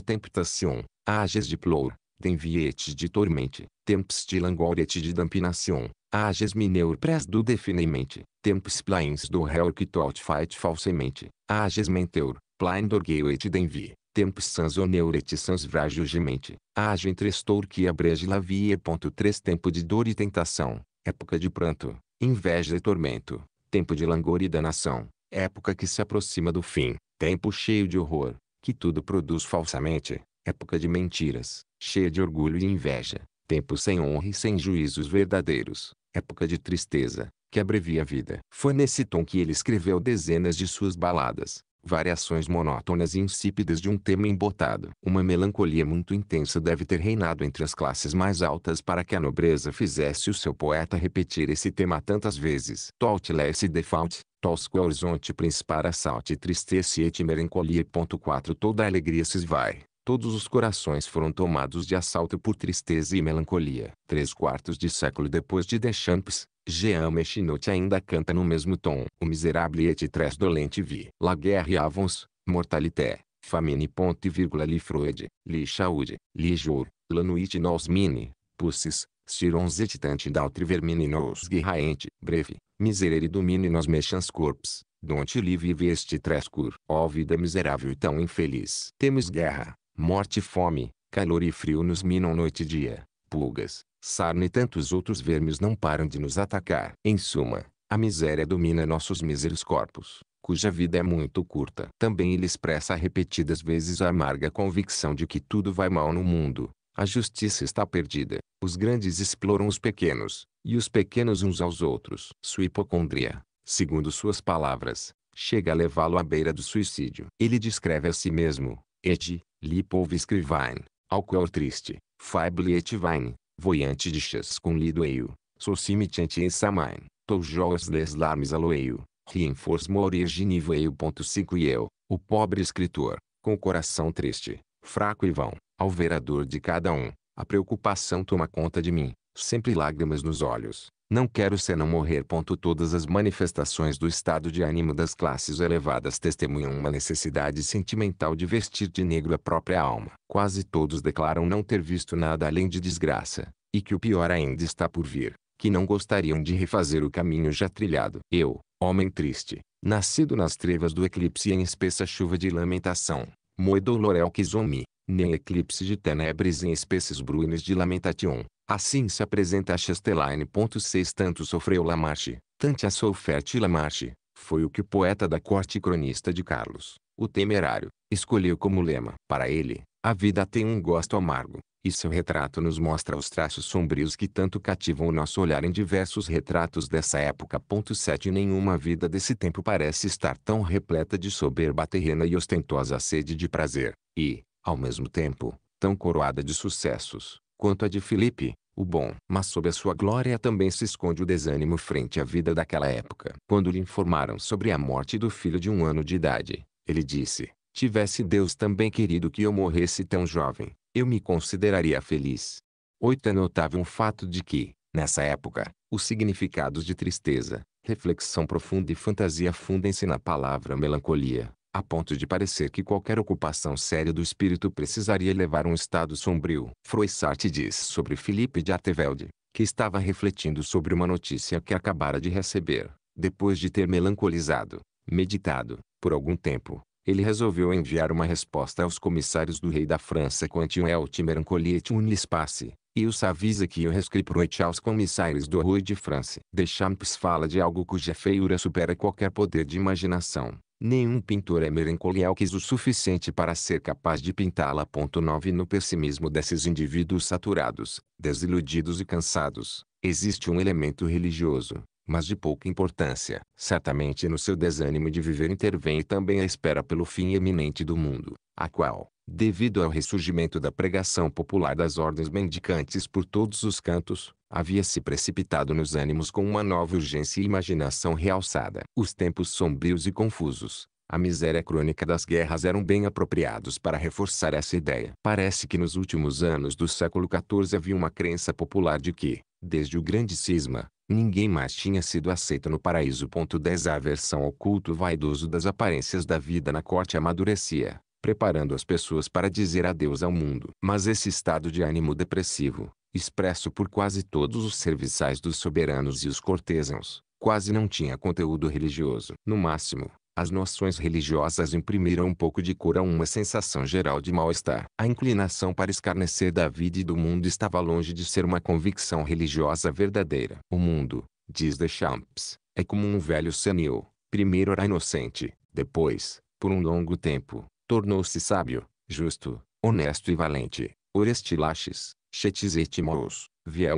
[SPEAKER 1] temptation, ages de plor, Denvietes de tormente, tempus de languorete de dampinação, ages pres do definemente, tempus plains do helctot fight falsemente, ages menteur, plain dorgueuet denvi, tempus sans oneuret sans vragiosgemente, agem entrestor que abrege la via. Três tempo de dor e tentação, época de pranto, inveja e tormento, tempo de langor e danação, época que se aproxima do fim, tempo cheio de horror, que tudo produz falsamente, época de mentiras, cheia de orgulho e inveja, tempo sem honra e sem juízos verdadeiros, época de tristeza, que abrevia a vida. Foi nesse tom que ele escreveu dezenas de suas baladas, variações monótonas e insípidas de um tema embotado. Uma melancolia muito intensa deve ter reinado entre as classes mais altas para que a nobreza fizesse o seu poeta repetir esse tema tantas vezes. Tout laisse default, tosco horizonte principara salte tristesse et melancolia. 4 Toda alegria se vai todos os corações foram tomados de assalto por tristeza e melancolia. Três quartos de século depois de Deschamps, Jean Mechinot ainda canta no mesmo tom. O miserable et tres dolente vi. La guerre avons, mortalité, famine ponte vírgula li Freud, li Chaud, li Jour, la nuit nos mini, pussis, sirons et tante d'autre vermine nos guerraente, breve, miserere domine nos mexans corpos. Donte livre este trescur, ó oh vida miserável e tão infeliz. Temos guerra, Morte e fome, calor e frio nos minam noite e dia. Pulgas, sarna e tantos outros vermes não param de nos atacar. Em suma, a miséria domina nossos míseros corpos, cuja vida é muito curta. Também ele expressa repetidas vezes a amarga convicção de que tudo vai mal no mundo. A justiça está perdida. Os grandes exploram os pequenos, e os pequenos uns aos outros. Sua hipocondria, segundo suas palavras, chega a levá-lo à beira do suicídio. Ele descreve a si mesmo, et, li pauvres scrivain, ao quel triste, fable et vine, voyante de chas com lido lidoeio, socimitant et samain, toujous des larmes aloeio, rienforçmo originiveio.5 e eu, o pobre escritor, com o coração triste, fraco e vão, ao ver a dor de cada um, a preocupação toma conta de mim, sempre lágrimas nos olhos, não quero senão morrer. Todas as manifestações do estado de ânimo das classes elevadas testemunham uma necessidade sentimental de vestir de negro a própria alma. Quase todos declaram não ter visto nada além de desgraça, e que o pior ainda está por vir, que não gostariam de refazer o caminho já trilhado. Eu, homem triste, nascido nas trevas do eclipse e em espessa chuva de lamentação, moedo lorel que zomi, nem eclipse de tenebres em espessos bruines de lamentation, Assim se apresenta a Chastelaine. 6 Tanto sofreu Lamarche, tante a Solferte Lamarche, foi o que o poeta da corte cronista de Carlos, o temerário, escolheu como lema. Para ele, a vida tem um gosto amargo, e seu retrato nos mostra os traços sombrios que tanto cativam o nosso olhar em diversos retratos dessa época. 7 Nenhuma vida desse tempo parece estar tão repleta de soberba terrena e ostentosa sede de prazer, e, ao mesmo tempo, tão coroada de sucessos, Quanto a de Filipe, o bom, mas sob a sua glória também se esconde o desânimo frente à vida daquela época. Quando lhe informaram sobre a morte do filho de um ano de idade, ele disse, tivesse Deus também querido que eu morresse tão jovem, eu me consideraria feliz. Oito é notável o fato de que, nessa época, os significados de tristeza, reflexão profunda e fantasia fundem-se na palavra melancolia a ponto de parecer que qualquer ocupação séria do espírito precisaria levar um estado sombrio. Froissart diz sobre Felipe de Artevelde, que estava refletindo sobre uma notícia que acabara de receber. Depois de ter melancolizado, meditado, por algum tempo, ele resolveu enviar uma resposta aos comissários do rei da França quanti et melancolia et un espace, e os avisa que o rescriproite aos comissários do rei de France. Deschamps fala de algo cuja feiura supera qualquer poder de imaginação. Nenhum pintor é quis o suficiente para ser capaz de pintá-la. 9 No pessimismo desses indivíduos saturados, desiludidos e cansados, existe um elemento religioso, mas de pouca importância. Certamente no seu desânimo de viver intervém também a espera pelo fim eminente do mundo, a qual, devido ao ressurgimento da pregação popular das ordens mendicantes por todos os cantos, havia se precipitado nos ânimos com uma nova urgência e imaginação realçada. Os tempos sombrios e confusos, a miséria crônica das guerras eram bem apropriados para reforçar essa ideia. Parece que nos últimos anos do século XIV havia uma crença popular de que, desde o Grande Cisma, ninguém mais tinha sido aceito no paraíso. 10 A aversão ao culto vaidoso das aparências da vida na corte amadurecia, preparando as pessoas para dizer adeus ao mundo. Mas esse estado de ânimo depressivo, expresso por quase todos os serviçais dos soberanos e os cortesãos, quase não tinha conteúdo religioso. No máximo, as noções religiosas imprimiram um pouco de cor a uma sensação geral de mal-estar. A inclinação para escarnecer da vida e do mundo estava longe de ser uma convicção religiosa verdadeira. O mundo, diz Deschamps, é como um velho senil. Primeiro era inocente, depois, por um longo tempo, tornou-se sábio, justo, honesto e valente. Orestilaches, chetis et mous, vieux,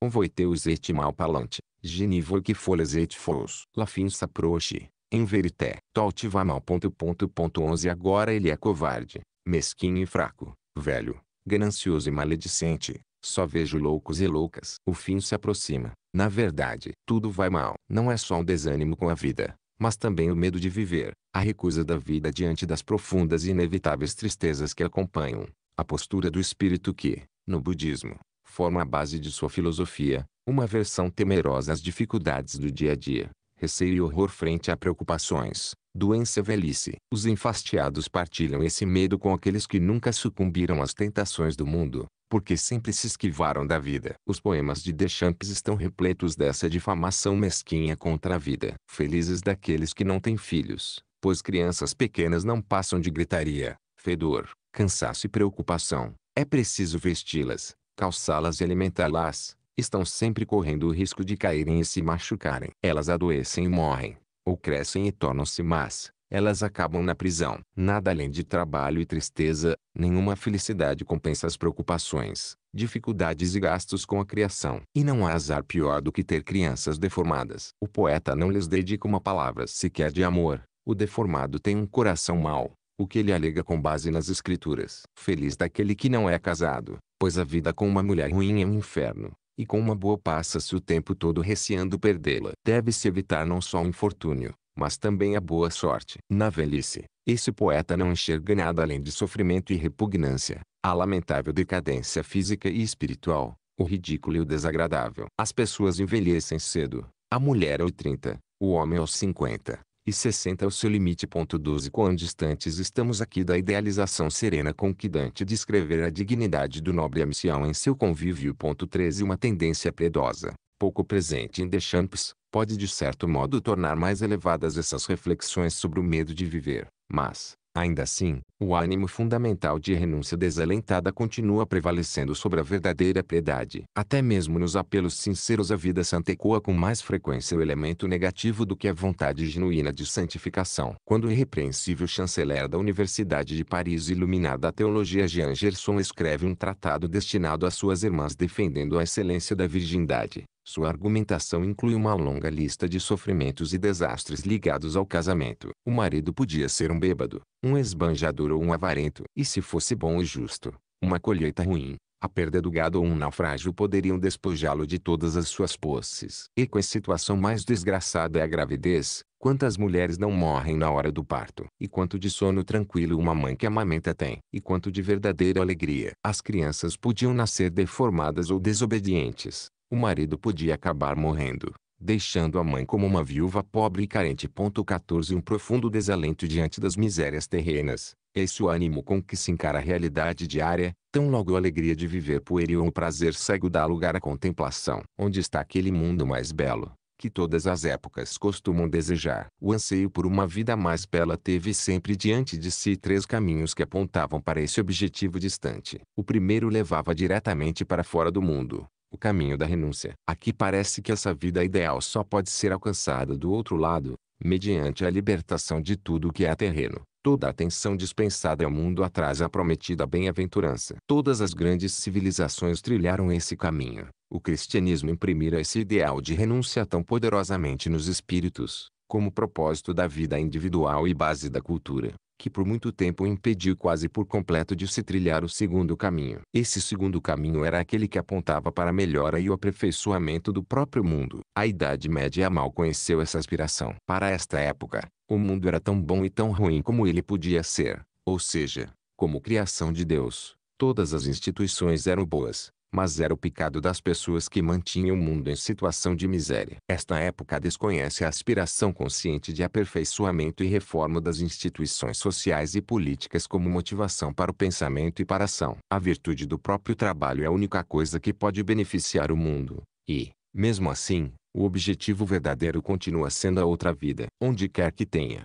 [SPEAKER 1] convoiteus et malpalante, genivo que folhas et fous, la lafinça proche, em verité, toltiva mal. Ponto, ponto, ponto, 11 Agora ele é covarde, mesquinho e fraco, velho, ganancioso e maledicente, só vejo loucos e loucas. O fim se aproxima, na verdade, tudo vai mal. Não é só o um desânimo com a vida, mas também o medo de viver, a recusa da vida diante das profundas e inevitáveis tristezas que acompanham, a postura do espírito que, no budismo, forma a base de sua filosofia, uma versão temerosa às dificuldades do dia a dia, receio e horror frente a preocupações, doença e velhice. Os enfastiados partilham esse medo com aqueles que nunca sucumbiram às tentações do mundo, porque sempre se esquivaram da vida. Os poemas de Deschamps estão repletos dessa difamação mesquinha contra a vida. Felizes daqueles que não têm filhos, pois crianças pequenas não passam de gritaria, fedor, cansaço e preocupação. É preciso vesti-las, calçá-las e alimentá-las. Estão sempre correndo o risco de caírem e se machucarem. Elas adoecem e morrem, ou crescem e tornam-se más. Elas acabam na prisão. Nada além de trabalho e tristeza, nenhuma felicidade compensa as preocupações, dificuldades e gastos com a criação. E não há azar pior do que ter crianças deformadas. O poeta não lhes dedica uma palavra sequer de amor. O deformado tem um coração mau o que ele alega com base nas escrituras. Feliz daquele que não é casado, pois a vida com uma mulher ruim é um inferno, e com uma boa passa-se o tempo todo receando perdê-la. Deve-se evitar não só o infortúnio, mas também a boa sorte. Na velhice, esse poeta não enxerga nada além de sofrimento e repugnância, a lamentável decadência física e espiritual, o ridículo e o desagradável. As pessoas envelhecem cedo, a mulher aos 30, o homem aos 50 e 60 é o seu limite. 12 Quão distantes estamos aqui da idealização serena com que Dante descrever a dignidade do nobre amicião em seu convívio. 13 Uma tendência predosa, pouco presente em Deschamps, pode de certo modo tornar mais elevadas essas reflexões sobre o medo de viver, mas, Ainda assim, o ânimo fundamental de renúncia desalentada continua prevalecendo sobre a verdadeira piedade. Até mesmo nos apelos sinceros a vida santa ecoa com mais frequência o elemento negativo do que a vontade genuína de santificação. Quando o irrepreensível chanceler da Universidade de Paris iluminada a teologia Jean Gerson escreve um tratado destinado às suas irmãs defendendo a excelência da virgindade, sua argumentação inclui uma longa lista de sofrimentos e desastres ligados ao casamento. O marido podia ser um bêbado, um esbanjador ou um avarento. E se fosse bom e justo, uma colheita ruim, a perda do gado ou um naufrágio poderiam despojá-lo de todas as suas posses. E com a situação mais desgraçada é a gravidez, quantas mulheres não morrem na hora do parto? E quanto de sono tranquilo uma mãe que amamenta tem? E quanto de verdadeira alegria? As crianças podiam nascer deformadas ou desobedientes, o marido podia acabar morrendo, deixando a mãe como uma viúva pobre e carente. 14 Um profundo desalento diante das misérias terrenas. Esse o ânimo com que se encara a realidade diária, tão logo a alegria de viver pueril ou o prazer cego dá lugar à contemplação. Onde está aquele mundo mais belo, que todas as épocas costumam desejar? O anseio por uma vida mais bela teve sempre diante de si três caminhos que apontavam para esse objetivo distante. O primeiro levava diretamente para fora do mundo, o caminho da renúncia. Aqui parece que essa vida ideal só pode ser alcançada do outro lado, mediante a libertação de tudo que é terreno. Toda atenção dispensada ao mundo atrás a prometida bem-aventurança. Todas as grandes civilizações trilharam esse caminho. O cristianismo imprimira esse ideal de renúncia tão poderosamente nos espíritos, como propósito da vida individual e base da cultura que por muito tempo o impediu quase por completo de se trilhar o segundo caminho. Esse segundo caminho era aquele que apontava para a melhora e o aperfeiçoamento do próprio mundo. A Idade Média mal conheceu essa aspiração. Para esta época, o mundo era tão bom e tão ruim como ele podia ser, ou seja, como criação de Deus. Todas as instituições eram boas, mas era o pecado das pessoas que mantinham o mundo em situação de miséria. Esta época desconhece a aspiração consciente de aperfeiçoamento e reforma das instituições sociais e políticas como motivação para o pensamento e para a ação. A virtude do próprio trabalho é a única coisa que pode beneficiar o mundo, e, mesmo assim, o objetivo verdadeiro continua sendo a outra vida, onde quer que tenha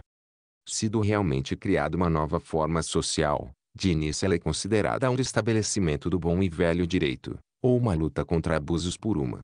[SPEAKER 1] sido realmente criada uma nova forma social, de início ela é considerada um estabelecimento do bom e velho direito, ou uma luta contra abusos por uma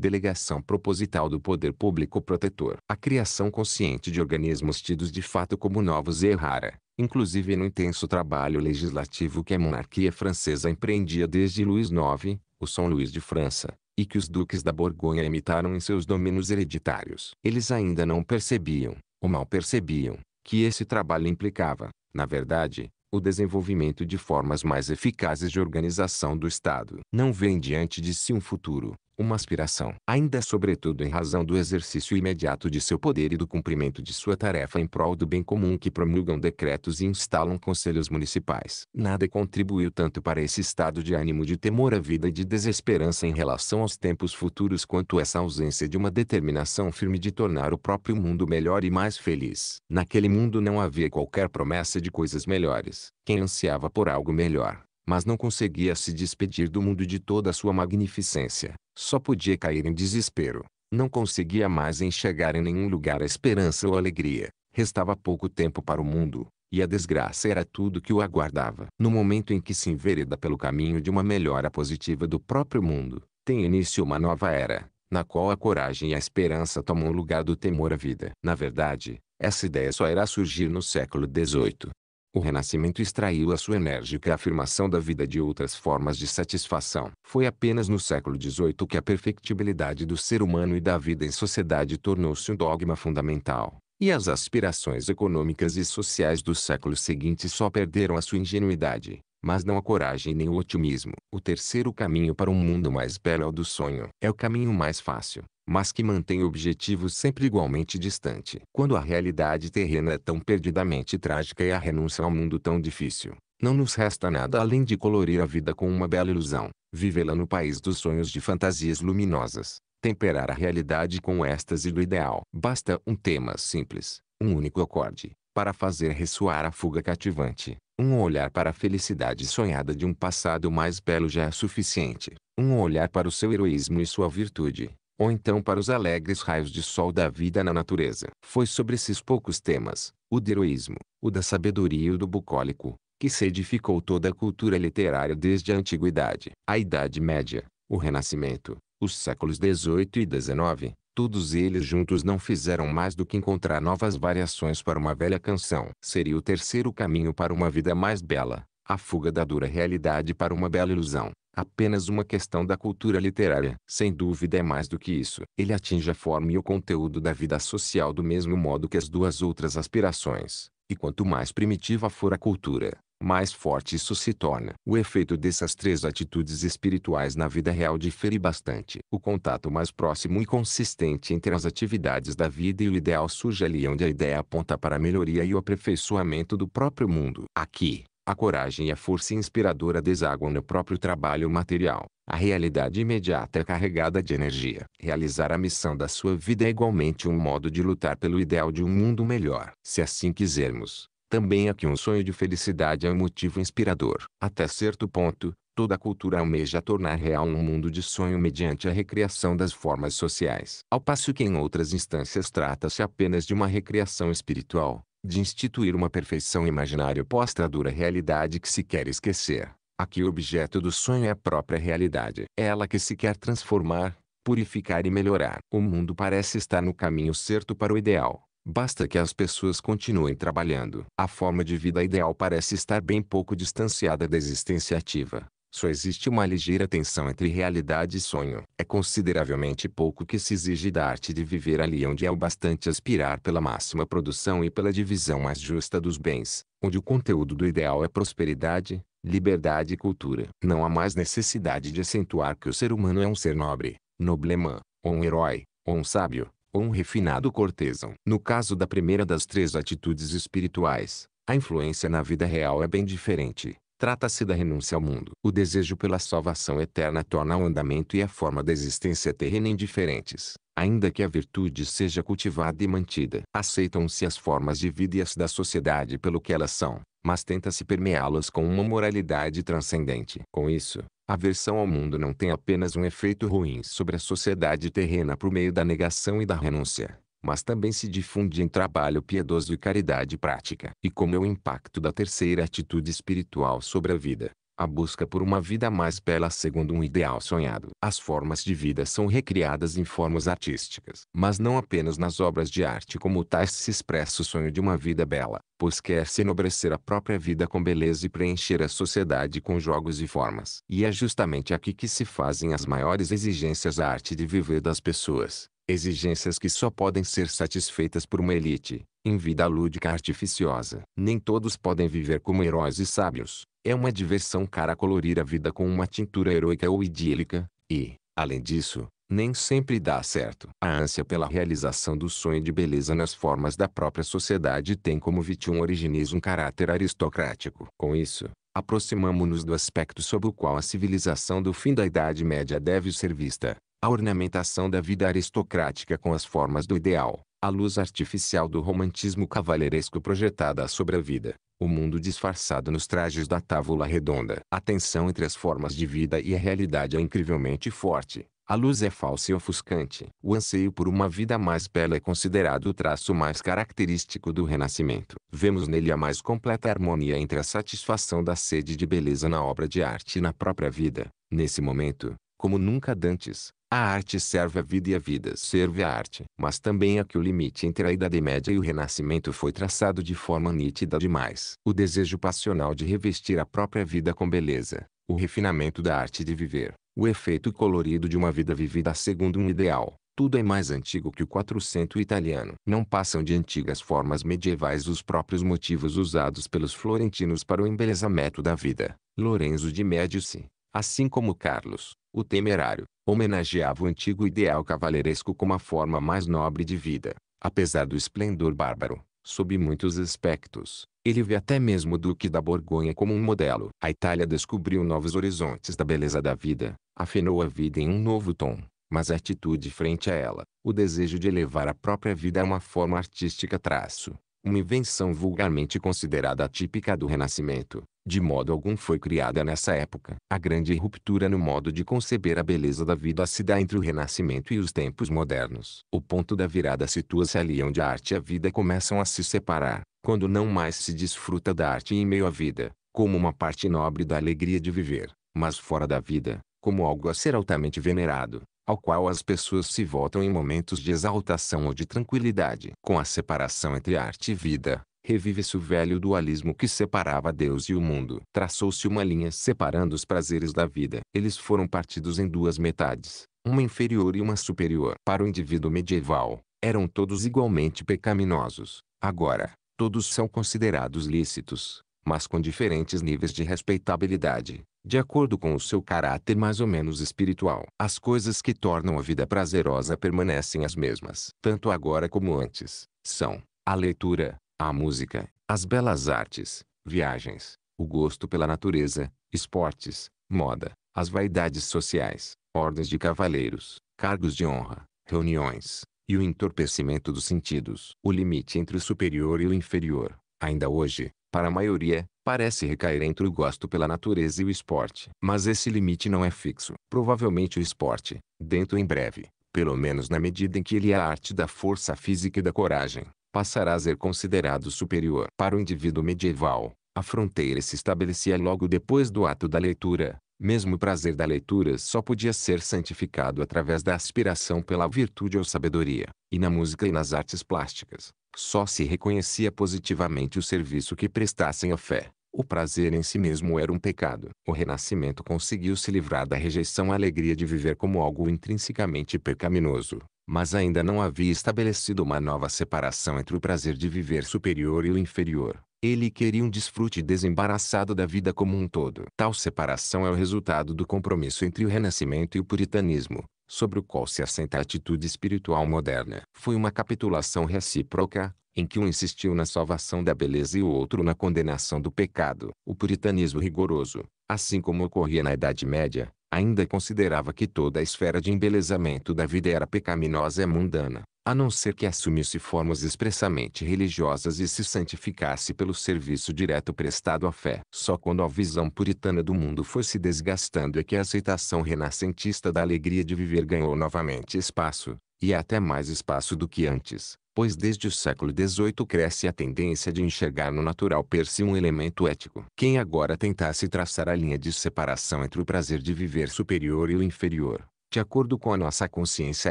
[SPEAKER 1] delegação proposital do poder público protetor. A criação consciente de organismos tidos de fato como novos e é rara, inclusive no intenso trabalho legislativo que a monarquia francesa empreendia desde Luís IX, o São Luís de França, e que os duques da Borgonha imitaram em seus domínios hereditários. Eles ainda não percebiam, ou mal percebiam, que esse trabalho implicava, na verdade, o desenvolvimento de formas mais eficazes de organização do Estado. Não vêem diante de si um futuro uma aspiração, ainda é sobretudo em razão do exercício imediato de seu poder e do cumprimento de sua tarefa em prol do bem comum que promulgam decretos e instalam conselhos municipais. Nada contribuiu tanto para esse estado de ânimo de temor à vida e de desesperança em relação aos tempos futuros quanto essa ausência de uma determinação firme de tornar o próprio mundo melhor e mais feliz. Naquele mundo não havia qualquer promessa de coisas melhores. Quem ansiava por algo melhor, mas não conseguia se despedir do mundo de toda a sua magnificência, só podia cair em desespero. Não conseguia mais enxergar em nenhum lugar a esperança ou a alegria. Restava pouco tempo para o mundo, e a desgraça era tudo que o aguardava. No momento em que se envereda pelo caminho de uma melhora positiva do próprio mundo, tem início uma nova era, na qual a coragem e a esperança tomam o lugar do temor à vida. Na verdade, essa ideia só irá surgir no século XVIII. O Renascimento extraiu a sua enérgica afirmação da vida de outras formas de satisfação. Foi apenas no século XVIII que a perfectibilidade do ser humano e da vida em sociedade tornou-se um dogma fundamental. E as aspirações econômicas e sociais do século seguinte só perderam a sua ingenuidade, mas não a coragem nem o otimismo. O terceiro caminho para um mundo mais belo é o do sonho. É o caminho mais fácil, mas que mantém objetivos sempre igualmente distante. Quando a realidade terrena é tão perdidamente trágica e a renúncia ao mundo tão difícil, não nos resta nada além de colorir a vida com uma bela ilusão, vivê-la no país dos sonhos de fantasias luminosas, temperar a realidade com o êxtase do ideal. Basta um tema simples, um único acorde, para fazer ressoar a fuga cativante. Um olhar para a felicidade sonhada de um passado mais belo já é suficiente. Um olhar para o seu heroísmo e sua virtude, ou então para os alegres raios de sol da vida na natureza. Foi sobre esses poucos temas, o de heroísmo, o da sabedoria e o do bucólico, que se edificou toda a cultura literária desde a antiguidade. A Idade Média, o Renascimento, os séculos XVIII e XIX, todos eles juntos não fizeram mais do que encontrar novas variações para uma velha canção. Seria o terceiro caminho para uma vida mais bela, a fuga da dura realidade para uma bela ilusão apenas uma questão da cultura literária. Sem dúvida é mais do que isso. Ele atinge a forma e o conteúdo da vida social do mesmo modo que as duas outras aspirações. E quanto mais primitiva for a cultura, mais forte isso se torna. O efeito dessas três atitudes espirituais na vida real difere bastante. O contato mais próximo e consistente entre as atividades da vida e o ideal surge ali onde a ideia aponta para a melhoria e o aperfeiçoamento do próprio mundo. Aqui, a coragem e a força inspiradora desaguam no próprio trabalho material. A realidade imediata é carregada de energia. Realizar a missão da sua vida é igualmente um modo de lutar pelo ideal de um mundo melhor. Se assim quisermos, também aqui um sonho de felicidade é um motivo inspirador. Até certo ponto, toda cultura almeja tornar real um mundo de sonho mediante a recriação das formas sociais. Ao passo que em outras instâncias trata-se apenas de uma recriação espiritual, de instituir uma perfeição imaginária oposta à dura realidade que se quer esquecer. Aqui o objeto do sonho é a própria realidade. É ela que se quer transformar, purificar e melhorar. O mundo parece estar no caminho certo para o ideal. Basta que as pessoas continuem trabalhando. A forma de vida ideal parece estar bem pouco distanciada da existência ativa. Só existe uma ligeira tensão entre realidade e sonho. É consideravelmente pouco que se exige da arte de viver ali onde é o bastante aspirar pela máxima produção e pela divisão mais justa dos bens, onde o conteúdo do ideal é prosperidade, liberdade e cultura. Não há mais necessidade de acentuar que o ser humano é um ser nobre, nobleman, ou um herói, ou um sábio, ou um refinado cortesão. No caso da primeira das três atitudes espirituais, a influência na vida real é bem diferente. Trata-se da renúncia ao mundo. O desejo pela salvação eterna torna o andamento e a forma da existência terrena indiferentes, ainda que a virtude seja cultivada e mantida. Aceitam-se as formas de vida e as da sociedade pelo que elas são, mas tenta-se permeá-las com uma moralidade transcendente. Com isso, a aversão ao mundo não tem apenas um efeito ruim sobre a sociedade terrena por meio da negação e da renúncia mas também se difunde em trabalho piedoso e caridade prática. E como é o impacto da terceira atitude espiritual sobre a vida? A busca por uma vida mais bela segundo um ideal sonhado. As formas de vida são recriadas em formas artísticas, mas não apenas nas obras de arte como tais se expressa o sonho de uma vida bela, pois quer-se enobrecer a própria vida com beleza e preencher a sociedade com jogos e formas. E é justamente aqui que se fazem as maiores exigências à arte de viver das pessoas exigências que só podem ser satisfeitas por uma elite, em vida lúdica artificiosa. Nem todos podem viver como heróis e sábios. É uma diversão cara colorir a vida com uma tintura heroica ou idílica, e, além disso, nem sempre dá certo. A ânsia pela realização do sonho de beleza nas formas da própria sociedade tem como vitium originis um caráter aristocrático. Com isso, aproximamo-nos do aspecto sobre o qual a civilização do fim da Idade Média deve ser vista a ornamentação da vida aristocrática com as formas do ideal, a luz artificial do romantismo cavalheiresco projetada sobre a vida, o mundo disfarçado nos trajes da távola redonda. A tensão entre as formas de vida e a realidade é incrivelmente forte. A luz é falsa e ofuscante. O anseio por uma vida mais bela é considerado o traço mais característico do Renascimento. Vemos nele a mais completa harmonia entre a satisfação da sede de beleza na obra de arte e na própria vida. Nesse momento, como nunca dantes, a arte serve à vida e a vida serve à arte. Mas também é que o limite entre a Idade Média e o Renascimento foi traçado de forma nítida demais. O desejo passional de revestir a própria vida com beleza, o refinamento da arte de viver, o efeito colorido de uma vida vivida segundo um ideal, tudo é mais antigo que o 400 italiano. Não passam de antigas formas medievais os próprios motivos usados pelos florentinos para o embelezamento da vida. Lorenzo de Médici, Assim como Carlos, o temerário, homenageava o antigo ideal cavaleiresco como a forma mais nobre de vida, apesar do esplendor bárbaro, sob muitos aspectos. Ele vê até mesmo o Duque da Borgonha como um modelo. A Itália descobriu novos horizontes da beleza da vida, afinou a vida em um novo tom, mas a atitude frente a ela, o desejo de elevar a própria vida a uma forma artística traço, uma invenção vulgarmente considerada típica do Renascimento, de modo algum foi criada nessa época. A grande ruptura no modo de conceber a beleza da vida se dá entre o Renascimento e os tempos modernos. O ponto da virada situa-se ali onde a arte e a vida começam a se separar, quando não mais se desfruta da arte em meio à vida, como uma parte nobre da alegria de viver, mas fora da vida, como algo a ser altamente venerado, ao qual as pessoas se voltam em momentos de exaltação ou de tranquilidade. Com a separação entre arte e vida, revive-se o velho dualismo que separava Deus e o mundo. Traçou-se uma linha separando os prazeres da vida. Eles foram partidos em duas metades, uma inferior e uma superior. Para o indivíduo medieval, eram todos igualmente pecaminosos. Agora, todos são considerados lícitos, mas com diferentes níveis de respeitabilidade de acordo com o seu caráter mais ou menos espiritual. As coisas que tornam a vida prazerosa permanecem as mesmas, tanto agora como antes. São a leitura, a música, as belas artes, viagens, o gosto pela natureza, esportes, moda, as vaidades sociais, ordens de cavaleiros, cargos de honra, reuniões, e o entorpecimento dos sentidos. O limite entre o superior e o inferior, ainda hoje, para a maioria, parece recair entre o gosto pela natureza e o esporte. Mas esse limite não é fixo. Provavelmente o esporte, dentro em breve, pelo menos na medida em que ele é a arte da força física e da coragem, passará a ser considerado superior. Para o indivíduo medieval, a fronteira se estabelecia logo depois do ato da leitura. Mesmo o prazer da leitura só podia ser santificado através da aspiração pela virtude ou sabedoria, e na música e nas artes plásticas, só se reconhecia positivamente o serviço que prestassem à fé. O prazer em si mesmo era um pecado. O renascimento conseguiu se livrar da rejeição à alegria de viver como algo intrinsecamente pecaminoso, mas ainda não havia estabelecido uma nova separação entre o prazer de viver superior e o inferior. Ele queria um desfrute desembaraçado da vida como um todo. Tal separação é o resultado do compromisso entre o renascimento e o puritanismo, sobre o qual se assenta a atitude espiritual moderna. Foi uma capitulação recíproca, em que um insistiu na salvação da beleza e o outro na condenação do pecado. O puritanismo rigoroso, assim como ocorria na Idade Média, ainda considerava que toda a esfera de embelezamento da vida era pecaminosa e mundana, a não ser que assumisse formas expressamente religiosas e se santificasse pelo serviço direto prestado à fé. Só quando a visão puritana do mundo foi se desgastando é que a aceitação renascentista da alegria de viver ganhou novamente espaço, e até mais espaço do que antes pois desde o século XVIII cresce a tendência de enxergar no natural per se um elemento ético. Quem agora tentasse traçar a linha de separação entre o prazer de viver superior e o inferior, de acordo com a nossa consciência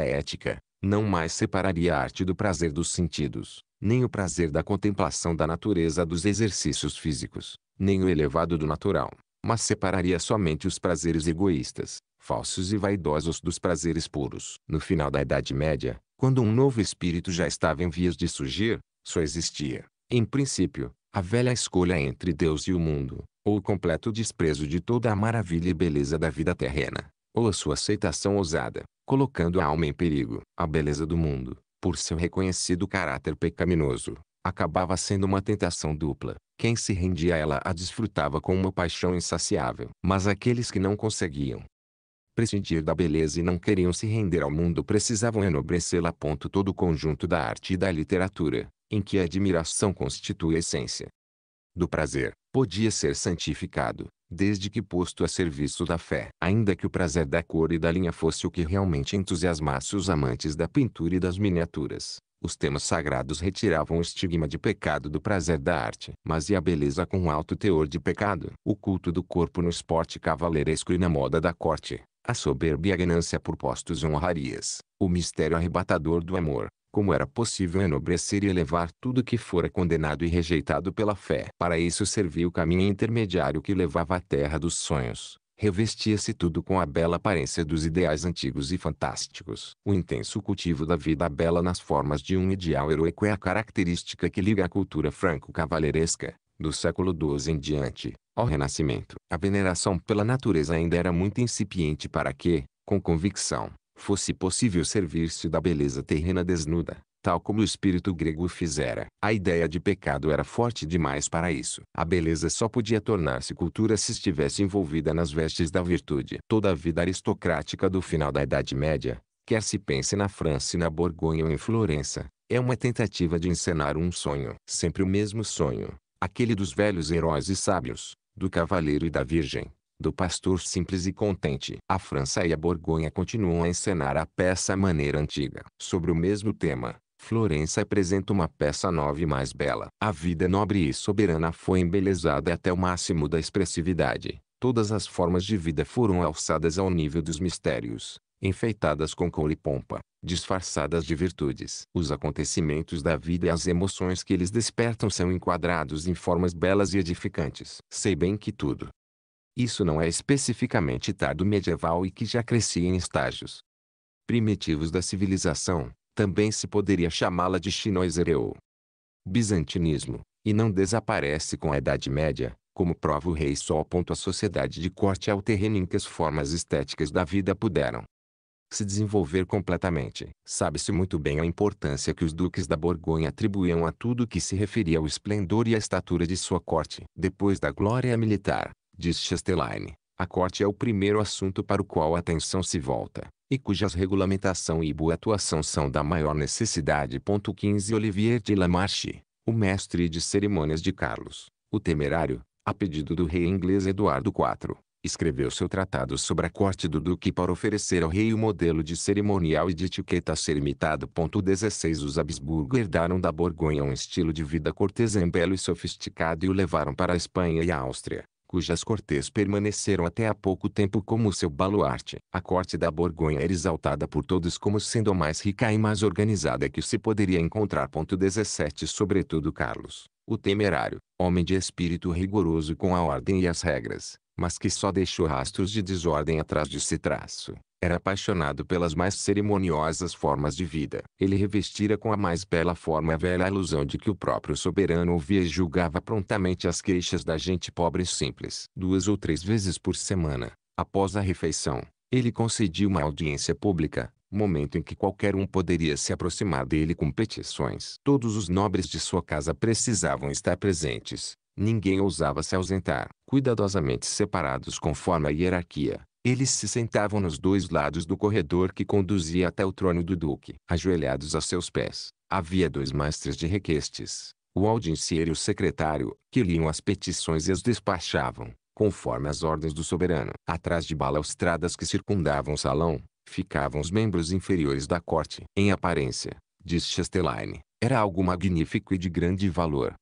[SPEAKER 1] ética, não mais separaria a arte do prazer dos sentidos, nem o prazer da contemplação da natureza dos exercícios físicos, nem o elevado do natural, mas separaria somente os prazeres egoístas, falsos e vaidosos dos prazeres puros. No final da Idade Média, quando um novo espírito já estava em vias de surgir, só existia, em princípio, a velha escolha entre Deus e o mundo, ou o completo desprezo de toda a maravilha e beleza da vida terrena, ou a sua aceitação ousada, colocando a alma em perigo. A beleza do mundo, por seu reconhecido caráter pecaminoso, acabava sendo uma tentação dupla. Quem se rendia a ela a desfrutava com uma paixão insaciável. Mas aqueles que não conseguiam, prescindir da beleza e não queriam se render ao mundo precisavam enobrecê-la. Todo o conjunto da arte e da literatura, em que a admiração constitui a essência do prazer, podia ser santificado, desde que posto a serviço da fé. Ainda que o prazer da cor e da linha fosse o que realmente entusiasmasse os amantes da pintura e das miniaturas, os temas sagrados retiravam o estigma de pecado do prazer da arte. Mas e a beleza com alto teor de pecado? O culto do corpo no esporte cavaleiresco e na moda da corte, a soberba e a ganância por postos e honrarias, o mistério arrebatador do amor, como era possível enobrecer e elevar tudo que fora condenado e rejeitado pela fé. Para isso serviu o caminho intermediário que levava à terra dos sonhos. Revestia-se tudo com a bela aparência dos ideais antigos e fantásticos. O intenso cultivo da vida bela nas formas de um ideal heróico é a característica que liga a cultura franco-cavaleiresca, do século XII em diante, ao Renascimento, a veneração pela natureza ainda era muito incipiente para que, com convicção, fosse possível servir-se da beleza terrena desnuda, tal como o espírito grego fizera. A ideia de pecado era forte demais para isso. A beleza só podia tornar-se cultura se estivesse envolvida nas vestes da virtude. Toda a vida aristocrática do final da Idade Média, quer se pense na França e na Borgonha ou em Florença, é uma tentativa de encenar um sonho. Sempre o mesmo sonho, aquele dos velhos heróis e sábios, do cavaleiro e da virgem, do pastor simples e contente. A França e a Borgonha continuam a encenar a peça à maneira antiga. Sobre o mesmo tema, Florença apresenta uma peça nova e mais bela. A vida nobre e soberana foi embelezada até o máximo da expressividade. Todas as formas de vida foram alçadas ao nível dos mistérios, enfeitadas com cor e pompa disfarçadas de virtudes. Os acontecimentos da vida e as emoções que eles despertam são enquadrados em formas belas e edificantes. Sei bem que tudo isso não é especificamente tardo medieval e que já crescia em estágios primitivos da civilização, também se poderia chamá-la de chinoiserie ou bizantinismo, e não desaparece com a Idade Média, como prova o rei Sol. A sociedade de corte é o terreno em que as formas estéticas da vida puderam se desenvolver completamente. Sabe-se muito bem a importância que os duques da Borgonha atribuíam a tudo que se referia ao esplendor e à estatura de sua corte. Depois da glória militar, diz Chastelaine, a corte é o primeiro assunto para o qual a atenção se volta, e cujas regulamentação e boa atuação são da maior necessidade. 15 Olivier de Lamarche, o mestre de cerimônias de Carlos, o temerário, a pedido do rei inglês Eduardo IV, escreveu seu tratado sobre a corte do duque para oferecer ao rei o modelo de cerimonial e de etiqueta a ser imitado. 16 Os Habsburgo herdaram da Borgonha um estilo de vida cortesã belo e sofisticado e o levaram para a Espanha e a Áustria, cujas cortes permaneceram até há pouco tempo como seu baluarte. A corte da Borgonha era exaltada por todos como sendo a mais rica e mais organizada que se poderia encontrar. 17 Sobretudo Carlos, o temerário, homem de espírito rigoroso com a ordem e as regras mas que só deixou rastros de desordem atrás de si traço. Era apaixonado pelas mais cerimoniosas formas de vida. Ele revestira com a mais bela forma a velha alusão de que o próprio soberano ouvia e julgava prontamente as queixas da gente pobre e simples. Duas ou três vezes por semana, após a refeição, ele concedia uma audiência pública, momento em que qualquer um poderia se aproximar dele com petições. Todos os nobres de sua casa precisavam estar presentes, Ninguém ousava se ausentar. Cuidadosamente separados conforme a hierarquia, eles se sentavam nos dois lados do corredor que conduzia até o trono do duque. Ajoelhados a seus pés, havia dois mestres de requestes, o audienciero e o secretário, que liam as petições e as despachavam, conforme as ordens do soberano. Atrás de balaustradas que circundavam o salão, ficavam os membros inferiores da corte. Em aparência, diz Chastelaine, era algo magnífico e de grande valor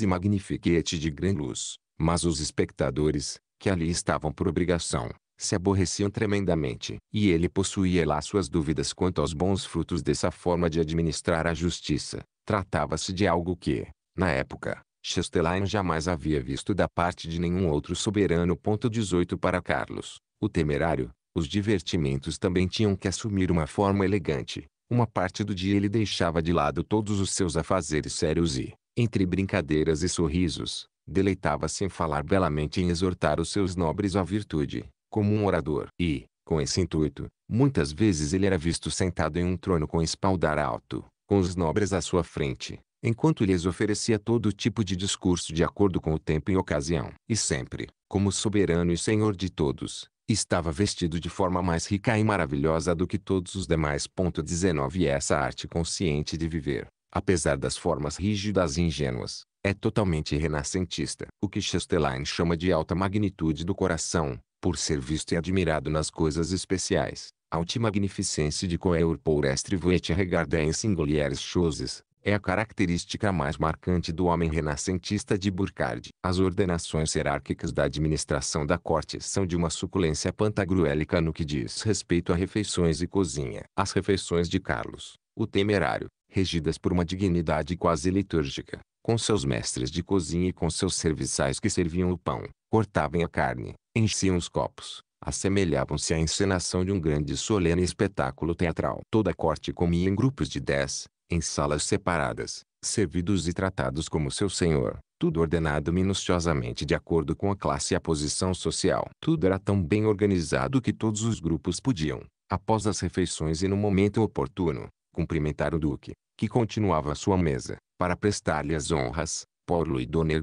[SPEAKER 1] e Magnifiquete de grande luz, mas os espectadores, que ali estavam por obrigação, se aborreciam tremendamente, e ele possuía lá suas dúvidas quanto aos bons frutos dessa forma de administrar a justiça. Tratava-se de algo que, na época, Chastelain jamais havia visto da parte de nenhum outro soberano. 18 Para Carlos, o temerário, os divertimentos também tinham que assumir uma forma elegante. Uma parte do dia ele deixava de lado todos os seus afazeres sérios e, entre brincadeiras e sorrisos, deleitava-se em falar belamente e exortar os seus nobres à virtude, como um orador. E, com esse intuito, muitas vezes ele era visto sentado em um trono com espaldar alto, com os nobres à sua frente, enquanto lhes oferecia todo tipo de discurso de acordo com o tempo e ocasião. E sempre, como soberano e senhor de todos, estava vestido de forma mais rica e maravilhosa do que todos os demais. 19 Essa arte consciente de viver, apesar das formas rígidas e ingênuas, é totalmente renascentista. O que Chastelain chama de alta magnitude do coração, por ser visto e admirado nas coisas especiais, magnificência de coeur pour estrivuete regarda em singulieres choses, é a característica mais marcante do homem renascentista de Burkhardt. As ordenações hierárquicas da administração da corte são de uma suculência pantagruélica no que diz respeito a refeições e cozinha. As refeições de Carlos, o temerário, regidas por uma dignidade quase litúrgica, com seus mestres de cozinha e com seus serviçais que serviam o pão, cortavam a carne, enchiam os copos, assemelhavam-se à encenação de um grande e solene espetáculo teatral. Toda a corte comia em grupos de dez, em salas separadas, servidos e tratados como seu senhor, tudo ordenado minuciosamente de acordo com a classe e a posição social. Tudo era tão bem organizado que todos os grupos podiam, após as refeições e no momento oportuno, cumprimentar o duque, que continuava à sua mesa, para prestar-lhe as honras, Paulo e Dona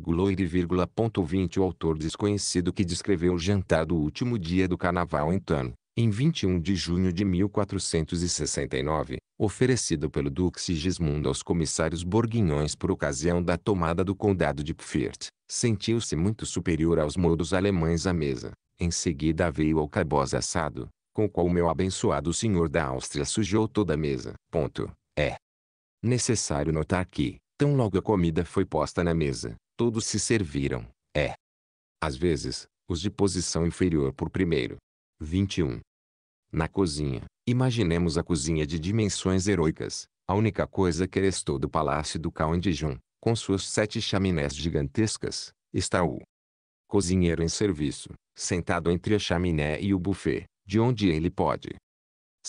[SPEAKER 1] ponto 20 o autor desconhecido que descreveu o jantar do último dia do carnaval em Tano, em 21 de junho de 1469, oferecido pelo Duque Sigismundo aos comissários borguinhões por ocasião da tomada do condado de Pfirt, sentiu-se muito superior aos mouros alemães à mesa. Em seguida veio ao caboz assado, com o qual meu abençoado senhor da Áustria sujou toda a mesa. Ponto. É. Necessário notar que, tão logo a comida foi posta na mesa, todos se serviram. É. Às vezes, os de posição inferior por primeiro. 21. Na cozinha, imaginemos a cozinha de dimensões heroicas, a única coisa que restou do palácio do Cao em Dijon, com suas sete chaminés gigantescas, está o cozinheiro em serviço, sentado entre a chaminé e o buffet, de onde ele pode,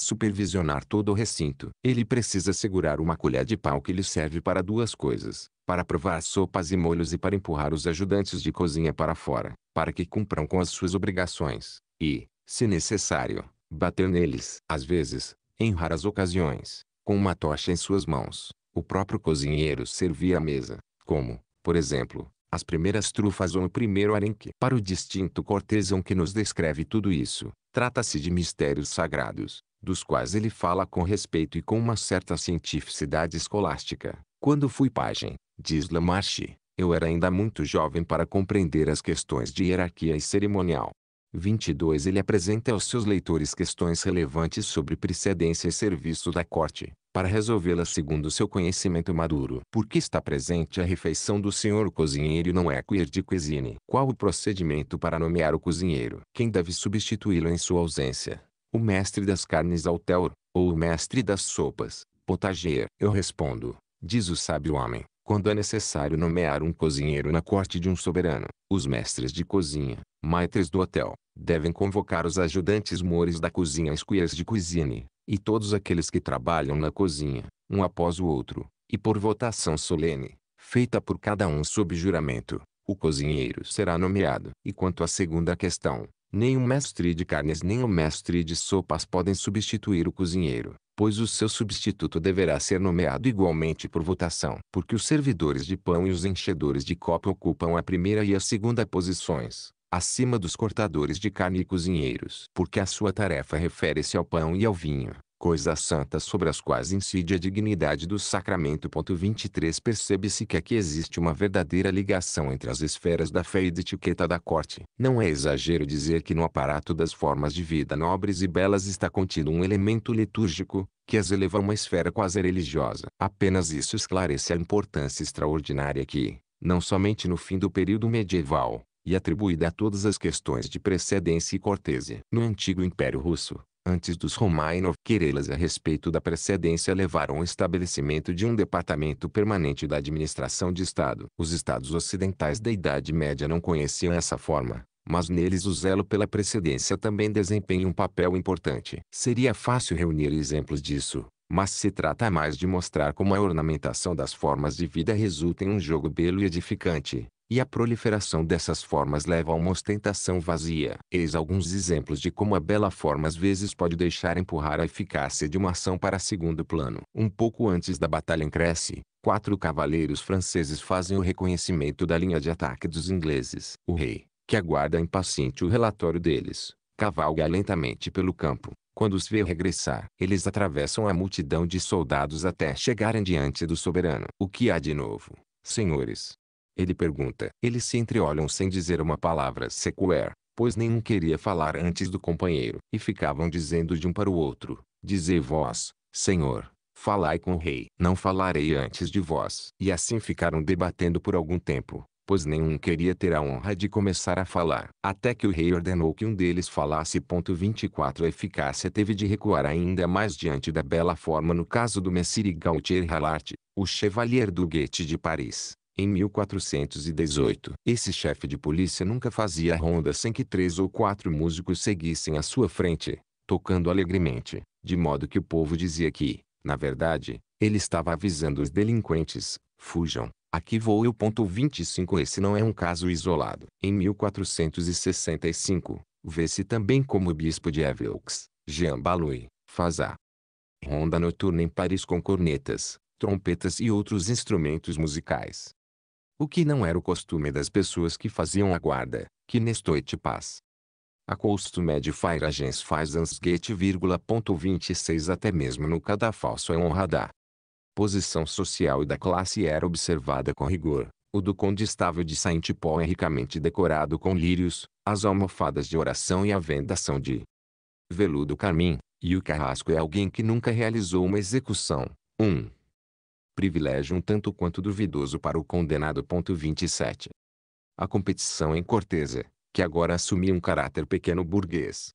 [SPEAKER 1] supervisionar todo o recinto. Ele precisa segurar uma colher de pau que lhe serve para duas coisas: para provar sopas e molhos e para empurrar os ajudantes de cozinha para fora, para que cumpram com as suas obrigações, e, se necessário, bater neles. Às vezes, em raras ocasiões, com uma tocha em suas mãos, o próprio cozinheiro servia a mesa, como, por exemplo, as primeiras trufas ou o primeiro arenque. Para o distinto cortesão que nos descreve tudo isso, trata-se de mistérios sagrados, dos quais ele fala com respeito e com uma certa cientificidade escolástica. Quando fui pajem, diz Lamarche, eu era ainda muito jovem para compreender as questões de hierarquia e cerimonial. 22 Ele apresenta aos seus leitores questões relevantes sobre precedência e serviço da corte, para resolvê-las segundo seu conhecimento maduro. Por que está presente a refeição do senhor cozinheiro e não é queer de cuisine? Qual o procedimento para nomear o cozinheiro? Quem deve substituí-lo em sua ausência? O mestre das carnes Alteor, ou o mestre das sopas, Potager. Eu respondo, diz o sábio homem, quando é necessário nomear um cozinheiro na corte de um soberano, os mestres de cozinha, maitres do hotel, devem convocar os ajudantes mores da cozinha escuias de cuisine, e todos aqueles que trabalham na cozinha, um após o outro, e por votação solene, feita por cada um sob juramento, o cozinheiro será nomeado. E quanto à segunda questão, nem o mestre de carnes nem o mestre de sopas podem substituir o cozinheiro, pois o seu substituto deverá ser nomeado igualmente por votação. Porque os servidores de pão e os enchedores de copo ocupam a primeira e a segunda posições, acima dos cortadores de carne e cozinheiros. Porque a sua tarefa refere-se ao pão e ao vinho, coisas santas sobre as quais incide a dignidade do sacramento. 23 Percebe-se que aqui existe uma verdadeira ligação entre as esferas da fé e da etiqueta da corte. Não é exagero dizer que no aparato das formas de vida nobres e belas está contido um elemento litúrgico, que as eleva a uma esfera quase religiosa. Apenas isso esclarece a importância extraordinária que, não somente no fim do período medieval, e atribuída a todas as questões de precedência e cortesia. No antigo Império Russo, Antes dos Romainov, querelas a respeito da precedência levaram ao estabelecimento de um departamento permanente da administração de Estado. Os estados ocidentais da Idade Média não conheciam essa forma, mas neles o zelo pela precedência também desempenha um papel importante. Seria fácil reunir exemplos disso, mas se trata mais de mostrar como a ornamentação das formas de vida resulta em um jogo belo e edificante, e a proliferação dessas formas leva a uma ostentação vazia. Eis alguns exemplos de como a bela forma às vezes pode deixar empurrar a eficácia de uma ação para segundo plano. Um pouco antes da batalha em cresce quatro cavaleiros franceses fazem o reconhecimento da linha de ataque dos ingleses. O rei, que aguarda impaciente o relatório deles, cavalga lentamente pelo campo. Quando os vê regressar, eles atravessam a multidão de soldados até chegarem diante do soberano. O que há de novo, senhores? Ele pergunta. Eles se entreolham sem dizer uma palavra sequer, pois nenhum queria falar antes do companheiro. E ficavam dizendo de um para o outro. Dizei vós, Senhor, falai com o rei. Não falarei antes de vós. E assim ficaram debatendo por algum tempo, pois nenhum queria ter a honra de começar a falar. Até que o rei ordenou que um deles falasse. Ponto 24 A eficácia teve de recuar ainda mais diante da bela forma no caso do Messire Gautier Halart, o chevalier do Guete de Paris. Em 1418, esse chefe de polícia nunca fazia ronda sem que três ou quatro músicos seguissem à sua frente, tocando alegremente, de modo que o povo dizia que, na verdade, ele estava avisando os delinquentes, fujam, aqui vou eu. 25 Esse não é um caso isolado. Em 1465, vê-se também como o bispo de Eveux, Jean Balouy, faz a ronda noturna em Paris com cornetas, trompetas e outros instrumentos musicais o que não era o costume das pessoas que faziam a guarda, que nestoite paz. A costume é de Fairagens faz ansgate, 26 até mesmo no cadafalso é honrada. Posição social e da classe era observada com rigor. O do estável de Saint-Paul é ricamente decorado com lírios, as almofadas de oração e a venda são de veludo carmim, e o carrasco é alguém que nunca realizou uma execução. 1. Um privilégio um tanto quanto duvidoso para o condenado. 27. A competição em Corteza, que agora assumia um caráter pequeno burguês,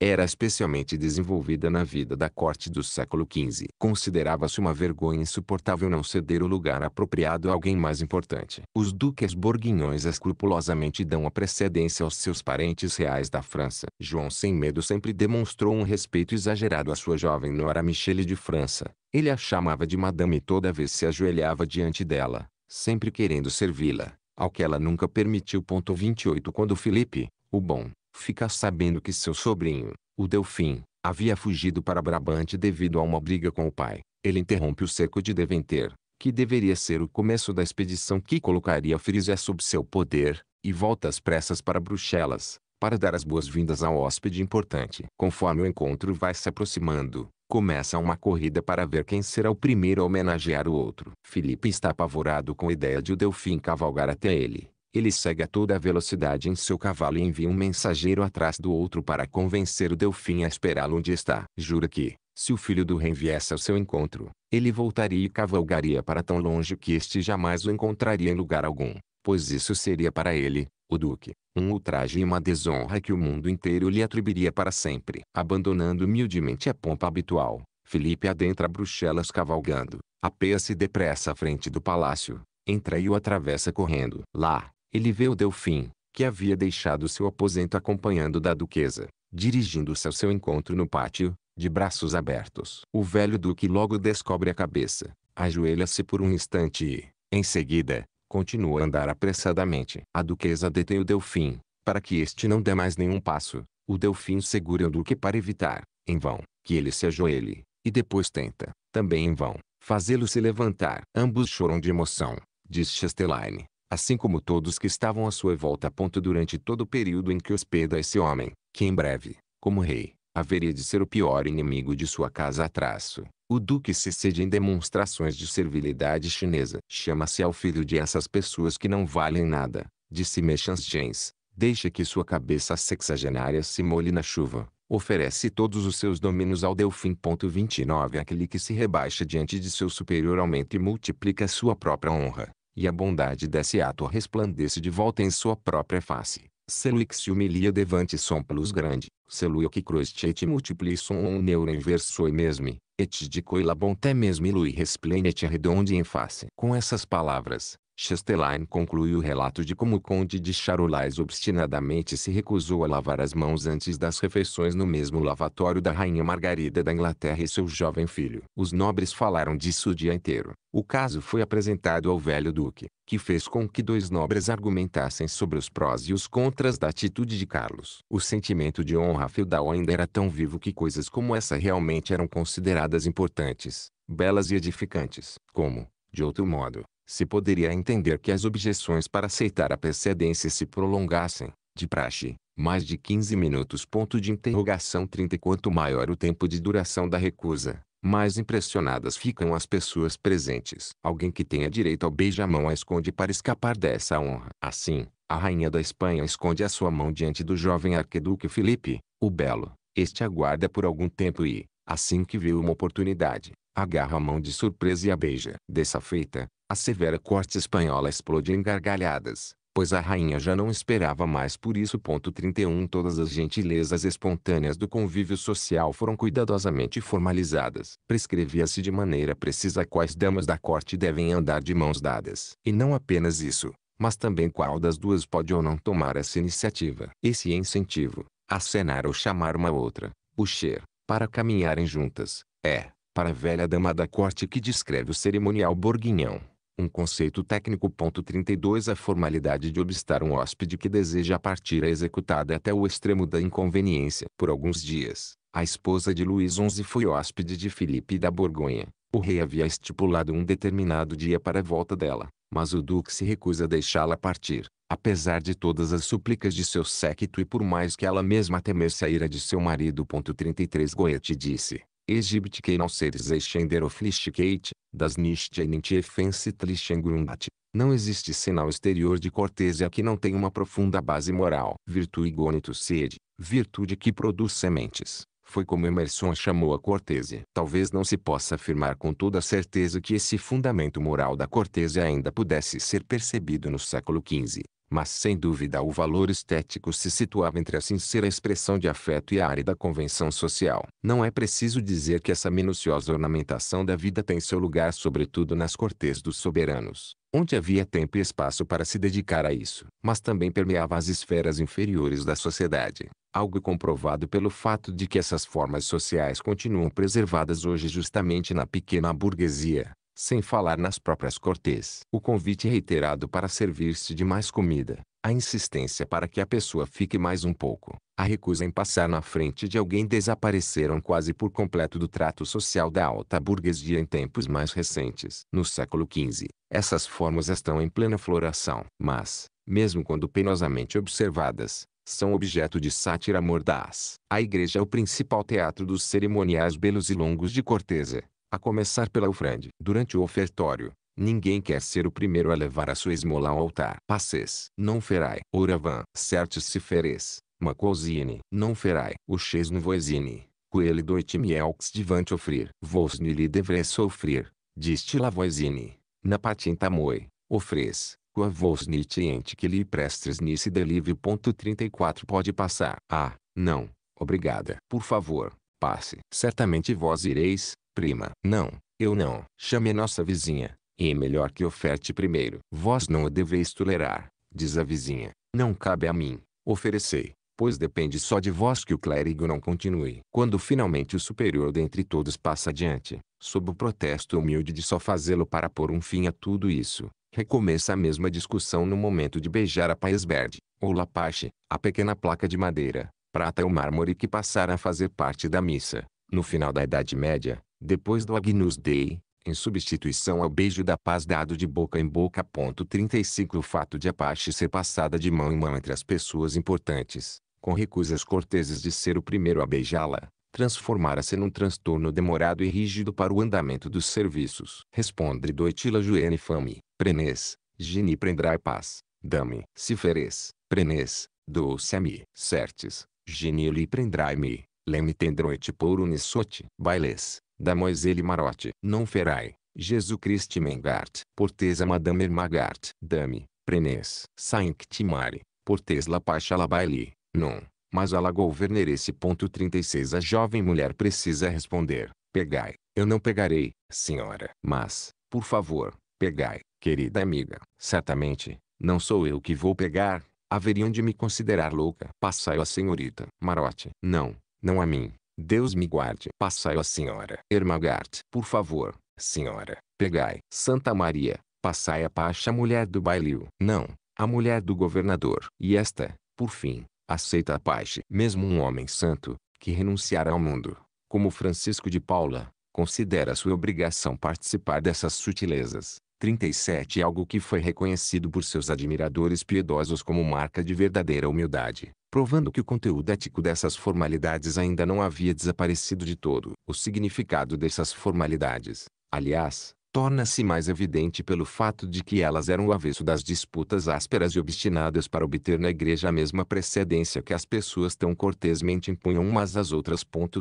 [SPEAKER 1] era especialmente desenvolvida na vida da corte do século XV. Considerava-se uma vergonha insuportável não ceder o lugar apropriado a alguém mais importante. Os duques borguinhões escrupulosamente dão a precedência aos seus parentes reais da França. João sem medo sempre demonstrou um respeito exagerado à sua jovem nora Michele de França. Ele a chamava de madame e toda vez se ajoelhava diante dela, sempre querendo servi-la, ao que ela nunca permitiu. 28 Quando Felipe, o bom, fica sabendo que seu sobrinho, o Delfim, havia fugido para Brabante devido a uma briga com o pai. Ele interrompe o cerco de Deventer, que deveria ser o começo da expedição que colocaria Frisia sob seu poder, e volta às pressas para Bruxelas, para dar as boas-vindas ao hóspede importante. Conforme o encontro vai se aproximando, começa uma corrida para ver quem será o primeiro a homenagear o outro. Felipe está apavorado com a ideia de o Delfim cavalgar até ele. Ele segue a toda velocidade em seu cavalo e envia um mensageiro atrás do outro para convencer o Delfim a esperá-lo onde está. Jura que, se o filho do rei viesse ao seu encontro, ele voltaria e cavalgaria para tão longe que este jamais o encontraria em lugar algum, pois isso seria para ele, o duque, um ultraje e uma desonra que o mundo inteiro lhe atribuiria para sempre. Abandonando humildemente a pompa habitual, Felipe adentra Bruxelas cavalgando, apeia-se depressa à frente do palácio, entra e o atravessa correndo. Lá, ele vê o Delfim, que havia deixado seu aposento acompanhando da duquesa, dirigindo-se ao seu encontro no pátio, de braços abertos. O velho duque logo descobre a cabeça, ajoelha-se por um instante e, em seguida, continua a andar apressadamente. A duquesa detém o Delfim, para que este não dê mais nenhum passo. O Delfim segura o duque para evitar, em vão, que ele se ajoelhe, e depois tenta, também em vão, fazê-lo se levantar. Ambos choram de emoção, diz Chastelaine assim como todos que estavam à sua volta. Durante todo o período em que hospeda esse homem, que em breve, como rei, haveria de ser o pior inimigo de sua casa. a Traço. O duque se cede em demonstrações de servilidade chinesa. Chama-se ao filho de essas pessoas que não valem nada, disse Mechanchens. Deixa que sua cabeça sexagenária se molhe na chuva. Oferece todos os seus domínios ao Delfim. 29 Aquele que se rebaixa diante de seu superior aumenta e multiplica sua própria honra e a bondade desse ato resplandece de volta em sua própria face. Celui que se humilia devante som plus grande, celui que croeste et multipli son on neuro inverso e mesme, et de coila bonté mesmo lui resplendet redonde em face. Com essas palavras, Chastelain conclui o relato de como o conde de Charolais obstinadamente se recusou a lavar as mãos antes das refeições no mesmo lavatório da rainha Margarida da Inglaterra e seu jovem filho. Os nobres falaram disso o dia inteiro. O caso foi apresentado ao velho duque, que fez com que dois nobres argumentassem sobre os prós e os contras da atitude de Carlos. O sentimento de honra feudal ainda era tão vivo que coisas como essa realmente eram consideradas importantes, belas e edificantes. Como, de outro modo, se poderia entender que as objeções para aceitar a precedência se prolongassem, de praxe, mais de 15 minutos. Ponto de interrogação 30 Quanto maior o tempo de duração da recusa, mais impressionadas ficam as pessoas presentes. Alguém que tenha direito ao beijamão a esconde para escapar dessa honra. Assim, a rainha da Espanha esconde a sua mão diante do jovem arqueduque Felipe, o Belo. Este aguarda por algum tempo e, assim que vê uma oportunidade, agarra a mão de surpresa e a beija. Dessa feita, a severa corte espanhola explode em gargalhadas, pois a rainha já não esperava mais por isso. 31 Todas as gentilezas espontâneas do convívio social foram cuidadosamente formalizadas. Prescrevia-se de maneira precisa quais damas da corte devem andar de mãos dadas. E não apenas isso, mas também qual das duas pode ou não tomar essa iniciativa. Esse incentivo, acenar ou chamar uma outra, o puxer, para caminharem juntas, é, para a velha dama da corte que descreve o cerimonial borguinhão um conceito técnico. 32 A formalidade de obstar um hóspede que deseja partir é executada até o extremo da inconveniência. Por alguns dias, a esposa de Luís XI foi hóspede de Filipe da Borgonha. O rei havia estipulado um determinado dia para a volta dela, mas o duque se recusa a deixá-la partir, apesar de todas as súplicas de seu séquito e por mais que ela mesma temesse a ira de seu marido. 33 Goethe disse, Egipte não seres Eschenderoflichkeit, das nicht Nichtefensitlichengrumbate. Não existe sinal exterior de cortesia que não tenha uma profunda base moral. Virtude gonito sede, virtude que produz sementes. Foi como Emerson chamou a cortesia. Talvez não se possa afirmar com toda certeza que esse fundamento moral da cortesia ainda pudesse ser percebido no século XV, mas sem dúvida o valor estético se situava entre a sincera expressão de afeto e a árida convenção social. Não é preciso dizer que essa minuciosa ornamentação da vida tem seu lugar sobretudo nas cortes dos soberanos, onde havia tempo e espaço para se dedicar a isso, mas também permeava as esferas inferiores da sociedade. Algo comprovado pelo fato de que essas formas sociais continuam preservadas hoje justamente na pequena burguesia, sem falar nas próprias cortês. O convite é reiterado para servir-se de mais comida, a insistência para que a pessoa fique mais um pouco, a recusa em passar na frente de alguém desapareceram quase por completo do trato social da alta burguesia em tempos mais recentes. No século XV, essas formas estão em plena floração, mas, mesmo quando penosamente observadas, são objeto de sátira mordaz. A igreja é o principal teatro dos cerimoniais belos e longos de corteza a começar pela ofrande, Durante o ofertório, ninguém quer ser o primeiro a levar a sua esmola ao altar. Passes. Não ferai. Oravan. Certes se feres. Macosine. Não ferai. Uches nuvoesine. Coelho doitimielx divante ofrir. Vos nili devres sofrer. Diste voezine. Na patinta moi. Ofres. Qua vos nitiente que lhe prestres nisse delívio. 34 Pode passar. Ah, não. Obrigada. Por favor, passe. Certamente vós ireis, Prima, não, eu não. Chame a nossa vizinha, e é melhor que oferte primeiro. Vós não o deveis tolerar, diz a vizinha. Não cabe a mim, oferecer, pois depende só de vós que o clérigo não continue. Quando finalmente o superior dentre todos passa adiante, sob o protesto humilde de só fazê-lo para pôr um fim a tudo isso, recomeça a mesma discussão no momento de beijar a paz verde, ou lapache, a pequena placa de madeira, prata ou mármore que passara a fazer parte da missa. No final da Idade Média, depois do Agnus Dei, em substituição ao beijo da paz dado de boca em boca. 35 O fato de a paz ser passada de mão em mão entre as pessoas importantes, com recusas corteses de ser o primeiro a beijá-la, transformara-se num transtorno demorado e rígido para o andamento dos serviços. Responde doitila juene fame, prenes, geni prendrai paz, dame, ciferes prenes, doce-me, certes, geni li prendrai-me, leme tendroit por unisote, bailes, da Marote, Marotti, não ferai, Jesus Christi Mengart, Portesa Madame Ermagart, Dame, Prenes, Sanctimare, Portes La la baile, non, mas a governer esse ponto 36 A jovem mulher precisa responder, pegai, eu não pegarei, senhora, mas, por favor, pegai, querida amiga, certamente, não sou eu que vou pegar, haveriam de me considerar louca. Passai a senhorita, Marote, não, não a mim, Deus me guarde. Passai a senhora. Ermagart. Por favor, senhora, pegai. Santa Maria, passai a pacha mulher do bailio. Não, a mulher do governador. E esta, por fim, aceita a paz. Mesmo um homem santo, que renunciará ao mundo, como Francisco de Paula, considera sua obrigação participar dessas sutilezas. 37 é algo que foi reconhecido por seus admiradores piedosos como marca de verdadeira humildade, provando que o conteúdo ético dessas formalidades ainda não havia desaparecido de todo. O significado dessas formalidades, aliás, torna-se mais evidente pelo fato de que elas eram o avesso das disputas ásperas e obstinadas para obter na igreja a mesma precedência que as pessoas tão cortesmente impunham umas às outras.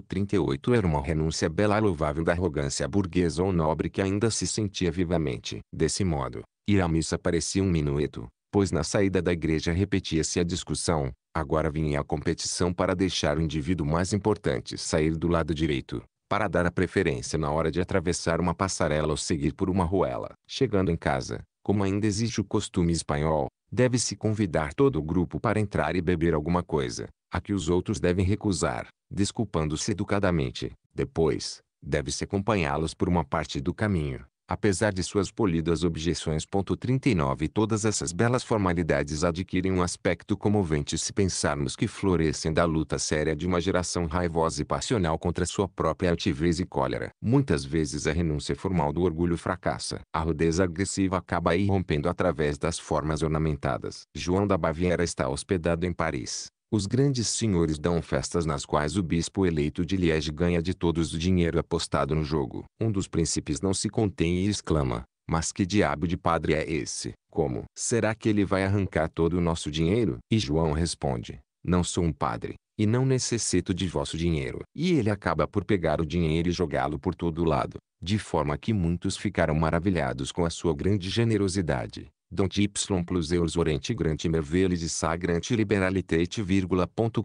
[SPEAKER 1] 38 Era uma renúncia bela louvável da arrogância burguesa ou nobre que ainda se sentia vivamente. Desse modo, ir à missa parecia um minueto, pois na saída da igreja repetia-se a discussão, agora vinha a competição para deixar o indivíduo mais importante sair do lado direito para dar a preferência na hora de atravessar uma passarela ou seguir por uma ruela. Chegando em casa, como ainda existe o costume espanhol, deve-se convidar todo o grupo para entrar e beber alguma coisa, a que os outros devem recusar, desculpando-se educadamente. Depois, deve-se acompanhá-los por uma parte do caminho, apesar de suas polidas objeções. 39 Todas essas belas formalidades adquirem um aspecto comovente se pensarmos que florescem da luta séria de uma geração raivosa e passional contra sua própria altivez e cólera. Muitas vezes a renúncia formal do orgulho fracassa. A rudeza agressiva acaba irrompendo através das formas ornamentadas. João da Baviera está hospedado em Paris. Os grandes senhores dão festas nas quais o bispo eleito de Liege ganha de todos o dinheiro apostado no jogo. Um dos príncipes não se contém e exclama, mas que diabo de padre é esse? Como? Será que ele vai arrancar todo o nosso dinheiro? E João responde, não sou um padre, e não necessito de vosso dinheiro. E ele acaba por pegar o dinheiro e jogá-lo por todo lado, de forma que muitos ficaram maravilhados com a sua grande generosidade dont y plus eus orente grande merveles e sagrante liberalitate,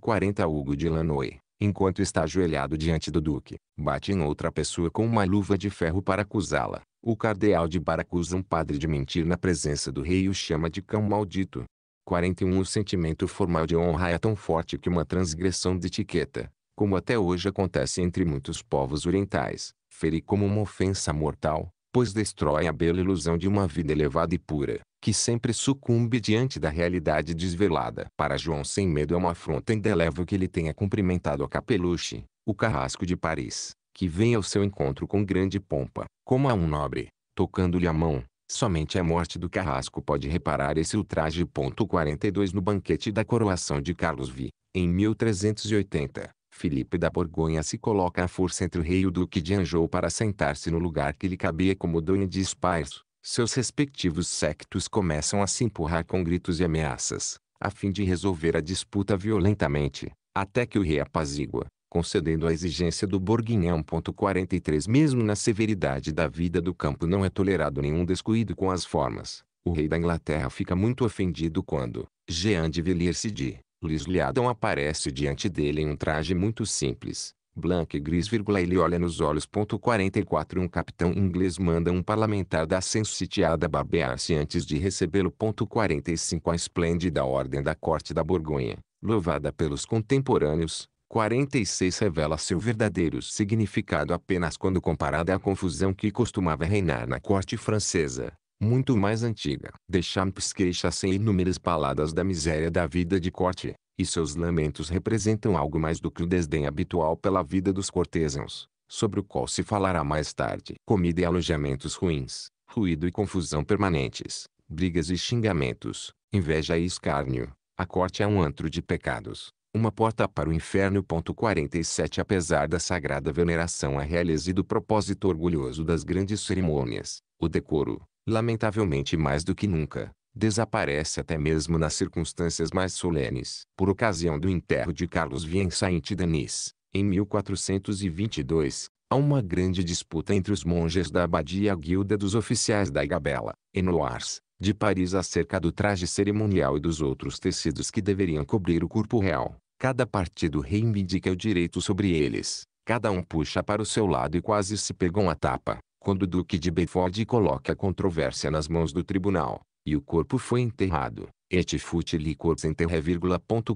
[SPEAKER 1] 40 Hugo de Lanoy, enquanto está ajoelhado diante do duque, bate em outra pessoa com uma luva de ferro para acusá-la. O cardeal de Bar acusa um padre de mentir na presença do rei e o chama de cão maldito. 41 O sentimento formal de honra é tão forte que uma transgressão de etiqueta, como até hoje acontece entre muitos povos orientais, fere como uma ofensa mortal, pois destrói a bela ilusão de uma vida elevada e pura, que sempre sucumbe diante da realidade desvelada. Para João sem medo é uma afronta indelével que ele tenha cumprimentado a Capeluche, o carrasco de Paris, que vem ao seu encontro com grande pompa, como a um nobre, tocando-lhe a mão, Somente a morte do Carrasco pode reparar esse ultraje. 42 No banquete da coroação de Carlos V, em 1380, Felipe da Borgonha se coloca à força entre o rei e o duque de Anjou para sentar-se no lugar que lhe cabia como dono de espais. Seus respectivos sectos começam a se empurrar com gritos e ameaças, a fim de resolver a disputa violentamente, até que o rei apazigua, concedendo a exigência do Borguinhão. 43 Mesmo na severidade da vida do campo não é tolerado nenhum descuido com as formas. O rei da Inglaterra fica muito ofendido quando, Jean de villiers de Lisliadão aparece diante dele em um traje muito simples, branco e gris, ele olha nos olhos. 44 Um capitão inglês manda um parlamentar da sensitiada barbear se antes de recebê-lo. 45 A esplêndida ordem da corte da Borgonha, louvada pelos contemporâneos, 46 revela seu verdadeiro significado apenas quando comparada à confusão que costumava reinar na corte francesa muito mais antiga. Deschamps queixa-se em inúmeras paladas da miséria da vida de corte, e seus lamentos representam algo mais do que o desdém habitual pela vida dos cortesãos, sobre o qual se falará mais tarde. Comida e alojamentos ruins, ruído e confusão permanentes, brigas e xingamentos, inveja e escárnio. A corte é um antro de pecados, uma porta para o inferno. 47 Apesar da sagrada veneração à é realeza e do propósito orgulhoso das grandes cerimônias, o decoro, lamentavelmente mais do que nunca, desaparece até mesmo nas circunstâncias mais solenes. Por ocasião do enterro de Carlos Vien Saint-Denis, em 1422, há uma grande disputa entre os monges da abadia e a guilda dos oficiais da Igabela, em Enoars, de Paris acerca do traje cerimonial e dos outros tecidos que deveriam cobrir o corpo real. Cada partido reivindica o direito sobre eles, cada um puxa para o seu lado e quase se pegam a tapa quando o Duque de Bedford coloca a controvérsia nas mãos do tribunal, e o corpo foi enterrado. Et futili corpus enterre,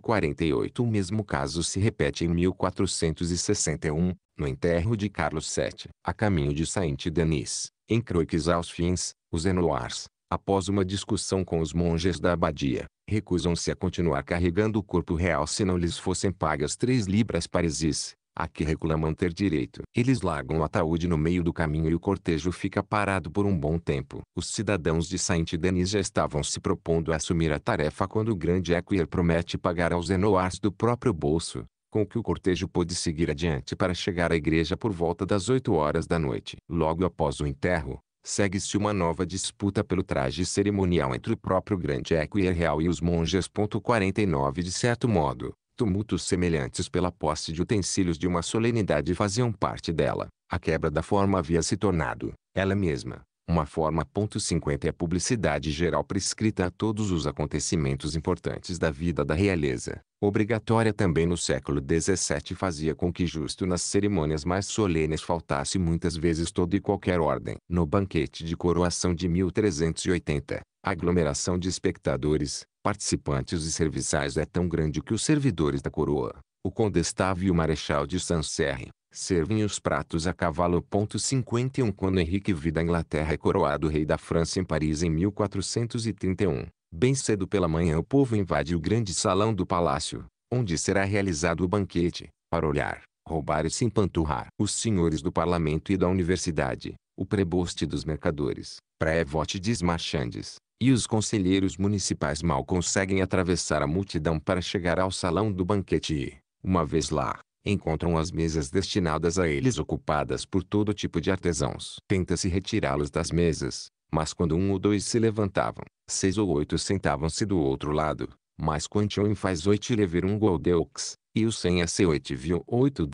[SPEAKER 1] 48 O mesmo caso se repete em 1461, no enterro de Carlos VII, a caminho de Saint-Denis, em Croix aos fins, os Enoirs, após uma discussão com os monges da abadia, recusam-se a continuar carregando o corpo real se não lhes fossem pagas três libras parisis, a que recula manter direito. Eles largam o ataúde no meio do caminho e o cortejo fica parado por um bom tempo. Os cidadãos de Saint-Denis já estavam se propondo a assumir a tarefa quando o grande Equier promete pagar aos Enoars do próprio bolso, com o que o cortejo pôde seguir adiante para chegar à igreja por volta das 8 horas da noite. Logo após o enterro, segue-se uma nova disputa pelo traje cerimonial entre o próprio grande Equier Real e os monges. 49 De certo modo, Tumultos semelhantes pela posse de utensílios de uma solenidade faziam parte dela. A quebra da forma havia se tornado, ela mesma, uma forma ponto 50 é a publicidade geral prescrita a todos os acontecimentos importantes da vida da realeza, obrigatória também no século XVII fazia com que justo nas cerimônias mais solenes faltasse muitas vezes toda e qualquer ordem. No banquete de coroação de 1380, a aglomeração de espectadores, participantes e serviçais é tão grande que os servidores da coroa, o condestável e o marechal de Sancerre, Servem os pratos a cavalo. 51 Quando Henrique V da Inglaterra é coroado rei da França em Paris em 1431, bem cedo pela manhã o povo invade o grande salão do palácio, onde será realizado o banquete, para olhar, roubar e se empanturrar. Os senhores do parlamento e da universidade, o preboste dos mercadores, prévote dos marchandes, e os conselheiros municipais mal conseguem atravessar a multidão para chegar ao salão do banquete e, uma vez lá, encontram as mesas destinadas a eles ocupadas por todo tipo de artesãos. Tenta-se retirá-los das mesas, mas quando um ou dois se levantavam, seis ou oito sentavam-se do outro lado, mas quantion um faz oito lever um goldeux, e o 100 a C8 viu 8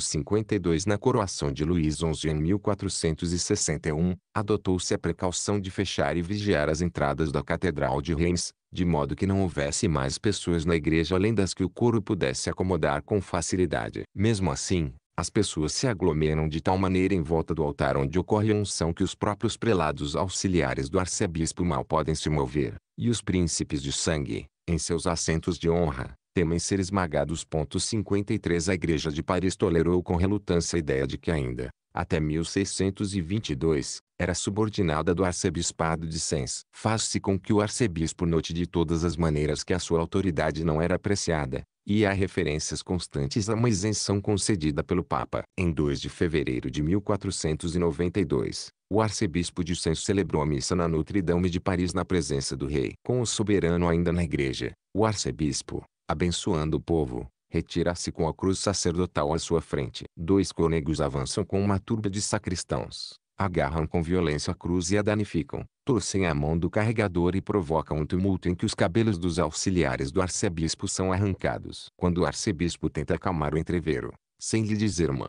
[SPEAKER 1] 52 na coroação de Luís XI em 1461, adotou-se a precaução de fechar e vigiar as entradas da Catedral de Reims, de modo que não houvesse mais pessoas na igreja além das que o coro pudesse acomodar com facilidade. Mesmo assim, as pessoas se aglomeram de tal maneira em volta do altar onde ocorre a unção que os próprios prelados auxiliares do arcebispo mal podem se mover, e os príncipes de sangue, em seus assentos de honra, temem ser esmagados. 53 A Igreja de Paris tolerou com relutância a ideia de que ainda, até 1622, era subordinada do arcebispado de Sens. Faz-se com que o arcebispo note de todas as maneiras que a sua autoridade não era apreciada, e há referências constantes a uma isenção concedida pelo Papa. Em 2 de fevereiro de 1492, o arcebispo de Sens celebrou a missa na Notre-Dame de Paris na presença do rei. Com o soberano ainda na igreja, o arcebispo, abençoando o povo, retira-se com a cruz sacerdotal à sua frente. Dois cônegos avançam com uma turba de sacristãos, agarram com violência a cruz e a danificam, torcem a mão do carregador e provocam um tumulto em que os cabelos dos auxiliares do arcebispo são arrancados. Quando o arcebispo tenta acalmar o entrevero, sem lhe dizer uma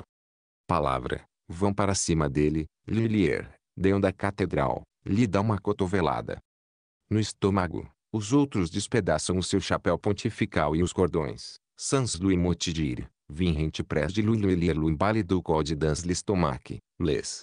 [SPEAKER 1] palavra, vão para cima dele, Lillier, deão da catedral, lhe dá uma cotovelada no estômago, os outros despedaçam o seu chapéu pontifical e os cordões. Sans lui motidir, vinrente preste lui lumbale do code dans l'estomac, les.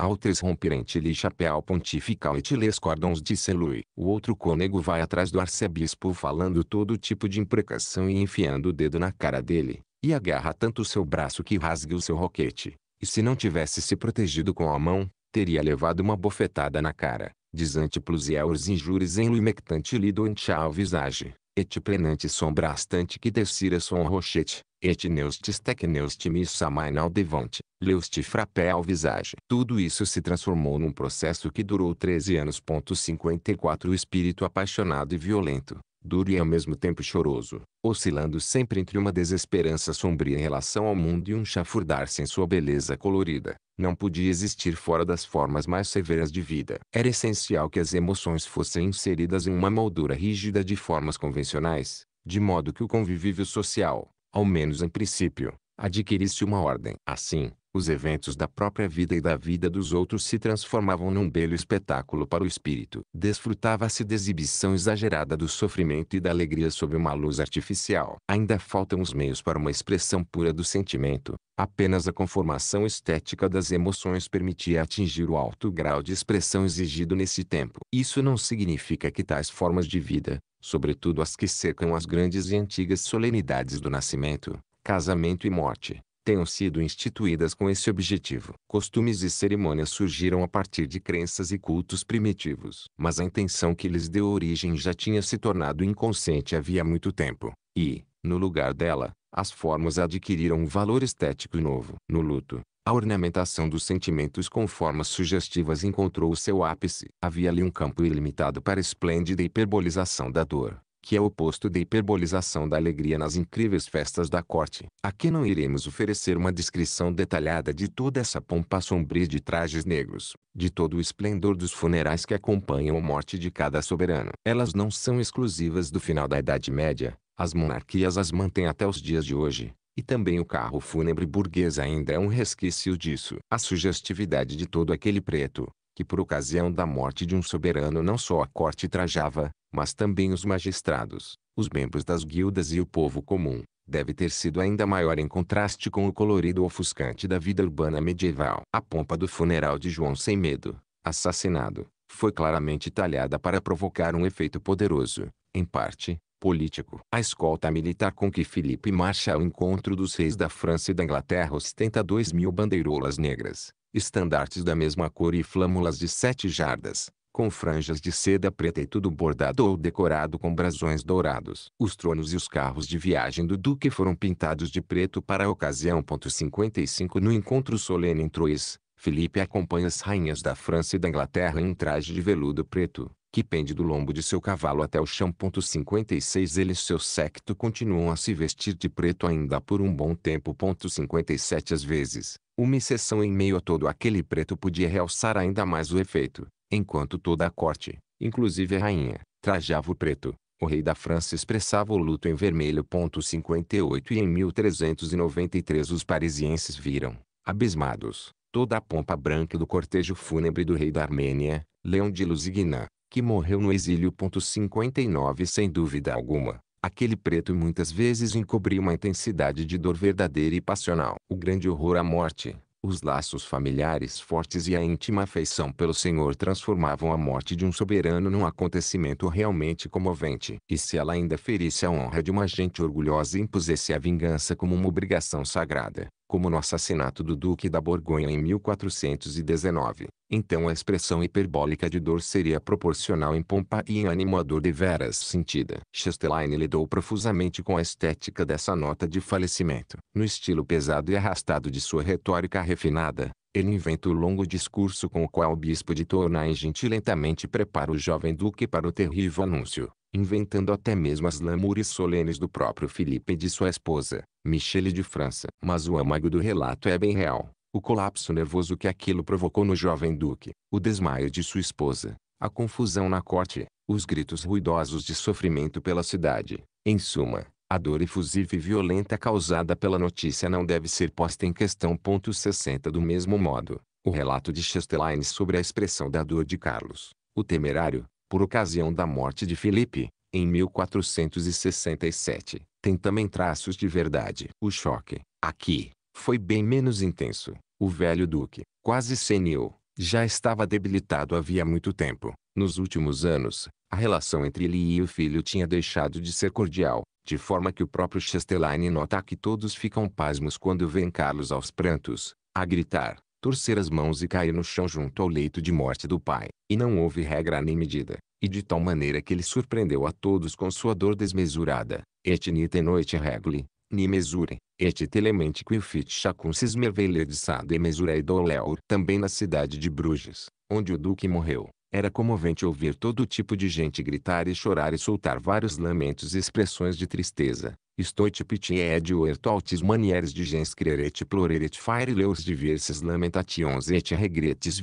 [SPEAKER 1] Altres rompirente lhe chapéu pontifical et les cordons disse lui. O outro cônego vai atrás do arcebispo falando todo tipo de imprecação e enfiando o dedo na cara dele, e agarra tanto o seu braço que rasgue o seu roquete. E se não tivesse se protegido com a mão, teria levado uma bofetada na cara. Desante plusiaurs injures em lumectante lido ao visage, et plenante sombrastante que desira son rochete, et neustis tecneustim isamainal devante, leusti frappé ao visage. Tudo isso se transformou num processo que durou 13 anos. 54 O espírito apaixonado e violento, duro e ao mesmo tempo choroso, oscilando sempre entre uma desesperança sombria em relação ao mundo e um chafurdar-se em sua beleza colorida, não podia existir fora das formas mais severas de vida. Era essencial que as emoções fossem inseridas em uma moldura rígida de formas convencionais, de modo que o convivível social, ao menos em princípio, adquirisse uma ordem. Assim, os eventos da própria vida e da vida dos outros se transformavam num belo espetáculo para o espírito. Desfrutava-se da de exibição exagerada do sofrimento e da alegria sob uma luz artificial. Ainda faltam os meios para uma expressão pura do sentimento. Apenas a conformação estética das emoções permitia atingir o alto grau de expressão exigido nesse tempo. Isso não significa que tais formas de vida, sobretudo as que cercam as grandes e antigas solenidades do nascimento, casamento e morte, tenham sido instituídas com esse objetivo. Costumes e cerimônias surgiram a partir de crenças e cultos primitivos, mas a intenção que lhes deu origem já tinha se tornado inconsciente havia muito tempo, e, no lugar dela, as formas adquiriram um valor estético novo. No luto, a ornamentação dos sentimentos com formas sugestivas encontrou seu ápice. Havia ali um campo ilimitado para a esplêndida hiperbolização da dor que é o oposto da hiperbolização da alegria nas incríveis festas da corte. Aqui não iremos oferecer uma descrição detalhada de toda essa pompa sombria de trajes negros, de todo o esplendor dos funerais que acompanham a morte de cada soberano. Elas não são exclusivas do final da Idade Média, as monarquias as mantêm até os dias de hoje, e também o carro fúnebre burguês ainda é um resquício disso. A sugestividade de todo aquele preto, que por ocasião da morte de um soberano não só a corte trajava, mas também os magistrados, os membros das guildas e o povo comum, deve ter sido ainda maior em contraste com o colorido ofuscante da vida urbana medieval. A pompa do funeral de João Sem Medo, assassinado, foi claramente talhada para provocar um efeito poderoso, em parte, político. A escolta militar com que Felipe marcha ao encontro dos reis da França e da Inglaterra ostenta dois mil bandeirolas negras, estandartes da mesma cor e flâmulas de sete jardas, com franjas de seda preta e tudo bordado ou decorado com brasões dourados. Os tronos e os carros de viagem do duque foram pintados de preto para a ocasião. 55 No encontro solene em Troyes, Felipe acompanha as rainhas da França e da Inglaterra em um traje de veludo preto, que pende do lombo de seu cavalo até o chão. 56 Ele e seu séquito continuam a se vestir de preto ainda por um bom tempo. 57 Às vezes, uma exceção em meio a todo aquele preto podia realçar ainda mais o efeito enquanto toda a corte, inclusive a rainha, trajava o preto. O rei da França expressava o luto em vermelho. 58 E em 1393 os parisienses viram, abismados, toda a pompa branca do cortejo fúnebre do rei da Armênia, Leão de Lusignan, que morreu no exílio. 59 Sem dúvida alguma, aquele preto muitas vezes encobria uma intensidade de dor verdadeira e passional. O grande horror à morte, os laços familiares fortes e a íntima afeição pelo Senhor transformavam a morte de um soberano num acontecimento realmente comovente. E se ela ainda ferisse a honra de uma gente orgulhosa e impusesse a vingança como uma obrigação sagrada, como no assassinato do Duque da Borgonha em 1419. Então a expressão hiperbólica de dor seria proporcional em pompa e em ânimo à dor deveras sentida. Chastelaine lidou profusamente com a estética dessa nota de falecimento. No estilo pesado e arrastado de sua retórica refinada, ele inventa o longo discurso com o qual o bispo de Tournai gentilentamente prepara o jovem duque para o terrível anúncio inventando até mesmo as lamúrias solenes do próprio Felipe e de sua esposa, Michele de França. Mas o âmago do relato é bem real. O colapso nervoso que aquilo provocou no jovem duque, o desmaio de sua esposa, a confusão na corte, os gritos ruidosos de sofrimento pela cidade. Em suma, a dor efusiva e violenta causada pela notícia não deve ser posta em questão. Ponto 60 Do mesmo modo, o relato de Chastelain sobre a expressão da dor de Carlos, o temerário, por ocasião da morte de Felipe, em 1467, tem também traços de verdade. O choque, aqui, foi bem menos intenso. O velho duque, quase senil, já estava debilitado havia muito tempo. Nos últimos anos, a relação entre ele e o filho tinha deixado de ser cordial, de forma que o próprio Chastelaine nota que todos ficam pasmos quando vêem Carlos aos prantos, a gritar, torcer as mãos e cair no chão junto ao leito de morte do pai. E não houve regra nem medida, e de tal maneira que ele surpreendeu a todos com sua dor desmesurada. Et nite noite regle, ni mesure, et telemente quilfit fit chacunsis merveille de sade mesure idoleur. Também na cidade de Bruges, onde o duque morreu. Era comovente ouvir todo tipo de gente gritar e chorar e soltar vários lamentos e expressões de tristeza. Stoite pitied oertautis manieres de digens creret ploreret fire leus diversas lamentations et regretes.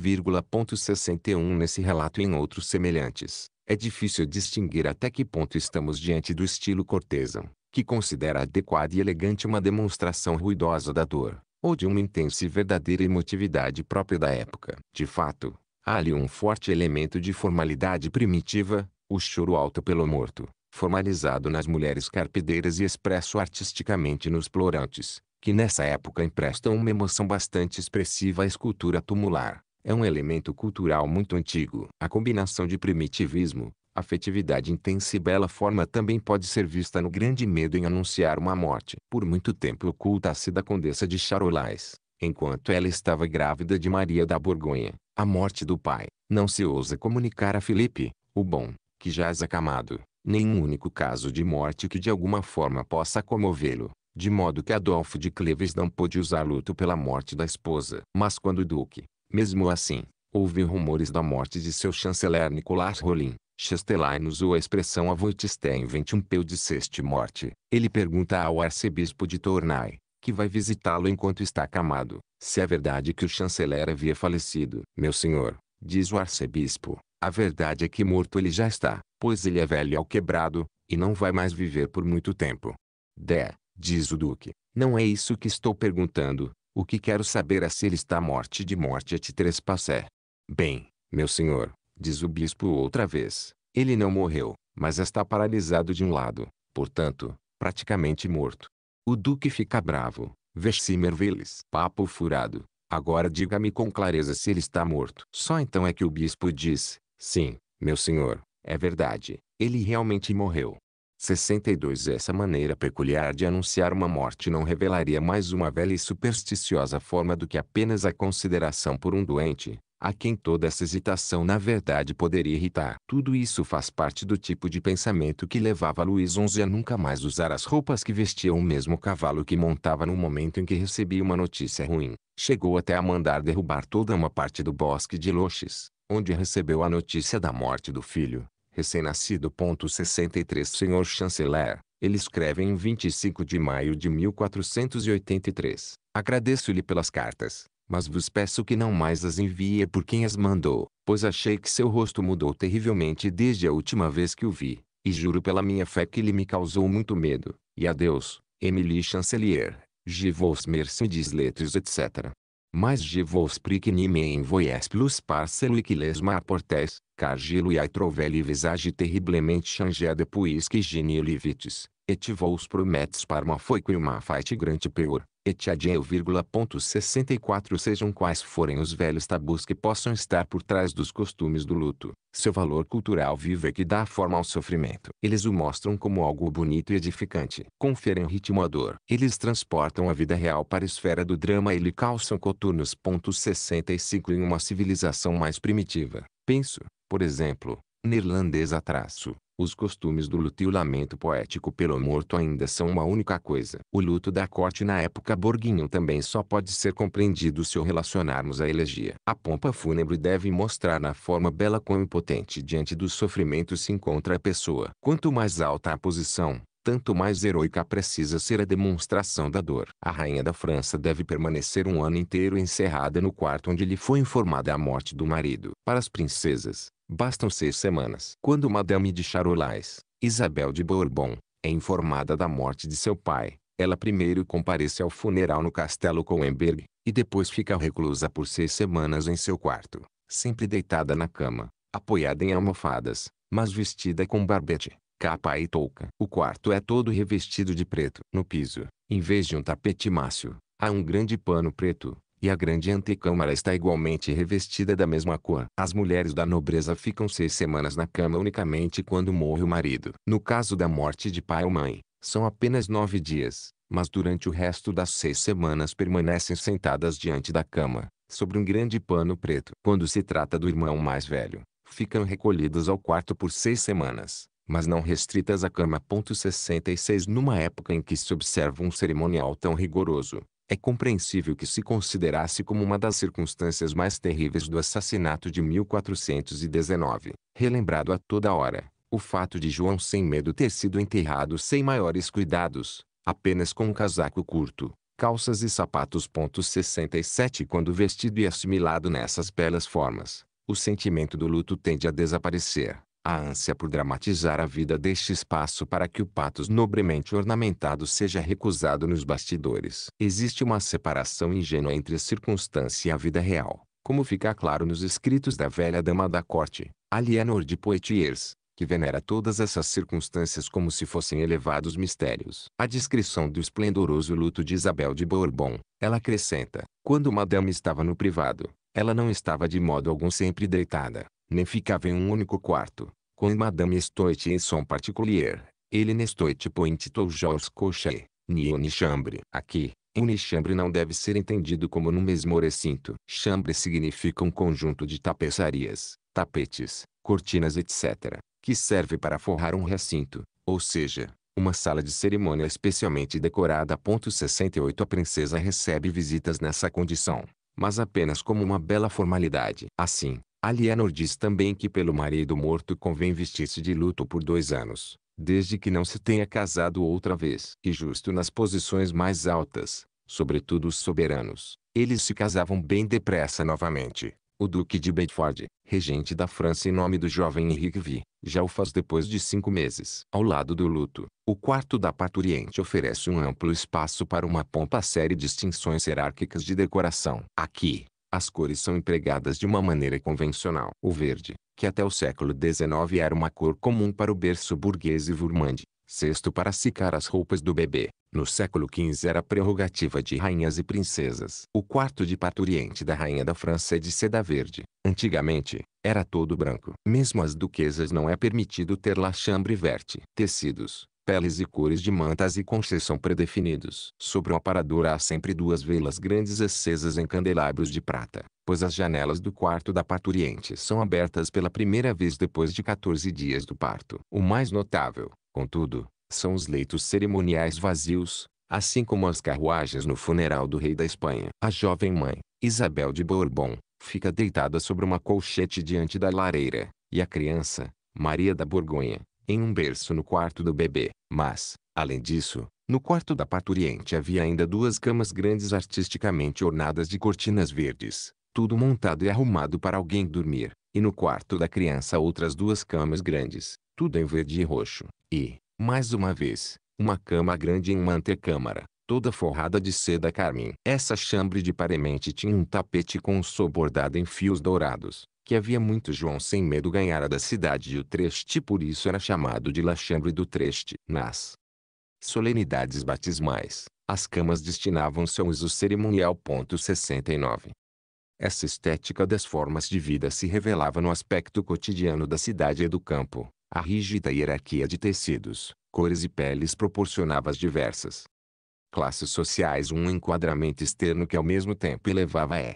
[SPEAKER 1] 61 Nesse relato e em outros semelhantes, é difícil distinguir até que ponto estamos diante do estilo cortesão, que considera adequada e elegante uma demonstração ruidosa da dor, ou de uma intensa e verdadeira emotividade própria da época. De fato, há ali um forte elemento de formalidade primitiva, o choro alto pelo morto formalizado nas mulheres carpideiras e expresso artisticamente nos florantes, que nessa época emprestam uma emoção bastante expressiva à escultura tumular. É um elemento cultural muito antigo. A combinação de primitivismo, afetividade intensa e bela forma também pode ser vista no grande medo em anunciar uma morte. Por muito tempo oculta-se da condessa de Charolais, enquanto ela estava grávida de Maria da Borgonha, a morte do pai. Não se ousa comunicar a Felipe, o bom, que jaz acamado, nenhum único caso de morte que de alguma forma possa comovê-lo, de modo que Adolfo de Cleves não pôde usar luto pela morte da esposa. Mas quando o duque, mesmo assim, ouviu rumores da morte de seu chanceler Nicolás Rollin, Chastelain usou a expressão avoitisten ventimpeu disseste morte. Ele pergunta ao arcebispo de Tournai, que vai visitá-lo enquanto está camado, se é verdade que o chanceler havia falecido. Meu senhor, diz o arcebispo, a verdade é que morto ele já está, pois ele é velho ao quebrado, e não vai mais viver por muito tempo. Dé, diz o duque, não é isso que estou perguntando, o que quero saber é se ele está morte de morte a te trespassé. Bem, meu senhor, diz o bispo outra vez, ele não morreu, mas está paralisado de um lado, portanto, praticamente morto. O duque fica bravo, veximerveles, papo furado, agora diga-me com clareza se ele está morto. Só então é que o bispo diz, Sim, meu senhor, é verdade, ele realmente morreu. 62 Essa maneira peculiar de anunciar uma morte não revelaria mais uma velha e supersticiosa forma do que apenas a consideração por um doente, a quem toda essa hesitação na verdade poderia irritar. Tudo isso faz parte do tipo de pensamento que levava Luís XI a nunca mais usar as roupas que vestia o mesmo cavalo que montava no momento em que recebia uma notícia ruim. Chegou até a mandar derrubar toda uma parte do bosque de Loches, onde recebeu a notícia da morte do filho, recém-nascido. 63 Senhor Chanceler, ele escreve em 25 de maio de 1483. Agradeço-lhe pelas cartas, mas vos peço que não mais as envie por quem as mandou, pois achei que seu rosto mudou terrivelmente desde a última vez que o vi, e juro pela minha fé que ele me causou muito medo. E adeus, Emily Chancelier, Givaux Mercedes Lettres etc mais de vos prie que ni me envoyez e que lesma aportes, car e lui visage terriblemente changé depois que genio ne et vos prometes par ma foi que uma faite grande peor. Etiadiel, 64 Sejam quais forem os velhos tabus que possam estar por trás dos costumes do luto, seu valor cultural vivo é que dá forma ao sofrimento. Eles o mostram como algo bonito e edificante. Conferem ritmo à dor. Eles transportam a vida real para a esfera do drama e lhe calçam coturnos. 65 Em uma civilização mais primitiva, penso, por exemplo, neerlandesa traço, os costumes do luto e o lamento poético pelo morto ainda são uma única coisa. O luto da corte na época Borguinho também só pode ser compreendido se o relacionarmos à elegia. A pompa fúnebre deve mostrar na forma bela quão impotente diante do sofrimento se encontra a pessoa. Quanto mais alta a posição, tanto mais heroica precisa ser a demonstração da dor. A rainha da França deve permanecer um ano inteiro encerrada no quarto onde lhe foi informada a morte do marido. Para as princesas, Bastam seis semanas. Quando Madame de Charolais, Isabel de Bourbon, é informada da morte de seu pai, ela primeiro comparece ao funeral no castelo Coenberg, e depois fica reclusa por seis semanas em seu quarto, sempre deitada na cama, apoiada em almofadas, mas vestida com barbete, capa e touca. O quarto é todo revestido de preto. No piso, em vez de um tapete macio, há um grande pano preto, e a grande antecâmara está igualmente revestida da mesma cor. As mulheres da nobreza ficam seis semanas na cama unicamente quando morre o marido. No caso da morte de pai ou mãe, são apenas nove dias, mas durante o resto das seis semanas permanecem sentadas diante da cama, sobre um grande pano preto. Quando se trata do irmão mais velho, ficam recolhidas ao quarto por seis semanas, mas não restritas à cama. 66 Numa época em que se observa um cerimonial tão rigoroso, é compreensível que se considerasse como uma das circunstâncias mais terríveis do assassinato de 1419, relembrado a toda hora, o fato de João sem medo ter sido enterrado sem maiores cuidados, apenas com um casaco curto, calças e sapatos. 67 Quando vestido e assimilado nessas belas formas, o sentimento do luto tende a desaparecer a ânsia por dramatizar a vida deste espaço para que o patos nobremente ornamentado seja recusado nos bastidores. Existe uma separação ingênua entre a circunstância e a vida real, como fica claro nos escritos da velha dama da corte, Aliénor de Poitiers, que venera todas essas circunstâncias como se fossem elevados mistérios. A descrição do esplendoroso luto de Isabel de Bourbon, ela acrescenta, quando madame estava no privado, ela não estava de modo algum sempre deitada, nem ficava em um único quarto, com Madame Estoite em son particulier, ele Nestoite point toujours coché, ni Unichambre. chambre. Aqui, unichambre não deve ser entendido como no mesmo recinto. Chambre significa um conjunto de tapeçarias, tapetes, cortinas etc., que serve para forrar um recinto, ou seja, uma sala de cerimônia especialmente decorada. 68 A princesa recebe visitas nessa condição, mas apenas como uma bela formalidade. Assim, Alienor diz também que pelo marido morto convém vestir-se de luto por dois anos, desde que não se tenha casado outra vez. E justo nas posições mais altas, sobretudo os soberanos, eles se casavam bem depressa novamente. O Duque de Bedford, regente da França em nome do jovem Henrique V, já o faz depois de cinco meses. Ao lado do luto, o quarto da parturiente oferece um amplo espaço para uma pompa série de distinções hierárquicas de decoração. Aqui, as cores são empregadas de uma maneira convencional. O verde, que até o século XIX era uma cor comum para o berço burguês e gourmand, sexto para secar as roupas do bebê, no século XV era prerrogativa de rainhas e princesas. O quarto de parturiente da rainha da França é de seda verde. Antigamente, era todo branco. Mesmo às duquesas não é permitido ter la chambre verte. Tecidos peles e cores de mantas e conchas são predefinidos. Sobre o aparador há sempre duas velas grandes acesas em candelabros de prata, pois as janelas do quarto da parturiente são abertas pela primeira vez depois de 14 dias do parto. O mais notável, contudo, são os leitos cerimoniais vazios, assim como as carruagens no funeral do rei da Espanha. A jovem mãe, Isabel de Bourbon, fica deitada sobre uma colchete diante da lareira, e a criança, Maria da Borgonha, em um berço no quarto do bebê. Mas, além disso, no quarto da parturiente havia ainda duas camas grandes artisticamente ornadas de cortinas verdes, tudo montado e arrumado para alguém dormir, e no quarto da criança outras duas camas grandes, tudo em verde e roxo. E, mais uma vez, uma cama grande em uma antecâmara, toda forrada de seda carmim. Essa chambre de paremente tinha um tapete com um sobordado em fios dourados, que havia muito João sem medo ganhara da cidade de Utreste por isso era chamado de Lachambre do Treste Nas solenidades batismais, as camas destinavam se ao uso cerimonial. 69. Essa estética das formas de vida se revelava no aspecto cotidiano da cidade e do campo. A rígida hierarquia de tecidos, cores e peles proporcionava as diversas classes sociais um enquadramento externo que ao mesmo tempo elevava é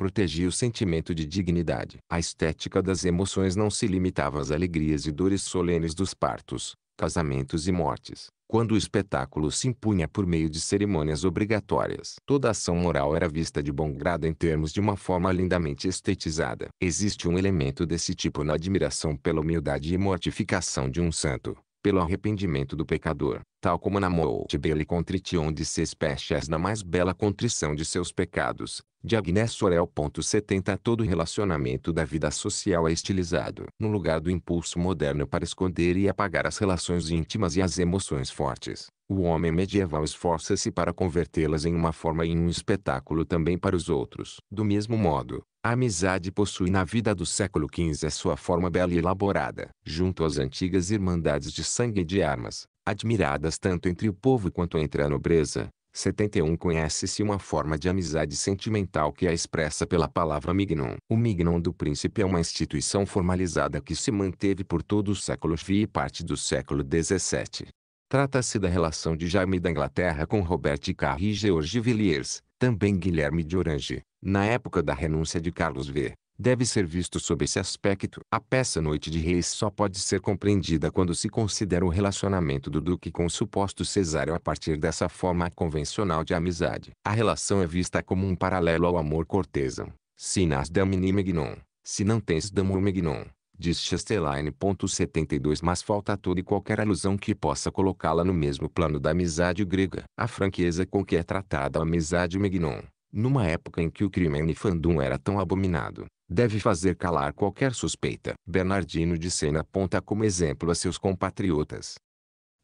[SPEAKER 1] protegia o sentimento de dignidade. A estética das emoções não se limitava às alegrias e dores solenes dos partos, casamentos e mortes, quando o espetáculo se impunha por meio de cerimônias obrigatórias. Toda ação moral era vista de bom grado em termos de uma forma lindamente estetizada. Existe um elemento desse tipo na admiração pela humildade e mortificação de um santo pelo arrependimento do pecador, tal como na multibele contrition de seis peches na mais bela contrição de seus pecados, de Agnes Sorel. 70 Todo relacionamento da vida social é estilizado, no lugar do impulso moderno para esconder e apagar as relações íntimas e as emoções fortes. O homem medieval esforça-se para convertê-las em uma forma e em um espetáculo também para os outros. Do mesmo modo, a amizade possui na vida do século XV a sua forma bela e elaborada, junto às antigas irmandades de sangue e de armas, admiradas tanto entre o povo quanto entre a nobreza. 71 Conhece-se uma forma de amizade sentimental que é expressa pela palavra Mignon. O Mignon do Príncipe é uma instituição formalizada que se manteve por todo o século XV e parte do século XVII. Trata-se da relação de Jaime da Inglaterra com Robert Carr e George Villiers, também Guilherme de Orange, na época da renúncia de Carlos V, deve ser visto sob esse aspecto. A peça Noite de Reis só pode ser compreendida quando se considera o relacionamento do duque com o suposto cesário a partir dessa forma convencional de amizade. A relação é vista como um paralelo ao amor cortesão. Se nas damini megnon, se não tens damor megnon, diz 72 mas falta toda e qualquer alusão que possa colocá-la no mesmo plano da amizade grega. A franqueza com que é tratada a amizade Megnon, numa época em que o crime nefandum era tão abominado, deve fazer calar qualquer suspeita. Bernardino de Sena aponta como exemplo a seus compatriotas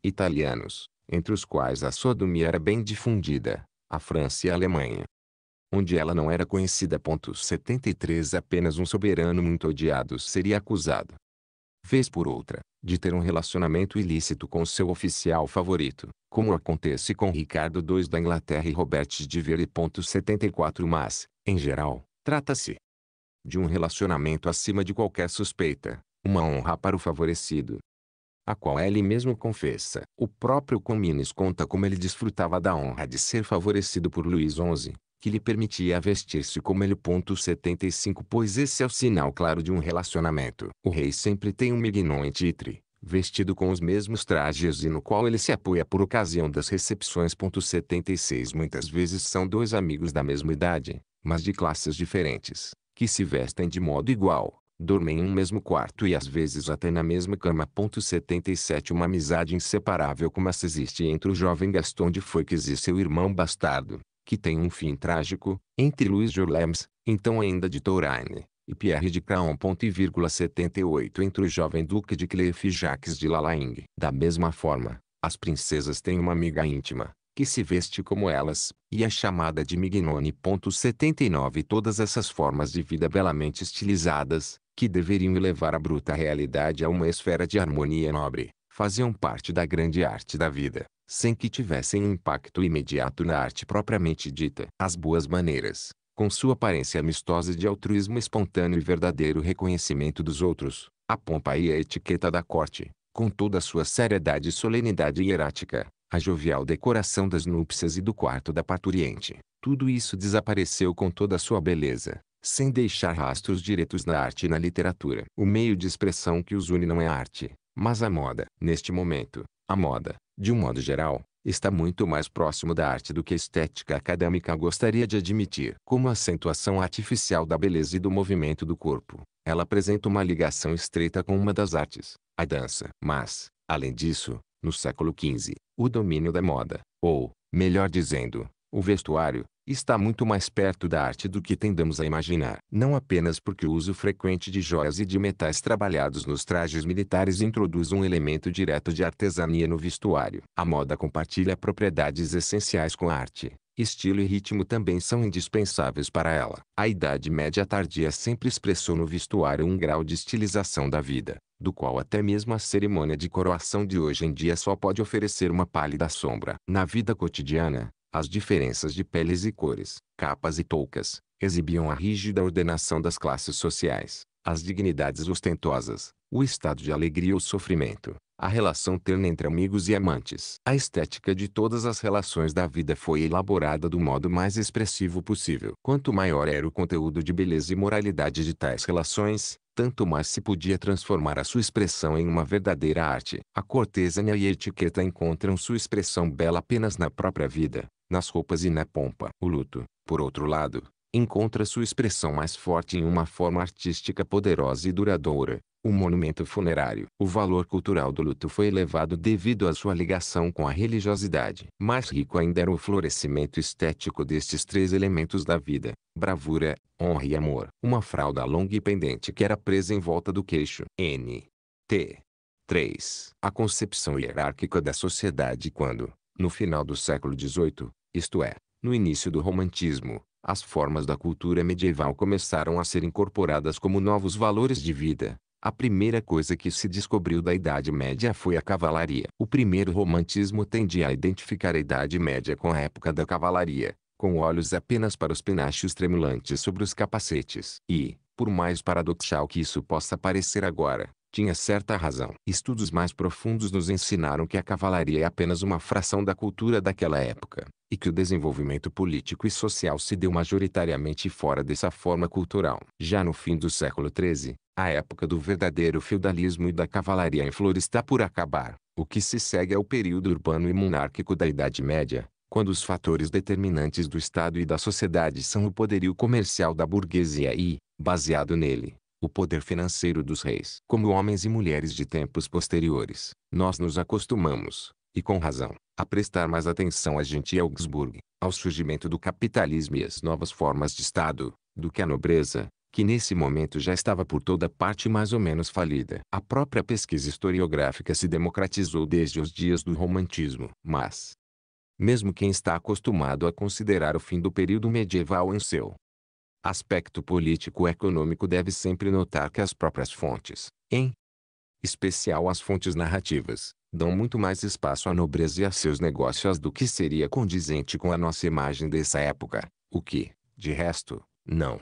[SPEAKER 1] italianos, entre os quais a sodomia era bem difundida, a França e a Alemanha. Onde ela não era conhecida. 73 Apenas um soberano muito odiado seria acusado, vez por outra, de ter um relacionamento ilícito com seu oficial favorito, como acontece com Ricardo II da Inglaterra e Robert de Vere. 74 Mas, em geral, trata-se de um relacionamento acima de qualquer suspeita, uma honra para o favorecido, a qual ele mesmo confessa. O próprio Comines conta como ele desfrutava da honra de ser favorecido por Luís XI, que lhe permitia vestir-se como ele. 75 Pois esse é o sinal claro de um relacionamento. O rei sempre tem um mignon em titre, vestido com os mesmos trajes e no qual ele se apoia por ocasião das recepções. 76 Muitas vezes são dois amigos da mesma idade, mas de classes diferentes, que se vestem de modo igual, dormem em um mesmo quarto e às vezes até na mesma cama. 77 Uma amizade inseparável como essa existe entre o jovem Gaston de Foix e seu irmão bastardo, que tem um fim trágico, entre Louis Jorlems, então ainda de Touraine, e Pierre de vírgula 78 entre o jovem Duque de Cleef e Jacques de Lalaing. Da mesma forma, as princesas têm uma amiga íntima, que se veste como elas, e é chamada de Mignone. 79 Todas essas formas de vida belamente estilizadas, que deveriam levar a bruta realidade a uma esfera de harmonia nobre, faziam parte da grande arte da vida sem que tivessem um impacto imediato na arte propriamente dita. As boas maneiras, com sua aparência amistosa de altruísmo espontâneo e verdadeiro reconhecimento dos outros, a pompa e a etiqueta da corte, com toda a sua seriedade e solenidade hierática, a jovial decoração das núpcias e do quarto da parturiente, tudo isso desapareceu com toda a sua beleza, sem deixar rastros diretos na arte e na literatura. O meio de expressão que os une não é a arte, mas a moda. Neste momento, a moda, de um modo geral, está muito mais próximo da arte do que a estética acadêmica gostaria de admitir. Como acentuação artificial da beleza e do movimento do corpo, ela apresenta uma ligação estreita com uma das artes, a dança. Mas, além disso, no século XV, o domínio da moda, ou, melhor dizendo, o vestuário está muito mais perto da arte do que tendamos a imaginar. Não apenas porque o uso frequente de joias e de metais trabalhados nos trajes militares introduz um elemento direto de artesania no vestuário. A moda compartilha propriedades essenciais com a arte. Estilo e ritmo também são indispensáveis para ela. A Idade Média tardia sempre expressou no vestuário um grau de estilização da vida, do qual até mesmo a cerimônia de coroação de hoje em dia só pode oferecer uma pálida sombra. Na vida cotidiana, as diferenças de peles e cores, capas e toucas, exibiam a rígida ordenação das classes sociais, as dignidades ostentosas, o estado de alegria ou sofrimento, a relação terna entre amigos e amantes. A estética de todas as relações da vida foi elaborada do modo mais expressivo possível. Quanto maior era o conteúdo de beleza e moralidade de tais relações, tanto mais se podia transformar a sua expressão em uma verdadeira arte. A cortesania e a etiqueta encontram sua expressão bela apenas na própria vida, nas roupas e na pompa. O luto, por outro lado, encontra sua expressão mais forte em uma forma artística poderosa e duradoura, o monumento funerário. O valor cultural do luto foi elevado devido à sua ligação com a religiosidade. Mais rico ainda era o florescimento estético destes três elementos da vida, bravura, honra e amor. Uma fralda longa e pendente que era presa em volta do queixo. N. T. 3. A concepção hierárquica da sociedade quando, no final do século XVIII, isto é, no início do Romantismo, as formas da cultura medieval começaram a ser incorporadas como novos valores de vida. A primeira coisa que se descobriu da Idade Média foi a cavalaria. O primeiro romantismo tendia a identificar a Idade Média com a época da cavalaria, com olhos apenas para os penachos tremulantes sobre os capacetes. E, por mais paradoxal que isso possa parecer agora, tinha certa razão. Estudos mais profundos nos ensinaram que a cavalaria é apenas uma fração da cultura daquela época, e que o desenvolvimento político e social se deu majoritariamente fora dessa forma cultural. Já no fim do século XIII, a época do verdadeiro feudalismo e da cavalaria em flor está por acabar. O que se segue é o período urbano e monárquico da Idade Média, quando os fatores determinantes do Estado e da sociedade são o poderio comercial da burguesia e, baseado nele, o poder financeiro dos reis. Como homens e mulheres de tempos posteriores, nós nos acostumamos, e com razão, a prestar mais atenção a Gentil Augsburg, ao surgimento do capitalismo e às novas formas de Estado, do que à nobreza, que nesse momento já estava por toda parte mais ou menos falida. A própria pesquisa historiográfica se democratizou desde os dias do romantismo. Mas, mesmo quem está acostumado a considerar o fim do período medieval em seu aspecto político-econômico deve sempre notar que as próprias fontes, em especial as fontes narrativas, dão muito mais espaço à nobreza e a seus negócios do que seria condizente com a nossa imagem dessa época, o que, de resto, não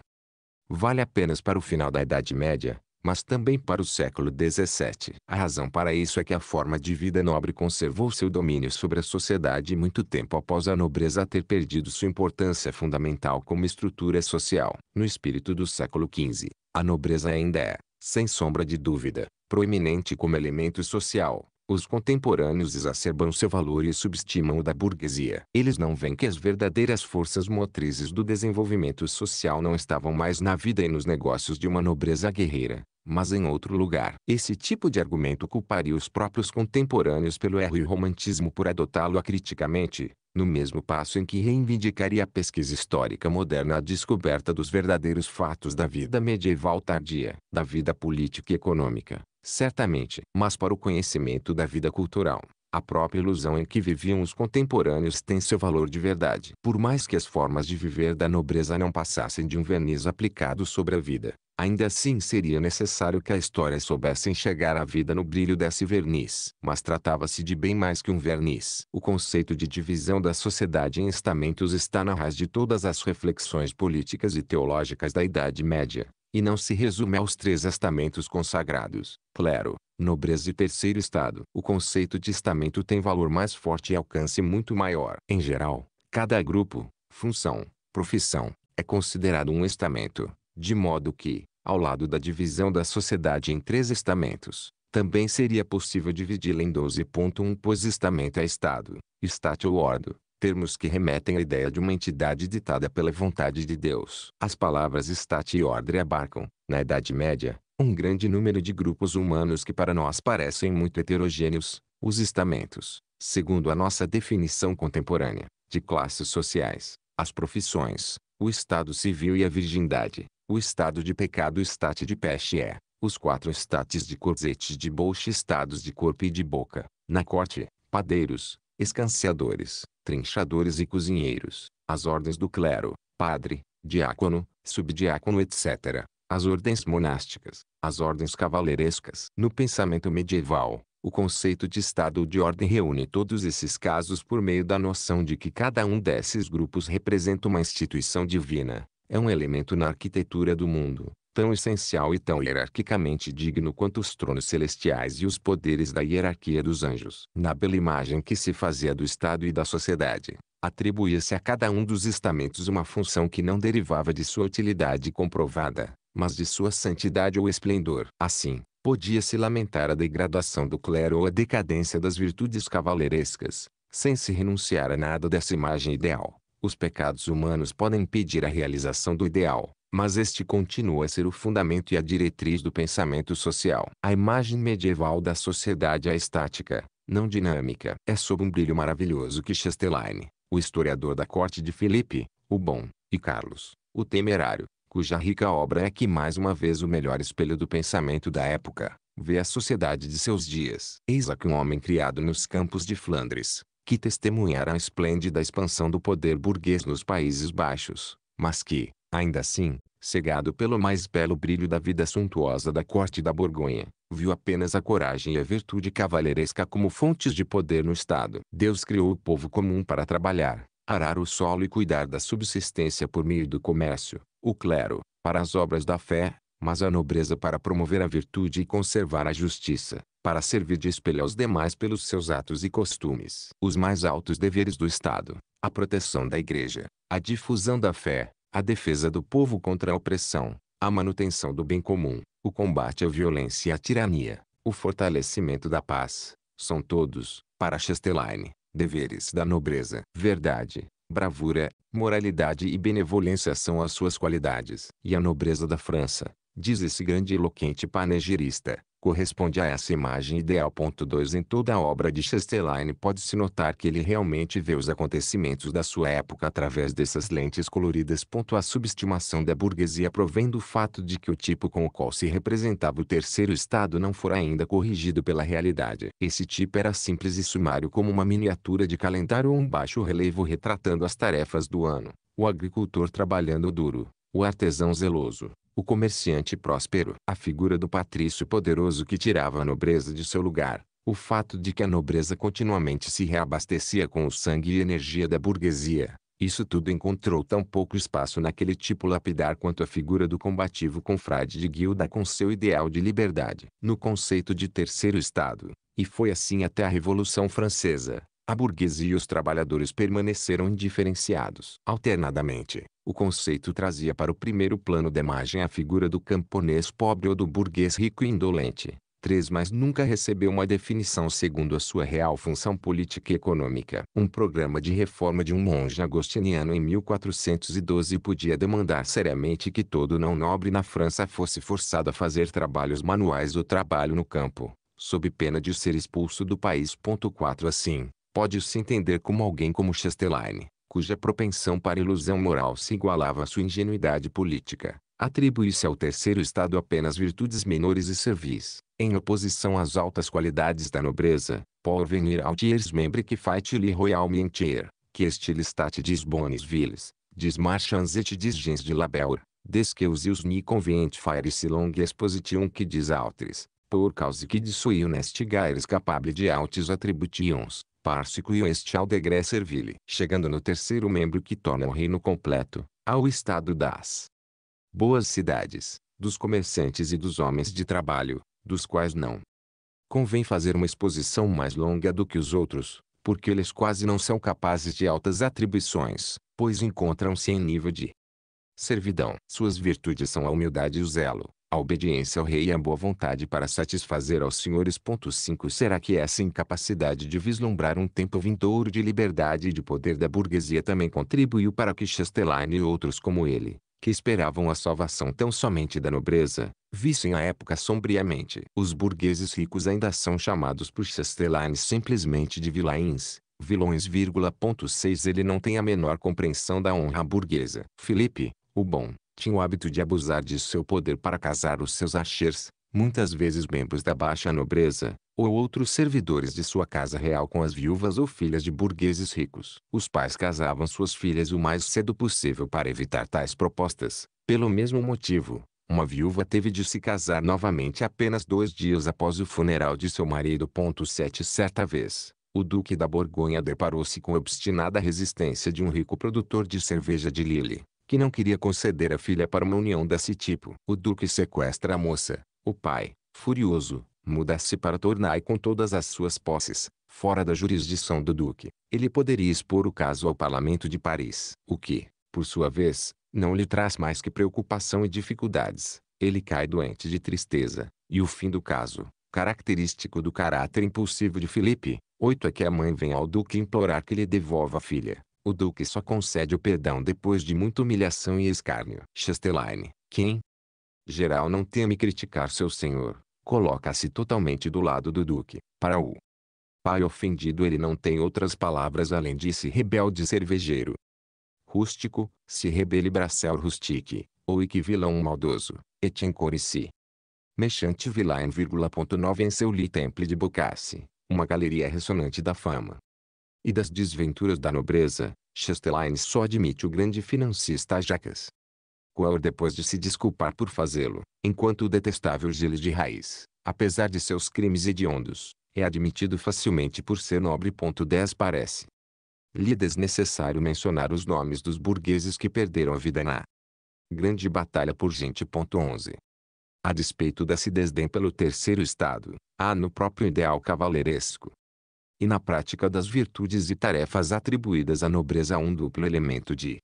[SPEAKER 1] vale apenas para o final da Idade Média, mas também para o século XVII. A razão para isso é que a forma de vida nobre conservou seu domínio sobre a sociedade muito tempo após a nobreza ter perdido sua importância fundamental como estrutura social. No espírito do século XV, a nobreza ainda é, sem sombra de dúvida, proeminente como elemento social. Os contemporâneos exacerbam seu valor e subestimam o da burguesia. Eles não veem que as verdadeiras forças motrizes do desenvolvimento social não estavam mais na vida e nos negócios de uma nobreza guerreira, mas em outro lugar. Esse tipo de argumento culparia os próprios contemporâneos pelo erro e romantismo por adotá-lo acriticamente, no mesmo passo em que reivindicaria a pesquisa histórica moderna a descoberta dos verdadeiros fatos da vida medieval tardia, da vida política e econômica, certamente, mas para o conhecimento da vida cultural. A própria ilusão em que viviam os contemporâneos tem seu valor de verdade. Por mais que as formas de viver da nobreza não passassem de um verniz aplicado sobre a vida, Ainda assim seria necessário que a história soubesse enxergar a vida no brilho desse verniz. Mas tratava-se de bem mais que um verniz. O conceito de divisão da sociedade em estamentos está na raiz de todas as reflexões políticas e teológicas da Idade Média, e não se resume aos três estamentos consagrados, clero, nobreza e terceiro estado. O conceito de estamento tem valor mais forte e alcance muito maior. Em geral, cada grupo, função, profissão, é considerado um estamento de modo que, ao lado da divisão da sociedade em três estamentos, também seria possível dividi-la em 12.1 pois estamento é Estado, estate ou ordo, termos que remetem à ideia de uma entidade ditada pela vontade de Deus. As palavras estate e ordre abarcam, na Idade Média, um grande número de grupos humanos que para nós parecem muito heterogêneos, os estamentos, segundo a nossa definição contemporânea, de classes sociais, as profissões, o estado civil e a virgindade. O estado de pecado estate de peste é, os quatro estates de corzetes de bolche estados de corpo e de boca, na corte, padeiros, escanciadores, trinchadores e cozinheiros, as ordens do clero, padre, diácono, subdiácono etc., as ordens monásticas, as ordens cavaleirescas. No pensamento medieval, o conceito de estado ou de ordem reúne todos esses casos por meio da noção de que cada um desses grupos representa uma instituição divina, é um elemento na arquitetura do mundo, tão essencial e tão hierarquicamente digno quanto os tronos celestiais e os poderes da hierarquia dos anjos. Na bela imagem que se fazia do Estado e da sociedade, atribuía-se a cada um dos estamentos uma função que não derivava de sua utilidade comprovada, mas de sua santidade ou esplendor. Assim, podia-se lamentar a degradação do clero ou a decadência das virtudes cavaleirescas, sem se renunciar a nada dessa imagem ideal. Os pecados humanos podem impedir a realização do ideal, mas este continua a ser o fundamento e a diretriz do pensamento social. A imagem medieval da sociedade é estática, não dinâmica. É sob um brilho maravilhoso que Chastelain, o historiador da corte de Felipe, o Bom, e Carlos, o Temerário, cuja rica obra é que mais uma vez o melhor espelho do pensamento da época, vê a sociedade de seus dias. Eis a que um homem criado nos campos de Flandres, que testemunhara a esplêndida expansão do poder burguês nos Países Baixos, mas que, ainda assim, cegado pelo mais belo brilho da vida suntuosa da corte da Borgonha, viu apenas a coragem e a virtude cavalheiresca como fontes de poder no Estado. Deus criou o povo comum para trabalhar, arar o solo e cuidar da subsistência por meio do comércio, o clero, para as obras da fé, mas a nobreza para promover a virtude e conservar a justiça, para servir de espelho aos demais pelos seus atos e costumes. Os mais altos deveres do Estado, a proteção da Igreja, a difusão da fé, a defesa do povo contra a opressão, a manutenção do bem comum, o combate à violência e à tirania, o fortalecimento da paz, são todos, para Chastelain, deveres da nobreza. Verdade, bravura, moralidade e benevolência são as suas qualidades. E a nobreza da França, diz esse grande e eloquente panegirista, corresponde a essa imagem ideal. 2 Em toda a obra de Chastelain pode-se notar que ele realmente vê os acontecimentos da sua época através dessas lentes coloridas. A subestimação da burguesia provém do fato de que o tipo com o qual se representava o terceiro estado não fora ainda corrigido pela realidade. Esse tipo era simples e sumário como uma miniatura de calendário ou um baixo relevo retratando as tarefas do ano. O agricultor trabalhando duro, o artesão zeloso, o comerciante próspero. A figura do patrício poderoso que tirava a nobreza de seu lugar, o fato de que a nobreza continuamente se reabastecia com o sangue e energia da burguesia, isso tudo encontrou tão pouco espaço naquele tipo lapidar quanto a figura do combativo confrade de guilda com seu ideal de liberdade. No conceito de terceiro estado, e foi assim até a Revolução Francesa, a burguesia e os trabalhadores permaneceram indiferenciados. Alternadamente, o conceito trazia para o primeiro plano da imagem a figura do camponês pobre ou do burguês rico e indolente. 3 mas nunca recebeu uma definição segundo a sua real função política e econômica. Um programa de reforma de um monge agostiniano em 1412 podia demandar seriamente que todo não nobre na França fosse forçado a fazer trabalhos manuais ou trabalho no campo, sob pena de ser expulso do país. 4 Assim, pode-se entender como alguém como Chastelaine, cuja propensão para ilusão moral se igualava à sua ingenuidade política, atribui-se ao terceiro estado apenas virtudes menores e servis, em oposição às altas qualidades da nobreza, por venir altiers membre que fait li royal mentir, que estil stat dis bonis viles, dis marchands et dis gens de labeur, des que os ius ni convient faire si longue exposition que dis altres, por causa que dissuiu neste gaires capable de altis attributions, Pársico e oeste ao Degré Servile. Chegando no terceiro membro que torna o reino completo, ao estado das boas cidades, dos comerciantes e dos homens de trabalho, dos quais não convém fazer uma exposição mais longa do que os outros, porque eles quase não são capazes de altas atribuições, pois encontram-se em nível de servidão. Suas virtudes são a humildade e o zelo, a obediência ao rei e a boa vontade para satisfazer aos senhores. 5 Será que essa incapacidade de vislumbrar um tempo vindouro de liberdade e de poder da burguesia também contribuiu para que Chastelaine e outros como ele, que esperavam a salvação tão somente da nobreza, vissem a época sombriamente? Os burgueses ricos ainda são chamados por Chastelaine simplesmente de vilains, vilões. 6 Ele não tem a menor compreensão da honra burguesa. Felipe, o bom, tinha o hábito de abusar de seu poder para casar os seus achers, muitas vezes membros da baixa nobreza, ou outros servidores de sua casa real com as viúvas ou filhas de burgueses ricos. Os pais casavam suas filhas o mais cedo possível para evitar tais propostas. Pelo mesmo motivo, uma viúva teve de se casar novamente apenas dois dias após o funeral de seu marido. 7 Certa vez, o duque da Borgonha deparou-se com a obstinada resistência de um rico produtor de cerveja de Lille, que não queria conceder a filha para uma união desse tipo. O duque sequestra a moça. O pai, furioso, muda-se para tornar com todas as suas posses, fora da jurisdição do duque. Ele poderia expor o caso ao parlamento de Paris, o que, por sua vez, não lhe traz mais que preocupação e dificuldades. Ele cai doente de tristeza, e o fim do caso, característico do caráter impulsivo de Felipe, oito é que a mãe vem ao duque implorar que lhe devolva a filha. O duque só concede o perdão depois de muita humilhação e escárnio. Chastelaine, quem, geral não teme criticar seu senhor, coloca-se totalmente do lado do duque. Para o pai ofendido ele não tem outras palavras além de se rebelde cervejeiro. Rústico, se rebele bracel rustique, ou e que vilão maldoso, et si. Mexante vilain, 9 em seu li temple de Bocasse, uma galeria ressonante da fama, e das desventuras da nobreza, Chastelain só admite o grande financista Jacques. Coeur depois de se desculpar por fazê-lo, enquanto o detestável Gilles de Raiz, apesar de seus crimes hediondos, é admitido facilmente por ser nobre. 10 Parece lhe desnecessário mencionar os nomes dos burgueses que perderam a vida na grande batalha por gente. 11. A despeito desse desdém pelo terceiro estado, há no próprio ideal cavaleiresco, e na prática das virtudes e tarefas atribuídas à nobreza um duplo elemento de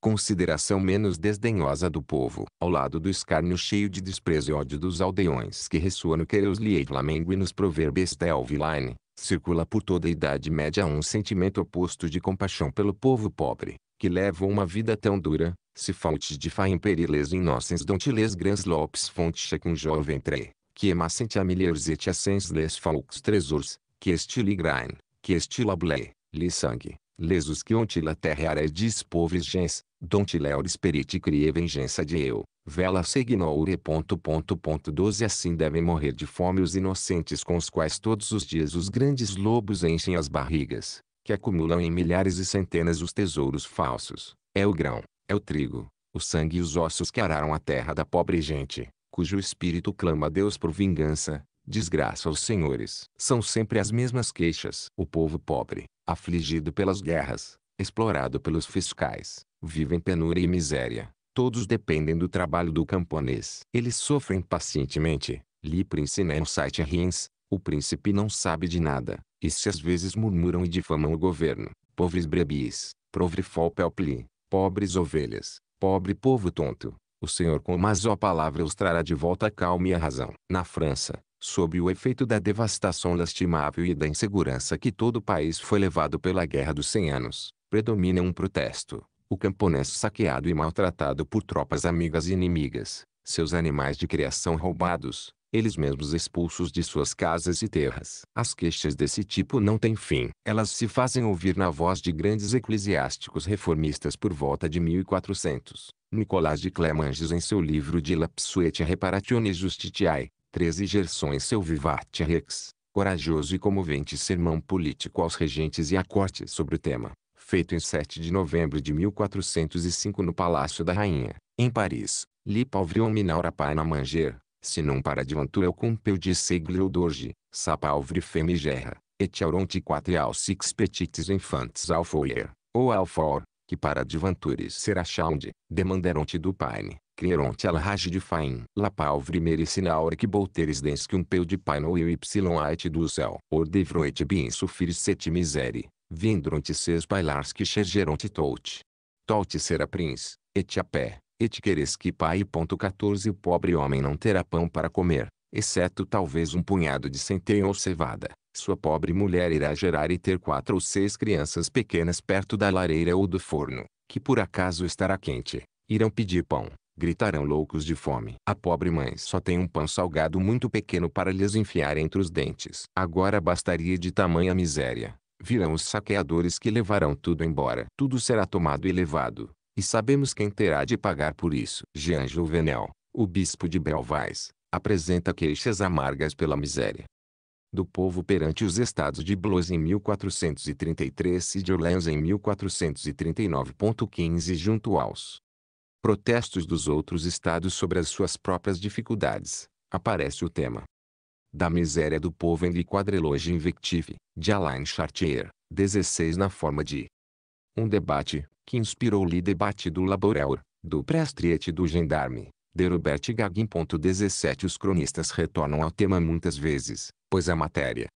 [SPEAKER 1] consideração menos desdenhosa do povo, ao lado do escárnio cheio de desprezo e ódio dos aldeões que ressoa no Quereus e Flamengo e nos provérbios da Elviline, circula por toda a Idade Média um sentimento oposto de compaixão pelo povo pobre, que leva uma vida tão dura, se fontes de fa imperiles innocens dontiles grans lopes fontes com jovem tre, que emacente a milheiros et a les faux tresors, que este grain, que este blé, lhe sangue, les os que ontila terreares dispoves gens, dontileores perite crie vengança de eu, vela segnoure ponto ponto ponto 12 Assim devem morrer de fome os inocentes com os quais todos os dias os grandes lobos enchem as barrigas, que acumulam em milhares e centenas os tesouros falsos, é o grão, é o trigo, o sangue e os ossos que araram a terra da pobre gente, cujo espírito clama a Deus por vingança, desgraça aos senhores. São sempre as mesmas queixas. O povo pobre, afligido pelas guerras, explorado pelos fiscais, vive em penúria e miséria. Todos dependem do trabalho do camponês. Eles sofrem pacientemente. Li Prince um site Rins, o príncipe não sabe de nada, e se às vezes murmuram e difamam o governo. Pobres brebis, povre folpelpli. pobres ovelhas, pobre povo tonto. O Senhor com uma só palavra os trará de volta a calma e a razão. Na França, sob o efeito da devastação lastimável e da insegurança que todo o país foi levado pela Guerra dos Cem Anos, predomina um protesto. O camponês saqueado e maltratado por tropas amigas e inimigas, seus animais de criação roubados, eles mesmos expulsos de suas casas e terras. As queixas desse tipo não têm fim. Elas se fazem ouvir na voz de grandes eclesiásticos reformistas por volta de 1400. Nicolás de Clemanges em seu livro de Lapsuete Reparatione Justitiae, 13 Gerson seu Vivat Rex, corajoso e comovente sermão político aos regentes e a corte sobre o tema, feito em 7 de novembro de 1405 no Palácio da Rainha, em Paris, li pauvrion minaura paina manger, sinum para divantu eu cumpeu de seglio d'orge, sapauvre femigerra, et auronti al six petites infantes al foyer, ou al for, que para adventures será chaunde, demanderonte do paine, creeronte al raj de faim. La pauvre medicinal que bolteres dens que um peu de paino e y do céu. Or devroite bien sufir sete misere, vindronte ses bailars que xergeronte tout. Tolte será prins, et a pé, et queres que pai. 14 O pobre homem não terá pão para comer, exceto talvez um punhado de centeio ou cevada. Sua pobre mulher irá gerar e ter quatro ou seis crianças pequenas perto da lareira ou do forno, que por acaso estará quente. Irão pedir pão gritarão loucos de fome. A pobre mãe só tem um pão salgado muito pequeno para lhes enfiar entre os dentes. Agora bastaria de tamanha miséria. Virão os saqueadores que levarão tudo embora. Tudo será tomado e levado. E sabemos quem terá de pagar por isso. Jean Juvenel, o bispo de Belvais, apresenta queixas amargas pela miséria do povo perante os estados de Blois em 1433 e de Orleans em 1439.15 junto aos Protestos dos outros estados sobre as suas próprias dificuldades. Aparece o tema. Da miséria do povo em Le Quadreloge Invective, de Alain Chartier, 16 na forma de um debate, que inspirou o debate do Laborel, do Prestriete do Gendarme, de Robert Gagin. 17 Os cronistas retornam ao tema muitas vezes, pois a matéria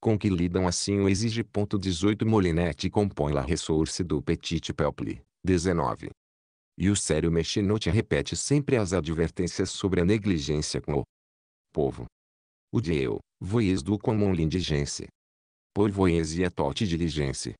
[SPEAKER 1] com que lidam assim o exige. 18 molinette compõe La Ressource do Petit Peuple, 19. E o sério Mexinote repete sempre as advertências sobre a negligência com o povo. O de eu, voies do comum lindigência. Por voies e tote diligência.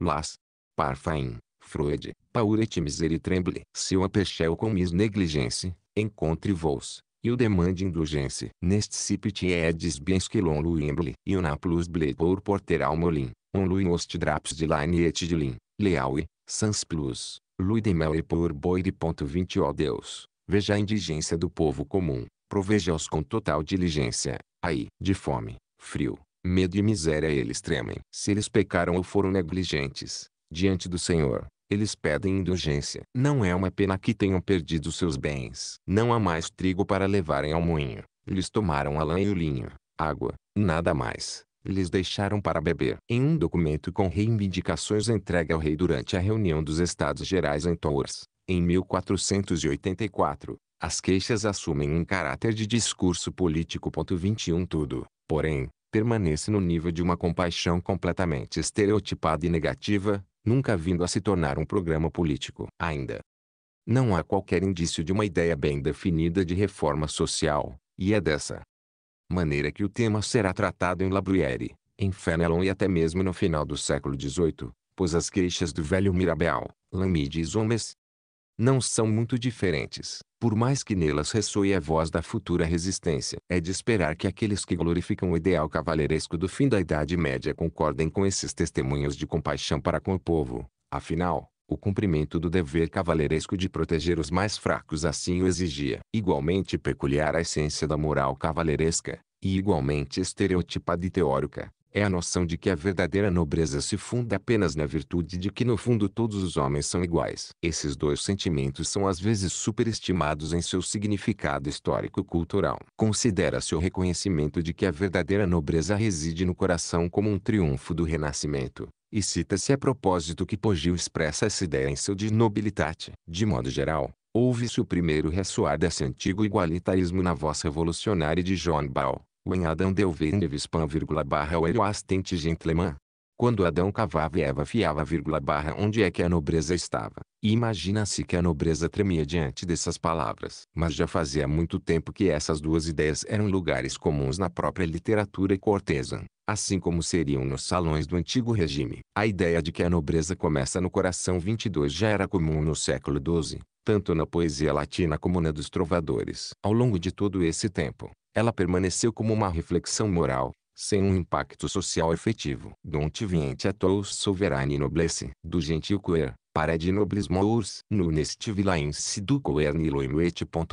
[SPEAKER 1] Mas, parfaim, Freud, pauret miseritremble, se o apechel com mis negligência, encontre vos, e o demande indulgência. Neste cipit edes bens que l'on luimble, e o naplus blepour porter almolin, on luin ost draps de line et de lin, leaue, sans plus, Luidemel e por boire. 20 Ó Deus, veja a indigência do povo comum, proveja-os com total diligência, aí, de fome, frio, medo e miséria eles tremem. Se eles pecaram ou foram negligentes, diante do Senhor, eles pedem indulgência. Não é uma pena que tenham perdido seus bens. Não há mais trigo para levarem ao moinho. Lhes tomaram a lã e o linho, água, nada mais lhes deixaram para beber. Em um documento com reivindicações entregue ao rei durante a reunião dos Estados Gerais em Tours, em 1484, as queixas assumem um caráter de discurso político. 21 Tudo, porém, permanece no nível de uma compaixão completamente estereotipada e negativa, nunca vindo a se tornar um programa político. Ainda não há qualquer indício de uma ideia bem definida de reforma social, e é dessa maneira que o tema será tratado em Labruyère, em Fénelon e até mesmo no final do século XVIII, pois as queixas do velho Mirabel, Lamides e Holmes não são muito diferentes, por mais que nelas ressoe a voz da futura resistência. É de esperar que aqueles que glorificam o ideal cavaleiresco do fim da Idade Média concordem com esses testemunhos de compaixão para com o povo. Afinal, o cumprimento do dever cavaleiresco de proteger os mais fracos assim o exigia. Igualmente peculiar à essência da moral cavaleiresca, e igualmente estereotipada e teórica, é a noção de que a verdadeira nobreza se funda apenas na virtude de que no fundo todos os homens são iguais. Esses dois sentimentos são às vezes superestimados em seu significado histórico-cultural. Considera-se o reconhecimento de que a verdadeira nobreza reside no coração como um triunfo do renascimento, e cita-se a propósito que Poggiol expressa essa ideia em seu De Nobilitate. De modo geral, houve-se o primeiro ressoar desse antigo igualitarismo na voz revolucionária de John Ball, ou em Adão deu Vendevispan, barra o Eroastente Gentleman. Quando Adão cavava e Eva fiava, barra onde é que a nobreza estava. Imagina-se que a nobreza tremia diante dessas palavras. Mas já fazia muito tempo que essas duas ideias eram lugares comuns na própria literatura cortesã assim como seriam nos salões do antigo regime. A ideia de que a nobreza começa no coração 22 já era comum no século XII, tanto na poesia latina como na dos trovadores. Ao longo de todo esse tempo, ela permaneceu como uma reflexão moral, sem um impacto social efetivo. Don't viente a tous soverani noblesse, do gentil queer, para de nobres mours, nunest vilaense do queer nilo et.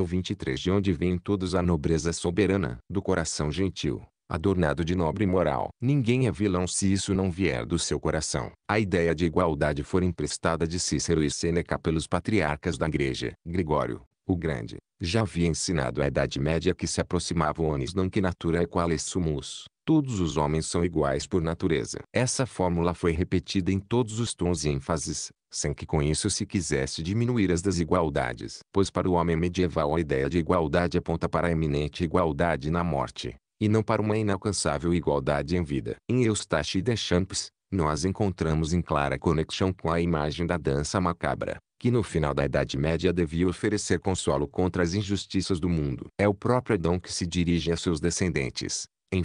[SPEAKER 1] 23 de onde vem todos a nobreza soberana, do coração gentil adornado de nobre moral. Ninguém é vilão se isso não vier do seu coração. A ideia de igualdade foi emprestada de Cícero e Sêneca pelos patriarcas da igreja. Gregório, o Grande, já havia ensinado à Idade Média que se aproximava o onis non que natura equales sumus. Todos os homens são iguais por natureza. Essa fórmula foi repetida em todos os tons e ênfases, sem que com isso se quisesse diminuir as desigualdades. Pois para o homem medieval a ideia de igualdade aponta para a eminente igualdade na morte e não para uma inalcançável igualdade em vida. Em Eustache e Deschamps, nós encontramos em clara conexão com a imagem da dança macabra, que no final da Idade Média devia oferecer consolo contra as injustiças do mundo. É o próprio Adão que se dirige a seus descendentes, em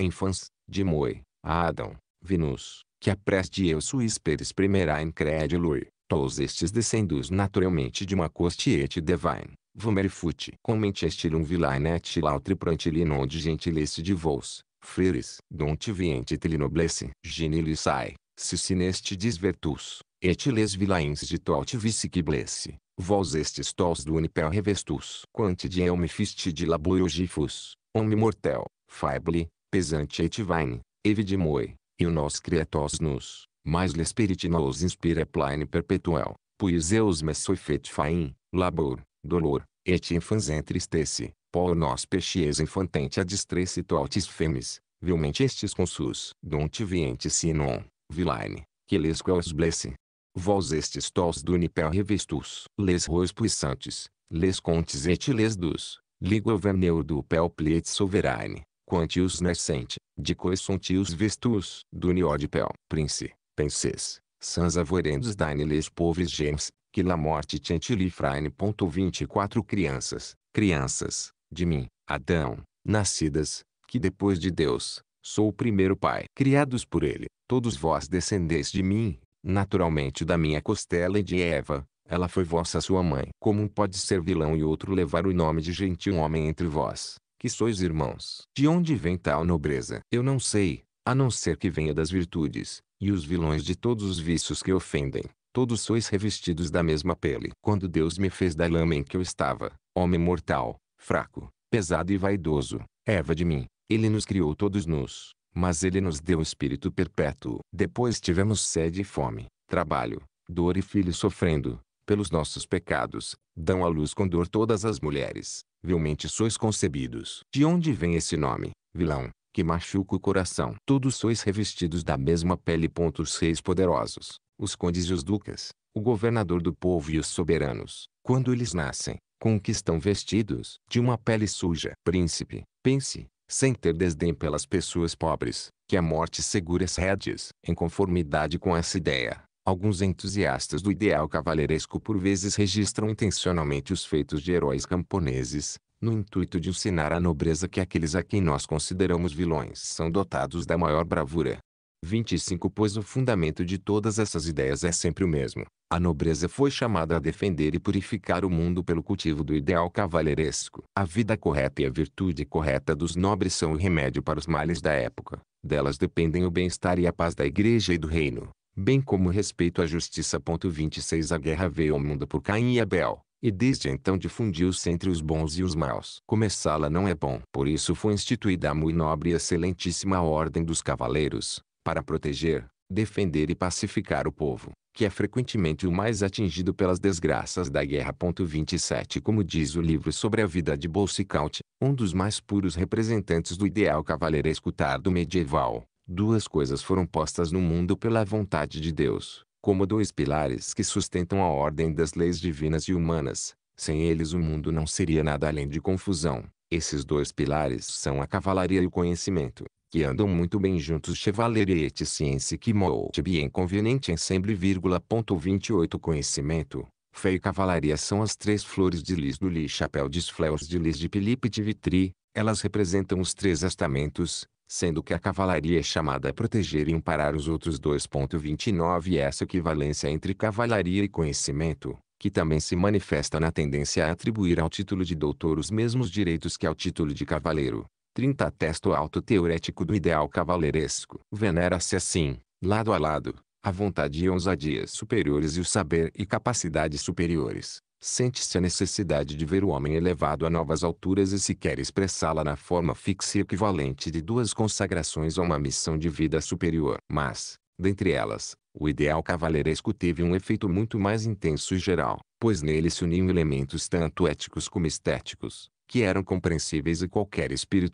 [SPEAKER 1] enfãs, de Moe, a Adão, Venus, que a preste eu sui esperes primeira incrédulo. todos estes descendos naturalmente de uma costiete divine, Vomerifute. Comenteste um vilainet lautri prantilinon de gentilice de vos, frires, donte viente noblesse, genilissae, sisineste desvertus, et les vilains de tolte blesse. vós estes tos do unipel revestus. Quante de elmifiste de labuiogifus, homem mortel, faible, pesante et vine, evidimoi, e o nos creatos nos, mais l'espiritina nos inspira plane perpetuel, puis eus me soifet faim, labor, dolor, et infans entristece, por nós pechies infantente adstresse altis femes, vilmente estes consus, donte viente sinon, vilaine, que les quels blesse. Vós estes tos do nipel revestus, les rois puissantes, les contes et les dus, ligo veneu do pel pliet soverane, quantius nascente, de cois sontius vestus, do de pel, prince, penses, sans avorendos dine les povos gens, que la morte Chantilly Fraine. 24 Crianças, crianças, de mim, Adão, nascidas, que depois de Deus, sou o primeiro pai. Criados por ele, todos vós descendeis de mim, naturalmente da minha costela e de Eva, ela foi vossa sua mãe. Como um pode ser vilão e outro levar o nome de gentil homem entre vós, que sois irmãos? De onde vem tal nobreza? Eu não sei, a não ser que venha das virtudes, e os vilões de todos os vícios que ofendem, todos sois revestidos da mesma pele. Quando Deus me fez da lama em que eu estava, homem mortal, fraco, pesado e vaidoso, Eva de mim, ele nos criou todos nus, mas ele nos deu o espírito perpétuo. Depois tivemos sede e fome, trabalho, dor e filhos sofrendo, pelos nossos pecados, dão à luz com dor todas as mulheres, vilmente sois concebidos. De onde vem esse nome, vilão? que machuca o coração. Todos sois revestidos da mesma pele. Pontos reis poderosos, os condes e os ducas, o governador do povo e os soberanos, quando eles nascem, com o que estão vestidos, de uma pele suja. Príncipe, pense, sem ter desdém pelas pessoas pobres, que a morte segura as redes. Em conformidade com essa ideia, alguns entusiastas do ideal cavaleiresco por vezes registram intencionalmente os feitos de heróis camponeses, no intuito de ensinar à nobreza que aqueles a quem nós consideramos vilões são dotados da maior bravura, 25 Pois o fundamento de todas essas ideias é sempre o mesmo. A nobreza foi chamada a defender e purificar o mundo pelo cultivo do ideal cavalheiresco. A vida correta e a virtude correta dos nobres são o remédio para os males da época. Delas dependem o bem-estar e a paz da igreja e do reino, bem como o respeito à justiça. 26 A guerra veio ao mundo por Caim e Abel e desde então difundiu-se entre os bons e os maus. Começá-la não é bom. Por isso foi instituída a muito nobre e excelentíssima Ordem dos Cavaleiros, para proteger, defender e pacificar o povo, que é frequentemente o mais atingido pelas desgraças da guerra. 27 Como diz o livro sobre a vida de Bolsicaut, um dos mais puros representantes do ideal cavaleiresco tardo medieval, duas coisas foram postas no mundo pela vontade de Deus, como dois pilares que sustentam a ordem das leis divinas e humanas. Sem eles o mundo não seria nada além de confusão. Esses dois pilares são a cavalaria e o conhecimento que andam muito bem juntos Chevalier et Etienne que molde bien conveniente ensemble, 28 conhecimento. Fé e cavalaria são as três flores de lis do lis chapéu de fleurs de lis de Philippe de Vitry, elas representam os três estamentos, sendo que a cavalaria é chamada a proteger e amparar os outros 2.29 essa equivalência entre cavalaria e conhecimento, que também se manifesta na tendência a atribuir ao título de doutor os mesmos direitos que ao título de cavaleiro. 30 Texto teorético do ideal cavaleiresco. Venera-se assim, lado a lado, a vontade e ousadia superiores e o saber e capacidades superiores. Sente-se a necessidade de ver o homem elevado a novas alturas e se quer expressá-la na forma fixa e equivalente de duas consagrações a uma missão de vida superior. Mas, dentre elas, o ideal cavaleiresco teve um efeito muito mais intenso e geral, pois nele se uniam elementos tanto éticos como estéticos, que eram compreensíveis a qualquer espírito.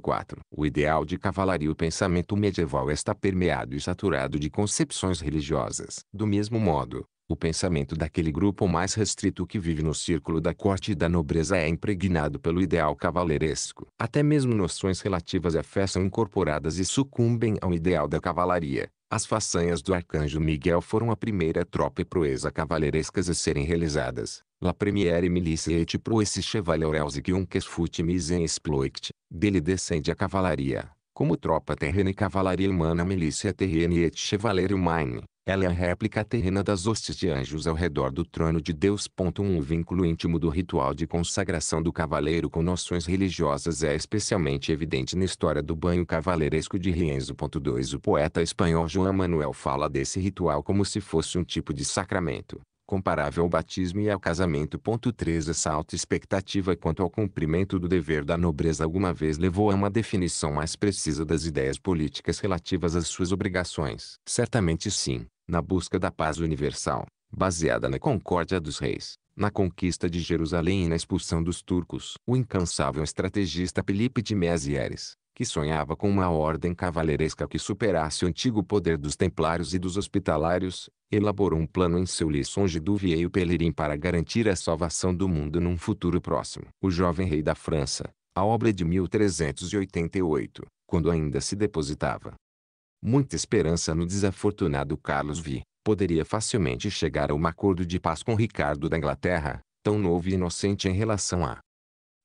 [SPEAKER 1] 4. O ideal de cavalaria o pensamento medieval está permeado e saturado de concepções religiosas. Do mesmo modo, o pensamento daquele grupo mais restrito que vive no círculo da corte e da nobreza é impregnado pelo ideal cavaleresco. Até mesmo noções relativas à fé são incorporadas e sucumbem ao ideal da cavalaria. As façanhas do arcanjo Miguel foram a primeira tropa e proeza cavalerescas a serem realizadas. La première milice et proesse esse qui ont que fut mise en exploit. Dele descende a cavalaria, como tropa terrena e cavalaria humana milícia terrena et chevaler humain. Ela é a réplica terrena das hostes de anjos ao redor do trono de Deus. Um vínculo íntimo do ritual de consagração do cavaleiro com noções religiosas é especialmente evidente na história do banho cavaleiresco de Rienzo. 2 O poeta espanhol João Manuel fala desse ritual como se fosse um tipo de sacramento comparável ao batismo e ao casamento. 3. Essa alta expectativa quanto ao cumprimento do dever da nobreza alguma vez levou a uma definição mais precisa das ideias políticas relativas às suas obrigações. Certamente sim, na busca da paz universal, baseada na concórdia dos reis, na conquista de Jerusalém e na expulsão dos turcos. O incansável estrategista Felipe de Mezieres, que sonhava com uma ordem cavaleiresca que superasse o antigo poder dos templários e dos hospitalários, elaborou um plano em seu Lisonge du e Pelerin para garantir a salvação do mundo num futuro próximo. O Jovem Rei da França, a obra de 1388, quando ainda se depositava muita esperança no desafortunado Carlos V, poderia facilmente chegar a um acordo de paz com Ricardo da Inglaterra, tão novo e inocente em relação à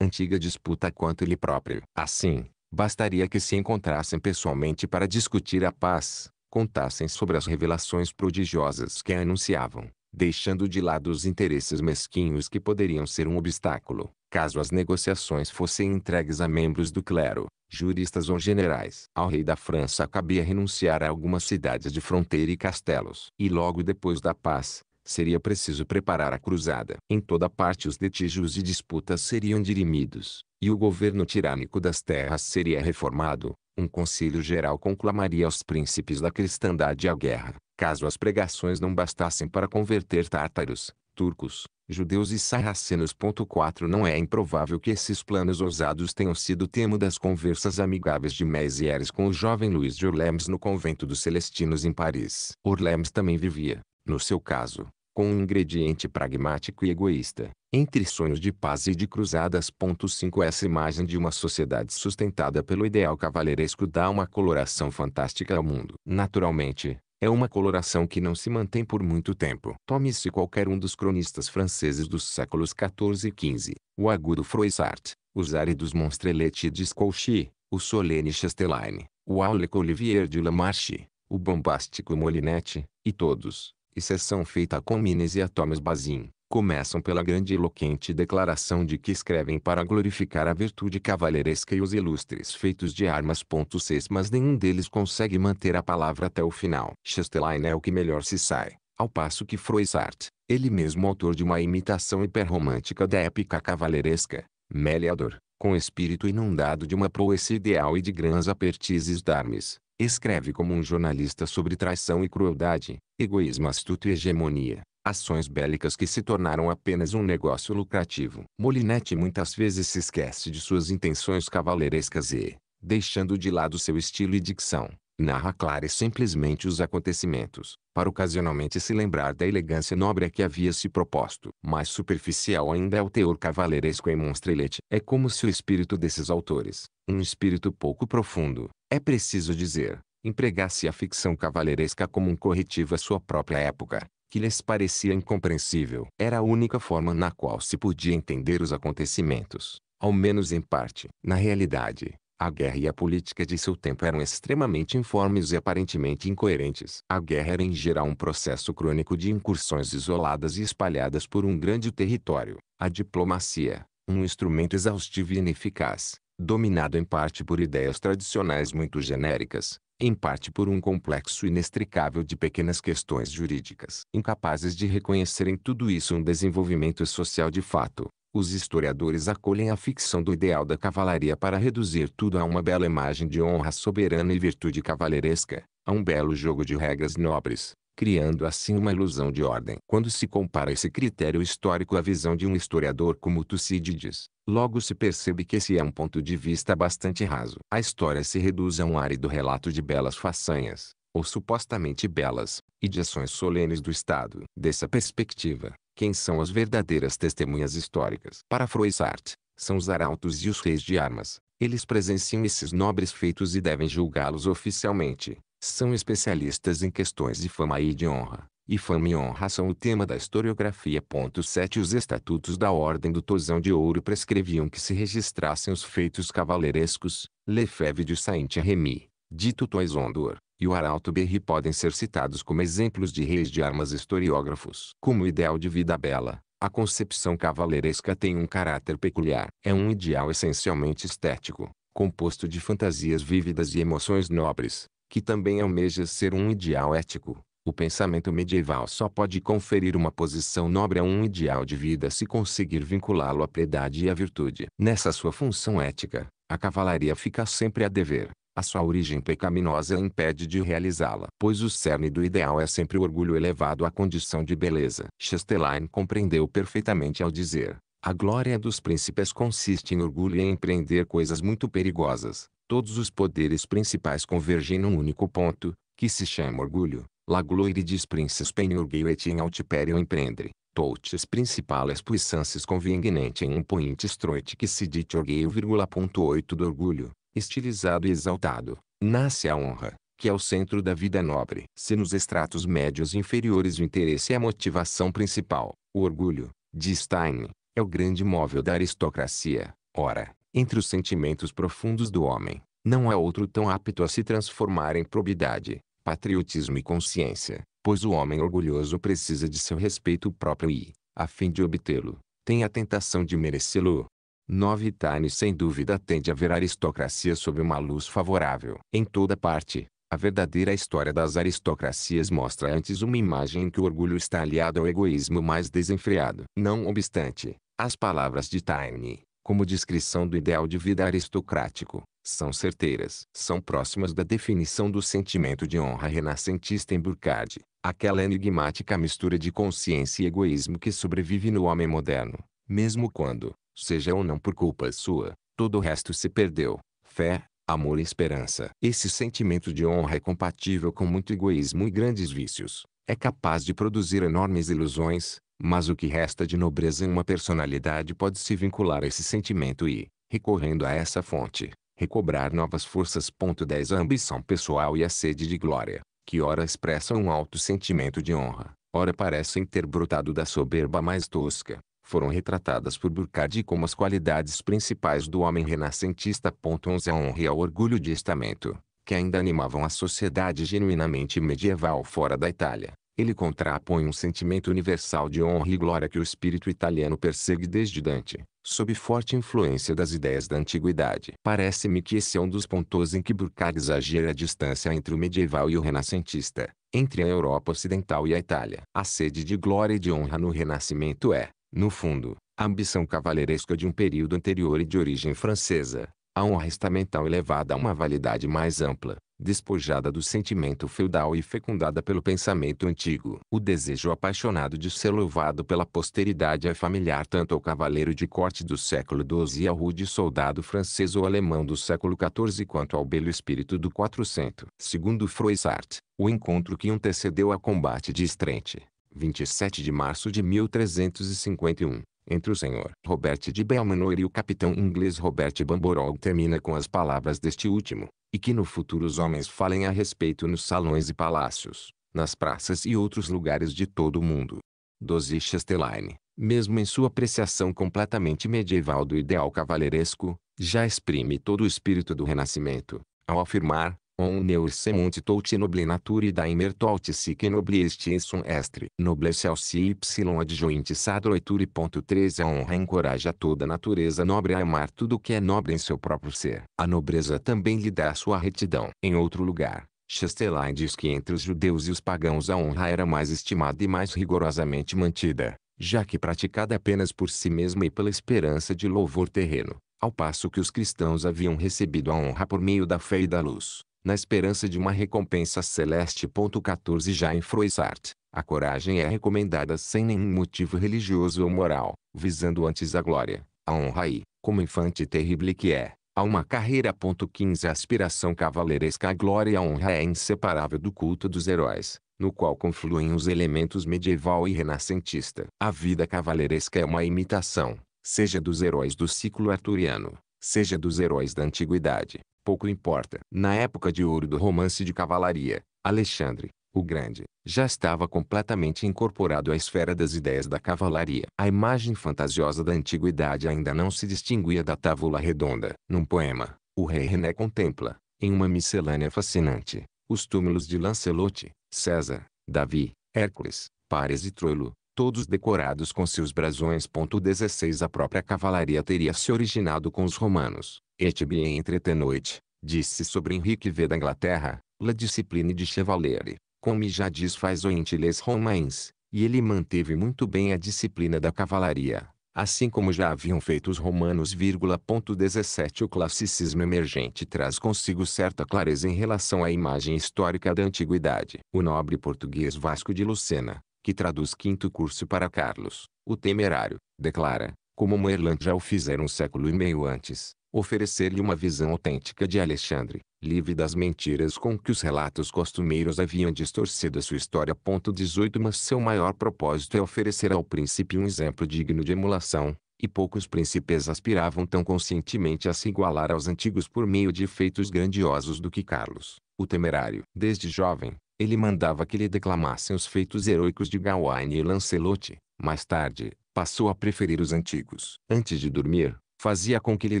[SPEAKER 1] antiga disputa quanto ele próprio. Assim, Bastaria que se encontrassem pessoalmente para discutir a paz, contassem sobre as revelações prodigiosas que a anunciavam, deixando de lado os interesses mesquinhos que poderiam ser um obstáculo, caso as negociações fossem entregues a membros do clero, juristas ou generais. Ao rei da França cabia renunciar a algumas cidades de fronteira e castelos. E logo depois da paz, seria preciso preparar a cruzada. Em toda parte os litígios e disputas seriam dirimidos, e o governo tirânico das terras seria reformado. Um concílio geral conclamaria os príncipes da cristandade à guerra. Caso as pregações não bastassem para converter tártaros, turcos, judeus e sarracenos. 4 Não é improvável que esses planos ousados tenham sido tema das conversas amigáveis de Mézières com o jovem Luís de Orlemes no convento dos Celestinos em Paris. Orlemes também vivia, no seu caso, com um ingrediente pragmático e egoísta, entre sonhos de paz e de cruzadas. 5 Essa imagem de uma sociedade sustentada pelo ideal cavaleiresco dá uma coloração fantástica ao mundo. Naturalmente, é uma coloração que não se mantém por muito tempo. Tome-se qualquer um dos cronistas franceses dos séculos 14 e 15: o agudo Froissart, os áridos Monstrelet e Descouchy, o solene Chastelain, o Aulic Olivier de Lamarche, o bombástico Molinette, e todos, e sessão feita com Mines e a Thomas Bazin, começam pela grande e eloquente declaração de que escrevem para glorificar a virtude cavalheiresca e os ilustres feitos de armas. 6 Mas nenhum deles consegue manter a palavra até o final. Chastelain é o que melhor se sai, ao passo que Froissart, ele mesmo autor de uma imitação hiperromântica da épica cavalheiresca, Meliador, com espírito inundado de uma proeza ideal e de grãs apertizes d'armes, Escreve como um jornalista sobre traição e crueldade, egoísmo astuto e hegemonia. Ações bélicas que se tornaram apenas um negócio lucrativo. Molinetti muitas vezes se esquece de suas intenções cavaleirescas e, deixando de lado seu estilo e dicção, narra clara e simplesmente os acontecimentos, para ocasionalmente se lembrar da elegância nobre a que havia se proposto. Mais superficial ainda é o teor cavaleiresco em Monstrelete. É como se o espírito desses autores, um espírito pouco profundo, é preciso dizer, empregasse a ficção cavaleiresca como um corretivo à sua própria época, que lhes parecia incompreensível. Era a única forma na qual se podia entender os acontecimentos, ao menos em parte. Na realidade, a guerra e a política de seu tempo eram extremamente informes e aparentemente incoerentes. A guerra era em geral um processo crônico de incursões isoladas e espalhadas por um grande território. A diplomacia, um instrumento exaustivo e ineficaz, dominado em parte por ideias tradicionais muito genéricas, em parte por um complexo inextricável de pequenas questões jurídicas, incapazes de reconhecer em tudo isso um desenvolvimento social de fato. Os historiadores acolhem a ficção do ideal da cavalaria para reduzir tudo a uma bela imagem de honra soberana e virtude cavaleiresca, a um belo jogo de regras nobres, criando assim uma ilusão de ordem. Quando se compara esse critério histórico à visão de um historiador como Tucídides, logo se percebe que esse é um ponto de vista bastante raso. A história se reduz a um árido relato de belas façanhas, ou supostamente belas, e de ações solenes do Estado. Dessa perspectiva, quem são as verdadeiras testemunhas históricas? Para Froissart, são os arautos e os reis de armas. Eles presenciam esses nobres feitos e devem julgá-los oficialmente. São especialistas em questões de fama e de honra. E fama e honra são o tema da historiografia. 7 Os estatutos da Ordem do Tozão de Ouro prescreviam que se registrassem os feitos cavaleirescos. Lefebvre de Saint-Remy, dito Toison d'Or, e o arauto Berri podem ser citados como exemplos de reis de armas historiógrafos. Como ideal de vida bela, a concepção cavaleiresca tem um caráter peculiar. É um ideal essencialmente estético, composto de fantasias vívidas e emoções nobres, que também almeja ser um ideal ético. O pensamento medieval só pode conferir uma posição nobre a um ideal de vida se conseguir vinculá-lo à piedade e à virtude. Nessa sua função ética, a cavalaria fica sempre a dever a sua origem pecaminosa impede de realizá-la. Pois o cerne do ideal é sempre o orgulho elevado à condição de beleza. Chastelain compreendeu perfeitamente ao dizer, a glória dos príncipes consiste em orgulho e em empreender coisas muito perigosas. Todos os poderes principais convergem num único ponto, que se chama orgulho. La gloire des princes penurguet in altiperio empreendere. Toutes principales puissances conveniente em um point estroite que se dite 8 do orgulho estilizado e exaltado, nasce a honra, que é o centro da vida nobre. Se nos estratos médios e inferiores o interesse é a motivação principal, o orgulho, de Stein, é o grande móvel da aristocracia. Ora, entre os sentimentos profundos do homem, não há outro tão apto a se transformar em probidade, patriotismo e consciência, pois o homem orgulhoso precisa de seu respeito próprio e, a fim de obtê-lo, tem a tentação de merecê-lo. 9 Tane sem dúvida tende a ver a aristocracia sob uma luz favorável. Em toda parte, a verdadeira história das aristocracias mostra antes uma imagem em que o orgulho está aliado ao egoísmo mais desenfreado. Não obstante, as palavras de Taine, como descrição do ideal de vida aristocrático, são certeiras. São próximas da definição do sentimento de honra renascentista em Burkhardt, aquela enigmática mistura de consciência e egoísmo que sobrevive no homem moderno, mesmo quando, seja ou não por culpa sua, todo o resto se perdeu. Fé, amor e esperança. Esse sentimento de honra é compatível com muito egoísmo e grandes vícios. É capaz de produzir enormes ilusões, mas o que resta de nobreza em uma personalidade pode se vincular a esse sentimento e, recorrendo a essa fonte, recobrar novas forças. 10 A ambição pessoal e a sede de glória, que ora expressam um alto sentimento de honra, ora parecem ter brotado da soberba mais tosca, foram retratadas por Burkhardt como as qualidades principais do homem renascentista. 11 A honra e ao orgulho de estamento, que ainda animavam a sociedade genuinamente medieval fora da Itália, ele contrapõe um sentimento universal de honra e glória que o espírito italiano persegue desde Dante, sob forte influência das ideias da antiguidade. Parece-me que esse é um dos pontos em que Burkhardt exagera a distância entre o medieval e o renascentista, entre a Europa Ocidental e a Itália. A sede de glória e de honra no Renascimento é, no fundo, a ambição cavaleiresca de um período anterior e de origem francesa, a honra estamental elevada a uma validade mais ampla, despojada do sentimento feudal e fecundada pelo pensamento antigo. O desejo apaixonado de ser louvado pela posteridade é familiar tanto ao cavaleiro de corte do século XII e ao rude soldado francês ou alemão do século XIV quanto ao belo espírito do 400. Segundo Froissart, o encontro que antecedeu ao combate de Strente, 27 de março de 1351, entre o senhor Robert de Belmanor e o capitão inglês Robert Bamborog termina com as palavras deste último, e que no futuro os homens falem a respeito nos salões e palácios, nas praças e outros lugares de todo o mundo. 12 Chastelaine, mesmo em sua apreciação completamente medieval do ideal cavalheiresco, já exprime todo o espírito do Renascimento, ao afirmar, Omneur se multitot naturi da tot sic nobliesti sum estre. Noblesse ao si y adjointe sadroituri.13 A honra encoraja toda a natureza nobre a amar tudo que é nobre em seu próprio ser. A nobreza também lhe dá sua retidão. Em outro lugar, Chastelain diz que entre os judeus e os pagãos a honra era mais estimada e mais rigorosamente mantida, já que praticada apenas por si mesma e pela esperança de louvor terreno, ao passo que os cristãos haviam recebido a honra por meio da fé e da luz na esperança de uma recompensa celeste. 14 Já em Froissart, a coragem é recomendada sem nenhum motivo religioso ou moral, visando antes a glória, a honra e, como infante terrível que é, a uma carreira. 15 A aspiração cavaleiresca à glória e à honra é inseparável do culto dos heróis, no qual confluem os elementos medieval e renascentista. A vida cavaleiresca é uma imitação, seja dos heróis do ciclo arturiano, seja dos heróis da antiguidade, pouco importa. Na época de ouro do romance de cavalaria, Alexandre, o Grande, já estava completamente incorporado à esfera das ideias da cavalaria. A imagem fantasiosa da antiguidade ainda não se distinguia da távola redonda. Num poema, o rei René contempla, em uma miscelânea fascinante, os túmulos de Lancelote, César, Davi, Hércules, Pares e Troilo, todos decorados com seus brasões. 16 A própria cavalaria teria se originado com os romanos. Et bien entretenoite, disse sobre Henrique V da Inglaterra, la discipline de chevalerie, como já diz faz o les romains, e ele manteve muito bem a disciplina da cavalaria, assim como já haviam feito os romanos. 17 O classicismo emergente traz consigo certa clareza em relação à imagem histórica da antiguidade. O nobre português Vasco de Lucena, que traduz quinto curso para Carlos, o temerário, declara, como Moerland já o fizera um século e meio antes, oferecer-lhe uma visão autêntica de Alexandre, livre das mentiras com que os relatos costumeiros haviam distorcido a sua história. 18 Mas seu maior propósito é oferecer ao príncipe um exemplo digno de emulação, e poucos príncipes aspiravam tão conscientemente a se igualar aos antigos por meio de feitos grandiosos do que Carlos, o temerário. Desde jovem, ele mandava que lhe declamassem os feitos heróicos de Gawain e Lancelote. Mais tarde, passou a preferir os antigos. Antes de dormir, fazia com que lhe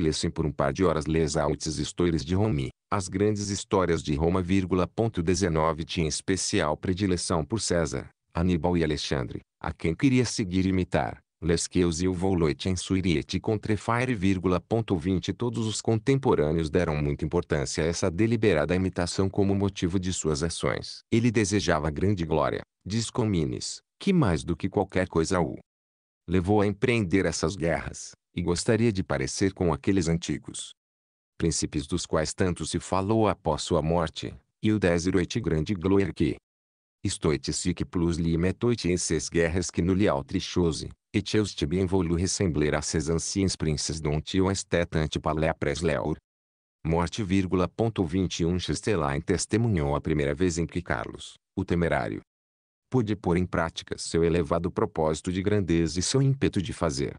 [SPEAKER 1] lessem por um par de horas les altes histórias de Romi. As grandes histórias de Roma, 19 tinha especial predileção por César, Aníbal e Alexandre, a quem queria seguir e imitar. Lesqueus e o Vouloit em Suiriet contre Fire, 20 Todos os contemporâneos deram muita importância a essa deliberada imitação como motivo de suas ações. Ele desejava grande glória, diz Comines, que mais do que qualquer coisa o levou a empreender essas guerras, e gostaria de parecer com aqueles antigos. Príncipes dos quais tanto se falou após sua morte, e o Desiroit grande gloire que Stoite sic plus lime em seis guerras que no lhe altrichose, et teus tibi volu ressembler a ses anciens princes dont io estet ante palépres leur. Morte, vírgula, 21 Chastelain testemunhou a primeira vez em que Carlos, o temerário, pôde pôr em prática seu elevado propósito de grandeza e seu ímpeto de fazer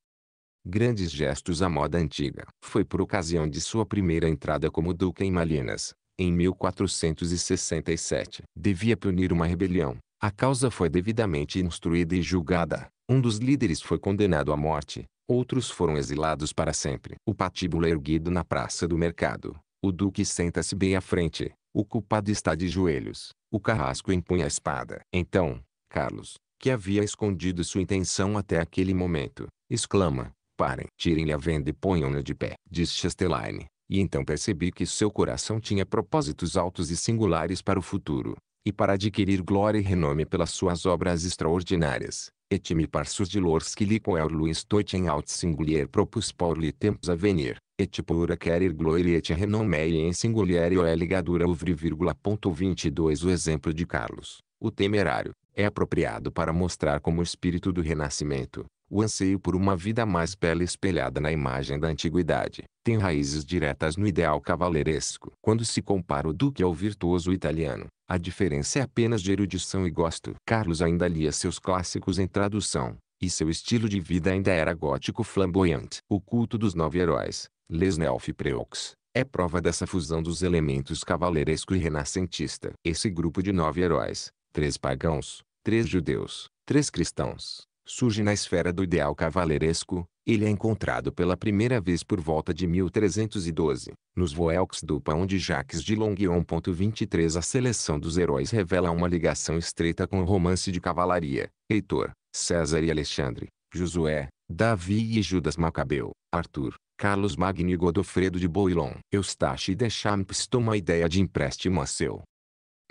[SPEAKER 1] grandes gestos à moda antiga. Foi por ocasião de sua primeira entrada como duque em Malinas, em 1467. Devia punir uma rebelião. A causa foi devidamente instruída e julgada. Um dos líderes foi condenado à morte, outros foram exilados para sempre. O patíbulo é erguido na praça do mercado. O duque senta-se bem à frente. O culpado está de joelhos. O carrasco empunha a espada. Então, Carlos, que havia escondido sua intenção até aquele momento, exclama: Parem, tirem-lhe a venda e ponham-na de pé, diz Chastelaine. E então percebi que seu coração tinha propósitos altos e singulares para o futuro, e para adquirir glória e renome pelas suas obras extraordinárias et mi parsus dilors qui li coellu toit in aut singulier propus pauli tempus a venir, et pura querer gloria et renommei em singuliere é ligadura uvri vírgula ponto 22 O exemplo de Carlos, o temerário, é apropriado para mostrar como o espírito do renascimento, o anseio por uma vida mais bela espelhada na imagem da antiguidade, tem raízes diretas no ideal cavaleiresco. Quando se compara o duque ao virtuoso italiano, a diferença é apenas de erudição e gosto. Carlos ainda lia seus clássicos em tradução, e seu estilo de vida ainda era gótico flamboyante. O culto dos nove heróis, Les Neuf Preux, é prova dessa fusão dos elementos cavaleiresco e renascentista. Esse grupo de nove heróis, três pagãos, três judeus, três cristãos, surge na esfera do ideal cavaleresco, ele é encontrado pela primeira vez por volta de 1312, nos Voelks do Pão de Jacques de Longueuil. 23 A seleção dos heróis revela uma ligação estreita com o romance de cavalaria, Heitor, César e Alexandre, Josué, Davi e Judas Macabeu, Arthur, Carlos Magno e Godofredo de Boilon. Eustache de Champs toma a ideia de empréstimo a seu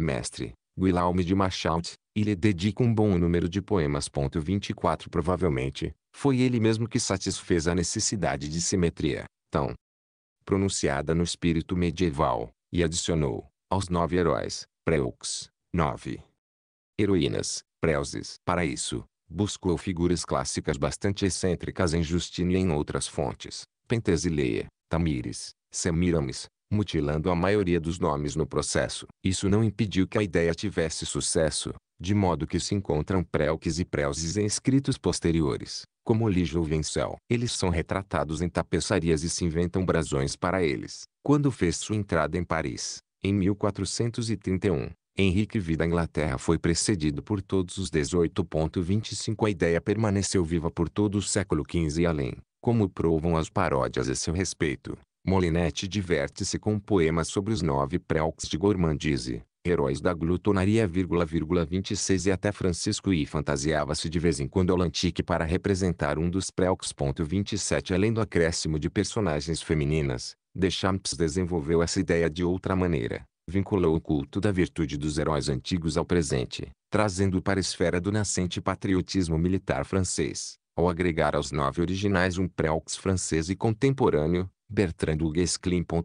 [SPEAKER 1] mestre, Guilherme de Machaut, e lhe dedica um bom número de poemas. 24 Provavelmente, foi ele mesmo que satisfez a necessidade de simetria, tão pronunciada no espírito medieval, e adicionou, aos nove heróis, preux, nove heroínas, preuses. Para isso, buscou figuras clássicas bastante excêntricas em Justino e em outras fontes, Penthesileia, Tamires, Semiramis, mutilando a maioria dos nomes no processo. Isso não impediu que a ideia tivesse sucesso, de modo que se encontram prelques e prelzes em escritos posteriores, como Lígio ou Vencel. Eles são retratados em tapeçarias e se inventam brasões para eles. Quando fez sua entrada em Paris, em 1431, Henrique V da Inglaterra foi precedido por todos os 18.25 a ideia permaneceu viva por todo o século XV e além, como provam as paródias a seu respeito. Molinete diverte-se com poemas sobre os nove preux de gourmandise, heróis da glutonaria, vírgula, vírgula 26 e até Francisco I fantasiava-se de vez em quando ao lantique para representar um dos preux. 27 Além do acréscimo de personagens femininas, Deschamps desenvolveu essa ideia de outra maneira. Vinculou o culto da virtude dos heróis antigos ao presente, trazendo para a esfera do nascente patriotismo militar francês, ao agregar aos nove originais um preux francês e contemporâneo, Bertrand Lugues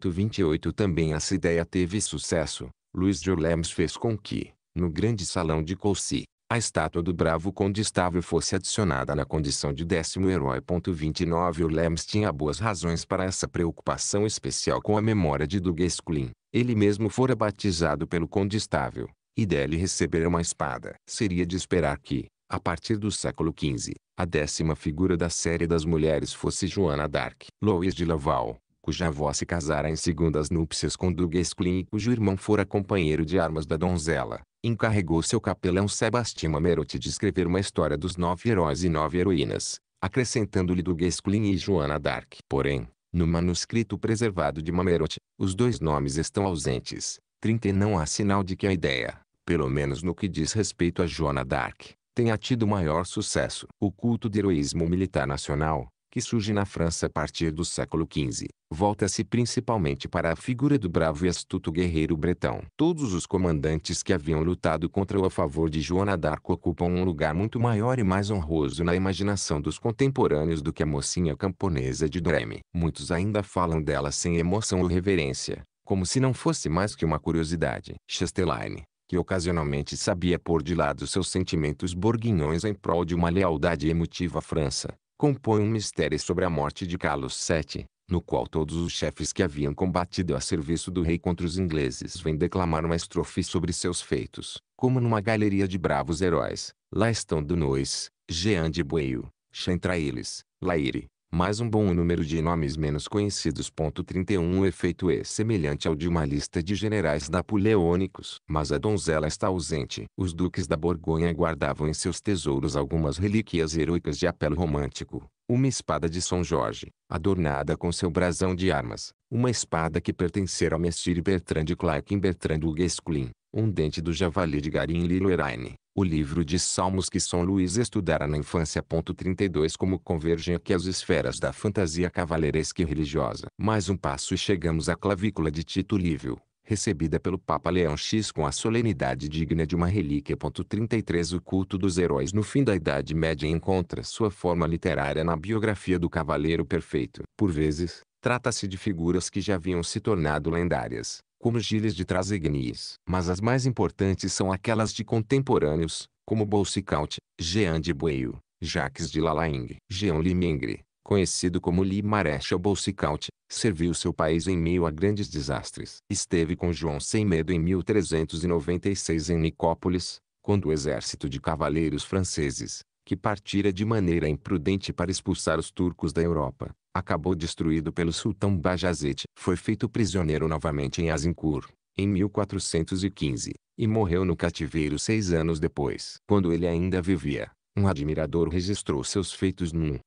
[SPEAKER 1] 28 Também essa ideia teve sucesso. Luiz de Olems fez com que, no grande salão de Coucy, a estátua do bravo conde estável fosse adicionada na condição de décimo herói. 29 Olems tinha boas razões para essa preocupação especial com a memória de Duguesclin. Ele mesmo fora batizado pelo conde estável, e dele recebera uma espada. Seria de esperar que, a partir do século XV, a décima figura da série das mulheres fosse Joana d'Arc. Louise de Laval, cuja avó se casara em segundas núpcias com Dugues Klin e cujo irmão fora companheiro de armas da donzela, encarregou seu capelão Sebastião Mamerotti de escrever uma história dos nove heróis e nove heroínas, acrescentando-lhe Dugues Klin e Joana d'Arc. Porém, no manuscrito preservado de Mamerotti, os dois nomes estão ausentes, trinta e não há sinal de que a ideia, pelo menos no que diz respeito a Joana d'Arc, tenha tido maior sucesso. O culto de heroísmo militar nacional, que surge na França a partir do século XV, volta-se principalmente para a figura do bravo e astuto guerreiro bretão. Todos os comandantes que haviam lutado contra ou a favor de Joana d'Arco ocupam um lugar muito maior e mais honroso na imaginação dos contemporâneos do que a mocinha camponesa de Dreme. Muitos ainda falam dela sem emoção ou reverência, como se não fosse mais que uma curiosidade. Chastelaine, que ocasionalmente sabia pôr de lado seus sentimentos borguinhões em prol de uma lealdade emotiva à França, compõe um mistério sobre a morte de Carlos VII, no qual todos os chefes que haviam combatido a serviço do rei contra os ingleses vêm declamar uma estrofe sobre seus feitos, como numa galeria de bravos heróis. Lá estão Dunois, Jean de Bueil, Chantrailles, Laire, mais um bom número de nomes menos conhecidos. 31 O efeito é semelhante ao de uma lista de generais napoleônicos, mas a donzela está ausente. Os duques da Borgonha guardavam em seus tesouros algumas relíquias heroicas de apelo romântico. Uma espada de São Jorge, adornada com seu brasão de armas. Uma espada que pertencera a Messire Bertrand de Clark em Bertrand do Guesclin. Um dente do javali de Garin Lilloeraine o livro de Salmos que São Luís estudara na infância. 32 Como convergem aqui as esferas da fantasia cavaleiresca e religiosa. Mais um passo e chegamos à clavícula de Tito Lívio, recebida pelo Papa Leão X com a solenidade digna de uma relíquia. 33 O culto dos heróis no fim da Idade Média encontra sua forma literária na biografia do Cavaleiro Perfeito. Por vezes, trata-se de figuras que já haviam se tornado lendárias como gírias de Trasegnis, mas as mais importantes são aquelas de contemporâneos, como Bolsicaut, Jean de Bueio, Jacques de Lalaing, Jean Limengre, conhecido como Li Marechal Bolsicaut, serviu seu país em meio a grandes desastres. Esteve com João sem medo em 1396 em Nicópolis, quando o exército de cavaleiros franceses, que partira de maneira imprudente para expulsar os turcos da Europa, acabou destruído pelo sultão Bajazet. Foi feito prisioneiro novamente em Azincourt, em 1415, e morreu no cativeiro seis anos depois. Quando ele ainda vivia, um admirador registrou seus feitos num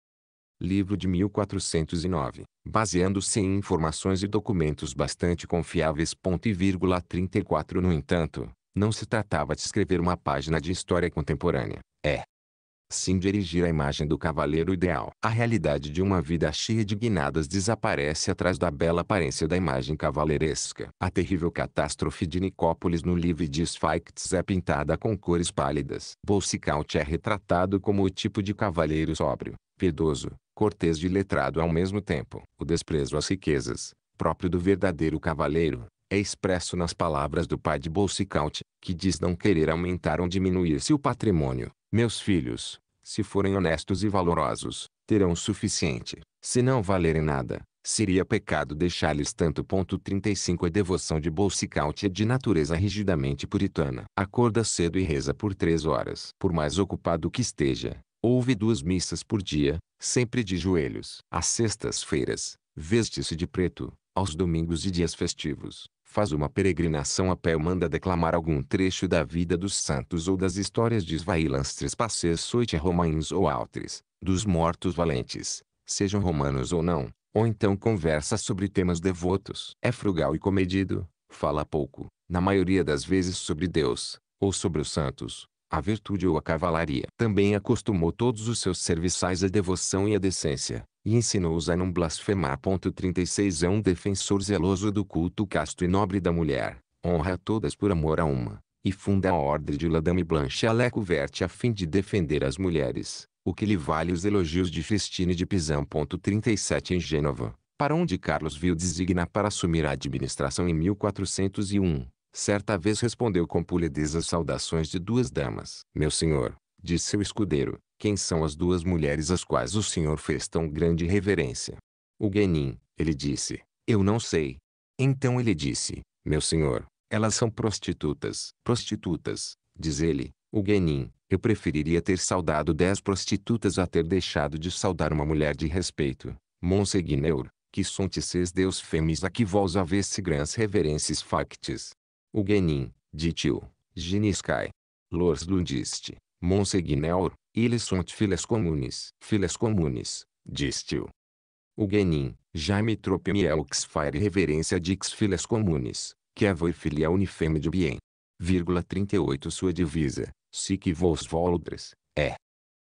[SPEAKER 1] livro de 1409, baseando-se em informações e documentos bastante confiáveis. Ponto e vírgula 34 No entanto, não se tratava de escrever uma página de história contemporânea. É, sim dirigir a imagem do cavaleiro ideal. A realidade de uma vida cheia de guinadas desaparece atrás da bela aparência da imagem cavaleiresca. A terrível catástrofe de Nicópolis no livro de Sfax é pintada com cores pálidas. Bolsicaut é retratado como o tipo de cavaleiro sóbrio, piedoso, cortês e letrado ao mesmo tempo. O desprezo às riquezas, próprio do verdadeiro cavaleiro, é expresso nas palavras do pai de Bolsicaut, que diz não querer aumentar ou diminuir seu patrimônio. Meus filhos, se forem honestos e valorosos, terão o suficiente. Se não valerem nada, seria pecado deixar-lhes tanto. Ponto 35 A devoção de Bolsicaut é de natureza rigidamente puritana. Acorda cedo e reza por três horas. Por mais ocupado que esteja, ouve duas missas por dia, sempre de joelhos. Às sextas-feiras, veste-se de preto, aos domingos e dias festivos, faz uma peregrinação a pé ou manda declamar algum trecho da vida dos santos ou das histórias de Svailanstres soite Romains ou Altres, dos mortos valentes, sejam romanos ou não, ou então conversa sobre temas devotos. É frugal e comedido, fala pouco, na maioria das vezes sobre Deus, ou sobre os santos, a virtude ou a cavalaria. Também acostumou todos os seus serviçais à devoção e à decência, e ensinou-os a não blasfemar. 36 É um defensor zeloso do culto casto e nobre da mulher, honra todas por amor a uma, e funda a ordem de Ladame Blanche Aleco Verte a fim de defender as mulheres, o que lhe vale os elogios de Festine de Pizan. 37 Em Gênova, para onde Carlos viu designa para assumir a administração em 1401, certa vez respondeu com polidez as saudações de duas damas. Meu senhor, disse seu escudeiro, quem são as duas mulheres às quais o senhor fez tão grande reverência? O Guenin, ele disse, eu não sei. Então ele disse, meu senhor, elas são prostitutas, prostitutas, diz ele, o Guenin, eu preferiria ter saudado dez prostitutas a ter deixado de saudar uma mulher de respeito. Monseguineur, que ces deus femis a que vós haves grans reverences factes. O Guenin, dite Giniscai. Lors Lundiste. Monsignaur, ele sunt files comunes. Files comunes, disse-o. O Guenin, Jaime Tropimelx fire reverência dix files comunes, que é voi filia unifeme de bien. Vírgula 38 Sua divisa, sic vos voldres, é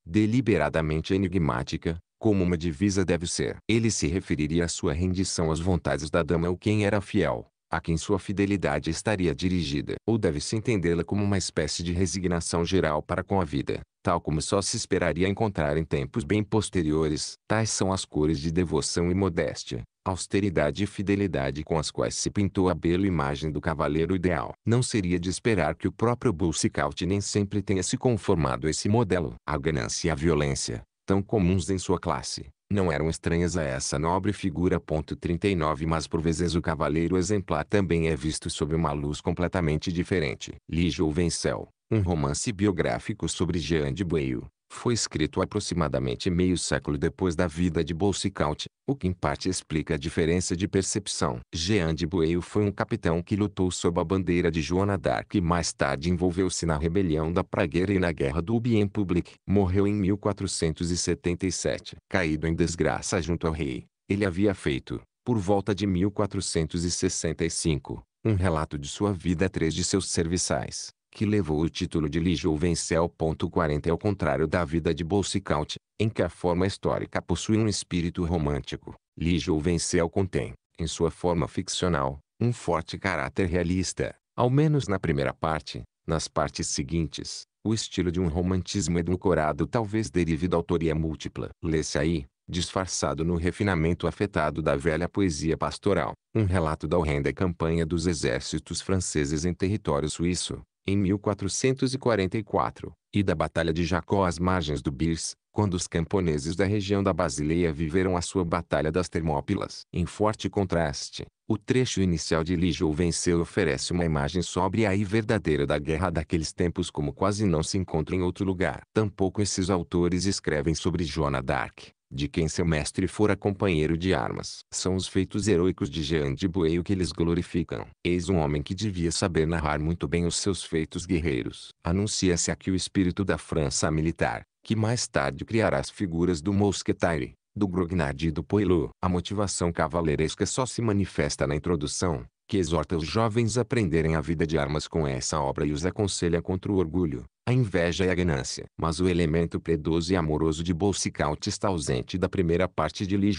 [SPEAKER 1] deliberadamente enigmática, como uma divisa deve ser. Ele se referiria à sua rendição às vontades da dama ou quem era fiel, a quem sua fidelidade estaria dirigida, ou deve-se entendê-la como uma espécie de resignação geral para com a vida, tal como só se esperaria encontrar em tempos bem posteriores. Tais são as cores de devoção e modéstia, austeridade e fidelidade com as quais se pintou a bela imagem do cavaleiro ideal. Não seria de esperar que o próprio Bullscout nem sempre tenha se conformado a esse modelo. A ganância e a violência, tão comuns em sua classe, não eram estranhas a essa nobre figura. 39 Mas por vezes o cavaleiro exemplar também é visto sob uma luz completamente diferente. Li Jouvencel, um romance biográfico sobre Jean de Boiou, foi escrito aproximadamente meio século depois da vida de Bolsicaut, o que em parte explica a diferença de percepção. Jean de Bueil foi um capitão que lutou sob a bandeira de Joana d'Arc e mais tarde envolveu-se na rebelião da Pragueira e na Guerra do Bien Public. Morreu em 1477. Caído em desgraça junto ao rei, ele havia feito, por volta de 1465, um relato de sua vida a três de seus serviçais que levou o título de Ligio Vencel. 40 o contrário da vida de Bolsicaut, em que a forma histórica possui um espírito romântico. Ligio Vencel contém, em sua forma ficcional, um forte caráter realista, ao menos na primeira parte, nas partes seguintes, o estilo de um romantismo edulcorado talvez derive da autoria múltipla. Lê-se aí, disfarçado no refinamento afetado da velha poesia pastoral, um relato da horrenda campanha dos exércitos franceses em território suíço, em 1444, e da Batalha de Jacó às margens do Birs, quando os camponeses da região da Basileia viveram a sua Batalha das Termópilas. Em forte contraste, o trecho inicial de Lígio venceu oferece uma imagem sóbria e verdadeira da guerra daqueles tempos como quase não se encontra em outro lugar. Tampouco esses autores escrevem sobre Joana Dark de quem seu mestre fora companheiro de armas. São os feitos heróicos de Jean de Bueio que eles glorificam. Eis um homem que devia saber narrar muito bem os seus feitos guerreiros. Anuncia-se aqui o espírito da França militar, que mais tarde criará as figuras do Mousquetaire, do Grognard e do Poilu. A motivação cavaleiresca só se manifesta na introdução, que exorta os jovens a aprenderem a vida de armas com essa obra e os aconselha contra o orgulho, a inveja e a ganância. Mas o elemento predoso e amoroso de Bolsicaut está ausente da primeira parte de Li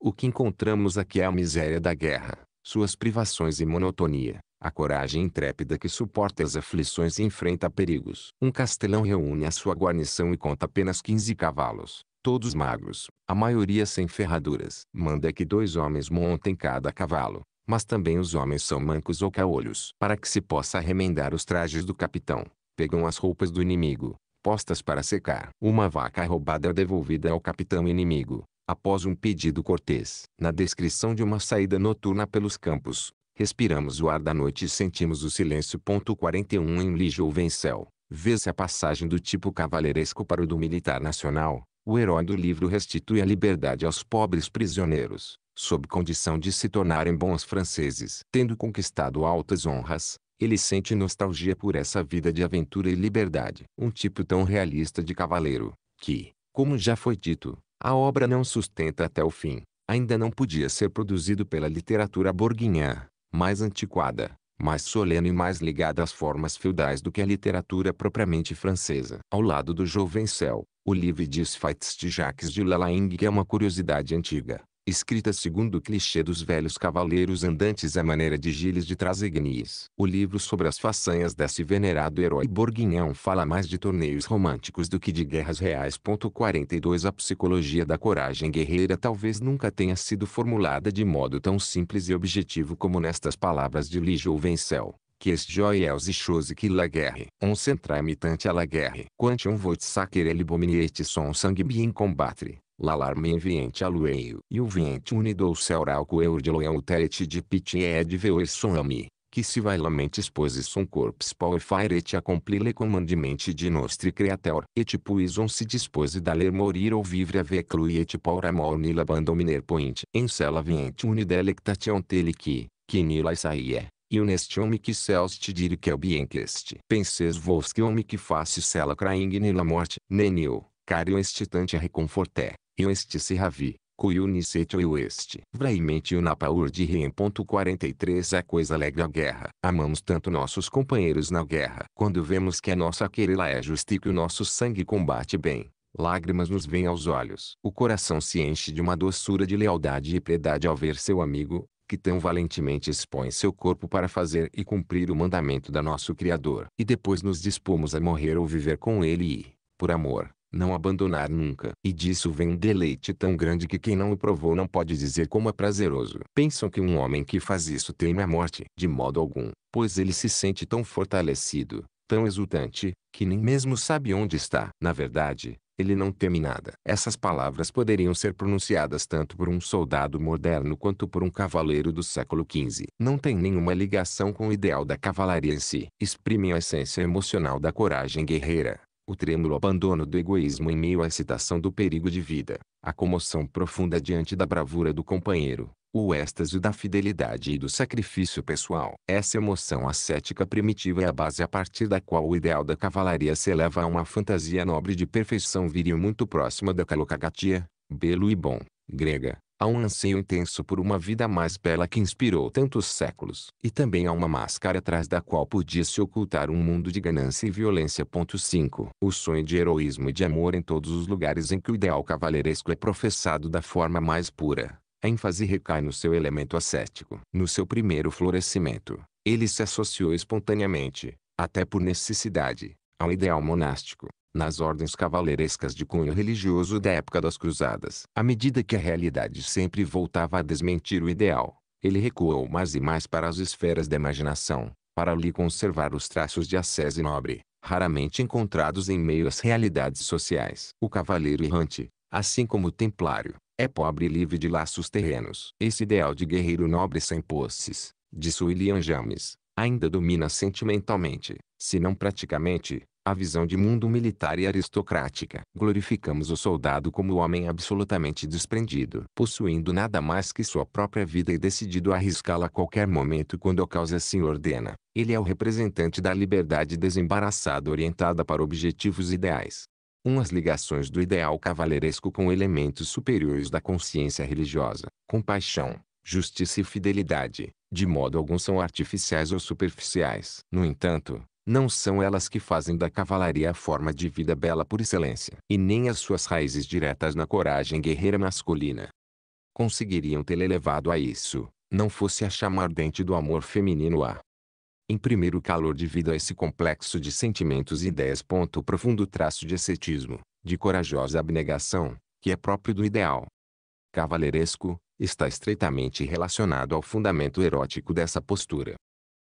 [SPEAKER 1] O que encontramos aqui é a miséria da guerra, suas privações e monotonia. A coragem intrépida que suporta as aflições e enfrenta perigos. Um castelão reúne a sua guarnição e conta apenas 15 cavalos, todos magros, a maioria sem ferraduras. Manda que dois homens montem cada cavalo, mas também os homens são mancos ou caolhos. Para que se possa remendar os trajes do capitão, pegam as roupas do inimigo, postas para secar. Uma vaca roubada é devolvida ao capitão inimigo, após um pedido cortês. Na descrição de uma saída noturna pelos campos, respiramos o ar da noite e sentimos o silêncio. 41 Em Li Jouvencel, vê-se a passagem do tipo cavaleiresco para o do militar nacional. O herói do livro restitui a liberdade aos pobres prisioneiros, sob condição de se tornarem bons franceses. Tendo conquistado altas honras, ele sente nostalgia por essa vida de aventura e liberdade. Um tipo tão realista de cavaleiro, que, como já foi dito, a obra não sustenta até o fim. Ainda não podia ser produzido pela literatura borguinha, mais antiquada, mais solene e mais ligada às formas feudais do que a literatura propriamente francesa. Ao lado do Jovencel, o livro diz Fights de Jacques de Lalaing é uma curiosidade antiga, escrita segundo o clichê dos velhos cavaleiros andantes à maneira de Gilles de Trasegnis. O livro sobre as façanhas desse venerado herói borguinhão fala mais de torneios românticos do que de guerras reais. 42 A psicologia da coragem guerreira talvez nunca tenha sido formulada de modo tão simples e objetivo como nestas palavras de Li Vencel: que est joyeux e chose que la guerre. On centra imitante a la guerre. Quantum voit sacrer et libomini et son sangue bien combatre. L'alarme enviente alueio e o viente unido o céu rauco eur de o terete de piti e de veu sonami, que se vai son corps pau power fire et acomplile comandimente de nostri creator, et puison se dispose da ler morir ou vivre veclui et por amor nil abandominer point, en cela viente unidelectation tele que, que nila saia. E o neste homem que céus te que é o este. Penses vos que homem que face cela craing nila morte, nenil, cario tante reconforté, oeste se ravi, cuiunicete ou este. Vraimente Napaur de riem. 43 A coisa alegre a guerra. Amamos tanto nossos companheiros na guerra. Quando vemos que a nossa querela é justa e que o nosso sangue combate bem, lágrimas nos vêm aos olhos. O coração se enche de uma doçura de lealdade e piedade ao ver seu amigo, que tão valentemente expõe seu corpo para fazer e cumprir o mandamento da nosso Criador. E depois nos dispomos a morrer ou viver com ele e, por amor, não abandonar nunca. E disso vem um deleite tão grande que quem não o provou não pode dizer como é prazeroso. Pensam que um homem que faz isso teme a morte? De modo algum, pois ele se sente tão fortalecido, tão exultante, que nem mesmo sabe onde está. Na verdade, ele não teme nada. Essas palavras poderiam ser pronunciadas tanto por um soldado moderno quanto por um cavaleiro do século XV. Não tem nenhuma ligação com o ideal da cavalaria em si. Exprimem a essência emocional da coragem guerreira o trêmulo abandono do egoísmo em meio à excitação do perigo de vida, a comoção profunda diante da bravura do companheiro, o êxtase da fidelidade e do sacrifício pessoal. Essa emoção ascética primitiva é a base a partir da qual o ideal da cavalaria se eleva a uma fantasia nobre de perfeição viril muito próxima da calocagatia, belo e bom, grega, Há um anseio intenso por uma vida mais bela que inspirou tantos séculos. E também há uma máscara atrás da qual podia se ocultar um mundo de ganância e violência. 5. O sonho de heroísmo e de amor em todos os lugares em que o ideal cavaleiresco é professado da forma mais pura. A ênfase recai no seu elemento ascético. No seu primeiro florescimento, ele se associou espontaneamente, até por necessidade, ao ideal monástico nas ordens cavaleirescas de cunho religioso da época das cruzadas. À medida que a realidade sempre voltava a desmentir o ideal, ele recuou mais e mais para as esferas da imaginação, para ali conservar os traços de ascese nobre, raramente encontrados em meio às realidades sociais. O cavaleiro errante, assim como o templário, é pobre e livre de laços terrenos. Esse ideal de guerreiro nobre sem posses, disse William James, ainda domina sentimentalmente, se não praticamente, a visão de mundo militar e aristocrática. Glorificamos o soldado como o homem absolutamente desprendido, possuindo nada mais que sua própria vida e decidido a arriscá-la a qualquer momento quando a causa assim ordena. Ele é o representante da liberdade desembaraçada orientada para objetivos ideais. Umas ligações do ideal cavaleiresco com elementos superiores da consciência religiosa, compaixão, justiça e fidelidade, de modo algum são artificiais ou superficiais. No entanto, não são elas que fazem da cavalaria a forma de vida bela por excelência, e nem as suas raízes diretas na coragem guerreira masculina. Conseguiriam tê-la elevado a isso, não fosse a chama ardente do amor feminino a imprimir o calor devido a esse complexo de sentimentos e ideias. Ponto profundo traço de ascetismo, de corajosa abnegação, que é próprio do ideal cavaleiresco, está estreitamente relacionado ao fundamento erótico dessa postura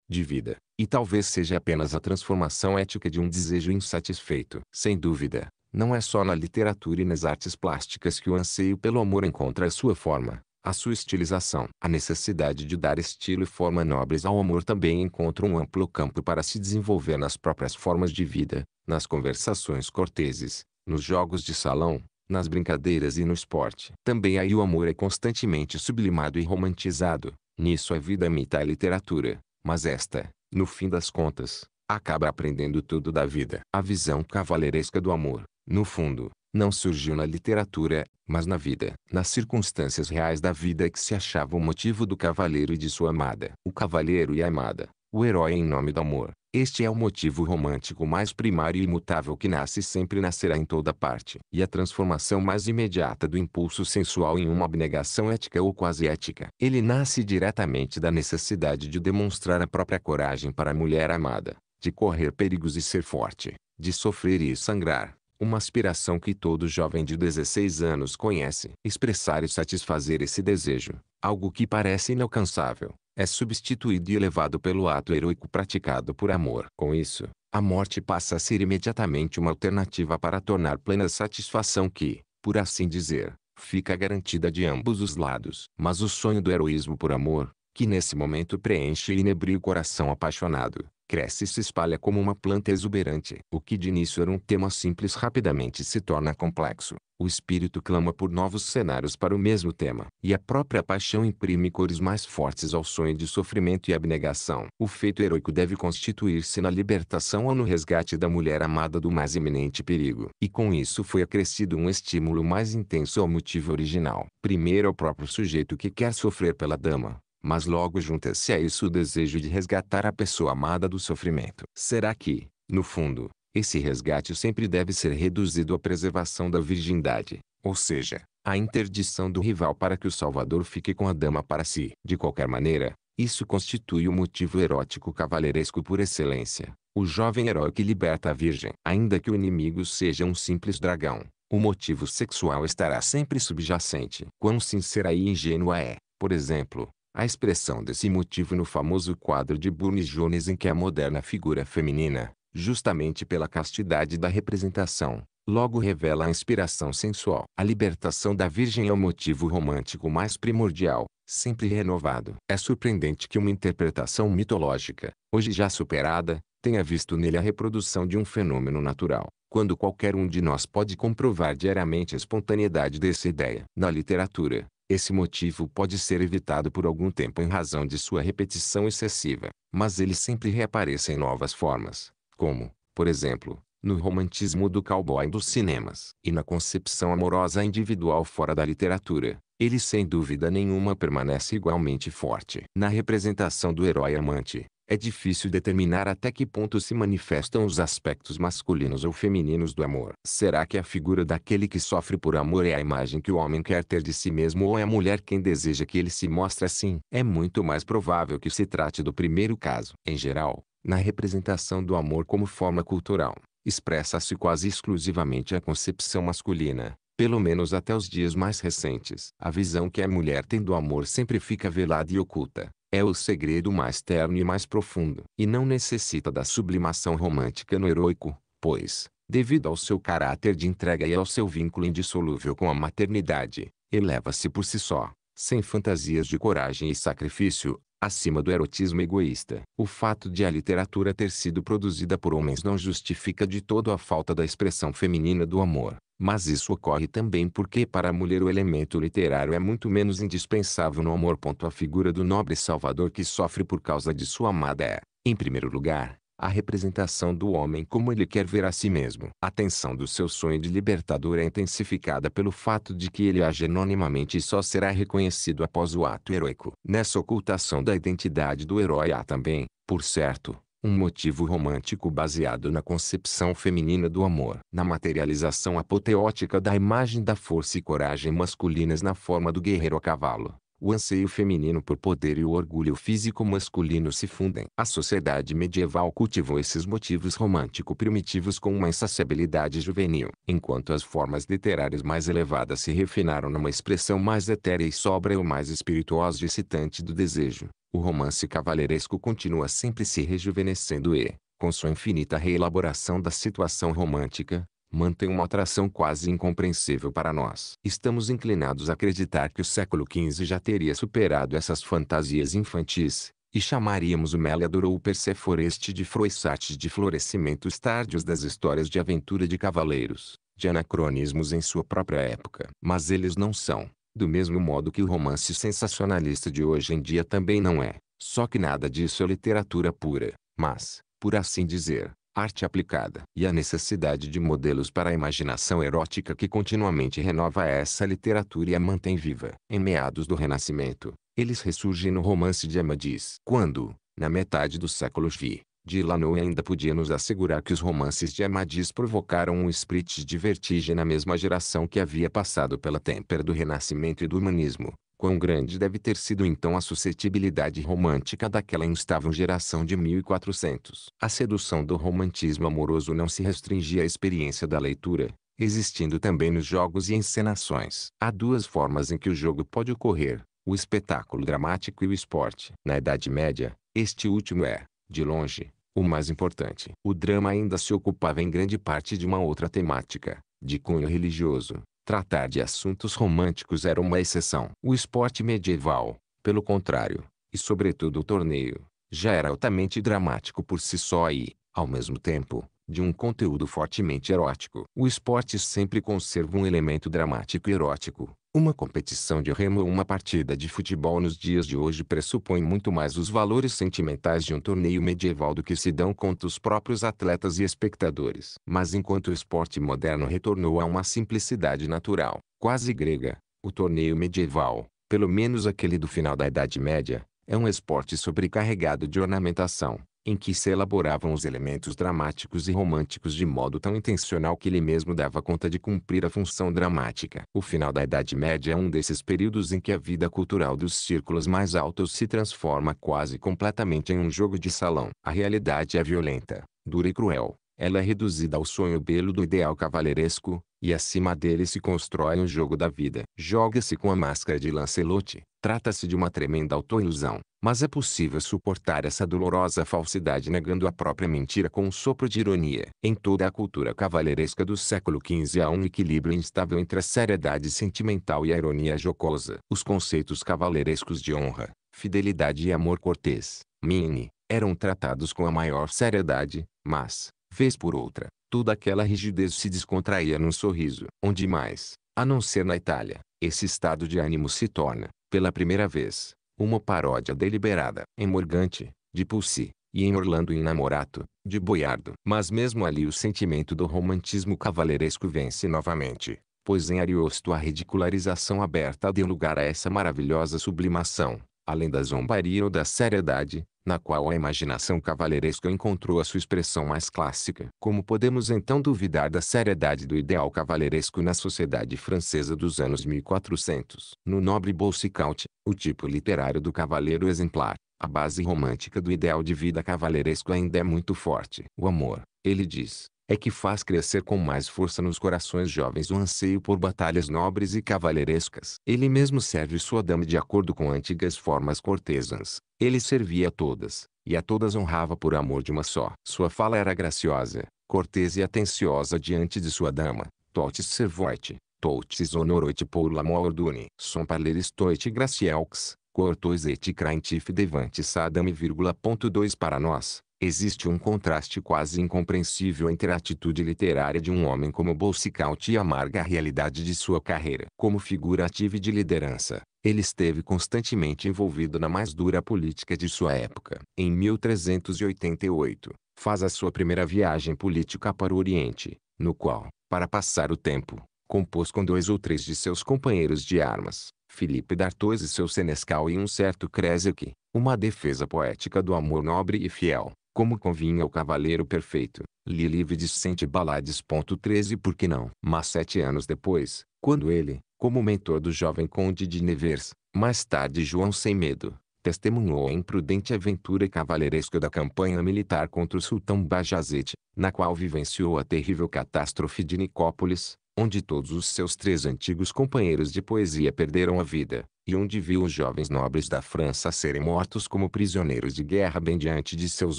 [SPEAKER 1] de vida, e talvez seja apenas a transformação ética de um desejo insatisfeito. Sem dúvida, não é só na literatura e nas artes plásticas que o anseio pelo amor encontra a sua forma, a sua estilização. A necessidade de dar estilo e forma nobres ao amor também encontra um amplo campo para se desenvolver nas próprias formas de vida, nas conversações corteses, nos jogos de salão, nas brincadeiras e no esporte. Também aí o amor é constantemente sublimado e romantizado. Nisso a vida imita a literatura, mas esta, no fim das contas, acaba aprendendo tudo da vida. A visão cavaleiresca do amor, no fundo, não surgiu na literatura, mas na vida, nas circunstâncias reais da vida que se achava o motivo do cavaleiro e de sua amada. O cavaleiro e a amada, o herói em nome do amor. Este é o motivo romântico mais primário e imutável que nasce e sempre nascerá em toda parte. E a transformação mais imediata do impulso sensual em uma abnegação ética ou quase ética. Ele nasce diretamente da necessidade de demonstrar a própria coragem para a mulher amada, de correr perigos e ser forte, de sofrer e sangrar. Uma aspiração que todo jovem de 16 anos conhece. Expressar e satisfazer esse desejo, algo que parece inalcançável, é substituído e elevado pelo ato heróico praticado por amor. Com isso, a morte passa a ser imediatamente uma alternativa para tornar plena a satisfação que, por assim dizer, fica garantida de ambos os lados. Mas o sonho do heroísmo por amor, que nesse momento preenche e inebria o coração apaixonado, cresce e se espalha como uma planta exuberante. O que de início era um tema simples rapidamente se torna complexo. O espírito clama por novos cenários para o mesmo tema. E a própria paixão imprime cores mais fortes ao sonho de sofrimento e abnegação. O feito heróico deve constituir-se na libertação ou no resgate da mulher amada do mais iminente perigo. E com isso foi acrescido um estímulo mais intenso ao motivo original. Primeiro ao próprio sujeito que quer sofrer pela dama mas logo junta-se a é isso o desejo de resgatar a pessoa amada do sofrimento. Será que, no fundo, esse resgate sempre deve ser reduzido à preservação da virgindade, ou seja, à interdição do rival para que o salvador fique com a dama para si. De qualquer maneira, isso constitui o um motivo erótico cavaleiresco por excelência. O jovem herói que liberta a virgem. Ainda que o inimigo seja um simples dragão, o motivo sexual estará sempre subjacente. Quão sincera e ingênua é, por exemplo, a expressão desse motivo no famoso quadro de Burne Jones em que a moderna figura feminina, justamente pela castidade da representação, logo revela a inspiração sensual. A libertação da Virgem é o motivo romântico mais primordial, sempre renovado. É surpreendente que uma interpretação mitológica, hoje já superada, tenha visto nele a reprodução de um fenômeno natural, quando qualquer um de nós pode comprovar diariamente a espontaneidade dessa ideia. Na literatura, esse motivo pode ser evitado por algum tempo em razão de sua repetição excessiva, mas ele sempre reaparece em novas formas, como, por exemplo, no romantismo do cowboy dos cinemas e na concepção amorosa individual fora da literatura. Ele sem dúvida nenhuma permanece igualmente forte na representação do herói amante, é difícil determinar até que ponto se manifestam os aspectos masculinos ou femininos do amor. Será que a figura daquele que sofre por amor é a imagem que o homem quer ter de si mesmo ou é a mulher quem deseja que ele se mostre assim? É muito mais provável que se trate do primeiro caso. Em geral, na representação do amor como forma cultural, expressa-se quase exclusivamente a concepção masculina pelo menos até os dias mais recentes. A visão que a mulher tem do amor sempre fica velada e oculta, é o segredo mais terno e mais profundo, e não necessita da sublimação romântica no heroico, pois, devido ao seu caráter de entrega e ao seu vínculo indissolúvel com a maternidade, eleva-se por si só, sem fantasias de coragem e sacrifício, acima do erotismo egoísta. O fato de a literatura ter sido produzida por homens não justifica de todo a falta da expressão feminina do amor. Mas isso ocorre também porque para a mulher o elemento literário é muito menos indispensável no amor. A figura do nobre salvador que sofre por causa de sua amada é, em primeiro lugar, a representação do homem como ele quer ver a si mesmo. A tensão do seu sonho de libertador é intensificada pelo fato de que ele age anonimamente e só será reconhecido após o ato heróico. Nessa ocultação da identidade do herói há também, por certo, um motivo romântico baseado na concepção feminina do amor, na materialização apoteótica da imagem da força e coragem masculinas na forma do guerreiro a cavalo, o anseio feminino por poder e o orgulho físico masculino se fundem. A sociedade medieval cultivou esses motivos romântico-primitivos com uma insaciabilidade juvenil, enquanto as formas literárias mais elevadas se refinaram numa expressão mais etérea e sobra ou mais espirituosa e excitante do desejo. O romance cavaleiresco continua sempre se rejuvenescendo e, com sua infinita reelaboração da situação romântica, mantém uma atração quase incompreensível para nós. Estamos inclinados a acreditar que o século XV já teria superado essas fantasias infantis, e chamaríamos o Méliador ou o Perseforeste de Froissart de florescimentos tardios das histórias de aventura de cavaleiros, de anacronismos em sua própria época. Mas eles não são, do mesmo modo que o romance sensacionalista de hoje em dia também não é, só que nada disso é literatura pura, mas, por assim dizer, arte aplicada e a necessidade de modelos para a imaginação erótica que continuamente renova essa literatura e a mantém viva. Em meados do Renascimento, eles ressurgem no romance de Amadis. Quando, na metade do século XX, Delanoë ainda podia nos assegurar que os romances de Amadis provocaram um esprit de vertigem na mesma geração que havia passado pela têmpera do Renascimento e do Humanismo. Quão grande deve ter sido então a suscetibilidade romântica daquela instável geração de 1400. A sedução do romantismo amoroso não se restringia à experiência da leitura, existindo também nos jogos e encenações. Há duas formas em que o jogo pode ocorrer, o espetáculo dramático e o esporte. Na Idade Média, este último é, de longe, o mais importante. O drama ainda se ocupava em grande parte de uma outra temática, de cunho religioso, Tratar de assuntos românticos era uma exceção. O esporte medieval, pelo contrário, e sobretudo o torneio, já era altamente dramático por si só e, ao mesmo tempo, de um conteúdo fortemente erótico. O esporte sempre conserva um elemento dramático e erótico. Uma competição de remo ou uma partida de futebol nos dias de hoje pressupõe muito mais os valores sentimentais de um torneio medieval do que se dão contra os próprios atletas e espectadores. Mas enquanto o esporte moderno retornou a uma simplicidade natural, quase grega, o torneio medieval, pelo menos aquele do final da Idade Média, é um esporte sobrecarregado de ornamentação, em que se elaboravam os elementos dramáticos e românticos de modo tão intencional que ele mesmo dava conta de cumprir a função dramática. O final da Idade Média é um desses períodos em que a vida cultural dos círculos mais altos se transforma quase completamente em um jogo de salão. A realidade é violenta, dura e cruel. Ela é reduzida ao sonho belo do ideal cavaleiresco, e acima dele se constrói um jogo da vida. Joga-se com a máscara de Lancelote. Trata-se de uma tremenda autoilusão mas é possível suportar essa dolorosa falsidade negando a própria mentira com um sopro de ironia. Em toda a cultura cavalheiresca do século XV há um equilíbrio instável entre a seriedade sentimental e a ironia jocosa. Os conceitos cavalheirescos de honra, fidelidade e amor cortês, mine, eram tratados com a maior seriedade, mas, vez por outra, toda aquela rigidez se descontraía num sorriso. Onde mais, a não ser na Itália, esse estado de ânimo se torna, pela primeira vez, uma paródia deliberada, em Morgante, de Pulsi, e em Orlando e Namorato, de Boiardo. Mas mesmo ali o sentimento do romantismo cavaleiresco vence novamente, pois em Ariosto a ridicularização aberta deu lugar a essa maravilhosa sublimação, além da zombaria ou da seriedade, na qual a imaginação cavalheiresca encontrou a sua expressão mais clássica. Como podemos então duvidar da seriedade do ideal cavalheiresco na sociedade francesa dos anos 1400? No nobre Bolsicaut, o tipo literário do cavaleiro exemplar, a base romântica do ideal de vida cavalheiresco ainda é muito forte. O amor, ele diz, é que faz crescer com mais força nos corações jovens o anseio por batalhas nobres e cavalheirescas. Ele mesmo serve sua dama de acordo com antigas formas cortesãs. Ele servia a todas, e a todas honrava por amor de uma só. Sua fala era graciosa, cortês e atenciosa diante de sua dama. Totis servoite, toutis honoroite poula mordune. Som paleristoite gracielx, cortois et craintif devante sadame, vírgula, ponto 2 para nós. Existe um contraste quase incompreensível entre a atitude literária de um homem como Bolsicaut e a amarga realidade de sua carreira. Como figura ativa e de liderança, ele esteve constantemente envolvido na mais dura política de sua época. Em 1388, faz a sua primeira viagem política para o Oriente, no qual, para passar o tempo, compôs com dois ou três de seus companheiros de armas, Felipe d'Artois e seu senescal e um certo Krezek, uma defesa poética do amor nobre e fiel, como convinha ao cavaleiro perfeito. Li de sente Balades. 13 Por que não? Mas sete anos depois, quando ele, como mentor do jovem conde de Nevers, mais tarde João Sem Medo, testemunhou a imprudente aventura cavaleiresca da campanha militar contra o sultão Bajazet, na qual vivenciou a terrível catástrofe de Nicópolis, onde todos os seus três antigos companheiros de poesia perderam a vida e onde viu os jovens nobres da França serem mortos como prisioneiros de guerra bem diante de seus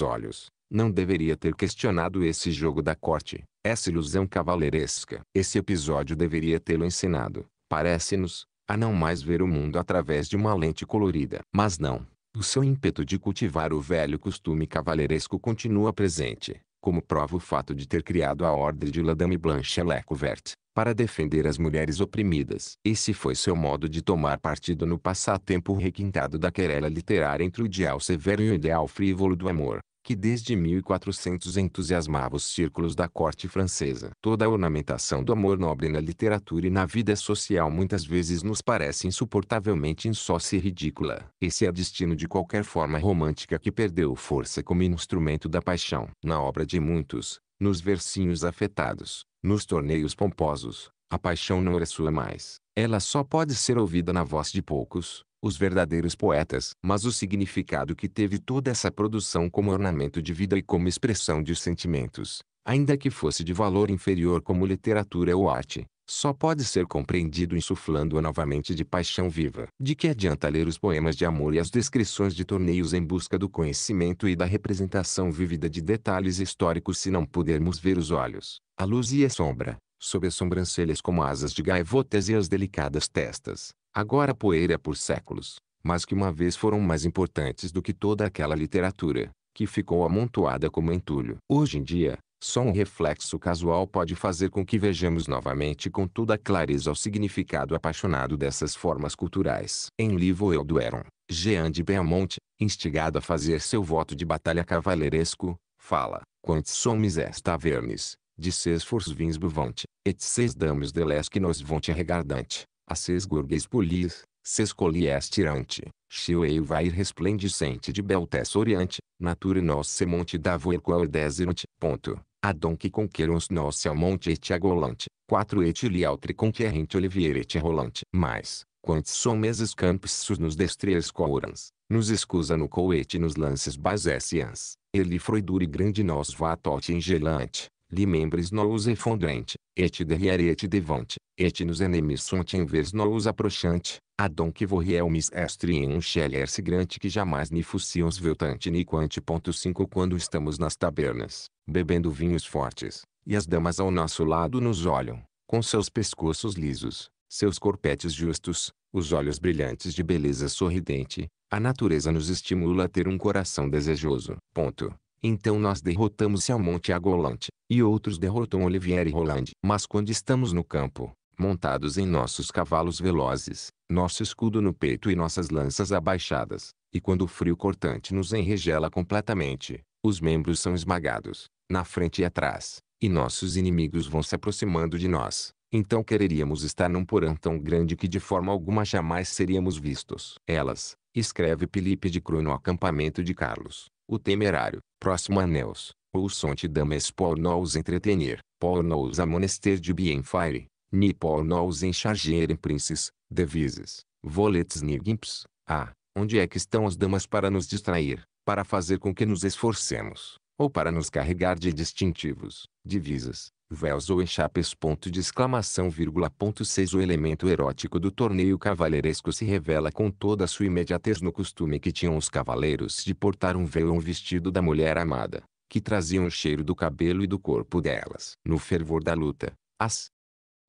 [SPEAKER 1] olhos, não deveria ter questionado esse jogo da corte, essa ilusão cavaleiresca. Esse episódio deveria tê-lo ensinado, parece-nos, a não mais ver o mundo através de uma lente colorida. Mas não. O seu ímpeto de cultivar o velho costume cavaleiresco continua presente como prova o fato de ter criado a Ordem de La Dame Blanche Le Lecouvert, para defender as mulheres oprimidas. Esse foi seu modo de tomar partido no passatempo requintado da querela literária entre o ideal severo e o ideal frívolo do amor que desde 1400 entusiasmava os círculos da corte francesa. Toda a ornamentação do amor nobre na literatura e na vida social muitas vezes nos parece insuportavelmente insócia e ridícula. Esse é o destino de qualquer forma romântica que perdeu força como instrumento da paixão. Na obra de muitos, nos versinhos afetados, nos torneios pomposos, a paixão não é sua mais. Ela só pode ser ouvida na voz de poucos, os verdadeiros poetas. Mas o significado que teve toda essa produção como ornamento de vida e como expressão de sentimentos, ainda que fosse de valor inferior como literatura ou arte, só pode ser compreendido insuflando-a novamente de paixão viva. De que adianta ler os poemas de amor e as descrições de torneios em busca do conhecimento e da representação vívida de detalhes históricos se não pudermos ver os olhos, a luz e a sombra, sob as sobrancelhas como asas de gaivotas e as delicadas testas, agora poeira é por séculos, mas que uma vez foram mais importantes do que toda aquela literatura, que ficou amontoada como entulho. Hoje em dia, só um reflexo casual pode fazer com que vejamos novamente com toda a clareza o significado apaixonado dessas formas culturais. Em livro Eldueron, Jean de Beaumont, instigado a fazer seu voto de batalha cavaleiresco, fala, Quantos sommes est tavernes, de ses forces vins buvante, et ses dames de les que nos vont regardante. A Sesgorgues polis, escolhi tirante, Xioei vai resplendicente de beltes oriente, natura nos semonte davoer qual desirante, ponto. Adon que os nos ao monte et agolante, quatro et lialtre conquerente olivier et rolante. Mas, quantos são meses campos sus nos destres coorans, nos escusa no coete nos lances basessians, ele froidure grande nos vatot engelante li membres nous effondrent, et derrière et devant, et nos ennemis sont envers nous approchante, adon que em um estriencheler grande que jamais ni fussions veltante ni quante. 5 Quando estamos nas tabernas, bebendo vinhos fortes, e as damas ao nosso lado nos olham, com seus pescoços lisos, seus corpetes justos, os olhos brilhantes de beleza sorridente, a natureza nos estimula a ter um coração desejoso. Ponto. Então nós derrotamos Salmonte Agolante, e outros derrotam Olivier e Roland. Mas quando estamos no campo, montados em nossos cavalos velozes, nosso escudo no peito e nossas lanças abaixadas, e quando o frio cortante nos enregela completamente, os membros são esmagados, na frente e atrás, e nossos inimigos vão se aproximando de nós. Então quereríamos estar num porão tão grande que de forma alguma jamais seríamos vistos. Elas, escreve Felipe de Cru no acampamento de Carlos, o temerário, próximo anéis Neus, ou sonte dames por nos entretener, por nos amonester de bien fire, ni por nos encharger em princes, devises, voletes gimps, ah, onde é que estão as damas para nos distrair, para fazer com que nos esforcemos, ou para nos carregar de distintivos, divisas, véus ou enchapes. Ponto de exclamação, vírgula, ponto 6 O elemento erótico do torneio cavaleiresco se revela com toda a sua imediatez no costume que tinham os cavaleiros de portar um véu ou um vestido da mulher amada, que traziam o cheiro do cabelo e do corpo delas. No fervor da luta, as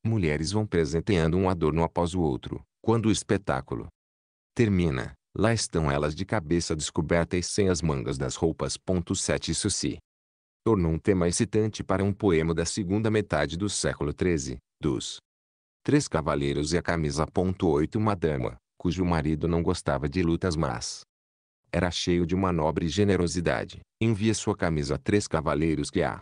[SPEAKER 1] mulheres vão presenteando um adorno após o outro, quando o espetáculo termina. Lá estão elas de cabeça descoberta e sem as mangas das roupas. 7 Isso se tornou um tema excitante para um poema da segunda metade do século XIII, dos Três Cavaleiros e a Camisa. 8 Uma dama, cujo marido não gostava de lutas mas era cheio de uma nobre generosidade, envia sua camisa a três cavaleiros que a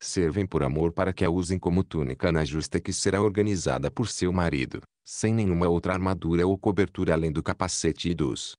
[SPEAKER 1] servem por amor para que a usem como túnica na justa que será organizada por seu marido, sem nenhuma outra armadura ou cobertura além do capacete e dos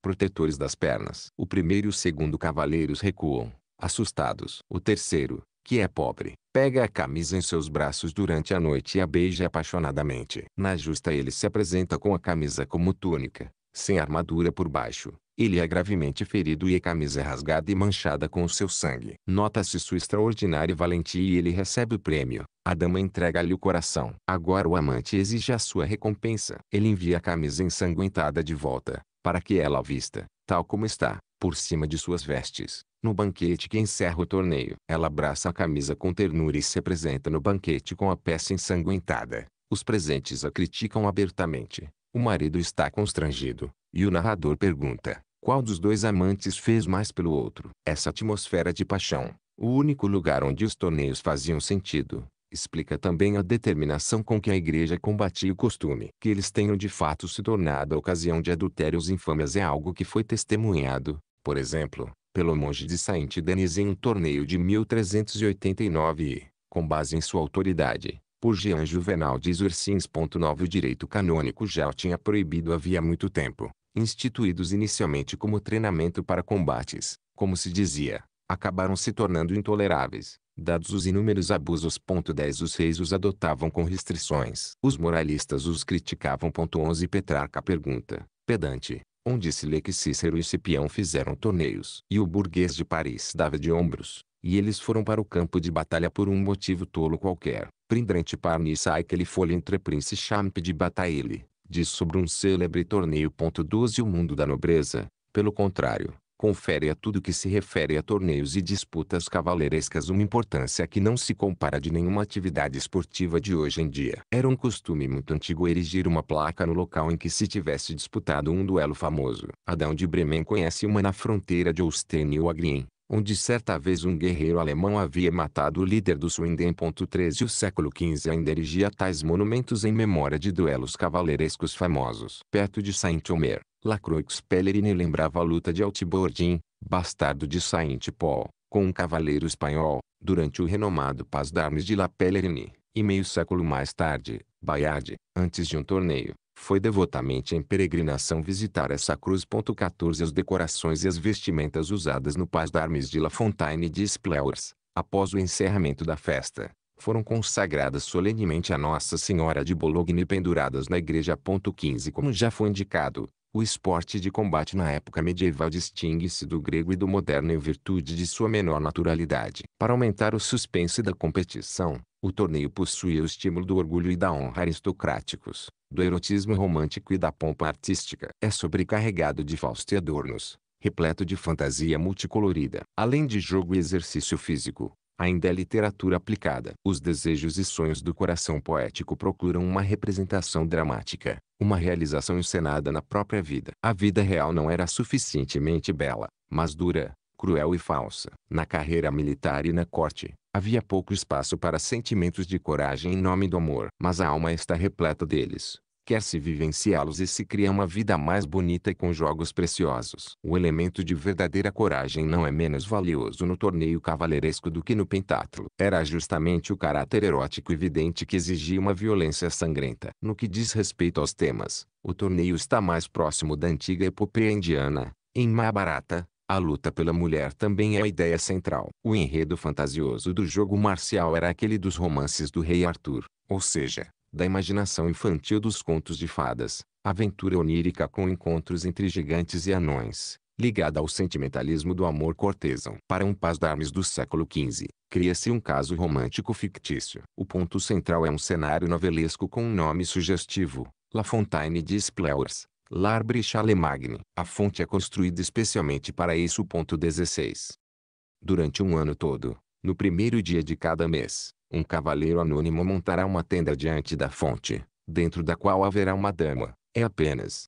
[SPEAKER 1] protetores das pernas. O primeiro e o segundo cavaleiros recuam, Assustados, o terceiro, que é pobre, pega a camisa em seus braços durante a noite e a beija apaixonadamente. Na justa ele se apresenta com a camisa como túnica, sem armadura por baixo. Ele é gravemente ferido e a camisa é rasgada e manchada com o seu sangue. Nota-se sua extraordinária valentia e ele recebe o prêmio. A dama entrega-lhe o coração. Agora o amante exige a sua recompensa. Ele envia a camisa ensanguentada de volta, para que ela a vista, tal como está, por cima de suas vestes no banquete que encerra o torneio. Ela abraça a camisa com ternura e se apresenta no banquete com a peça ensanguentada. Os presentes a criticam abertamente. O marido está constrangido, e o narrador pergunta: qual dos dois amantes fez mais pelo outro? Essa atmosfera de paixão, o único lugar onde os torneios faziam sentido, explica também a determinação com que a igreja combatia o costume. Que eles tenham de fato se tornado a ocasião de adultérios infames é algo que foi testemunhado, por exemplo, pelo monge de Saint-Denis em um torneio de 1389 e, com base em sua autoridade, por Jean Juvenal de Ursins.9 o direito canônico já o tinha proibido havia muito tempo, instituídos inicialmente como treinamento para combates, como se dizia, acabaram se tornando intoleráveis, dados os inúmeros abusos. 10 Os reis os adotavam com restrições. Os moralistas os criticavam. 11 Petrarca pergunta, pedante, onde se lê que Cícero e Cipião fizeram torneios. E o burguês de Paris dava de ombros, e eles foram para o campo de batalha por um motivo tolo qualquer. Prindrente que aquele folha entre Prince Champ de Bataille, diz sobre um célebre torneio. 12 O mundo da nobreza, pelo contrário, confere a tudo que se refere a torneios e disputas cavaleirescas uma importância que não se compara de nenhuma atividade esportiva de hoje em dia. Era um costume muito antigo erigir uma placa no local em que se tivesse disputado um duelo famoso. Adão de Bremen conhece uma na fronteira de Holstein e Wagrien, onde certa vez um guerreiro alemão havia matado o líder do Swindem. 13 O século XV ainda erigia tais monumentos em memória de duelos cavaleirescos famosos. Perto de Saint-Omer, Lacroix Pellerine lembrava a luta de Altibordin, bastardo de Saint-Paul, com um cavaleiro espanhol, durante o renomado Paz d'Armes de La Pellerine, e meio século mais tarde, Bayard, antes de um torneio, foi devotamente em peregrinação visitar essa cruz. 14 As decorações e as vestimentas usadas no Paz d'Armes de La Fontaine de Spleurs, após o encerramento da festa, foram consagradas solenemente a Nossa Senhora de Bologne penduradas na igreja. 15 Como já foi indicado, o esporte de combate na época medieval distingue-se do grego e do moderno em virtude de sua menor naturalidade. Para aumentar o suspense da competição, o torneio possuía o estímulo do orgulho e da honra aristocráticos, do erotismo romântico e da pompa artística. É sobrecarregado de Fausto e adornos, repleto de fantasia multicolorida. Além de jogo e exercício físico, ainda é literatura aplicada. Os desejos e sonhos do coração poético procuram uma representação dramática, uma realização encenada na própria vida. A vida real não era suficientemente bela, mas dura, cruel e falsa. Na carreira militar e na corte, havia pouco espaço para sentimentos de coragem em nome do amor. Mas a alma está repleta deles se vivenciá-los e se cria uma vida mais bonita e com jogos preciosos. O elemento de verdadeira coragem não é menos valioso no torneio cavaleiresco do que no pentatlo. Era justamente o caráter erótico evidente que exigia uma violência sangrenta. No que diz respeito aos temas, o torneio está mais próximo da antiga epopeia indiana. Em Mahabharata, a luta pela mulher também é a ideia central. O enredo fantasioso do jogo marcial era aquele dos romances do rei Arthur, ou seja, da imaginação infantil dos contos de fadas, aventura onírica com encontros entre gigantes e anões, ligada ao sentimentalismo do amor cortesão. Para um Paz d'Armes do século XV, cria-se um caso romântico fictício. O ponto central é um cenário novelesco com um nome sugestivo, La Fontaine de Spleurs, Larbre Chalemagne. A fonte é construída especialmente para isso. Ponto 16. Durante um ano todo, no primeiro dia de cada mês, um cavaleiro anônimo montará uma tenda diante da fonte, dentro da qual haverá uma dama. É apenas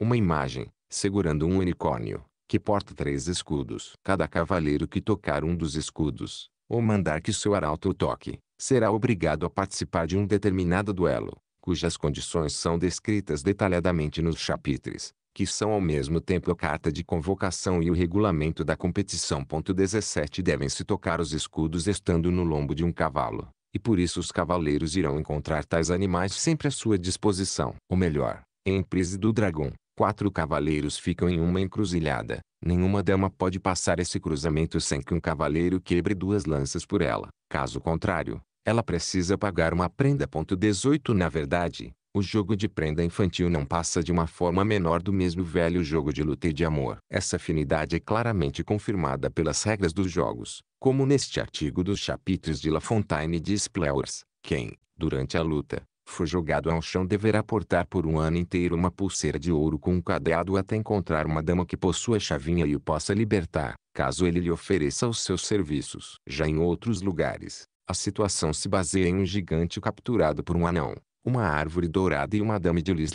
[SPEAKER 1] uma imagem, segurando um unicórnio, que porta três escudos. Cada cavaleiro que tocar um dos escudos, ou mandar que seu arauto toque, será obrigado a participar de um determinado duelo, cujas condições são descritas detalhadamente nos chapitres, que são ao mesmo tempo a carta de convocação e o regulamento da competição. 17 Devem-se tocar os escudos estando no lombo de um cavalo, e por isso os cavaleiros irão encontrar tais animais sempre à sua disposição. Ou melhor, em prise do dragão, quatro cavaleiros ficam em uma encruzilhada. Nenhuma dama pode passar esse cruzamento sem que um cavaleiro quebre duas lanças por ela. Caso contrário, ela precisa pagar uma prenda. 18 Na verdade, o jogo de prenda infantil não passa de uma forma menor do mesmo velho jogo de luta e de amor. Essa afinidade é claramente confirmada pelas regras dos jogos, como neste artigo dos chapitres de La Fontaine e de Spleurs. Quem, durante a luta, for jogado ao chão deverá portar por um ano inteiro uma pulseira de ouro com um cadeado até encontrar uma dama que possua a chavinha e o possa libertar, caso ele lhe ofereça os seus serviços. Já em outros lugares, a situação se baseia em um gigante capturado por um anão, uma árvore dourada e uma dame de Lis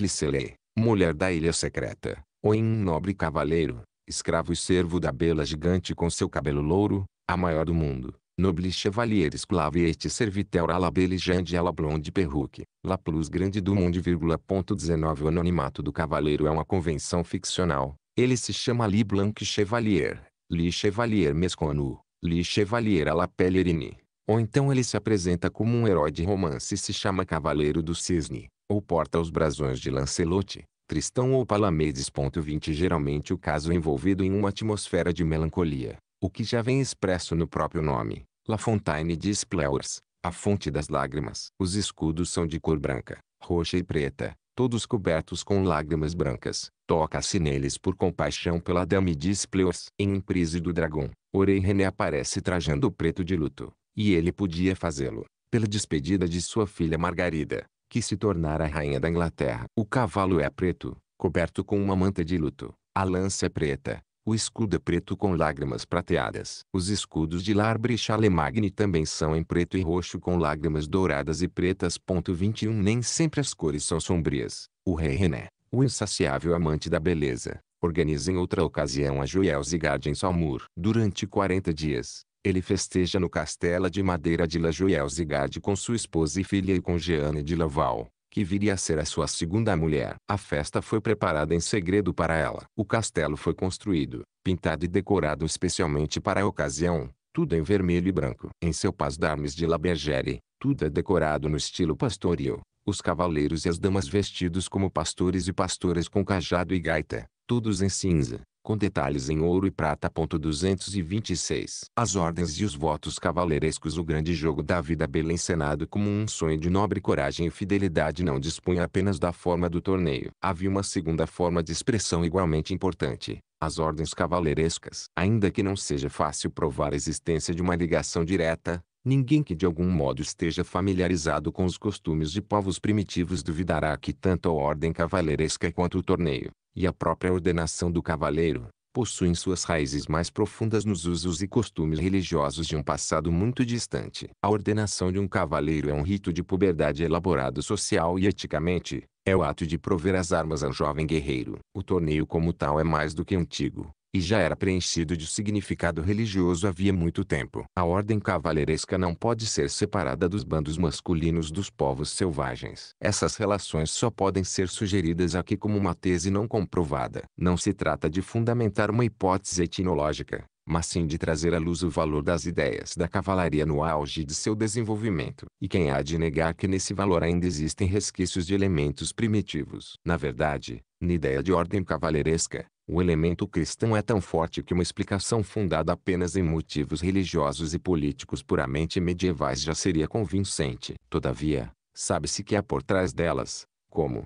[SPEAKER 1] mulher da ilha secreta, ou em um nobre cavaleiro, escravo e servo da bela gigante com seu cabelo louro, a maior do mundo, noble chevalier esclave et servitel à la belle jande à la blonde perruque, la plus grande do monde, 19 O anonimato do cavaleiro é uma convenção ficcional, ele se chama Li Blanc Chevalier, Li Chevalier Mesconu, Li Chevalier à la Pellerine. Ou então ele se apresenta como um herói de romance e se chama Cavaleiro do Cisne, ou porta os brasões de Lancelote, Tristão ou Palamedes. 20 Geralmente o caso é envolvido em uma atmosfera de melancolia, o que já vem expresso no próprio nome. La Fontaine de Spleurs, a fonte das lágrimas. Os escudos são de cor branca, roxa e preta, todos cobertos com lágrimas brancas. Toca-se neles por compaixão pela Dame de Spleurs. Em Um do Dragão, Orei René aparece trajando o preto de luto e ele podia fazê-lo, pela despedida de sua filha Margarida, que se tornara rainha da Inglaterra. O cavalo é preto, coberto com uma manta de luto. A lança é preta. O escudo é preto com lágrimas prateadas. Os escudos de Larbre e Chalemagne também são em preto e roxo com lágrimas douradas e pretas. 21 Nem sempre as cores são sombrias. O rei René, o insaciável amante da beleza, organiza em outra ocasião a Joiels e Garden Salmour. Durante 40 dias, ele festeja no castelo de Madeira de Lajuel Zigard com sua esposa e filha e com Jeanne de Laval, que viria a ser a sua segunda mulher. A festa foi preparada em segredo para ela. O castelo foi construído, pintado e decorado especialmente para a ocasião, tudo em vermelho e branco. Em seu Pas d'Armes de La Bergère, tudo é decorado no estilo pastoril. Os cavaleiros e as damas vestidos como pastores e pastoras com cajado e gaita, todos em cinza com detalhes em ouro e prata. 226. As ordens e os votos cavaleirescos O grande jogo da vida encenado como um sonho de nobre coragem e fidelidade não dispunha apenas da forma do torneio. Havia uma segunda forma de expressão igualmente importante, as ordens cavaleirescas. Ainda que não seja fácil provar a existência de uma ligação direta, Ninguém que de algum modo esteja familiarizado com os costumes de povos primitivos duvidará que tanto a ordem cavaleiresca quanto o torneio e a própria ordenação do cavaleiro, possuem suas raízes mais profundas nos usos e costumes religiosos de um passado muito distante. A ordenação de um cavaleiro é um rito de puberdade elaborado social e eticamente, é o ato de prover as armas ao jovem guerreiro. O torneio como tal é mais do que antigo e já era preenchido de significado religioso havia muito tempo. A ordem cavaleiresca não pode ser separada dos bandos masculinos dos povos selvagens. Essas relações só podem ser sugeridas aqui como uma tese não comprovada. Não se trata de fundamentar uma hipótese etnológica, mas sim de trazer à luz o valor das ideias da cavalaria no auge de seu desenvolvimento. E quem há de negar que nesse valor ainda existem resquícios de elementos primitivos? Na verdade, na ideia de ordem cavaleiresca, o elemento cristão é tão forte que uma explicação fundada apenas em motivos religiosos e políticos puramente medievais já seria convincente. Todavia, sabe-se que há por trás delas, como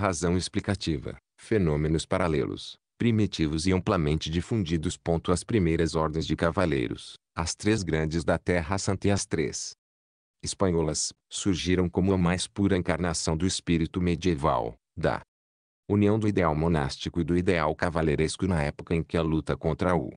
[SPEAKER 1] razão explicativa, fenômenos paralelos, primitivos e amplamente difundidos. As primeiras ordens de cavaleiros, as três grandes da Terra Santa e as três espanholas, surgiram como a mais pura encarnação do espírito medieval, da união do ideal monástico e do ideal cavaleiresco na época em que a luta contra o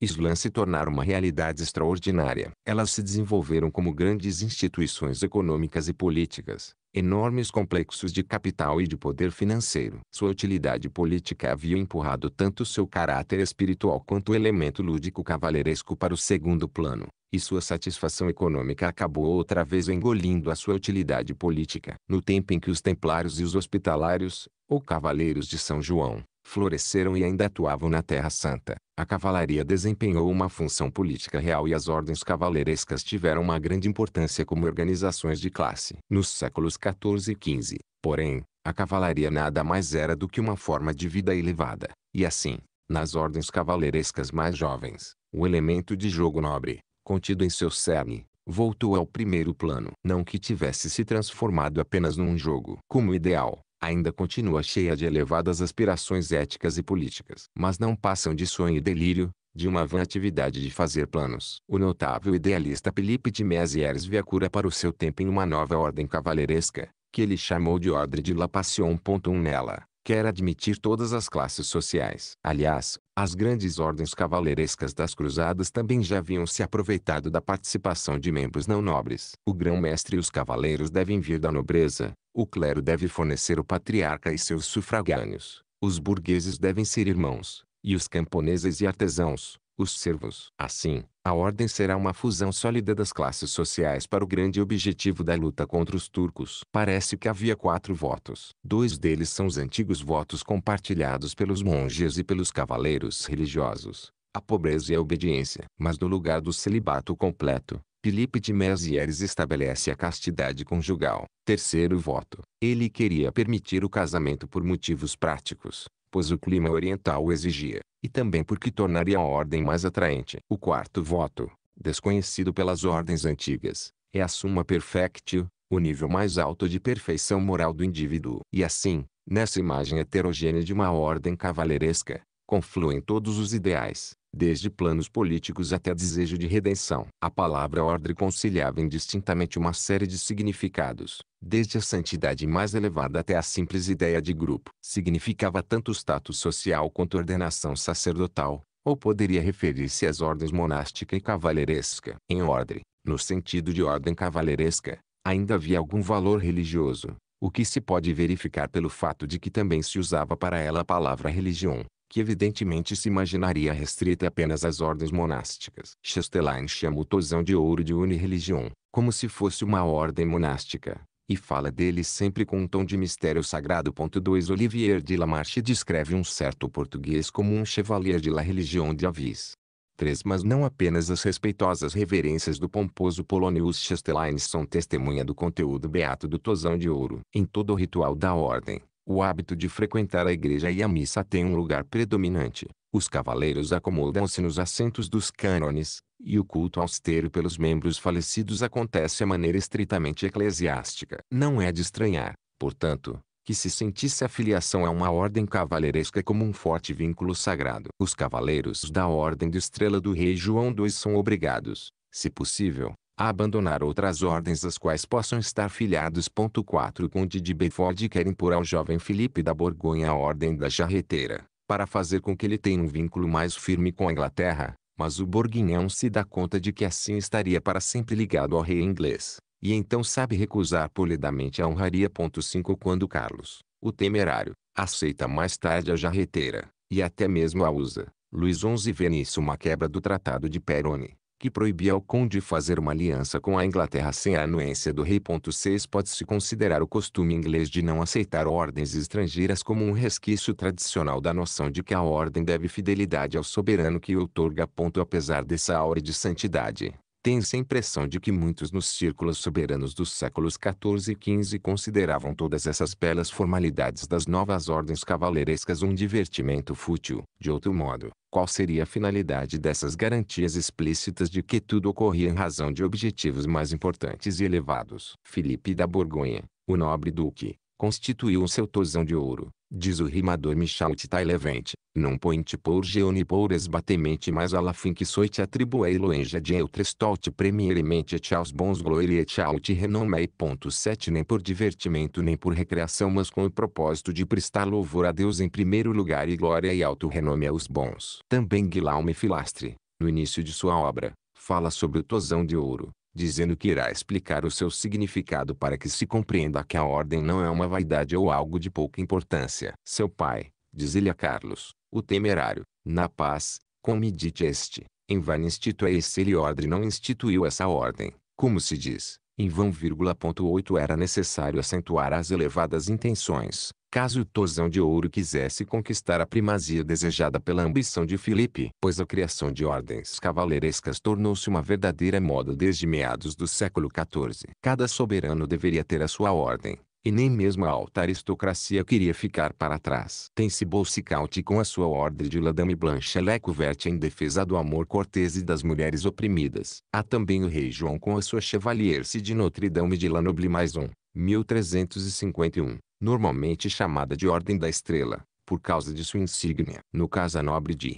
[SPEAKER 1] Islã se tornar uma realidade extraordinária. Elas se desenvolveram como grandes instituições econômicas e políticas, enormes complexos de capital e de poder financeiro. Sua utilidade política havia empurrado tanto seu caráter espiritual quanto o elemento lúdico cavaleiresco para o segundo plano, e sua satisfação econômica acabou outra vez engolindo a sua utilidade política. No tempo em que os templários e os hospitalários, ou cavaleiros de São João, floresceram e ainda atuavam na Terra Santa. A cavalaria desempenhou uma função política real e as ordens cavaleirescas tiveram uma grande importância como organizações de classe. Nos séculos XIV e XV, porém, a cavalaria nada mais era do que uma forma de vida elevada, e assim, nas ordens cavaleirescas mais jovens, o elemento de jogo nobre, contido em seu cerne, voltou ao primeiro plano. Não que tivesse se transformado apenas num jogo como ideal, ainda continua cheia de elevadas aspirações éticas e políticas, mas não passam de sonho e delírio, de uma vã atividade de fazer planos. O notável idealista Felipe de Mézières via a cura para o seu tempo em uma nova ordem cavaleiresca, que ele chamou de Ordem de La Passion. nela, quer admitir todas as classes sociais. Aliás, as grandes ordens cavaleirescas das cruzadas também já haviam se aproveitado da participação de membros não nobres. O grão-mestre e os cavaleiros devem vir da nobreza, o clero deve fornecer o patriarca e seus sufragâneos, os burgueses devem ser irmãos, e os camponeses e artesãos, os servos. Assim, a ordem será uma fusão sólida das classes sociais para o grande objetivo da luta contra os turcos. Parece que havia quatro votos. Dois deles são os antigos votos compartilhados pelos monges e pelos cavaleiros religiosos, a pobreza e a obediência. Mas no lugar do celibato completo, Filipe de Mézières estabelece a castidade conjugal. Terceiro voto. Ele queria permitir o casamento por motivos práticos, pois o clima oriental exigia e também porque tornaria a ordem mais atraente. O quarto voto, desconhecido pelas ordens antigas, é a summa perfectio, o nível mais alto de perfeição moral do indivíduo. E assim, nessa imagem heterogênea de uma ordem cavaleresca, confluem todos os ideais, desde planos políticos até desejo de redenção. A palavra ordem conciliava indistintamente uma série de significados, desde a santidade mais elevada até a simples ideia de grupo. Significava tanto status social quanto ordenação sacerdotal, ou poderia referir-se às ordens monástica e cavaleiresca. Em ordem, no sentido de ordem cavaleiresca, ainda havia algum valor religioso, o que se pode verificar pelo fato de que também se usava para ela a palavra religião, que evidentemente se imaginaria restrita apenas às ordens monásticas. Chastelain chama o Tozão de ouro de unireligião, como se fosse uma ordem monástica, e fala dele sempre com um tom de mistério sagrado. 2 Olivier de Lamarche descreve um certo português como um chevalier de la religião de Avis. 3 Mas não apenas as respeitosas reverências do pomposo Polonius Chastelain são testemunha do conteúdo beato do Tozão de ouro. Em todo o ritual da ordem, o hábito de frequentar a igreja e a missa tem um lugar predominante. Os cavaleiros acomodam-se nos assentos dos cânones, e o culto austero pelos membros falecidos acontece à maneira estritamente eclesiástica. Não é de estranhar, portanto, que se sentisse a filiação a uma ordem cavaleiresca como um forte vínculo sagrado. Os cavaleiros da Ordem de Estrela do Rei João II são obrigados, se possível, a abandonar outras ordens às quais possam estar filiados. 4. conde de Beaufort quer impor ao jovem Felipe da Borgonha a ordem da jarreteira, para fazer com que ele tenha um vínculo mais firme com a Inglaterra, mas o Borguinhão se dá conta de que assim estaria para sempre ligado ao rei inglês, e então sabe recusar polidamente a honraria. 5. Quando Carlos, o temerário, aceita mais tarde a jarreteira, e até mesmo a usa, Luís XI vê nisso uma quebra do Tratado de Peroni que proibia ao conde fazer uma aliança com a Inglaterra sem a anuência do rei. 6 Pode-se considerar o costume inglês de não aceitar ordens estrangeiras como um resquício tradicional da noção de que a ordem deve fidelidade ao soberano que o outorga. Apesar dessa aura de santidade, tem-se a impressão de que muitos nos círculos soberanos dos séculos XIV e XV consideravam todas essas belas formalidades das novas ordens cavaleirescas um divertimento fútil. De outro modo, qual seria a finalidade dessas garantias explícitas de que tudo ocorria em razão de objetivos mais importantes e elevados? Filipe da Borgonha, o nobre duque, constituiu o seu tosão de ouro, Diz o rimador Michal Titailevente, não põe-te por geone por esbatemente mas ala fim que soit atribuei-lo enja de eutrestalt premieremente te aos bons gloire et ao te renomei. 7 Nem por divertimento nem por recreação mas com o propósito de prestar louvor a Deus em primeiro lugar e glória e alto renome aos bons. Também Guilaume Filastre, no início de sua obra, fala sobre o tosão de ouro, dizendo que irá explicar o seu significado para que se compreenda que a ordem não é uma vaidade ou algo de pouca importância. Seu pai, diz ele a Carlos, o temerário, na paz, comedite este, em vão é esse lhe ordem não instituiu essa ordem, como se diz, em vão ponto 8 era necessário acentuar as elevadas intenções, caso o Tozão de ouro quisesse conquistar a primazia desejada pela ambição de Filipe. Pois a criação de ordens cavaleirescas tornou-se uma verdadeira moda desde meados do século XIV. Cada soberano deveria ter a sua ordem, e nem mesmo a alta aristocracia queria ficar para trás. Tem-se Bolsicaute com a sua ordem de Ladame Blanche Lecoverte é em defesa do amor cortês e das mulheres oprimidas. Há também o rei João com a sua Chevalier-se de Notre Dame de La Noble mais um, 1351 normalmente chamada de Ordem da Estrela, por causa de sua insígnia. No Casa Nobre de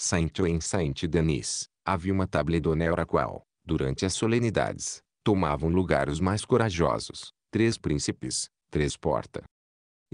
[SPEAKER 1] Saint ou em Saint-Denis, havia uma tabledonel a qual, durante as solenidades, tomavam lugar os mais corajosos, três príncipes, três porta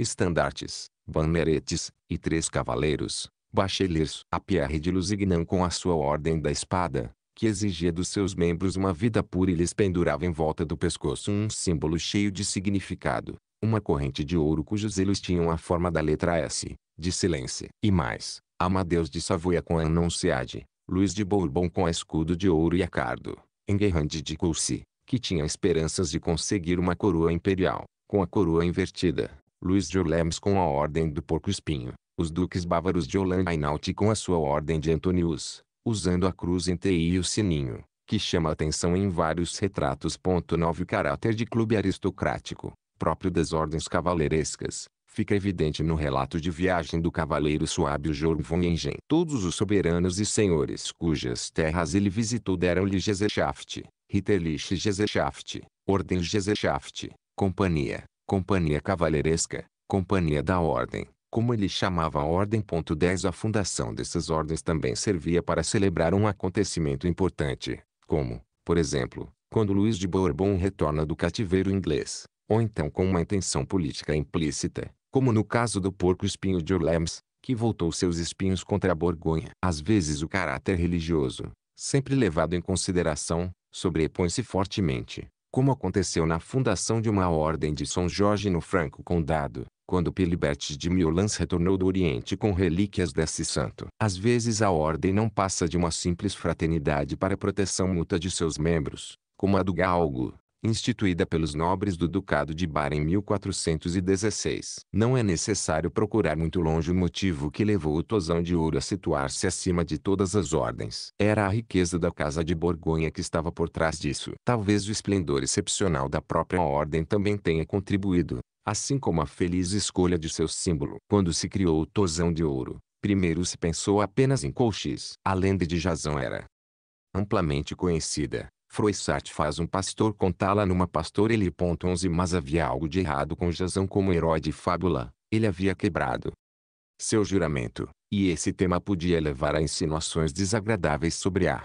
[SPEAKER 1] estandartes, banneretes, e três cavaleiros, bacheliers. A Pierre de Lusignan com a sua Ordem da Espada, que exigia dos seus membros uma vida pura e lhes pendurava em volta do pescoço um símbolo cheio de significado, uma corrente de ouro cujos elos tinham a forma da letra S, de silêncio. E mais, Amadeus de Savoia com a Annunciade, Luiz de Bourbon com a escudo de ouro e a cardo, Enguerrand de Coucy, que tinha esperanças de conseguir uma coroa imperial, com a coroa invertida, Luiz de Orleans com a Ordem do Porco Espinho, os duques bávaros de Holanda e com a sua Ordem de Antonius, usando a cruz em TI e o sininho, que chama atenção em vários retratos. 9 Caráter de clube aristocrático, próprio das ordens cavaleirescas, fica evidente no relato de viagem do cavaleiro suábio Jorg von Engen. Todos os soberanos e senhores cujas terras ele visitou deram-lhe Gesellschaft, Ritterliche Gesellschaft, Ordens Gesellschaft, Companhia, Companhia Cavaleiresca, Companhia da Ordem. Como ele chamava a ordem. 10 A fundação dessas ordens também servia para celebrar um acontecimento importante, como, por exemplo, quando Luís de Bourbon retorna do cativeiro inglês, ou então com uma intenção política implícita, como no caso do porco-espinho de Orleans, que voltou seus espinhos contra a Borgonha. Às vezes o caráter religioso, sempre levado em consideração, sobrepõe-se fortemente, como aconteceu na fundação de uma ordem de São Jorge no Franco Condado, quando Pilibert de Miolans retornou do Oriente com relíquias desse santo. Às vezes a ordem não passa de uma simples fraternidade para proteção mútua de seus membros, como a do Galgo, instituída pelos nobres do Ducado de Bar em 1416. Não é necessário procurar muito longe o motivo que levou o tosão de ouro a situar-se acima de todas as ordens. Era a riqueza da Casa de Borgonha que estava por trás disso. Talvez o esplendor excepcional da própria ordem também tenha contribuído, assim como a feliz escolha de seu símbolo. Quando se criou o tosão de ouro, primeiro se pensou apenas em colchis. A lenda de Jazão era amplamente conhecida Froissart faz um pastor contá-la numa pastora ele. ponto 11 Mas havia algo de errado com Jasão como herói de fábula, ele havia quebrado seu juramento, e esse tema podia levar a insinuações desagradáveis sobre a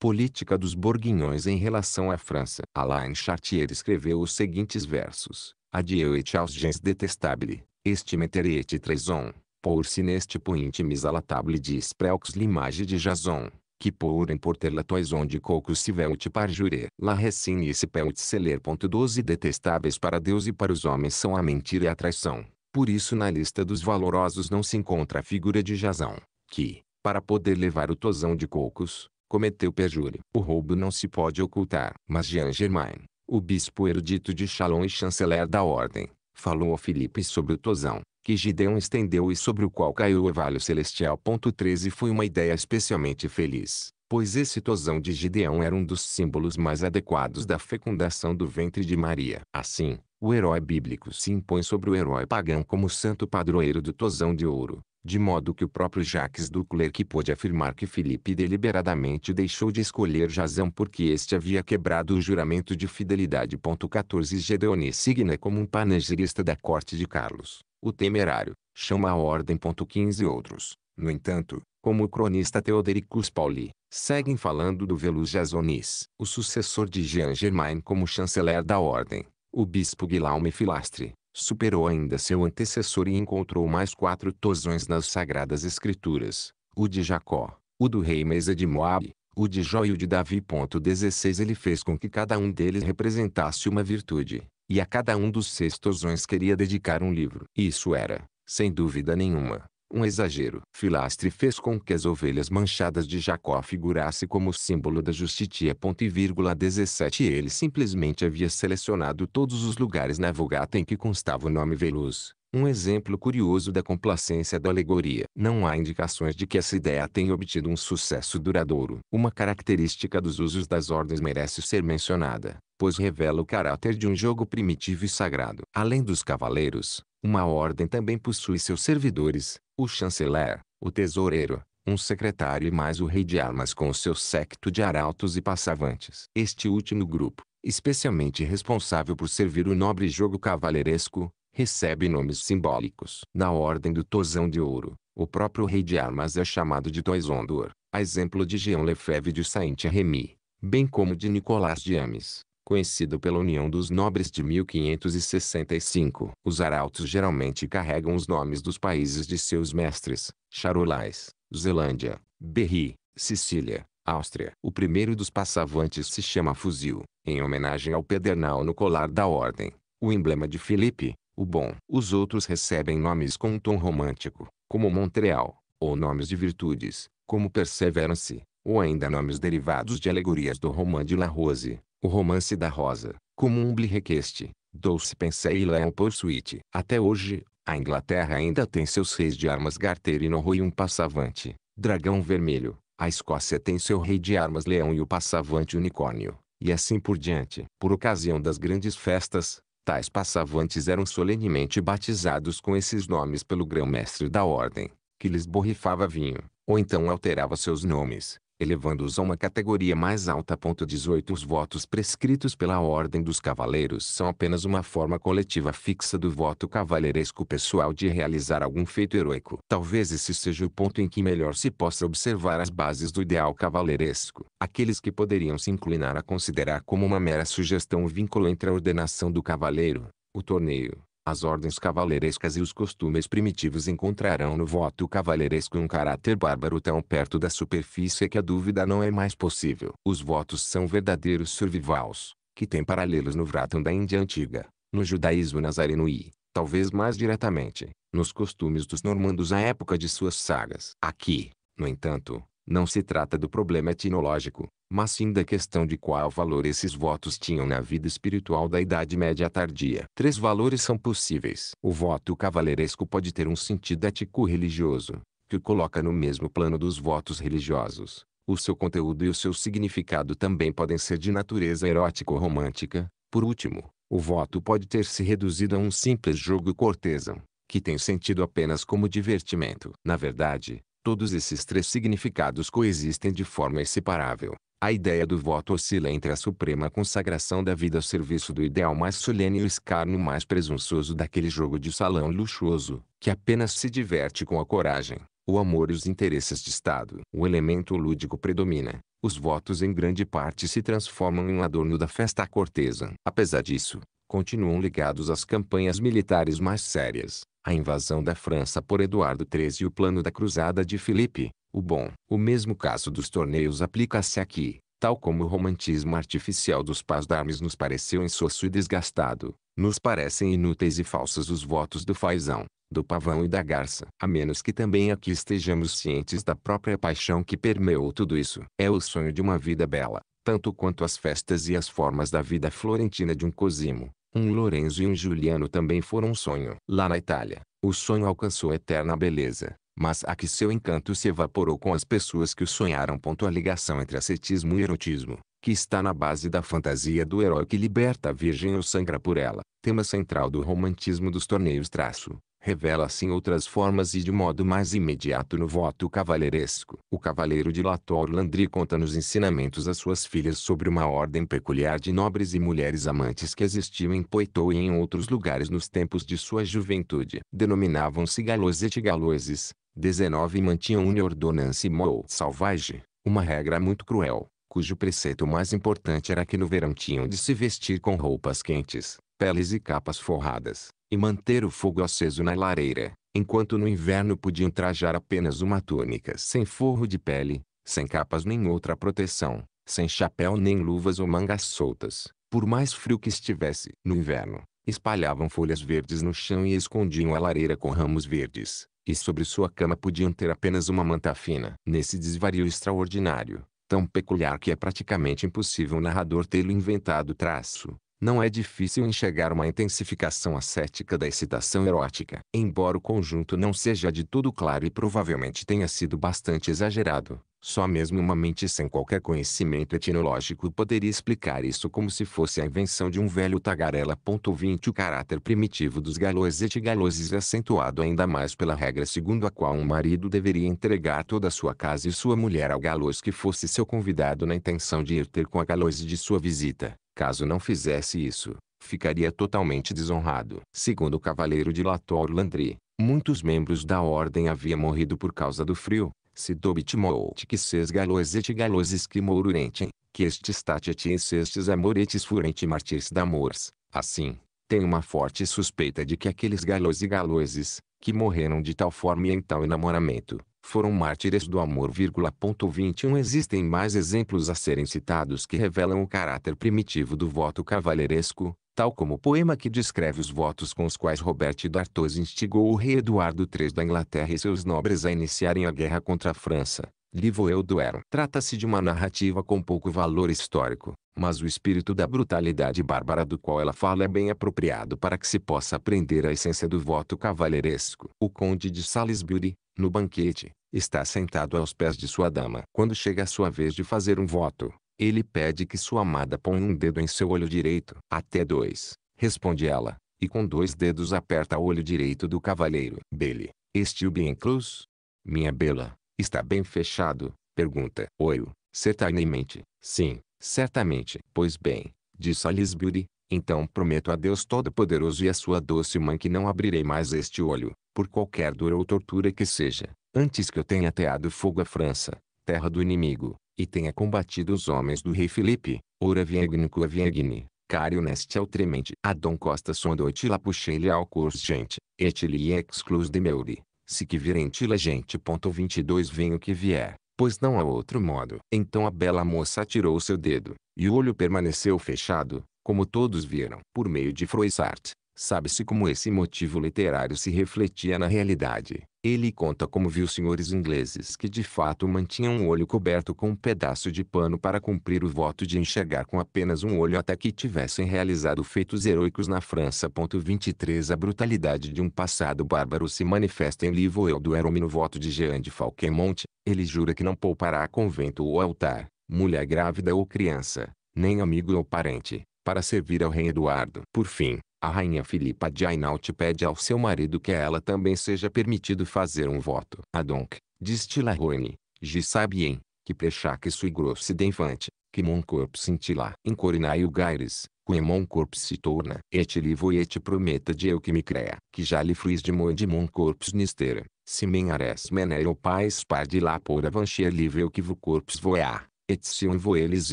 [SPEAKER 1] política dos Borguinhões em relação à França. Alain Chartier escreveu os seguintes versos: Adieu et aux gens detestable, este meter traison, pour si neste point mis à la table despreux l'image de Jason, que pourront por ter toison de cocos se veut parjure. La recine e se peut celer. 12 Detestáveis para Deus e para os homens são a mentira e a traição. Por isso na lista dos valorosos não se encontra a figura de Jazão, que, para poder levar o tozão de cocos, cometeu perjúrio. O roubo não se pode ocultar. Mas Jean Germain, o bispo erudito de Chalon e chanceler da ordem, falou a Filipe sobre o tozão, que Gideon estendeu e sobre o qual caiu o orvalho celestial. 13 Foi uma ideia especialmente feliz, pois esse tosão de Gideão era um dos símbolos mais adequados da fecundação do ventre de Maria. Assim, o herói bíblico se impõe sobre o herói pagão como santo padroeiro do tosão de ouro, de modo que o próprio Jacques que pôde afirmar que Felipe deliberadamente deixou de escolher Jazão porque este havia quebrado o juramento de fidelidade. 14 Gedeoni signa como um panegirista da corte de Carlos o temerário, chama a ordem. 15 Outros, no entanto, como o cronista Teodericus Pauli, seguem falando do Velus Jasonis, o sucessor de Jean Germain como chanceler da ordem. O bispo Guilherme Filastre, superou ainda seu antecessor e encontrou mais quatro tosões nas Sagradas Escrituras, o de Jacó, o do rei Mesa de Moab, o de Jó e o de Davi. 16 Ele fez com que cada um deles representasse uma virtude, e a cada um dos sextosões queria dedicar um livro. Isso era, sem dúvida nenhuma, um exagero. Filastre fez com que as ovelhas manchadas de Jacó figurasse como símbolo da justitia. Ponto e vírgula 17 Ele simplesmente havia selecionado todos os lugares na Vulgata em que constava o nome Veluz. Um exemplo curioso da complacência da alegoria. Não há indicações de que essa ideia tenha obtido um sucesso duradouro. Uma característica dos usos das ordens merece ser mencionada pois revela o caráter de um jogo primitivo e sagrado. Além dos cavaleiros, uma ordem também possui seus servidores, o chanceler, o tesoureiro, um secretário e mais o rei de armas com o seu séquito de arautos e passavantes. Este último grupo, especialmente responsável por servir o nobre jogo cavaleiresco, recebe nomes simbólicos. Na Ordem do Tozão de Ouro, o próprio rei de armas é chamado de Toison d'Or, a exemplo de Jean Lefebvre de Saint-Remy, bem como de Nicolas de Ames conhecido pela União dos Nobres de 1565. Os arautos geralmente carregam os nomes dos países de seus mestres, charolais, Zelândia, Berri, Sicília, Áustria. O primeiro dos passavantes se chama fuzil, em homenagem ao pedernal no colar da ordem, o emblema de Filipe, o bom. Os outros recebem nomes com um tom romântico, como Montreal, ou nomes de virtudes, como Perseverance, ou ainda nomes derivados de alegorias do romã de La Rose. O romance da rosa, como um requeste, doce Pensei e por Pursuit. Até hoje, a Inglaterra ainda tem seus reis de armas Garterino e um passavante, dragão vermelho. A Escócia tem seu rei de armas leão e o passavante unicórnio, e assim por diante. Por ocasião das grandes festas, tais passavantes eram solenemente batizados com esses nomes pelo grão-mestre da ordem, que lhes borrifava vinho, ou então alterava seus nomes, elevando-os a uma categoria mais alta. 18 Os votos prescritos pela Ordem dos Cavaleiros são apenas uma forma coletiva fixa do voto cavaleiresco pessoal de realizar algum feito heroico. Talvez esse seja o ponto em que melhor se possa observar as bases do ideal cavaleiresco. Aqueles que poderiam se inclinar a considerar como uma mera sugestão o vínculo entre a ordenação do cavaleiro, o torneio, as ordens cavaleirescas e os costumes primitivos encontrarão no voto cavaleiresco um caráter bárbaro tão perto da superfície que a dúvida não é mais possível. Os votos são verdadeiros survivals, que têm paralelos no Vratam da Índia antiga, no judaísmo nazareno e, talvez mais diretamente, nos costumes dos normandos à época de suas sagas. Aqui, no entanto, não se trata do problema etnológico, mas sim da questão de qual valor esses votos tinham na vida espiritual da Idade Média tardia. Três valores são possíveis. O voto cavaleiresco pode ter um sentido ético-religioso, que o coloca no mesmo plano dos votos religiosos. O seu conteúdo e o seu significado também podem ser de natureza erótico-romântica. Por último, o voto pode ter se reduzido a um simples jogo cortesão, que tem sentido apenas como divertimento. Na verdade, Todos esses três significados coexistem de forma inseparável. A ideia do voto oscila entre é a suprema consagração da vida ao serviço do ideal mais solene e o escárnio mais presunçoso daquele jogo de salão luxuoso, que apenas se diverte com a coragem, o amor e os interesses de Estado. O elemento lúdico predomina. Os votos em grande parte se transformam em um adorno da festa cortesã. Apesar disso, continuam ligados às campanhas militares mais sérias, a invasão da França por Eduardo XIII e o plano da Cruzada de Filipe, o Bom. O mesmo caso dos torneios aplica-se aqui, tal como o romantismo artificial dos pás darmes nos pareceu insosso e desgastado, nos parecem inúteis e falsos os votos do faisão, do pavão e da garça. A menos que também aqui estejamos cientes da própria paixão que permeou tudo isso. É o sonho de uma vida bela, tanto quanto as festas e as formas da vida florentina de um Cosimo, um Lorenzo e um Juliano também foram um sonho. Lá na Itália, o sonho alcançou eterna beleza, mas a que seu encanto se evaporou com as pessoas que o sonharam. A ligação entre ascetismo e erotismo, que está na base da fantasia do herói que liberta a virgem ou sangra por ela, tema central do romantismo dos torneios traço, revela-se em assim outras formas e de modo mais imediato no voto cavalheiresco. O cavaleiro de Latour Landry conta nos ensinamentos às suas filhas sobre uma ordem peculiar de nobres e mulheres amantes que existiam em Poitou e em outros lugares nos tempos de sua juventude. Denominavam-se galoises e galoises, 19 mantinham une ordonance mou salvage, uma regra muito cruel, cujo preceito mais importante era que no verão tinham de se vestir com roupas quentes, peles e capas forradas e manter o fogo aceso na lareira, enquanto no inverno podiam trajar apenas uma túnica sem forro de pele, sem capas nem outra proteção, sem chapéu nem luvas ou mangas soltas. Por mais frio que estivesse no inverno, espalhavam folhas verdes no chão e escondiam a lareira com ramos verdes, e sobre sua cama podiam ter apenas uma manta fina. Nesse desvario extraordinário, tão peculiar que é praticamente impossível o narrador tê-lo inventado traço, não é difícil enxergar uma intensificação ascética da excitação erótica. Embora o conjunto não seja de tudo claro e provavelmente tenha sido bastante exagerado, só mesmo uma mente sem qualquer conhecimento etnológico poderia explicar isso como se fosse a invenção de um velho tagarela. 20 O caráter primitivo dos galões etigaloses é acentuado ainda mais pela regra segundo a qual um marido deveria entregar toda a sua casa e sua mulher ao galoz que fosse seu convidado na intenção de ir ter com a galôs de sua visita. Caso não fizesse isso, ficaria totalmente desonrado. Segundo o cavaleiro de Latour Landry, muitos membros da ordem haviam morrido por causa do frio. Sidobitmootixes galoeset galoeses que moururenten, que estistatietis estes amoretes furente martires d'amores. Assim, tenho uma forte suspeita de que aqueles galões e galoeses, que morreram de tal forma e em tal enamoramento, foram mártires do amor. 21 Existem mais exemplos a serem citados que revelam o caráter primitivo do voto cavalheiresco, tal como o poema que descreve os votos com os quais Robert d'Artois instigou o rei Eduardo III da Inglaterra e seus nobres a iniciarem a guerra contra a França. Livro Eu Trata-se de uma narrativa com pouco valor histórico, mas o espírito da brutalidade bárbara do qual ela fala é bem apropriado para que se possa aprender a essência do voto cavalheiresco. O Conde de Salisbury, no banquete, está sentado aos pés de sua dama. Quando chega a sua vez de fazer um voto, ele pede que sua amada ponha um dedo em seu olho direito. Até dois, responde ela, e com dois dedos aperta o olho direito do cavalheiro. Dele, estiu bem cruz? Minha bela, está bem fechado? Pergunta. Oio, certamente, sim, certamente. Pois bem, diz Salisbury. então prometo a Deus Todo-Poderoso e a sua doce mãe que não abrirei mais este olho, por qualquer dor ou tortura que seja, antes que eu tenha ateado fogo à França, terra do inimigo, e tenha combatido os homens do rei Felipe, ora viegnico aviegne, cario neste altremente. A Dom Costa sondoite la puxei-lhe ao curso gente, et li exclus de meuri, se que virente la gente. Ponto 22 Vem o que vier, pois não há outro modo. Então a bela moça tirou seu dedo, e o olho permaneceu fechado, como todos viram. Por meio de Froissart, sabe-se como esse motivo literário se refletia na realidade. Ele conta como viu senhores ingleses que de fato mantinham um olho coberto com um pedaço de pano para cumprir o voto de enxergar com apenas um olho até que tivessem realizado feitos heroicos na França. 23 A brutalidade de um passado bárbaro se manifesta em livro Eu do Herome no voto de Jean de Falquemont. Ele jura que não poupará convento ou altar, mulher grávida ou criança, nem amigo ou parente, para servir ao rei Eduardo. Por fim, a rainha Filipa de Ainaut pede ao seu marido que a ela também seja permitido fazer um voto. Adonc, Donk, disse Laroine, Gisabien, que prechaque sui grosse d'infante, que mon corpo cintila. incorinai o Gaires, que mon corpo se torna. Et livo et prometa de eu que me crea. Que já lhe fruis de moi de mon corpus nistera. Se men ares o pais par de lá por avancher livre eu que vo corpus voear, Et se un voeles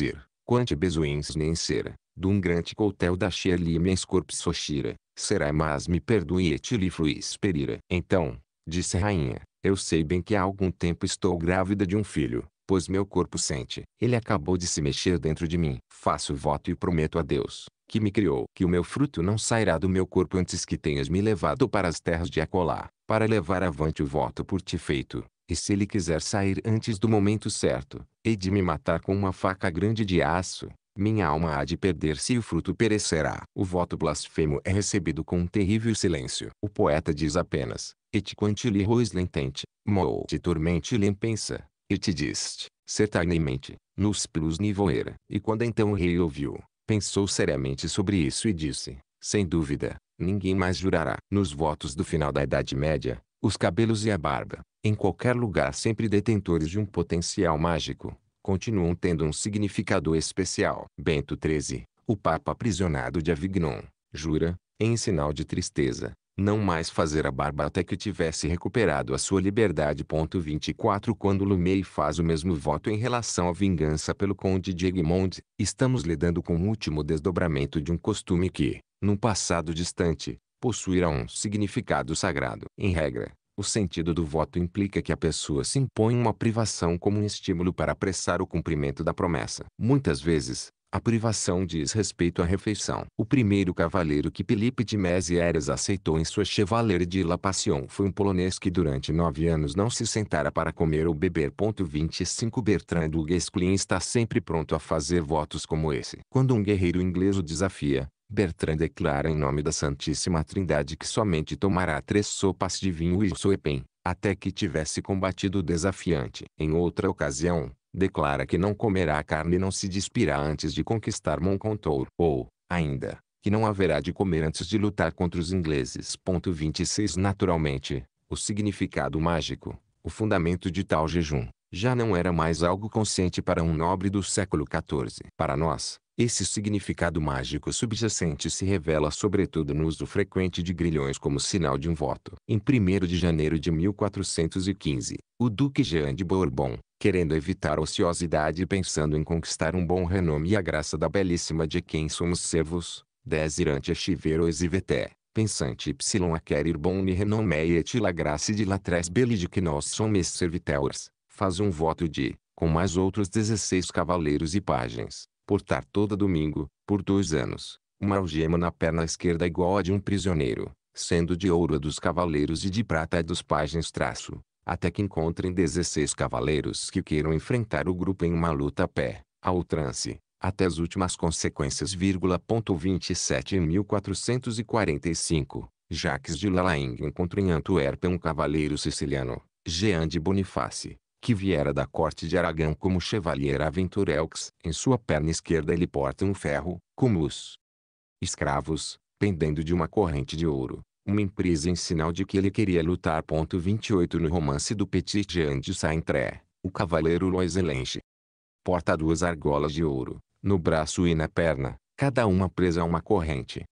[SPEAKER 1] ir. Quante bezuins nem cera dum grande coutel da Shirley mens corpus sochira, será mas me perdoe et li fruis perira. Então, disse a rainha, eu sei bem que há algum tempo estou grávida de um filho, pois meu corpo sente. Ele acabou de se mexer dentro de mim. Faço voto e prometo a Deus, que me criou, que o meu fruto não sairá do meu corpo antes que tenhas me levado para as terras de Acolá, para levar avante o voto por ti feito. E se ele quiser sair antes do momento certo, hei de me matar com uma faca grande de aço, minha alma há de perder-se e o fruto perecerá. O voto blasfemo é recebido com um terrível silêncio. O poeta diz apenas, et quantili rois lentente, molti tormenti lempensa, e te diste, certamente, nos plus nivoera. E quando então o rei ouviu, pensou seriamente sobre isso e disse, sem dúvida, ninguém mais jurará. Nos votos do final da Idade Média, os cabelos e a barba, em qualquer lugar sempre detentores de um potencial mágico, continuam tendo um significado especial. Bento XIII, o Papa aprisionado de Avignon, jura, em sinal de tristeza, não mais fazer a barba até que tivesse recuperado a sua liberdade. 24 Quando Lumei faz o mesmo voto em relação à vingança pelo conde de Egmont, estamos lidando com o último desdobramento de um costume que, num passado distante, possuirá um significado sagrado. Em regra, o sentido do voto implica que a pessoa se impõe uma privação como um estímulo para apressar o cumprimento da promessa. Muitas vezes, a privação diz respeito à refeição. O primeiro cavaleiro que Felipe de Mezieres aceitou em sua Chevalerie de La Passion foi um polonês que durante nove anos não se sentara para comer ou beber. 25 Bertrand du Guesclin está sempre pronto a fazer votos como esse. Quando um guerreiro inglês o desafia, Bertrand declara em nome da Santíssima Trindade que somente tomará três sopas de vinho e soepem, até que tivesse combatido o desafiante. Em outra ocasião, declara que não comerá carne e não se despirá antes de conquistar Moncontour. Ou, ainda, que não haverá de comer antes de lutar contra os ingleses. 26 Naturalmente, o significado mágico, o fundamento de tal jejum, já não era mais algo consciente para um nobre do século XIV. Para nós, esse significado mágico subjacente se revela sobretudo no uso frequente de grilhões como sinal de um voto. Em 1 de janeiro de 1415, o Duque Jean de Bourbon, querendo evitar ociosidade e pensando em conquistar um bom renome e a graça da belíssima de quem somos servos, desirante chiveros e veté, pensante y acquérir bonne renommée et la graça de la tres belle de que nós somos serviteurs, faz um voto de, com mais outros 16 cavaleiros e pajens, portar todo domingo, por dois anos, uma algema na perna esquerda igual a de um prisioneiro, sendo de ouro a dos cavaleiros e de prata a dos pajens traço, até que encontrem 16 cavaleiros que queiram enfrentar o grupo em uma luta a pé, a trance. até as últimas consequências. em 1445, Jacques de Lalaing encontra em Antuérpia um cavaleiro siciliano, Jean de Boniface, que viera da corte de Aragão como chevalier aventureux, em sua perna esquerda ele porta um ferro, como os escravos, pendendo de uma corrente de ouro, uma empresa em sinal de que ele queria lutar. Ponto 28 No romance do Petit Jean de Saint-Tré, o cavaleiro Lois Elange porta duas argolas de ouro, no braço e na perna, cada uma presa a uma corrente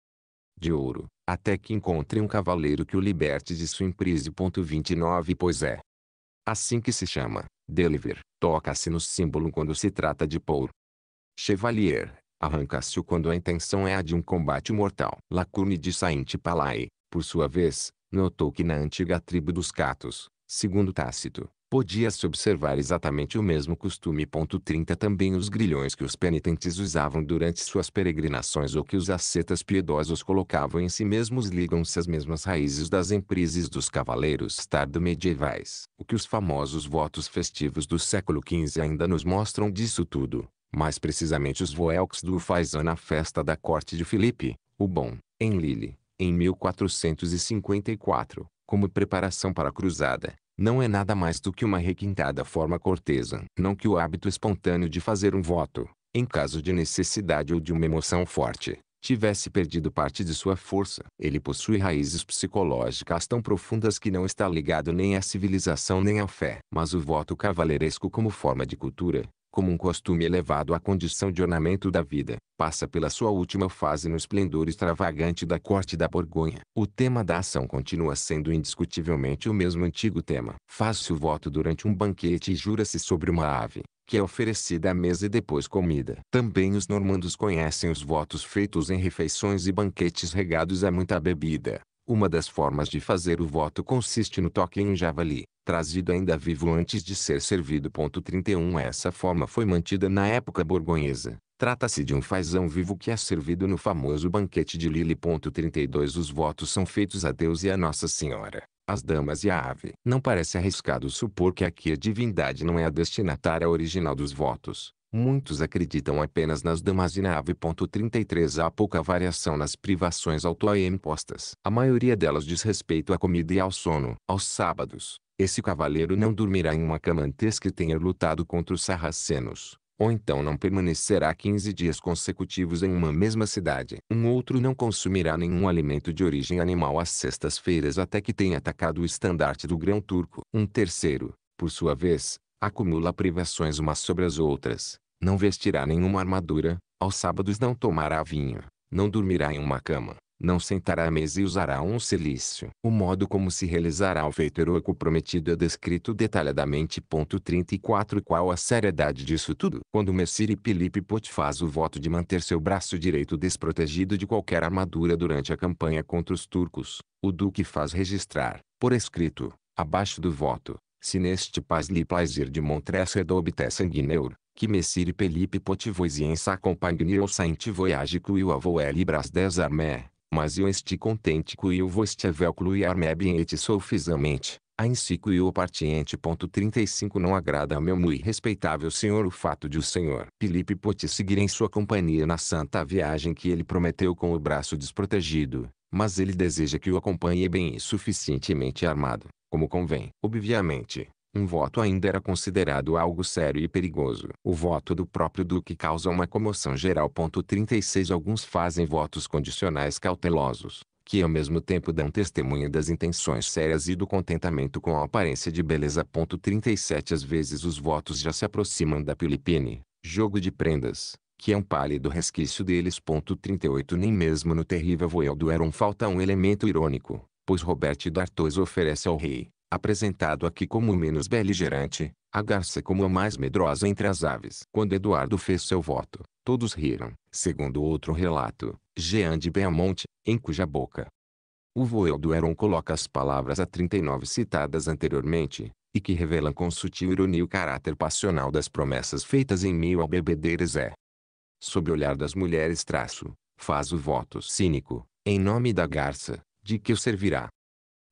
[SPEAKER 1] de ouro, até que encontre um cavaleiro que o liberte de sua emprise. 29 Pois é, assim que se chama, Deliver, toca-se no símbolo quando se trata de pôr. Chevalier, arranca-se quando a intenção é a de um combate mortal. Lacune de Saint-Palais, por sua vez, notou que na antiga tribo dos Catos, segundo Tácito, Podia-se observar exatamente o mesmo costume. 30 Também os grilhões que os penitentes usavam durante suas peregrinações ou que os ascetas piedosos colocavam em si mesmos ligam-se às mesmas raízes das emprises dos cavaleiros tardo-medievais. O que os famosos votos festivos do século XV ainda nos mostram disso tudo, mais precisamente os voelks do Faisan na festa da corte de Filipe, o Bom, em Lille, em 1454, como preparação para a cruzada não é nada mais do que uma requintada forma cortesa. Não que o hábito espontâneo de fazer um voto, em caso de necessidade ou de uma emoção forte, tivesse perdido parte de sua força. Ele possui raízes psicológicas tão profundas que não está ligado nem à civilização nem à fé. Mas o voto cavaleiresco como forma de cultura, como um costume elevado à condição de ornamento da vida, passa pela sua última fase no esplendor extravagante da corte da Borgonha. O tema da ação continua sendo indiscutivelmente o mesmo antigo tema. Faz-se o voto durante um banquete e jura-se sobre uma ave, que é oferecida à mesa e depois comida. Também os normandos conhecem os votos feitos em refeições e banquetes regados a muita bebida. Uma das formas de fazer o voto consiste no toque em um javali, trazido ainda vivo antes de ser servido. 31 Essa forma foi mantida na época borgonhesa. Trata-se de um fazão vivo que é servido no famoso banquete de Lili. 32 Os votos são feitos a Deus e a Nossa Senhora, as damas e a ave. Não parece arriscado supor que aqui a divindade não é a destinatária original dos votos. Muitos acreditam apenas nas damas e na ave. 33 Há pouca variação nas privações auto impostas. A maioria delas diz respeito à comida e ao sono, aos sábados, esse cavaleiro não dormirá em uma cama antes que tenha lutado contra os sarracenos, ou então não permanecerá 15 dias consecutivos em uma mesma cidade. Um outro não consumirá nenhum alimento de origem animal às sextas-feiras até que tenha atacado o estandarte do grão turco. Um terceiro, por sua vez, acumula privações umas sobre as outras, não vestirá nenhuma armadura, aos sábados não tomará vinho, não dormirá em uma cama, não sentará à mesa e usará um silício. O modo como se realizará o feito heroico prometido é descrito detalhadamente. Ponto 34 Qual a seriedade disso tudo? Quando Messire Pot faz o voto de manter seu braço direito desprotegido de qualquer armadura durante a campanha contra os turcos, o duque faz registrar, por escrito, abaixo do voto, se neste paz lhe plaisir de montresser d'obter sanguineur, que Messire Pelipe potivoisiensa acompanhe ou sainte voyage que o avô é libras des armées mas eu este contente que eu vos tivéculo e armebem et sofisamente. a insico e o partiente. 35 Não agrada a meu muito respeitável senhor o fato de o senhor Felipe Poti seguir em sua companhia na santa viagem que ele prometeu com o braço desprotegido, mas ele deseja que o acompanhe bem e suficientemente armado, como convém. Obviamente, um voto ainda era considerado algo sério e perigoso. O voto do próprio duque causa uma comoção geral. 36 Alguns fazem votos condicionais cautelosos, que ao mesmo tempo dão testemunho das intenções sérias e do contentamento com a aparência de beleza. 37 Às vezes os votos já se aproximam da pilipine, jogo de prendas, que é um pálido resquício deles. 38 Nem mesmo no terrível voeldo do Eron falta um elemento irônico, pois Robert D'Artois oferece ao rei apresentado aqui como o menos beligerante, a garça como a mais medrosa entre as aves. Quando Eduardo fez seu voto, todos riram, segundo outro relato, Jean de Belmonte, em cuja boca o Voeldo Heron coloca as palavras a 39 citadas anteriormente, e que revelam com sutil ironia o caráter passional das promessas feitas em meio ao bebedeiras é. Sob o olhar das mulheres traço, faz o voto cínico, em nome da garça, de que o servirá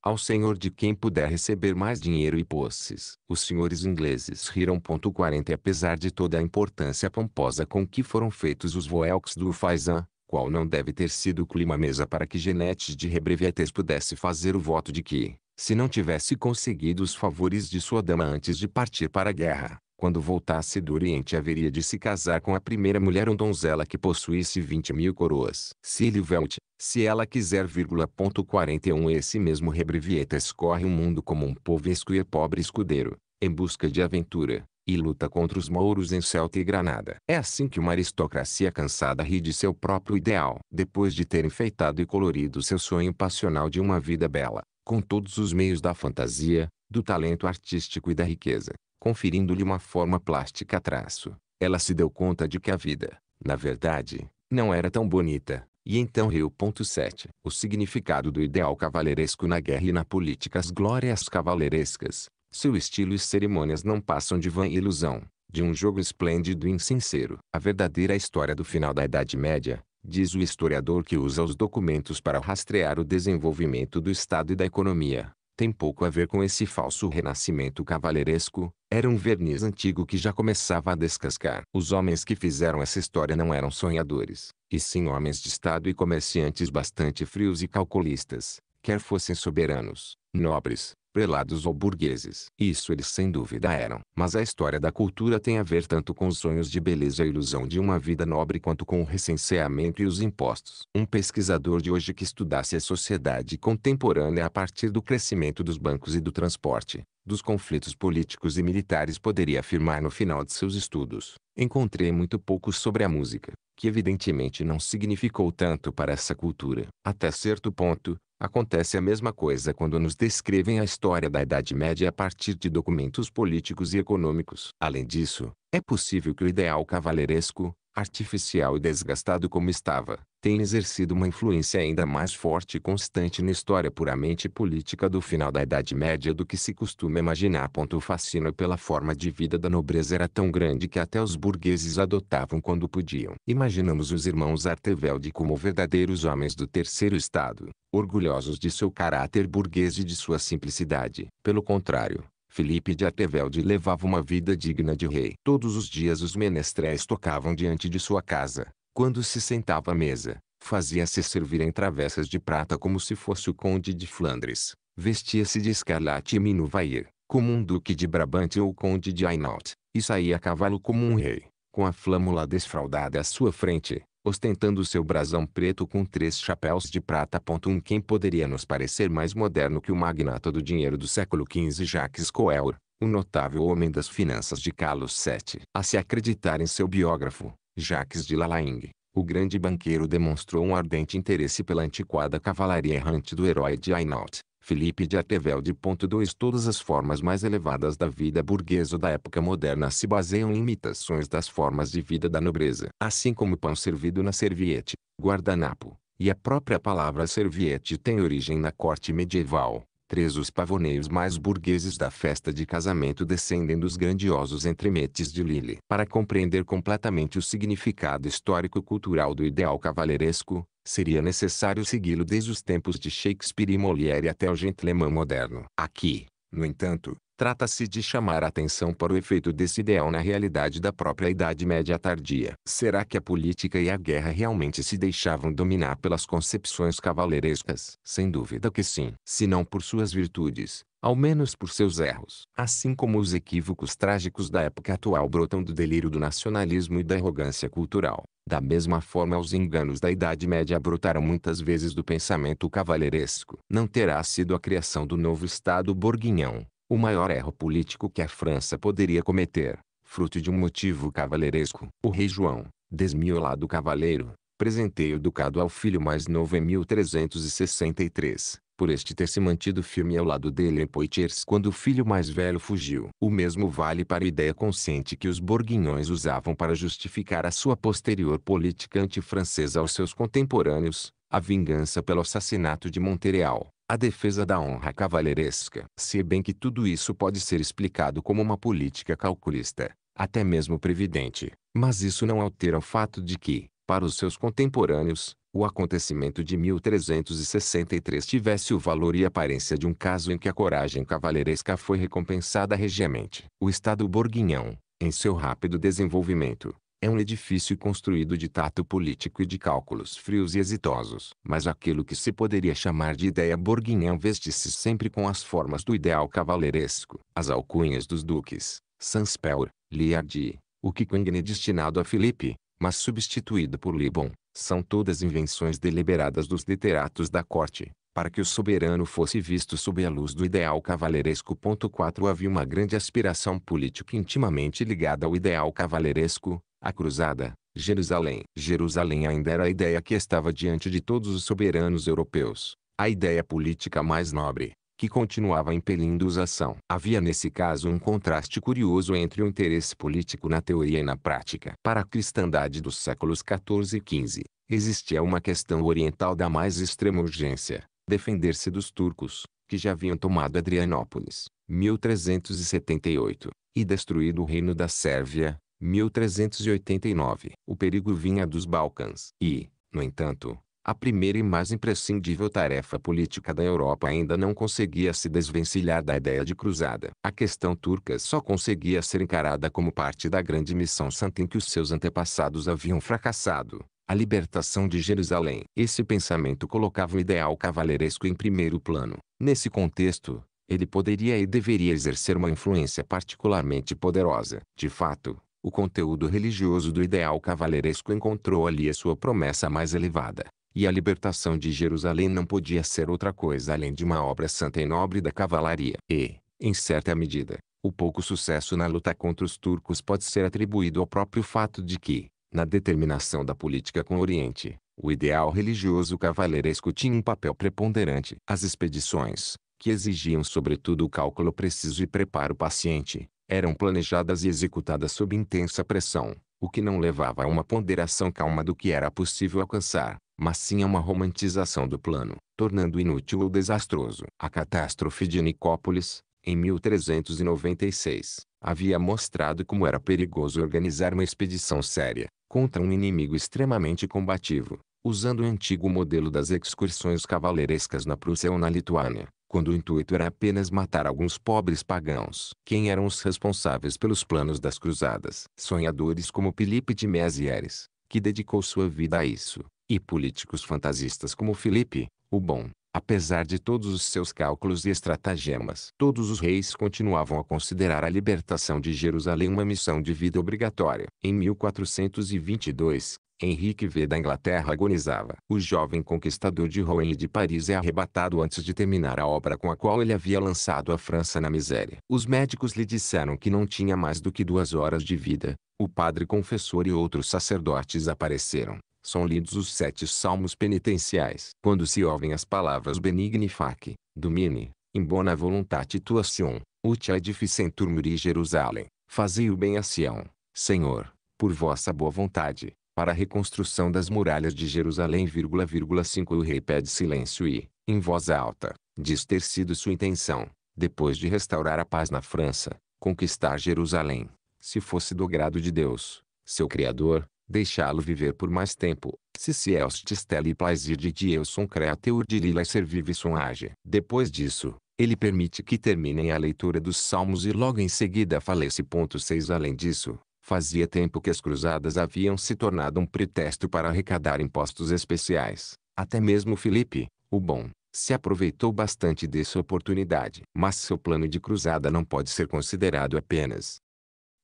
[SPEAKER 1] ao senhor de quem puder receber mais dinheiro e posses. Os senhores ingleses riram. 40 Apesar de toda a importância pomposa com que foram feitos os voelks do Faisan, qual não deve ter sido o clima mesa para que Genete de Rebreviates pudesse fazer o voto de que, se não tivesse conseguido os favores de sua dama antes de partir para a guerra, quando voltasse do Oriente haveria de se casar com a primeira mulher ou donzela que possuísse 20 mil coroas. Silvelt, se ela quiser, vírgula, 41 Esse mesmo Rebrevieta escorre o mundo como um povesco e é pobre escudeiro, em busca de aventura, e luta contra os mouros em Celta e Granada. É assim que uma aristocracia cansada ri de seu próprio ideal. Depois de ter enfeitado e colorido seu sonho passional de uma vida bela, com todos os meios da fantasia, do talento artístico e da riqueza, conferindo-lhe uma forma plástica traço, ela se deu conta de que a vida, na verdade, não era tão bonita, e então riu. 7. O significado do ideal cavaleiresco na guerra e na política as glórias cavaleirescas, seu estilo e cerimônias não passam de vã ilusão, de um jogo esplêndido e insincero. A verdadeira história do final da Idade Média, diz o historiador que usa os documentos para rastrear o desenvolvimento do Estado e da economia, tem pouco a ver com esse falso renascimento cavaleiresco, era um verniz antigo que já começava a descascar. Os homens que fizeram essa história não eram sonhadores, e sim homens de Estado e comerciantes bastante frios e calculistas, quer fossem soberanos, nobres, prelados ou burgueses. Isso eles sem dúvida eram. Mas a história da cultura tem a ver tanto com os sonhos de beleza e ilusão de uma vida nobre quanto com o recenseamento e os impostos. Um pesquisador de hoje que estudasse a sociedade contemporânea a partir do crescimento dos bancos e do transporte, dos conflitos políticos e militares poderia afirmar no final de seus estudos. Encontrei muito pouco sobre a música, que evidentemente não significou tanto para essa cultura. Até certo ponto, Acontece a mesma coisa quando nos descrevem a história da Idade Média a partir de documentos políticos e econômicos. Além disso, é possível que o ideal cavaleiresco, artificial e desgastado como estava, tem exercido uma influência ainda mais forte e constante na história puramente política do final da Idade Média do que se costuma imaginar. O fascínio pela forma de vida da nobreza era tão grande que até os burgueses adotavam quando podiam. Imaginamos os irmãos Artevelde como verdadeiros homens do terceiro estado, orgulhosos de seu caráter burguês e de sua simplicidade. Pelo contrário, Felipe de Atevelde levava uma vida digna de rei. Todos os dias os menestréis tocavam diante de sua casa. Quando se sentava à mesa, fazia-se servir em travessas de prata como se fosse o conde de Flandres. Vestia-se de escarlate e minuvair, como um duque de Brabante ou conde de Hainaut, e saía a cavalo como um rei, com a flâmula desfraldada à sua frente, ostentando seu brasão preto com três chapéus de prata. Um quem poderia nos parecer mais moderno que o magnata do dinheiro do século XV Jacques Coeur, o notável homem das finanças de Carlos VII. A se acreditar em seu biógrafo, Jacques de Lalaing, o grande banqueiro demonstrou um ardente interesse pela antiquada cavalaria errante do herói de Hainaut. Felipe de Artevelde. 2 Todas as formas mais elevadas da vida burguesa da época moderna se baseiam em imitações das formas de vida da nobreza. Assim como o pão servido na serviette, guardanapo, e a própria palavra serviette tem origem na corte medieval. Três Os pavoneios mais burgueses da festa de casamento descendem dos grandiosos entremetes de Lille. Para compreender completamente o significado histórico-cultural do ideal cavaleiresco, seria necessário segui-lo desde os tempos de Shakespeare e Molière até o gentleman moderno. Aqui, no entanto, trata-se de chamar a atenção para o efeito desse ideal na realidade da própria Idade Média tardia. Será que a política e a guerra realmente se deixavam dominar pelas concepções cavaleirescas? Sem dúvida que sim. Se não por suas virtudes, ao menos por seus erros. Assim como os equívocos trágicos da época atual brotam do delírio do nacionalismo e da arrogância cultural, da mesma forma os enganos da Idade Média brotaram muitas vezes do pensamento cavalheiresco. Não terá sido a criação do novo Estado Borguinhão, o maior erro político que a França poderia cometer, fruto de um motivo cavalheiresco. O rei João, desmiolado cavaleiro, presenteia o ducado ao filho mais novo em 1363, por este ter se mantido firme ao lado dele em Poitiers quando o filho mais velho fugiu. O mesmo vale para a ideia consciente que os borguinhões usavam para justificar a sua posterior política antifrancesa aos seus contemporâneos, a vingança pelo assassinato de Montreal a defesa da honra cavalheiresca. Se bem que tudo isso pode ser explicado como uma política calculista, até mesmo previdente, mas isso não altera o fato de que, para os seus contemporâneos, o acontecimento de 1363 tivesse o valor e aparência de um caso em que a coragem cavaleiresca foi recompensada regiamente. O Estado Borguinhão, em seu rápido desenvolvimento, é um edifício construído de tato político e de cálculos frios e exitosos. Mas aquilo que se poderia chamar de ideia borguinhão veste-se sempre com as formas do ideal cavaleiresco. As alcunhas dos duques, Sanspeur, Liardi, o que Quingne destinado a Felipe, mas substituído por Libon, são todas invenções deliberadas dos literatos da corte, para que o soberano fosse visto sob a luz do ideal cavaleresco. 4 Havia uma grande aspiração política intimamente ligada ao ideal cavaleresco, a cruzada, Jerusalém. Jerusalém ainda era a ideia que estava diante de todos os soberanos europeus, a ideia política mais nobre, que continuava impelindo-os à ação. Havia nesse caso um contraste curioso entre o interesse político na teoria e na prática. Para a cristandade dos séculos XIV e XV, existia uma questão oriental da mais extrema urgência, defender-se dos turcos, que já haviam tomado Adrianópolis, 1378, e destruído o reino da Sérvia, 1389. O perigo vinha dos Balcãs e, no entanto, a primeira e mais imprescindível tarefa política da Europa ainda não conseguia se desvencilhar da ideia de cruzada. A questão turca só conseguia ser encarada como parte da grande missão santa em que os seus antepassados haviam fracassado, a libertação de Jerusalém. Esse pensamento colocava o ideal cavaleiresco em primeiro plano. Nesse contexto, ele poderia e deveria exercer uma influência particularmente poderosa. De fato, o conteúdo religioso do ideal cavaleiresco encontrou ali a sua promessa mais elevada. E a libertação de Jerusalém não podia ser outra coisa além de uma obra santa e nobre da cavalaria. E, em certa medida, o pouco sucesso na luta contra os turcos pode ser atribuído ao próprio fato de que, na determinação da política com o Oriente, o ideal religioso cavaleiresco tinha um papel preponderante. As expedições, que exigiam sobretudo o cálculo preciso e preparo paciente, eram planejadas e executadas sob intensa pressão, o que não levava a uma ponderação calma do que era possível alcançar mas sim a uma romantização do plano, tornando inútil ou desastroso. A catástrofe de Nicópolis, em 1396, havia mostrado como era perigoso organizar uma expedição séria contra um inimigo extremamente combativo, usando o antigo modelo das excursões cavaleirescas na Prússia ou na Lituânia, quando o intuito era apenas matar alguns pobres pagãos. Quem eram os responsáveis pelos planos das cruzadas? Sonhadores como Filipe de Mézières, que dedicou sua vida a isso, e políticos fantasistas como Felipe, o Bom, apesar de todos os seus cálculos e estratagemas. Todos os reis continuavam a considerar a libertação de Jerusalém uma missão de vida obrigatória. Em 1422, Henrique V da Inglaterra agonizava. O jovem conquistador de Rouen e de Paris é arrebatado antes de terminar a obra com a qual ele havia lançado a França na miséria. Os médicos lhe disseram que não tinha mais do que duas horas de vida. O padre confessor e outros sacerdotes apareceram são lidos os sete salmos penitenciais. Quando se ouvem as palavras Benigni Fac, Domine, in bona voluntate tua Sion, ut edificentur muri Jerusalém, fazei o bem a Sião, Senhor, por vossa boa vontade, para a reconstrução das muralhas de Jerusalém, vírgula, vírgula, 5 O rei pede silêncio e, em voz alta, diz ter sido sua intenção, depois de restaurar a paz na França, conquistar Jerusalém, se fosse do grado de Deus, seu Criador, deixá-lo viver por mais tempo. Se se est steli plaisir de eu son createur de lila servive son age. Depois disso, ele permite que terminem a leitura dos salmos e logo em seguida falece. 6 Além disso, fazia tempo que as cruzadas haviam se tornado um pretexto para arrecadar impostos especiais. Até mesmo Felipe, o bom, se aproveitou bastante dessa oportunidade. Mas seu plano de cruzada não pode ser considerado apenas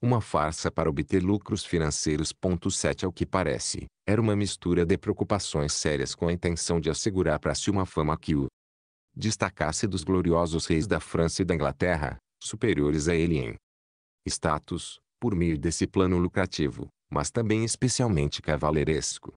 [SPEAKER 1] uma farsa para obter lucros financeiros. 7 Ao é que parece, era uma mistura de preocupações sérias com a intenção de assegurar para si uma fama que o destacasse dos gloriosos reis da França e da Inglaterra, superiores a ele em status, por meio desse plano lucrativo, mas também especialmente cavaleresco.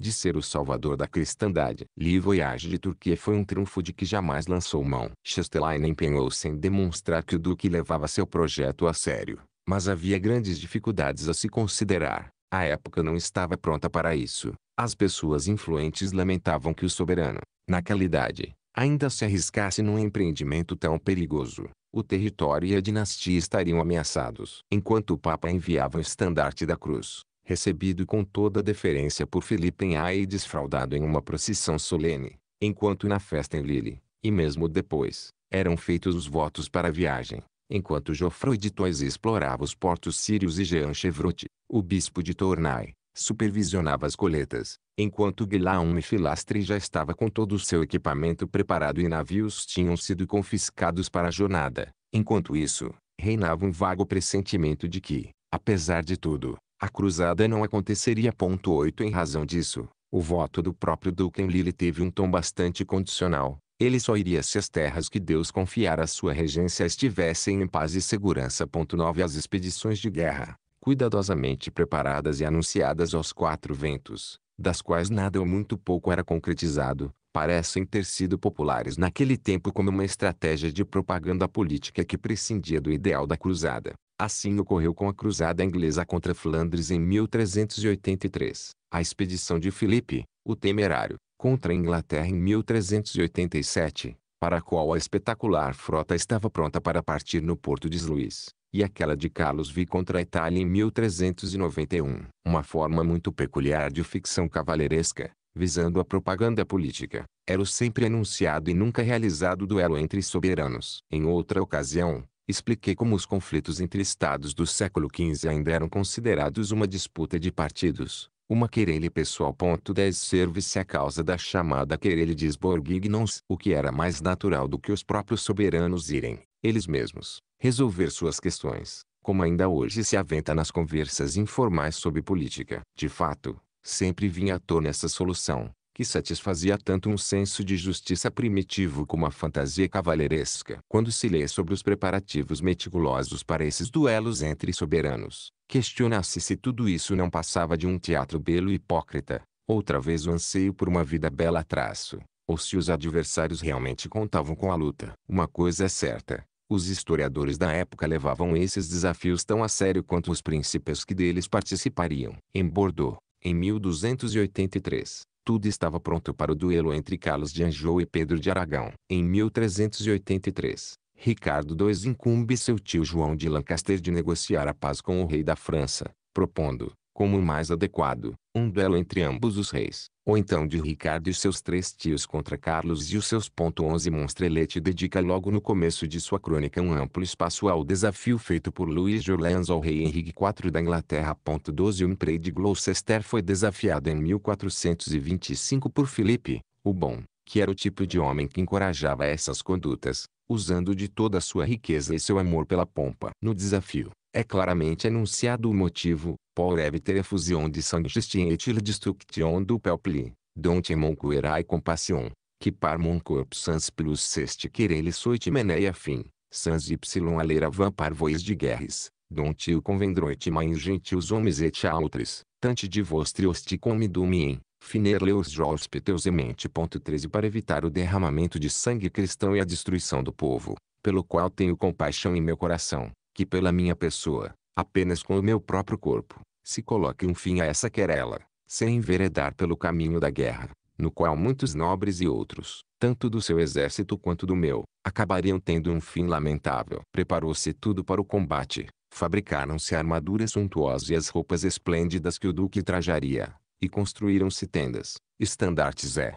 [SPEAKER 1] De ser o salvador da cristandade, a Voyage de Turquia foi um triunfo de que jamais lançou mão. Chastelain empenhou-se em demonstrar que o duque levava seu projeto a sério mas havia grandes dificuldades a se considerar. A época não estava pronta para isso. As pessoas influentes lamentavam que o soberano, naquela idade, ainda se arriscasse num empreendimento tão perigoso. O território e a dinastia estariam ameaçados. Enquanto o Papa enviava o estandarte da cruz, recebido com toda a deferência por Felipe em A e desfraldado em uma procissão solene, enquanto na festa em Lille, e mesmo depois, eram feitos os votos para a viagem. Enquanto Geoffroy de Tois explorava os portos sírios e Jean Chevrolet, o bispo de Tournai, supervisionava as coletas, enquanto Guillaume Filastre já estava com todo o seu equipamento preparado e navios tinham sido confiscados para a jornada. Enquanto isso, reinava um vago pressentimento de que, apesar de tudo, a cruzada não aconteceria. 8 Em razão disso, o voto do próprio Duque em Lille teve um tom bastante condicional, ele só iria se as terras que Deus confiara à sua regência estivessem em paz e segurança. 9 As expedições de guerra, cuidadosamente preparadas e anunciadas aos quatro ventos, das quais nada ou muito pouco era concretizado, parecem ter sido populares naquele tempo como uma estratégia de propaganda política que prescindia do ideal da cruzada. Assim ocorreu com a cruzada inglesa contra Flandres em 1383, a expedição de Filipe, o Temerário, contra a Inglaterra em 1387, para a qual a espetacular frota estava pronta para partir no porto de Sluis, e aquela de Carlos V contra a Itália em 1391. Uma forma muito peculiar de ficção cavaleiresca, visando a propaganda política, era o sempre anunciado e nunca realizado duelo entre soberanos. Em outra ocasião, expliquei como os conflitos entre estados do século XV ainda eram considerados uma disputa de partidos, uma querelha pessoal. 10 Serve-se a causa da chamada querelha de Sborgignos, o que era mais natural do que os próprios soberanos irem, eles mesmos, resolver suas questões, como ainda hoje se aventa nas conversas informais sobre política. De fato, sempre vinha à tona essa solução, que satisfazia tanto um senso de justiça primitivo como a fantasia cavalheiresca. Quando se lê sobre os preparativos meticulosos para esses duelos entre soberanos, questiona-se se tudo isso não passava de um teatro belo e hipócrita, outra vez o anseio por uma vida bela traço, ou se os adversários realmente contavam com a luta. Uma coisa é certa, os historiadores da época levavam esses desafios tão a sério quanto os príncipes que deles participariam. Em Bordeaux, em 1283, tudo estava pronto para o duelo entre Carlos de Anjou e Pedro de Aragão. Em 1383, Ricardo II incumbe seu tio João de Lancaster de negociar a paz com o rei da França, propondo, como mais adequado, um duelo entre ambos os reis, ou então de Ricardo e seus três tios contra Carlos e os seus. 11 Monstrelete dedica logo no começo de sua crônica um amplo espaço ao desafio feito por Louis de ao rei Henrique IV da Inglaterra. 12 O um de Gloucester foi desafiado em 1425 por Felipe, o Bom, que era o tipo de homem que encorajava essas condutas, usando de toda a sua riqueza e seu amor pela pompa. No desafio, é claramente anunciado o motivo, por eviter effusion de sangue et il destruction du peuple, dont mon coera et compassion, que par mon corps sans plus ceste querele soit meneia fim sans y aller avant par voies de guerres, dont il convendroit main gentils homens et a autres, tante de vostre hosticome domien, finir leus jors peteusemente. 13 Para evitar o derramamento de sangue cristão e a destruição do povo, pelo qual tenho compaixão em meu coração que pela minha pessoa, apenas com o meu próprio corpo, se coloque um fim a essa querela, sem enveredar pelo caminho da guerra, no qual muitos nobres e outros, tanto do seu exército quanto do meu, acabariam tendo um fim lamentável. Preparou-se tudo para o combate, fabricaram-se armaduras suntuosas e as roupas esplêndidas que o duque trajaria, e construíram-se tendas, estandartes e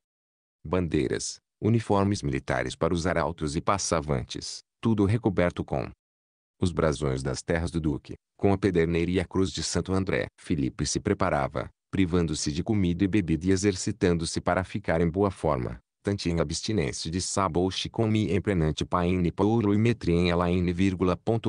[SPEAKER 1] bandeiras, uniformes militares para os arautos e passavantes, tudo recoberto com os brasões das terras do duque, com a pederneira e a cruz de Santo André. Felipe se preparava, privando-se de comida e bebida e exercitando-se para ficar em boa forma, tanto em abstinência de saboche como em prenante paine pouro e metrien elaine,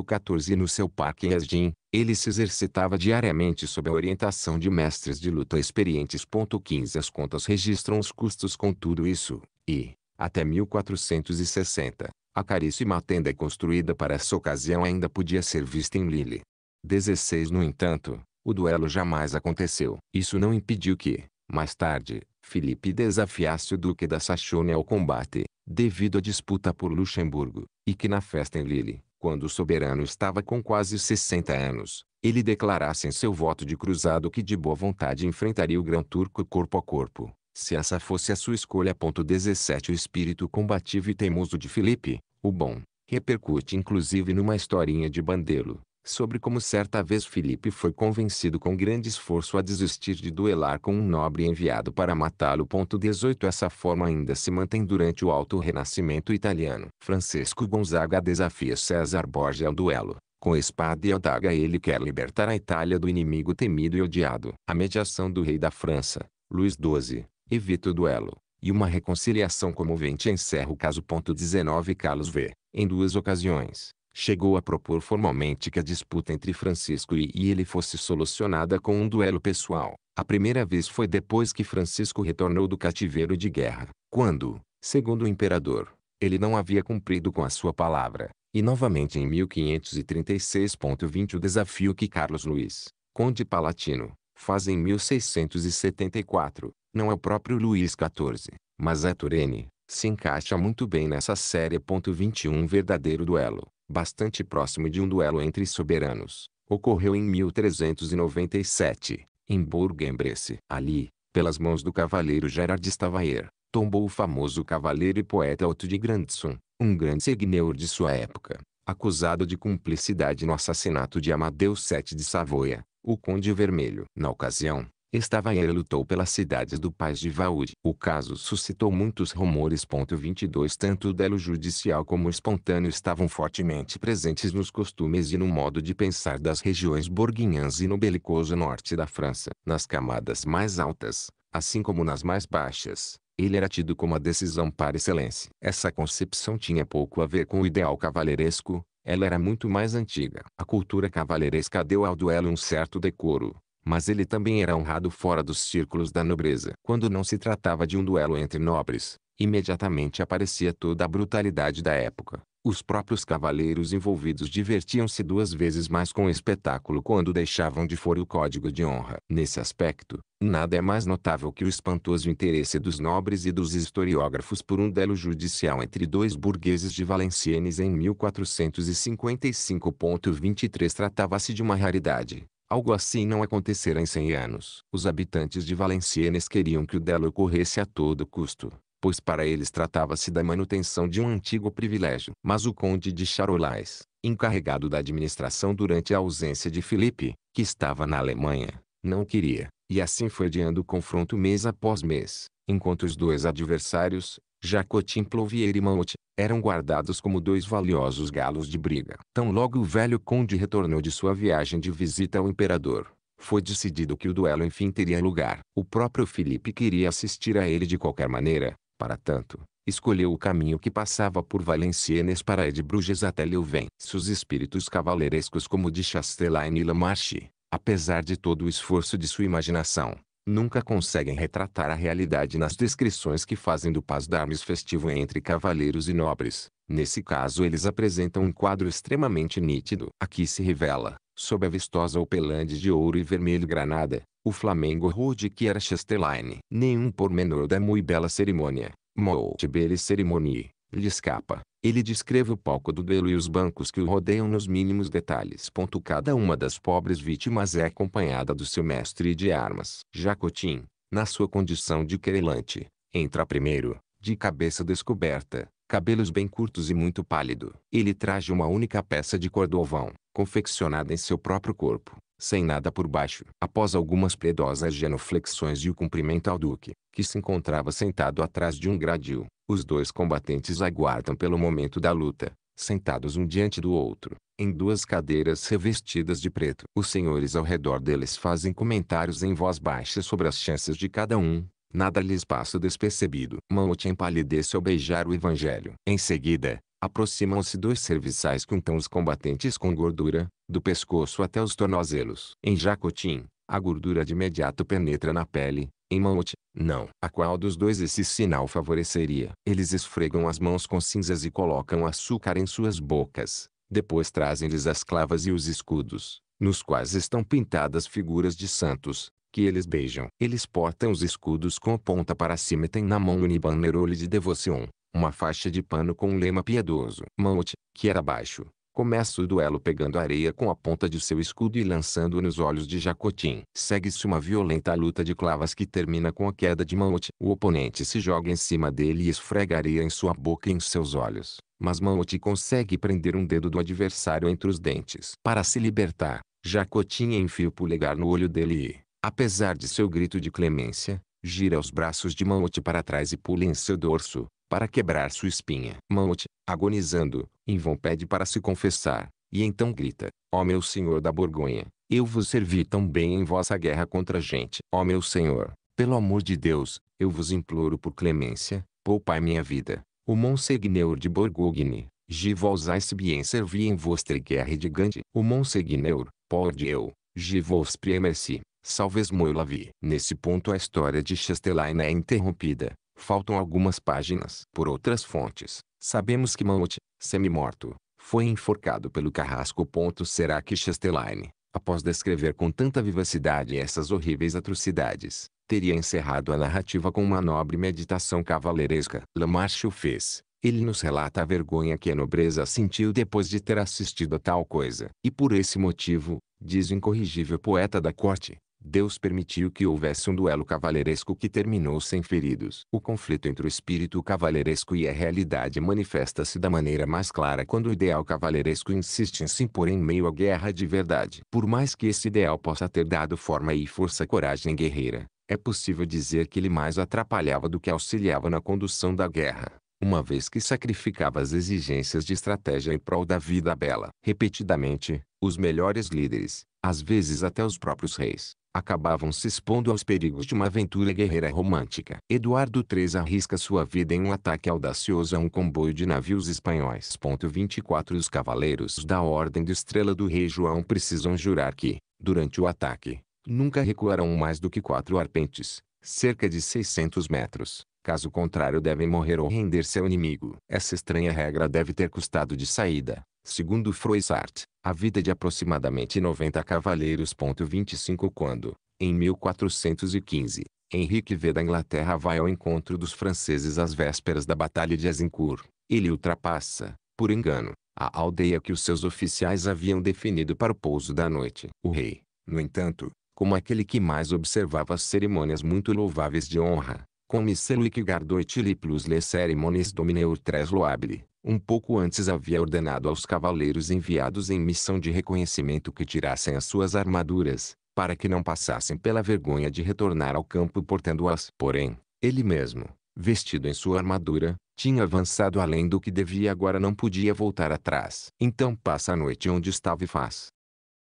[SPEAKER 1] 14 no seu parque Esgin, ele se exercitava diariamente sob a orientação de mestres de luta experientes. 15 As contas registram os custos com tudo isso, e, até 1460, a caríssima tenda é construída para essa ocasião ainda podia ser vista em Lille. 16 No entanto, o duelo jamais aconteceu. Isso não impediu que, mais tarde, Felipe desafiasse o Duque da Saxônia ao combate, devido à disputa por Luxemburgo, e que na festa em Lille, quando o soberano estava com quase 60 anos, ele declarasse em seu voto de cruzado que de boa vontade enfrentaria o grão-turco corpo a corpo, se essa fosse a sua escolha. 17 O espírito combativo e teimoso de Felipe, o bom repercute inclusive numa historinha de Bandelo, sobre como certa vez Felipe foi convencido com grande esforço a desistir de duelar com um nobre enviado para matá-lo. 18 Essa forma ainda se mantém durante o Alto Renascimento italiano. Francisco Gonzaga desafia César Borgia ao duelo. Com espada e adaga ele quer libertar a Itália do inimigo temido e odiado. A mediação do rei da França, Luís XII, evita o duelo. E uma reconciliação comovente encerra o caso. 19 Carlos V, em duas ocasiões, chegou a propor formalmente que a disputa entre Francisco e ele fosse solucionada com um duelo pessoal. A primeira vez foi depois que Francisco retornou do cativeiro de guerra, quando, segundo o imperador, ele não havia cumprido com a sua palavra. E novamente em 1536.20 o desafio que Carlos Luís, conde palatino, fazem 1674. Não é o próprio Luís XIV, mas é Turenne. Se encaixa muito bem nessa série. 21 Verdadeiro duelo, bastante próximo de um duelo entre soberanos, ocorreu em 1397, em bourg bresse Ali, pelas mãos do cavaleiro Gerard Stavayer, tombou o famoso cavaleiro e poeta Otto de Grandson, um grande signeur de sua época, acusado de cumplicidade no assassinato de Amadeu VII de Savoia. O Conde Vermelho, na ocasião, estava e lutou pelas cidades do País de Vaúde. O caso suscitou muitos rumores. 22 Tanto o delo judicial como o espontâneo estavam fortemente presentes nos costumes e no modo de pensar das regiões borguinhãs e no belicoso norte da França. Nas camadas mais altas, assim como nas mais baixas, ele era tido como a decisão par excelência. Essa concepção tinha pouco a ver com o ideal cavaleiresco, ela era muito mais antiga. A cultura cavalheiresca deu ao duelo um certo decoro, mas ele também era honrado fora dos círculos da nobreza. Quando não se tratava de um duelo entre nobres, imediatamente aparecia toda a brutalidade da época. Os próprios cavaleiros envolvidos divertiam-se duas vezes mais com o espetáculo quando deixavam de fora o código de honra. Nesse aspecto, nada é mais notável que o espantoso interesse dos nobres e dos historiógrafos por um duelo judicial entre dois burgueses de Valenciennes em 1455.23 tratava-se de uma raridade. Algo assim não acontecerá em 100 anos. Os habitantes de Valenciennes queriam que o duelo ocorresse a todo custo pois para eles tratava-se da manutenção de um antigo privilégio. Mas o conde de Charolais, encarregado da administração durante a ausência de Felipe, que estava na Alemanha, não queria, e assim foi adiando o confronto mês após mês, enquanto os dois adversários, Jacotim Plouvier e Maote, eram guardados como dois valiosos galos de briga. Tão logo o velho conde retornou de sua viagem de visita ao imperador, foi decidido que o duelo enfim teria lugar. O próprio Felipe queria assistir a ele de qualquer maneira, para tanto, escolheu o caminho que passava por Valenciennes para de Bruges até Leuven. Seus espíritos cavaleirescos como de Chastelain e Lamarche, apesar de todo o esforço de sua imaginação, nunca conseguem retratar a realidade nas descrições que fazem do paz d'armes festivo entre cavaleiros e nobres. Nesse caso eles apresentam um quadro extremamente nítido. Aqui se revela, sob a vistosa opelande de ouro e vermelho granada, o Flamengo rude que era Chesterline, Nenhum pormenor da mui bela cerimônia, molt cerimoni, lhe escapa. Ele descreve o palco do duelo e os bancos que o rodeiam nos mínimos detalhes. Cada uma das pobres vítimas é acompanhada do seu mestre de armas. Jacotin, na sua condição de querelante, entra primeiro, de cabeça descoberta, cabelos bem curtos e muito pálido. Ele traje uma única peça de cordovão, confeccionada em seu próprio corpo sem nada por baixo. Após algumas piedosas genuflexões e o cumprimento ao duque, que se encontrava sentado atrás de um gradil, os dois combatentes aguardam pelo momento da luta, sentados um diante do outro, em duas cadeiras revestidas de preto. Os senhores ao redor deles fazem comentários em voz baixa sobre as chances de cada um, nada lhes passa despercebido. Maote empalidece ao beijar o evangelho. Em seguida, aproximam-se dois serviçais que untam os combatentes com gordura, do pescoço até os tornozelos. Em Jacotim, a gordura de imediato penetra na pele, em Maote, não. A qual dos dois esse sinal favoreceria? Eles esfregam as mãos com cinzas e colocam açúcar em suas bocas. Depois trazem-lhes as clavas e os escudos, nos quais estão pintadas figuras de santos, que eles beijam. Eles portam os escudos com a ponta para cima e têm na mão um bannerole de devoção, uma faixa de pano com um lema piedoso. Maote, que era baixo, Começa o duelo pegando areia com a ponta de seu escudo e lançando-o nos olhos de Jacotim. Segue-se uma violenta luta de clavas que termina com a queda de Maot. O oponente se joga em cima dele e esfrega areia em sua boca e em seus olhos. Mas Maot consegue prender um dedo do adversário entre os dentes. Para se libertar, Jacotim enfia o polegar no olho dele e, apesar de seu grito de clemência, gira os braços de Maot para trás e pula em seu dorso, para quebrar sua espinha. Maote, agonizando, em vão pede para se confessar, e então grita, ó oh meu senhor da Borgonha, eu vos servi tão bem em vossa guerra contra a gente. Ó oh meu senhor, pelo amor de Deus, eu vos imploro por clemência, poupai minha vida. O Monsegneur de Borgogne, je vos bien servi em vostra guerra de Gandhi. O Monsegneur, por eu, je vos merci. Salves moi la vie. Nesse ponto a história de Chastelain é interrompida, Faltam algumas páginas. Por outras fontes, sabemos que Maote, semi-morto, foi enforcado pelo carrasco. Será que Chastelain, após descrever com tanta vivacidade essas horríveis atrocidades, teria encerrado a narrativa com uma nobre meditação cavaleiresca? Lamarche o fez. Ele nos relata a vergonha que a nobreza sentiu depois de ter assistido a tal coisa. E por esse motivo, diz o incorrigível poeta da corte, Deus permitiu que houvesse um duelo cavaleiresco que terminou sem feridos. O conflito entre o espírito cavaleiresco e a realidade manifesta-se da maneira mais clara quando o ideal cavaleiresco insiste em se impor em meio à guerra de verdade. Por mais que esse ideal possa ter dado forma e força à coragem guerreira, é possível dizer que ele mais atrapalhava do que auxiliava na condução da guerra uma vez que sacrificava as exigências de estratégia em prol da vida bela. Repetidamente, os melhores líderes, às vezes até os próprios reis, acabavam se expondo aos perigos de uma aventura guerreira romântica. Eduardo III arrisca sua vida em um ataque audacioso a um comboio de navios espanhóis. 24 Os cavaleiros da Ordem do Estrela do Rei João precisam jurar que, durante o ataque, nunca recuarão mais do que quatro arpentes, cerca de 600 metros. Caso contrário devem morrer ou render-se ao inimigo. Essa estranha regra deve ter custado de saída, Segundo Froissart, a vida de aproximadamente 90 cavaleiros. 25 Quando, em 1415, Henrique V da Inglaterra vai ao encontro dos franceses às vésperas da Batalha de Azincourt, ele ultrapassa, por engano, a aldeia que os seus oficiais haviam definido para o pouso da noite. O rei, no entanto, como aquele que mais observava as cerimônias muito louváveis de honra, com celui que gardoit li plus les cérémonies domineur tres loable. Um pouco antes havia ordenado aos cavaleiros enviados em missão de reconhecimento que tirassem as suas armaduras, para que não passassem pela vergonha de retornar ao campo portando-as. Porém, ele mesmo, vestido em sua armadura, tinha avançado além do que devia agora não podia voltar atrás. Então passa a noite onde estava e faz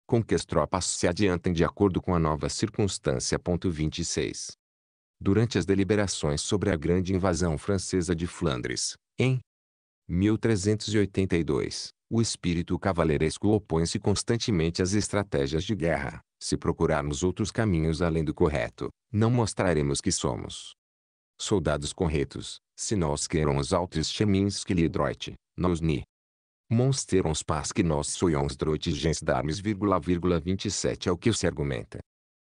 [SPEAKER 1] com que as tropas se adiantem de acordo com a nova circunstância. 26. Durante as deliberações sobre a grande invasão francesa de Flandres, em 1382. O espírito cavaleiresco opõe-se constantemente às estratégias de guerra. Se procurarmos outros caminhos além do correto, não mostraremos que somos soldados corretos, se nós queremos altos chemins que lhe droite, nós ni. Monsterons paz que nós soyons droites gens d'armes, 27 é o que se argumenta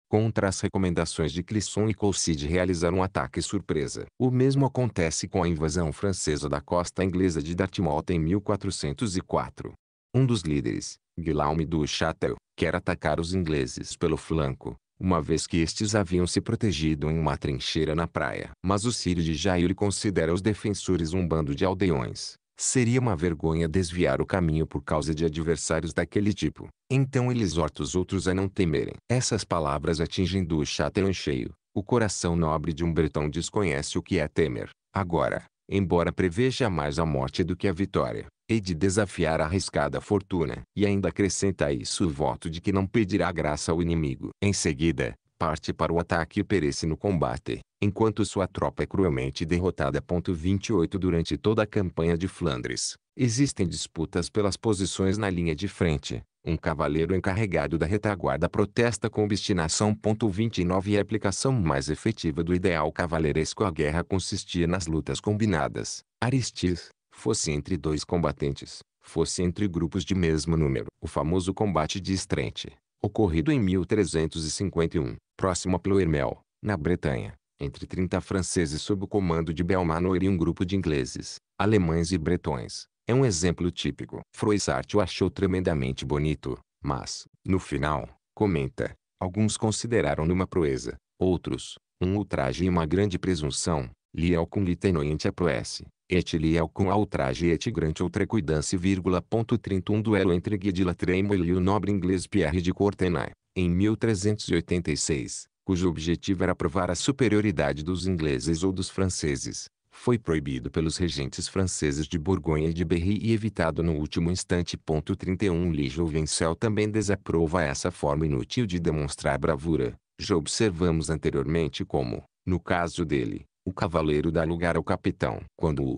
[SPEAKER 1] contra as recomendações de Clisson e Colcide realizar um ataque surpresa. O mesmo acontece com a invasão francesa da costa inglesa de Dartmouth em 1404. Um dos líderes, Guillaume du Châtel, quer atacar os ingleses pelo flanco, uma vez que estes haviam se protegido em uma trincheira na praia. Mas o Círio de Jair considera os defensores um bando de aldeões, Seria uma vergonha desviar o caminho por causa de adversários daquele tipo. Então ele exorta os outros a não temerem. Essas palavras atingem do chatão cheio. O coração nobre de um bretão desconhece o que é temer. Agora, embora preveja mais a morte do que a vitória, e de desafiar a arriscada fortuna, e ainda acrescenta a isso o voto de que não pedirá graça ao inimigo. Em seguida, parte para o ataque e perece no combate enquanto sua tropa é cruelmente derrotada. 28 Durante toda a campanha de Flandres, existem disputas pelas posições na linha de frente. Um cavaleiro encarregado da retaguarda protesta com obstinação. 29 E a aplicação mais efetiva do ideal cavaleiresco à guerra consistia nas lutas combinadas. Aristis, fosse entre dois combatentes, fosse entre grupos de mesmo número. O famoso combate de Estrente, ocorrido em 1351, próximo a Ploermel, na Bretanha, entre 30 franceses sob o comando de Belmanor e um grupo de ingleses, alemães e bretões. É um exemplo típico. Froissart o achou tremendamente bonito, mas, no final, comenta, alguns consideraram numa proeza, outros, um ultraje e uma grande presunção, liel com litenoente a proesse, et liel cum outrage et grande outrecuidance, vírgula, ponto 31 duelo entre Guy de Latremouille e o nobre inglês Pierre de Courtenay, em 1386, cujo objetivo era provar a superioridade dos ingleses ou dos franceses, foi proibido pelos regentes franceses de Borgonha e de Berry e evitado no último instante. 31 Lijo Vencel também desaprova essa forma inútil de demonstrar bravura. Já observamos anteriormente como, no caso dele, o cavaleiro dá lugar ao capitão. Quando o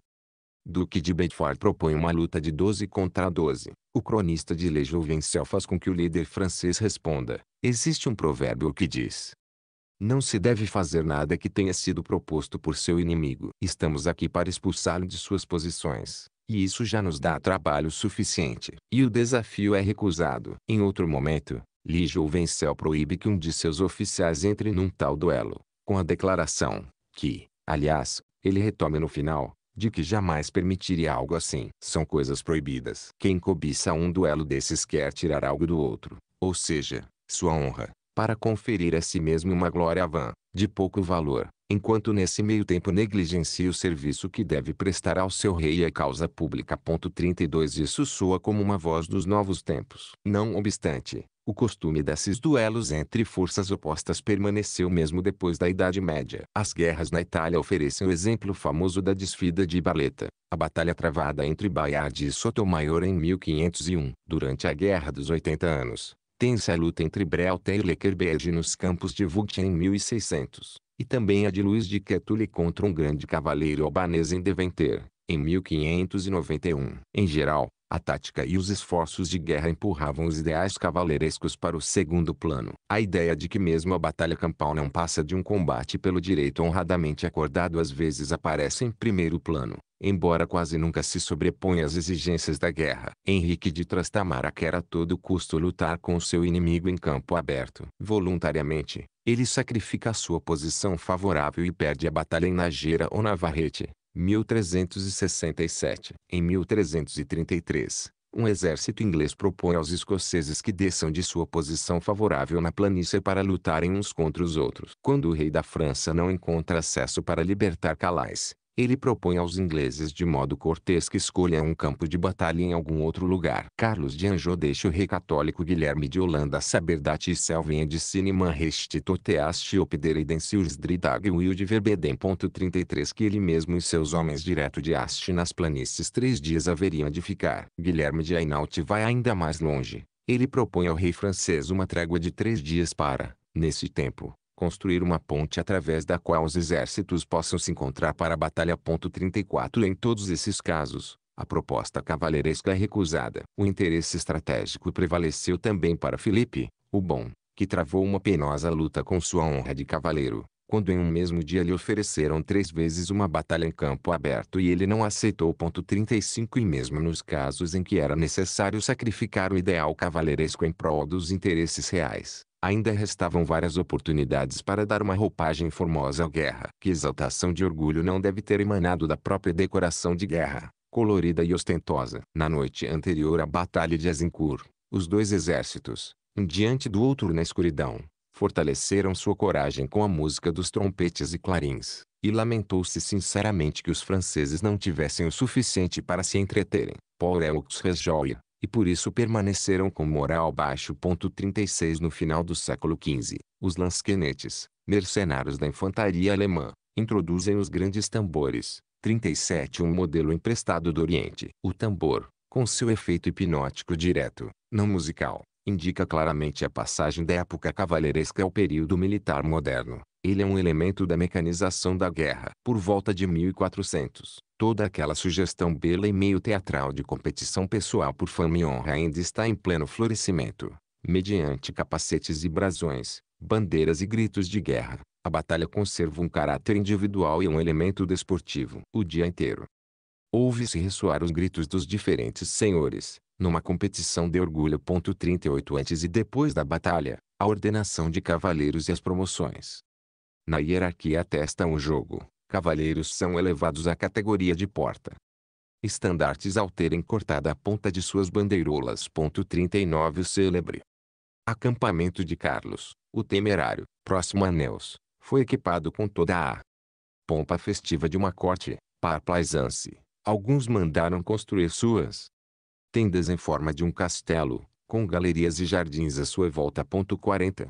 [SPEAKER 1] Duque de Bedford propõe uma luta de 12 contra 12, o cronista de Le Jouvencel faz com que o líder francês responda. Existe um provérbio que diz, não se deve fazer nada que tenha sido proposto por seu inimigo. Estamos aqui para expulsá-lo de suas posições, e isso já nos dá trabalho suficiente. E o desafio é recusado. Em outro momento, Li Jouvencel proíbe que um de seus oficiais entre num tal duelo, com a declaração, que, aliás, ele retome no final, de que jamais permitiria algo assim. São coisas proibidas. Quem cobiça um duelo desses quer tirar algo do outro, ou seja, sua honra, para conferir a si mesmo uma glória vã, de pouco valor, enquanto nesse meio tempo negligencia o serviço que deve prestar ao seu rei e à causa pública. 32 Isso soa como uma voz dos novos tempos. Não obstante, o costume desses duelos entre forças opostas permaneceu mesmo depois da Idade Média. As guerras na Itália oferecem o exemplo famoso da desfida de baleta. a batalha travada entre Bayard e Sotomayor em 1501. Durante a Guerra dos 80 Anos, Tensa a luta entre Breuther e Leckerbed nos campos de Vought em 1600, e também a de Luís de Quetule contra um grande cavaleiro albanês em Deventer, em 1591. Em geral, a tática e os esforços de guerra empurravam os ideais cavaleirescos para o segundo plano. A ideia de que mesmo a batalha campal não passa de um combate pelo direito honradamente acordado às vezes aparece em primeiro plano, embora quase nunca se sobreponha às exigências da guerra. Henrique de Trastamara quer a todo custo lutar com o seu inimigo em campo aberto. Voluntariamente, ele sacrifica a sua posição favorável e perde a batalha em Nageira ou Navarrete 1367. Em 1333, um exército inglês propõe aos escoceses que desçam de sua posição favorável na planície para lutarem uns contra os outros. Quando o rei da França não encontra acesso para libertar Calais, ele propõe aos ingleses de modo cortês que escolha um campo de batalha em algum outro lugar. Carlos de Anjou deixa o rei católico Guilherme de Holanda saber dati selvenha de cinema restituteaste opdereidensius dridag wilde verbedem. 33 que ele mesmo e seus homens direto de Haste nas planícies três dias haveriam de ficar. Guilherme de Hainaut vai ainda mais longe. Ele propõe ao rei francês uma trégua de três dias para, nesse tempo, construir uma ponte através da qual os exércitos possam se encontrar para a batalha. 34 Em todos esses casos, a proposta cavaleiresca é recusada. O interesse estratégico prevaleceu também para Filipe, o bom, que travou uma penosa luta com sua honra de cavaleiro, quando em um mesmo dia lhe ofereceram três vezes uma batalha em campo aberto e ele não aceitou. 35 E mesmo nos casos em que era necessário sacrificar o ideal cavaleiresco em prol dos interesses reais, Ainda restavam várias oportunidades para dar uma roupagem formosa à guerra. Que exaltação de orgulho não deve ter emanado da própria decoração de guerra, colorida e ostentosa. Na noite anterior à Batalha de Azincourt, os dois exércitos, um diante do outro na escuridão, fortaleceram sua coragem com a música dos trompetes e clarins, e lamentou-se sinceramente que os franceses não tivessem o suficiente para se entreterem. Paul Eux rejoia, e por isso permaneceram com moral baixo. 36 No final do século XV, os lansquenetes, mercenários da infantaria alemã, introduzem os grandes tambores. 37 Um modelo emprestado do Oriente. O tambor, com seu efeito hipnótico direto, não musical, indica claramente a passagem da época cavaleiresca ao período militar moderno. Ele é um elemento da mecanização da guerra. Por volta de 1400, Toda aquela sugestão bela e meio teatral de competição pessoal por fama e honra ainda está em pleno florescimento. Mediante capacetes e brasões, bandeiras e gritos de guerra, a batalha conserva um caráter individual e um elemento desportivo o dia inteiro. Ouve-se ressoar os gritos dos diferentes senhores, numa competição de orgulho. 38 Antes e depois da batalha, a ordenação de cavaleiros e as promoções. Na hierarquia atesta um jogo, cavalheiros são elevados à categoria de porta. Estandartes ao terem cortada a ponta de suas bandeirolas. 39 O célebre acampamento de Carlos, o temerário, próximo a Neus, foi equipado com toda a pompa festiva de uma corte, para plaisance. Alguns mandaram construir suas tendas em forma de um castelo, com galerias e jardins à sua volta. 40.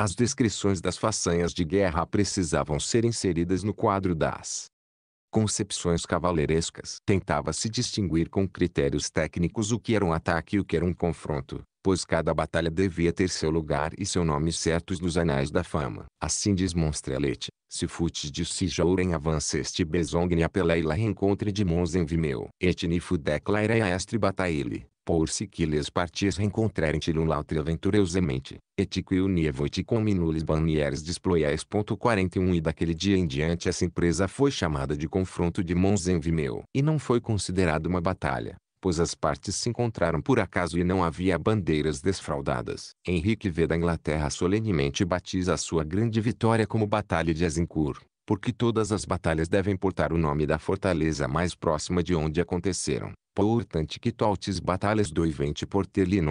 [SPEAKER 1] As descrições das façanhas de guerra precisavam ser inseridas no quadro das concepções cavaleirescas. Tentava-se distinguir com critérios técnicos o que era um ataque e o que era um confronto, pois cada batalha devia ter seu lugar e seu nome certos nos anais da fama. Assim diz Monstrelete, se futes de Sijourem avanceste besongni apelei la rencontre de mons en vimeu, et nifudec a estre bataille, dispôs-se que lhes partis rencontrarem-te-lhe lautre aventureusamente, et qui univoit com minules banieres 41 E daquele dia em diante essa empresa foi chamada de confronto de Mons em vimeu E não foi considerada uma batalha, pois as partes se encontraram por acaso e não havia bandeiras desfraldadas. Henrique V da Inglaterra solenemente batiza a sua grande vitória como Batalha de Azincourt, porque todas as batalhas devem portar o nome da fortaleza mais próxima de onde aconteceram. Portanto que tautis batalhas do evento por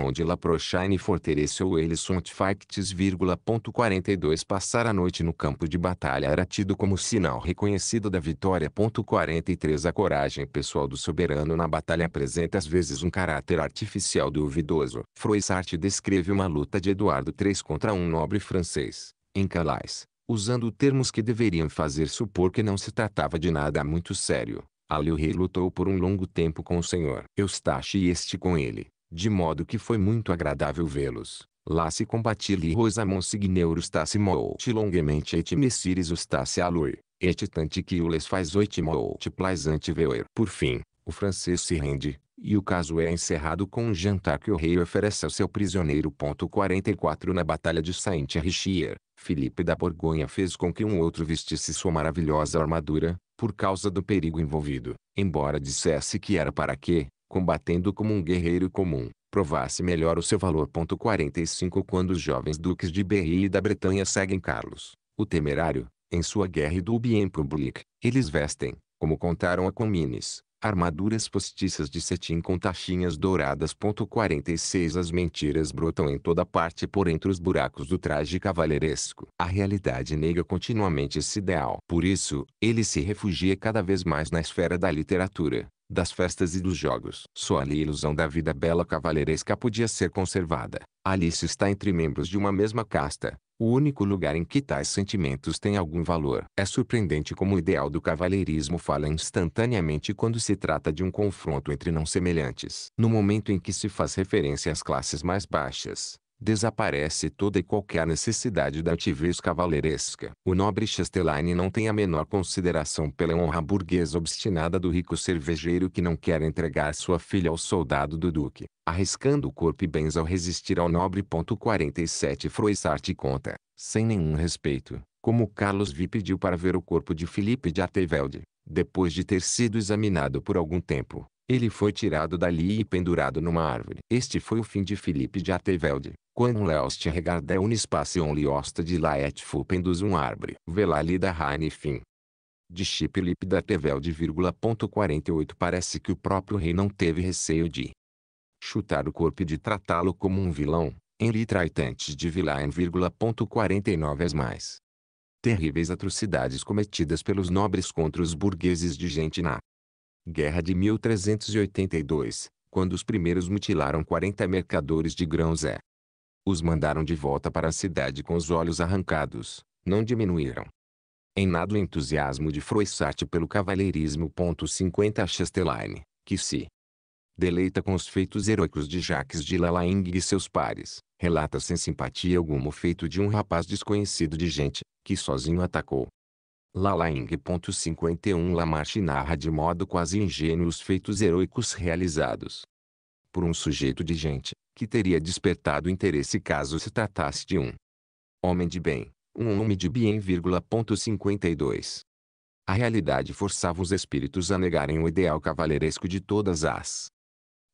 [SPEAKER 1] onde la prochaine fortaleceu eles sunt factis, 42 Passar a noite no campo de batalha era tido como sinal reconhecido da vitória. 43 A coragem pessoal do soberano na batalha apresenta às vezes um caráter artificial duvidoso. Froissart descreve uma luta de Eduardo III contra um nobre francês, em Calais, usando termos que deveriam fazer supor que não se tratava de nada muito sério Ali o rei lutou por um longo tempo com o senhor Eustache e este com ele, de modo que foi muito agradável vê-los. Lá se combatia-lhe Rosamon Signeur Eustace Moult longuemente et Messires Eustace Alui, et tante que o les faz oit Moult plaisante veuer. Por fim, o francês se rende, e o caso é encerrado com um jantar que o rei oferece ao seu prisioneiro. 44 Na Batalha de Saint-Richier, Felipe da Borgonha fez com que um outro vestisse sua maravilhosa armadura, por causa do perigo envolvido, embora dissesse que era para que, combatendo como um guerreiro comum, provasse melhor o seu valor. 45 Quando os jovens duques de Berry e da Bretanha seguem Carlos, o temerário, em sua guerra do Bien Public, eles vestem, como contaram a Comines, armaduras postiças de cetim com taxinhas douradas. 46 As mentiras brotam em toda parte por entre os buracos do traje cavaleiresco. A realidade nega continuamente esse ideal. Por isso, ele se refugia cada vez mais na esfera da literatura, das festas e dos jogos. Só ali a ilusão da vida bela cavaleiresca podia ser conservada. Alice está entre membros de uma mesma casta, o único lugar em que tais sentimentos têm algum valor. É surpreendente como o ideal do cavalheirismo fala instantaneamente quando se trata de um confronto entre não semelhantes. No momento em que se faz referência às classes mais baixas, desaparece toda e qualquer necessidade da altivez cavaleresca. O nobre Chastelaine não tem a menor consideração pela honra burguesa obstinada do rico cervejeiro que não quer entregar sua filha ao soldado do duque, arriscando o corpo e bens ao resistir ao nobre. 47 Froissart conta, sem nenhum respeito, como Carlos V pediu para ver o corpo de Felipe de Artevelde, depois de ter sido examinado por algum tempo. Ele foi tirado dali e pendurado numa árvore. Este foi o fim de Felipe de Artevelde, quando leoste regarda é unispation liosta de laet fupendus um arbre. Velalida haine fim. De chip da tevel de vírgula ponto 48 parece que o próprio rei não teve receio de chutar o corpo e de tratá-lo como um vilão, em litraitantes de vilain vírgula ponto 49 as mais terríveis atrocidades cometidas pelos nobres contra os burgueses de gente na Guerra de 1382, quando os primeiros mutilaram 40 mercadores de grãos é os mandaram de volta para a cidade com os olhos arrancados, não diminuíram. Em nada o entusiasmo de Froissart pelo cavalheirismo. 50 Chastelain, que se deleita com os feitos heróicos de Jacques de Lalaing e seus pares, relata sem simpatia alguma o feito de um rapaz desconhecido de gente, que sozinho atacou. Lalaing.51 Lamarche narra de modo quase ingênuo os feitos heróicos realizados por um sujeito de gente, que teria despertado interesse caso se tratasse de um homem de bem, um homem de bem. 52. A realidade forçava os espíritos a negarem o ideal cavaleiresco de todas as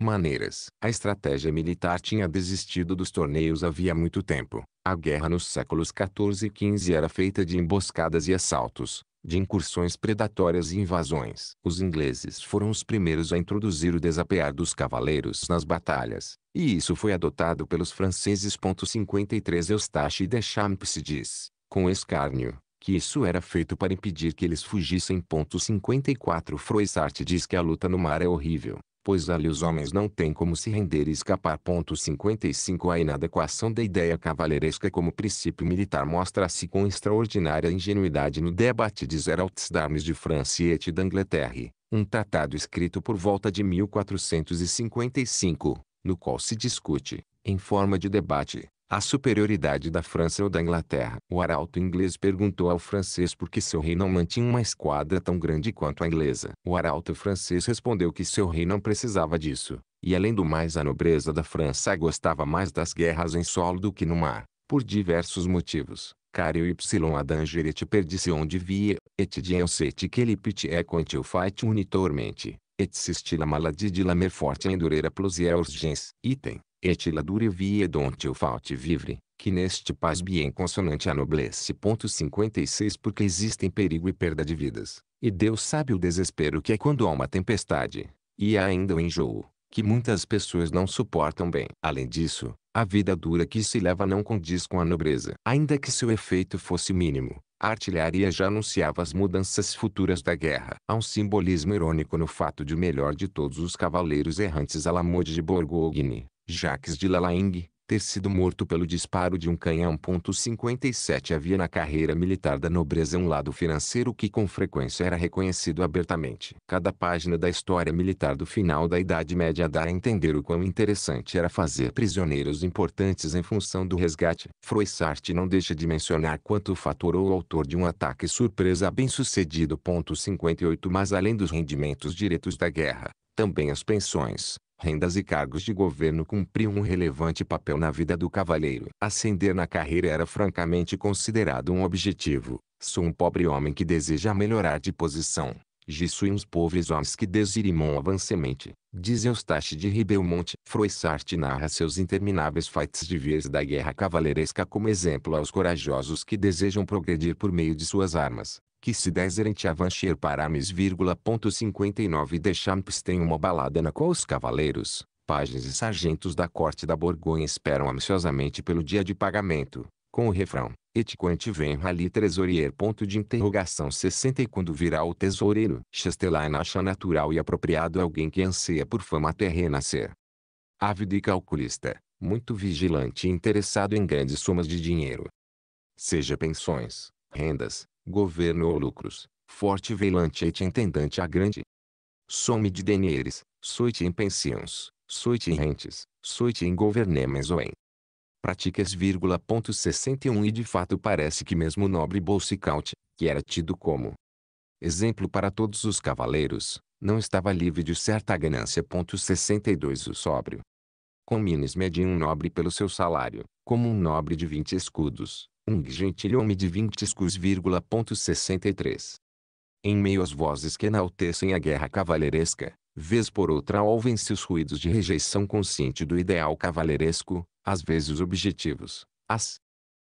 [SPEAKER 1] maneiras. A estratégia militar tinha desistido dos torneios havia muito tempo. A guerra nos séculos 14 e 15 era feita de emboscadas e assaltos, de incursões predatórias e invasões. Os ingleses foram os primeiros a introduzir o desapear dos cavaleiros nas batalhas, e isso foi adotado pelos franceses. 53 Eustache Champs diz, com escárnio, que isso era feito para impedir que eles fugissem. 54 Froissart diz que a luta no mar é horrível, pois ali os homens não têm como se render e escapar. Ponto 55 A inadequação da ideia cavaleiresca como princípio militar mostra-se com extraordinária ingenuidade no debate de Zeraltz d'Armes de Franciette d'Angleterre, um tratado escrito por volta de 1455, no qual se discute, em forma de debate, a superioridade da França ou da Inglaterra. O arauto inglês perguntou ao francês por que seu rei não mantinha uma esquadra tão grande quanto a inglesa. O arauto francês respondeu que seu rei não precisava disso, e além do mais a nobreza da França gostava mais das guerras em solo do que no mar, por diversos motivos. Cario y adangeret onde via et dienset que ele pit é quantil fight unitormente, et sistila maladie de lamer forte endurera plosier urgens. Item et la dure vie et dont eu falte vivre, que neste paz bien consonante à noblesse. 56 Porque existem perigo e perda de vidas, e Deus sabe o desespero que é quando há uma tempestade, e há ainda o enjoo, que muitas pessoas não suportam bem. Além disso, a vida dura que se leva não condiz com a nobreza. Ainda que seu efeito fosse mínimo, a artilharia já anunciava as mudanças futuras da guerra. Há um simbolismo irônico no fato de o melhor de todos os cavaleiros errantes Alamode de Borgogne, Jacques de Lalaing, ter sido morto pelo disparo de um canhão. 57 Havia na carreira militar da nobreza um lado financeiro que com frequência era reconhecido abertamente. Cada página da história militar do final da Idade Média dá a entender o quão interessante era fazer prisioneiros importantes em função do resgate. Froissart não deixa de mencionar quanto o fator ou o autor de um ataque surpresa bem sucedido. 58 Mas além dos rendimentos diretos da guerra, também as pensões, rendas e cargos de governo cumpriam um relevante papel na vida do cavaleiro. Ascender na carreira era francamente considerado um objetivo. Sou um pobre homem que deseja melhorar de posição. Je uns pobres homens que desirimão mon avancement, diz Eustache de Ribelmonte. Froissart narra seus intermináveis fights de vias da guerra cavaleiresca como exemplo aos corajosos que desejam progredir por meio de suas armas que se deserente avancher parames, 59 Deschamps tem uma balada na qual os cavaleiros, pagens e sargentos da corte da Borgonha esperam ansiosamente pelo dia de pagamento, com o refrão, et quant vem ali tesourier. ponto de interrogação 60 e quando virá o tesoureiro, Chastelain acha natural e apropriado alguém que anseia por fama até renascer. Ávido e calculista, muito vigilante e interessado em grandes somas de dinheiro. Seja pensões, rendas, governo ou lucros, forte velante e intendante a grande. Some de denieres, soite em pensions, soite em rentes, soite em governemens ou em práticas, 61 e de fato parece que mesmo o nobre Bolsicaut, que era tido como exemplo para todos os cavaleiros, não estava livre de certa ganância. 62 O sóbrio. Comines media um nobre pelo seu salário, como um nobre de 20 escudos, um gentilhomem de vinte escus, 63. Em meio às vozes que enaltecem a guerra cavaleiresca, vez por outra ouvem-se os ruídos de rejeição consciente do ideal cavaleiresco, às vezes objetivos, às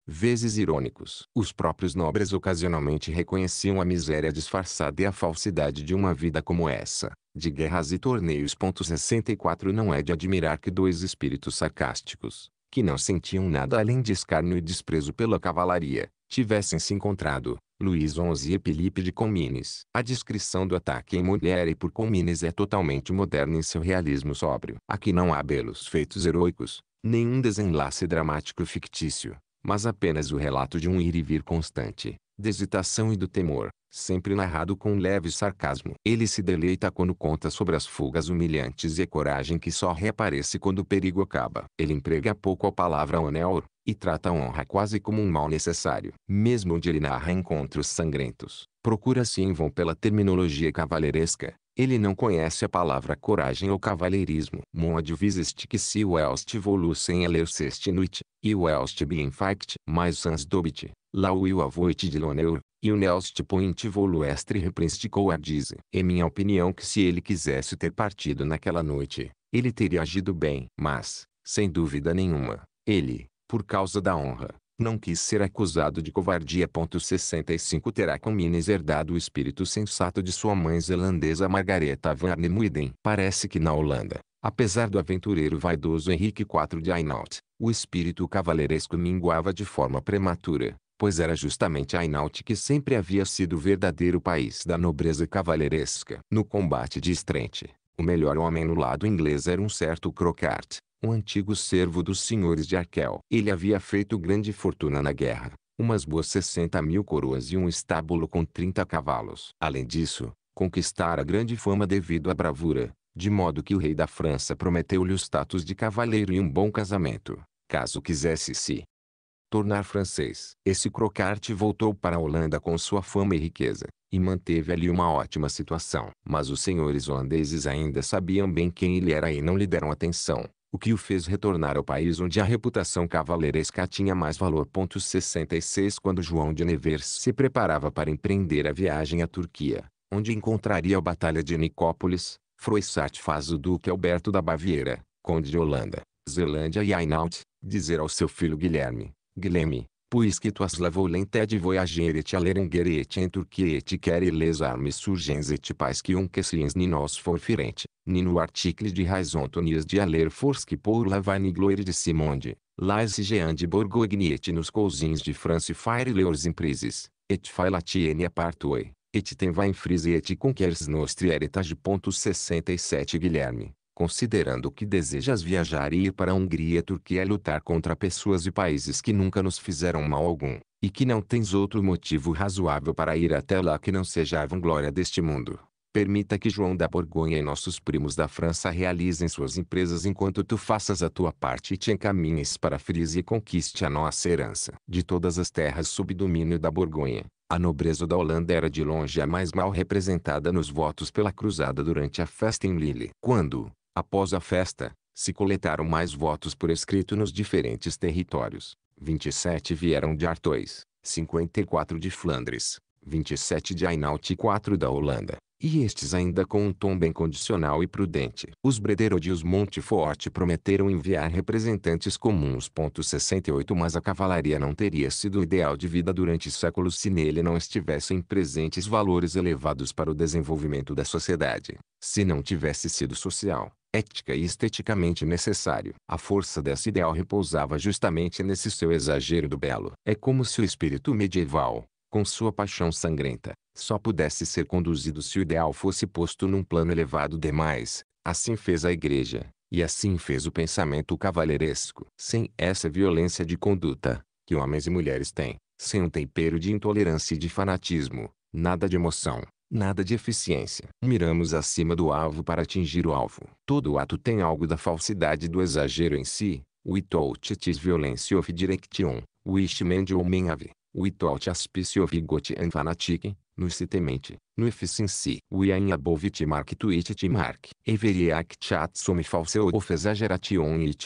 [SPEAKER 1] vezes irônicos. Os próprios nobres ocasionalmente reconheciam a miséria disfarçada e a falsidade de uma vida como essa, de guerras e torneios. 64 Não é de admirar que dois espíritos sarcásticos, que não sentiam nada além de escárnio e desprezo pela cavalaria, tivessem se encontrado. Luís XI e Felipe de Comines. A descrição do ataque em Mulher e por Comines é totalmente moderna em seu realismo sóbrio. Aqui não há belos feitos heroicos, nenhum desenlace dramático fictício, mas apenas o relato de um ir e vir constante, da hesitação e do temor, sempre narrado com um leve sarcasmo. Ele se deleita quando conta sobre as fugas humilhantes e a coragem que só reaparece quando o perigo acaba. Ele emprega pouco a palavra Oneor, e trata a honra quase como um mal necessário. Mesmo onde ele narra encontros sangrentos, procura-se em vão pela terminologia cavaleiresca, ele não conhece a palavra coragem ou cavalheirismo. Mod visest que se si welst volusen elerceste nuit, e welst bien fact, mais sans dobit, lauil avoit loneur e o Nelst Point Voluestre reprinsticou a diz. É minha opinião que se ele quisesse ter partido naquela noite, ele teria agido bem. Mas, sem dúvida nenhuma, ele, por causa da honra, não quis ser acusado de covardia. 65 Terá com Minas herdado o espírito sensato de sua mãe zelandesa Margareta van Arnemuiden. Parece que na Holanda, apesar do aventureiro vaidoso Henrique IV de Hainaut, o espírito cavaleiresco minguava de forma prematura, pois era justamente Hainaut que sempre havia sido o verdadeiro país da nobreza cavaleiresca. No combate de Estrente, o melhor homem no lado inglês era um certo Crocart, um antigo servo dos senhores de Arquel. Ele havia feito grande fortuna na guerra, umas boas 60 mil coroas e um estábulo com 30 cavalos. Além disso, conquistara grande fama devido à bravura, de modo que o rei da França prometeu-lhe o status de cavaleiro e um bom casamento, caso quisesse se tornar francês. Esse crocarte voltou para a Holanda com sua fama e riqueza, e manteve ali uma ótima situação. Mas os senhores holandeses ainda sabiam bem quem ele era e não lhe deram atenção o que o fez retornar ao país onde a reputação cavaleiresca tinha mais valor. 66 Quando João de Nevers se preparava para empreender a viagem à Turquia, onde encontraria a Batalha de Nicópolis, Froissart faz o duque Alberto da Baviera, conde de Holanda, Zelândia e Hainaut, dizer ao seu filho Guilherme, Guilherme, puisque tu as lavolente de voyagere et alerengere et en Turquie et quere les armes surgens et pais que unquesciens ni nós forfirente, ni no article de raisontonis de aler force que pour la vaine de Simonde, se geande de et nos cousins de France fire leurs imprises et failatiene apartoi, et tem em frise et conquers nostri heritage. 67 Guilherme considerando que desejas viajar e ir para a Hungria e Turquia lutar contra pessoas e países que nunca nos fizeram mal algum, e que não tens outro motivo razoável para ir até lá que não seja a vanglória deste mundo. Permita que João da Borgonha e nossos primos da França realizem suas empresas enquanto tu faças a tua parte e te encaminhes para a Frise e conquiste a nossa herança. De todas as terras sob domínio da Borgonha, a nobreza da Holanda era de longe a mais mal representada nos votos pela cruzada durante a festa em Lille. Quando, Após a festa, se coletaram mais votos por escrito nos diferentes territórios. 27 vieram de Artois, 54 de Flandres, 27 de Hainaut e 4 da Holanda. E estes ainda com um tom bem condicional e prudente. Os Brederode e os Monteforte prometeram enviar representantes comuns. 68 Mas a cavalaria não teria sido o ideal de vida durante séculos se nele não estivessem presentes valores elevados para o desenvolvimento da sociedade. Se não tivesse sido social, ética e esteticamente necessário. A força desse ideal repousava justamente nesse seu exagero do belo. É como se o espírito medieval, com sua paixão sangrenta, só pudesse ser conduzido se o ideal fosse posto num plano elevado demais. Assim fez a igreja, e assim fez o pensamento cavalheiresco. Sem essa violência de conduta, que homens e mulheres têm, sem um tempero de intolerância e de fanatismo, nada de emoção, Nada de eficiência. Miramos acima do alvo para atingir o alvo. Todo ato tem algo da falsidade do exagero em si. Witoltitis violence of direction, wishmend omenave, witolt aspicio vigotian fanatic, nucitamente, in above it mark tuit mark, everiac chat some falseo of exageration it,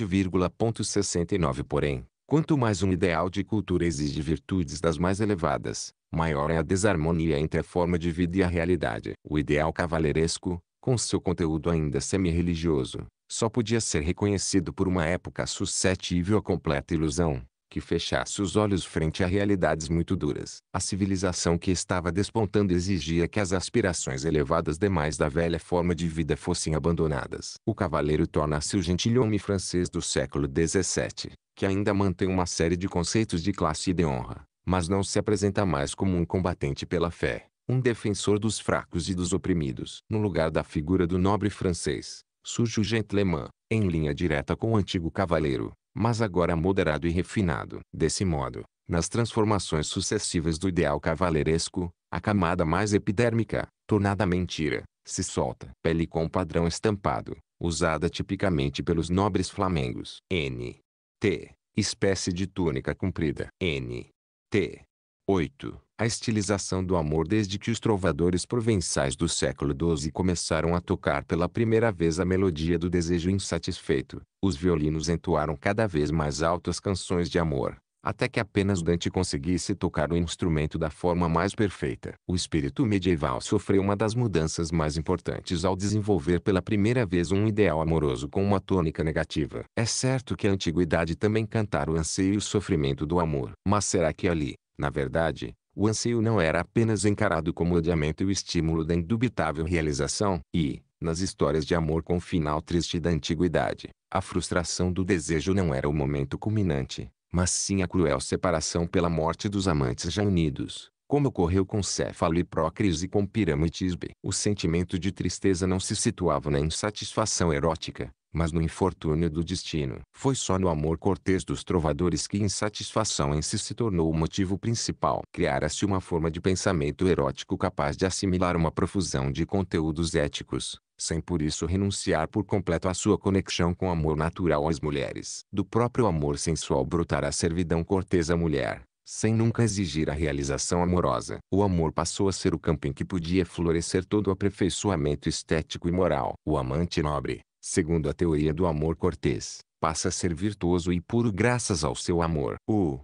[SPEAKER 1] 69 Porém, quanto mais um ideal de cultura exige virtudes das mais elevadas, maior é a desarmonia entre a forma de vida e a realidade. O ideal cavaleiresco, com seu conteúdo ainda semi-religioso, só podia ser reconhecido por uma época suscetível à completa ilusão, que fechasse os olhos frente a realidades muito duras. A civilização que estava despontando exigia que as aspirações elevadas demais da velha forma de vida fossem abandonadas. O cavaleiro torna-se o gentilhomem francês do século XVII, que ainda mantém uma série de conceitos de classe e de honra mas não se apresenta mais como um combatente pela fé, um defensor dos fracos e dos oprimidos. No lugar da figura do nobre francês, surge o gentleman, em linha direta com o antigo cavaleiro, mas agora moderado e refinado. Desse modo, nas transformações sucessivas do ideal cavaleiresco, a camada mais epidérmica, tornada mentira, se solta. Pele com padrão estampado, usada tipicamente pelos nobres flamengos. N. T. Espécie de túnica comprida. N. T. 8. A estilização do amor desde que os trovadores provençais do século XII começaram a tocar pela primeira vez a melodia do desejo insatisfeito, os violinos entoaram cada vez mais altas canções de amor, até que apenas Dante conseguisse tocar o instrumento da forma mais perfeita. O espírito medieval sofreu uma das mudanças mais importantes ao desenvolver pela primeira vez um ideal amoroso com uma tônica negativa. É certo que a antiguidade também cantara o anseio e o sofrimento do amor. Mas será que ali, na verdade, o anseio não era apenas encarado como odiamento e o estímulo da indubitável realização? E, nas histórias de amor com o final triste da antiguidade, a frustração do desejo não era o momento culminante, mas sim a cruel separação pela morte dos amantes já unidos, como ocorreu com Céfalo e Prócris e com Piramo e Tisbe. O sentimento de tristeza não se situava na insatisfação erótica, mas no infortúnio do destino. Foi só no amor cortês dos trovadores que insatisfação em si se tornou o motivo principal. Criara-se uma forma de pensamento erótico capaz de assimilar uma profusão de conteúdos éticos, sem por isso renunciar por completo à sua conexão com o amor natural às mulheres. Do próprio amor sensual brotar a servidão cortês à mulher, sem nunca exigir a realização amorosa. O amor passou a ser o campo em que podia florescer todo o aperfeiçoamento estético e moral. O amante nobre, segundo a teoria do amor cortês, passa a ser virtuoso e puro graças ao seu amor. O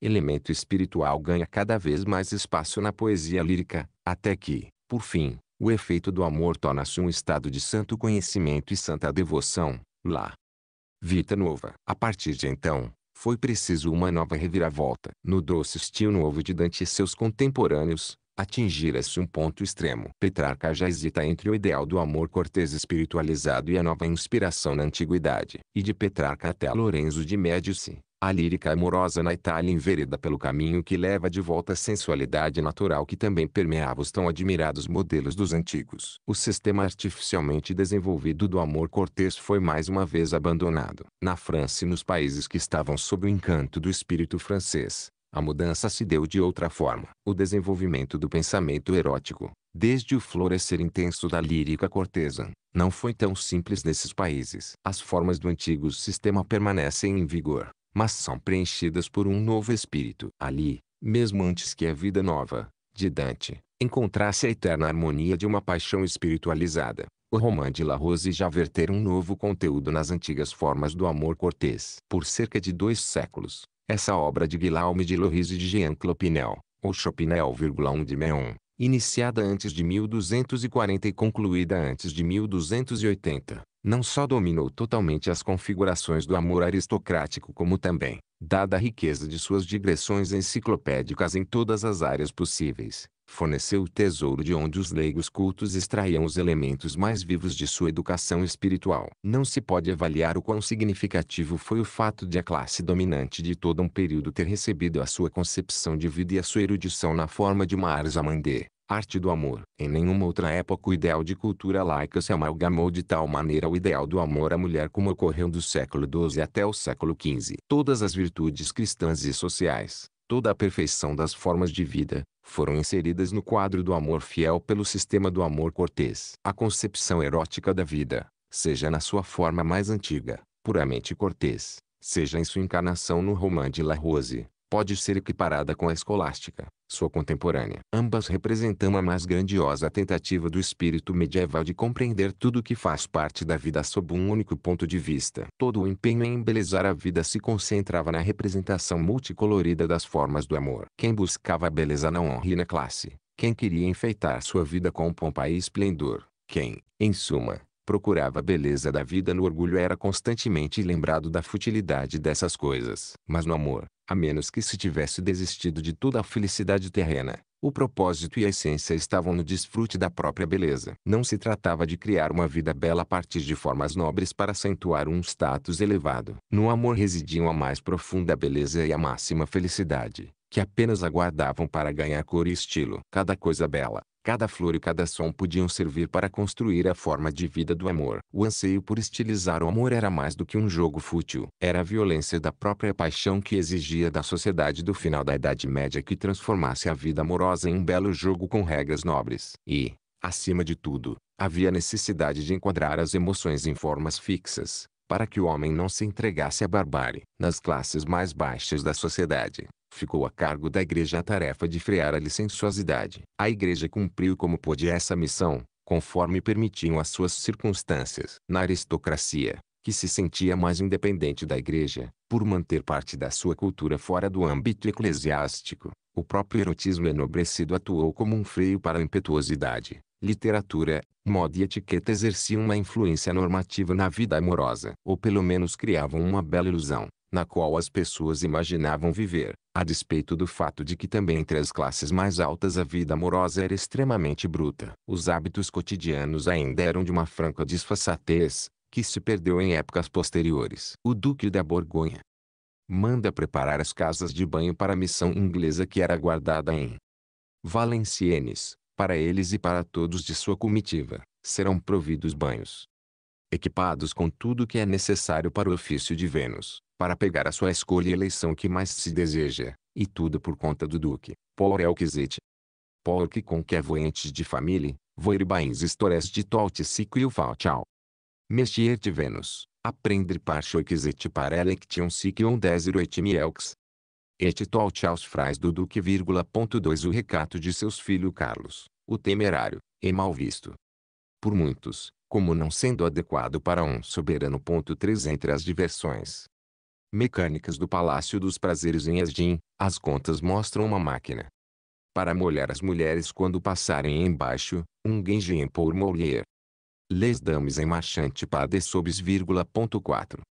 [SPEAKER 1] elemento espiritual ganha cada vez mais espaço na poesia lírica, até que, por fim, o efeito do amor torna-se um estado de santo conhecimento e santa devoção, lá. Vita Nova. A partir de então, foi preciso uma nova reviravolta. No doce estilo novo de Dante e seus contemporâneos, atingira-se um ponto extremo. Petrarca já hesita entre o ideal do amor cortês espiritualizado e a nova inspiração na antiguidade. E de Petrarca até Lorenzo de Médici, a lírica amorosa na Itália envereda pelo caminho que leva de volta a sensualidade natural que também permeava os tão admirados modelos dos antigos. O sistema artificialmente desenvolvido do amor cortês foi mais uma vez abandonado. Na França e nos países que estavam sob o encanto do espírito francês, a mudança se deu de outra forma. O desenvolvimento do pensamento erótico, desde o florescer intenso da lírica cortesã, não foi tão simples nesses países. As formas do antigo sistema permanecem em vigor, mas são preenchidas por um novo espírito. Ali, mesmo antes que a vida nova, de Dante, encontrasse a eterna harmonia de uma paixão espiritualizada, o romã de La Rose já verter um novo conteúdo nas antigas formas do amor cortês. Por cerca de dois séculos, essa obra de Guillaume de Lorris e de Jean Clopinel, ou Chopinel, 1 de Meon, iniciada antes de 1240 e concluída antes de 1280, não só dominou totalmente as configurações do amor aristocrático como também, dada a riqueza de suas digressões enciclopédicas em todas as áreas possíveis, forneceu o tesouro de onde os leigos cultos extraíam os elementos mais vivos de sua educação espiritual. Não se pode avaliar o quão significativo foi o fato de a classe dominante de todo um período ter recebido a sua concepção de vida e a sua erudição na forma de uma arsamandê, arte do amor. Em nenhuma outra época o ideal de cultura laica se amalgamou de tal maneira ao ideal do amor à mulher como ocorreu do século XII até o século XV. Todas as virtudes cristãs e sociais, toda a perfeição das formas de vida, foram inseridas no quadro do amor fiel pelo sistema do amor cortês. A concepção erótica da vida, seja na sua forma mais antiga, puramente cortês, seja em sua encarnação no Roman de La Rose, pode ser equiparada com a escolástica, sua contemporânea. Ambas representam a mais grandiosa tentativa do espírito medieval de compreender tudo o que faz parte da vida sob um único ponto de vista. Todo o empenho em embelezar a vida se concentrava na representação multicolorida das formas do amor. Quem buscava a beleza na honra e na classe, quem queria enfeitar sua vida com pompa e esplendor, quem, em suma, procurava a beleza da vida no orgulho era constantemente lembrado da futilidade dessas coisas. Mas no amor, a menos que se tivesse desistido de toda a felicidade terrena. O propósito e a essência estavam no desfrute da própria beleza. Não se tratava de criar uma vida bela a partir de formas nobres para acentuar um status elevado. No amor residiam a mais profunda beleza e a máxima felicidade, que apenas aguardavam para ganhar cor e estilo. Cada coisa bela, Cada flor e cada som podiam servir para construir a forma de vida do amor. O anseio por estilizar o amor era mais do que um jogo fútil. Era a violência da própria paixão que exigia da sociedade do final da Idade Média que transformasse a vida amorosa em um belo jogo com regras nobres. E, acima de tudo, havia necessidade de enquadrar as emoções em formas fixas, para que o homem não se entregasse à barbárie. Nas classes mais baixas da sociedade, ficou a cargo da igreja a tarefa de frear a licenciosidade. A igreja cumpriu como pôde essa missão, conforme permitiam as suas circunstâncias. Na aristocracia, que se sentia mais independente da igreja, por manter parte da sua cultura fora do âmbito eclesiástico, o próprio erotismo enobrecido atuou como um freio para a impetuosidade, literatura, moda e etiqueta exerciam uma influência normativa na vida amorosa, ou pelo menos criavam uma bela ilusão, na qual as pessoas imaginavam viver, a despeito do fato de que também entre as classes mais altas a vida amorosa era extremamente bruta. Os hábitos cotidianos ainda eram de uma franca disfarçatez, que se perdeu em épocas posteriores. O Duque da Borgonha manda preparar as casas de banho para a missão inglesa que era guardada em Valenciennes, para eles e para todos de sua comitiva, serão providos banhos. Equipados com tudo que é necessário para o ofício de Vênus, para pegar a sua escolha e eleição que mais se deseja, e tudo por conta do duque, por Porelquisete. Porque conquevoentes é de família, voirbains istores de tolticico e o falchal. Mestier de Vênus, aprender parchoiquisete para electium sicion desiro et Etito aos frais do duque, 2 o recato de seus filhos Carlos, o temerário, e mal visto. Por muitos, como não sendo adequado para um soberano. Ponto 3 Entre as diversões mecânicas do Palácio dos Prazeres em Esdim, as contas mostram uma máquina. Para molhar as mulheres quando passarem embaixo, um gengen por molher. Les dames en marchante pades sobes, 4.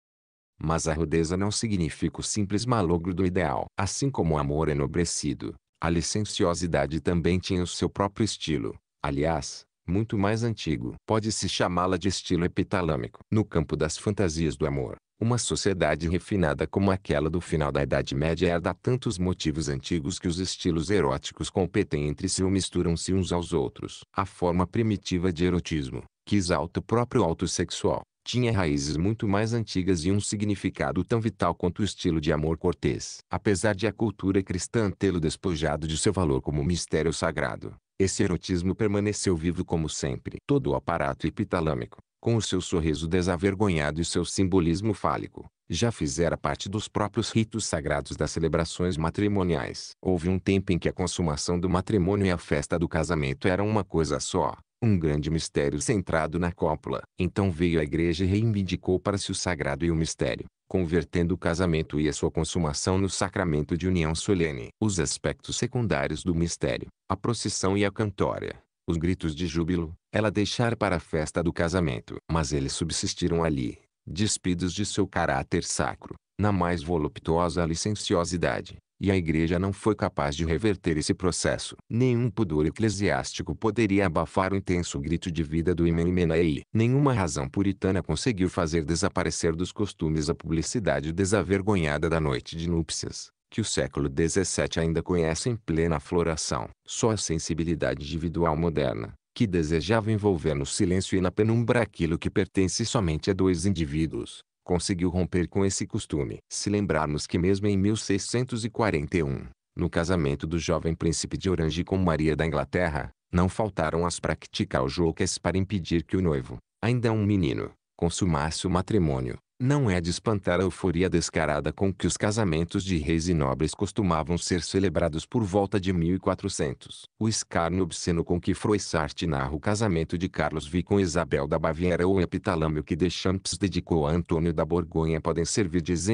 [SPEAKER 1] Mas a rudeza não significa o simples malogro do ideal. Assim como o amor enobrecido, a licenciosidade também tinha o seu próprio estilo. Aliás, muito mais antigo. Pode-se chamá-la de estilo epitalâmico. No campo das fantasias do amor, uma sociedade refinada como aquela do final da Idade Média herda tantos motivos antigos que os estilos eróticos competem entre si ou misturam-se uns aos outros. A forma primitiva de erotismo, que exalta o próprio auto sexual, tinha raízes muito mais antigas e um significado tão vital quanto o estilo de amor cortês. Apesar de a cultura cristã tê-lo despojado de seu valor como mistério sagrado, esse erotismo permaneceu vivo como sempre. Todo o aparato epitalâmico, com o seu sorriso desavergonhado e seu simbolismo fálico, já fizera parte dos próprios ritos sagrados das celebrações matrimoniais. Houve um tempo em que a consumação do matrimônio e a festa do casamento eram uma coisa só, um grande mistério centrado na cópula. Então veio a igreja e reivindicou para si o sagrado e o mistério, convertendo o casamento e a sua consumação no sacramento de união solene. Os aspectos secundários do mistério, a procissão e a cantória, os gritos de júbilo, ela deixar para a festa do casamento. Mas eles subsistiram ali despidos de seu caráter sacro, na mais voluptuosa licenciosidade, e a igreja não foi capaz de reverter esse processo. Nenhum pudor eclesiástico poderia abafar o intenso grito de vida do Imenemenei. Nenhuma razão puritana conseguiu fazer desaparecer dos costumes a publicidade desavergonhada da noite de núpcias, que o século XVII ainda conhece em plena floração. Só a sensibilidade individual moderna, que desejava envolver no silêncio e na penumbra aquilo que pertence somente a dois indivíduos, conseguiu romper com esse costume. Se lembrarmos que mesmo em 1641, no casamento do jovem príncipe de Orange com Maria da Inglaterra, não faltaram as practical jocas para impedir que o noivo, ainda um menino, consumasse o matrimônio. Não é de espantar a euforia descarada com que os casamentos de reis e nobres costumavam ser celebrados por volta de 1400. O escárnio obsceno com que Froissart narra o casamento de Carlos V com Isabel da Baviera ou o epitalâmio que Deschamps dedicou a Antônio da Borgonha podem servir de exemplo.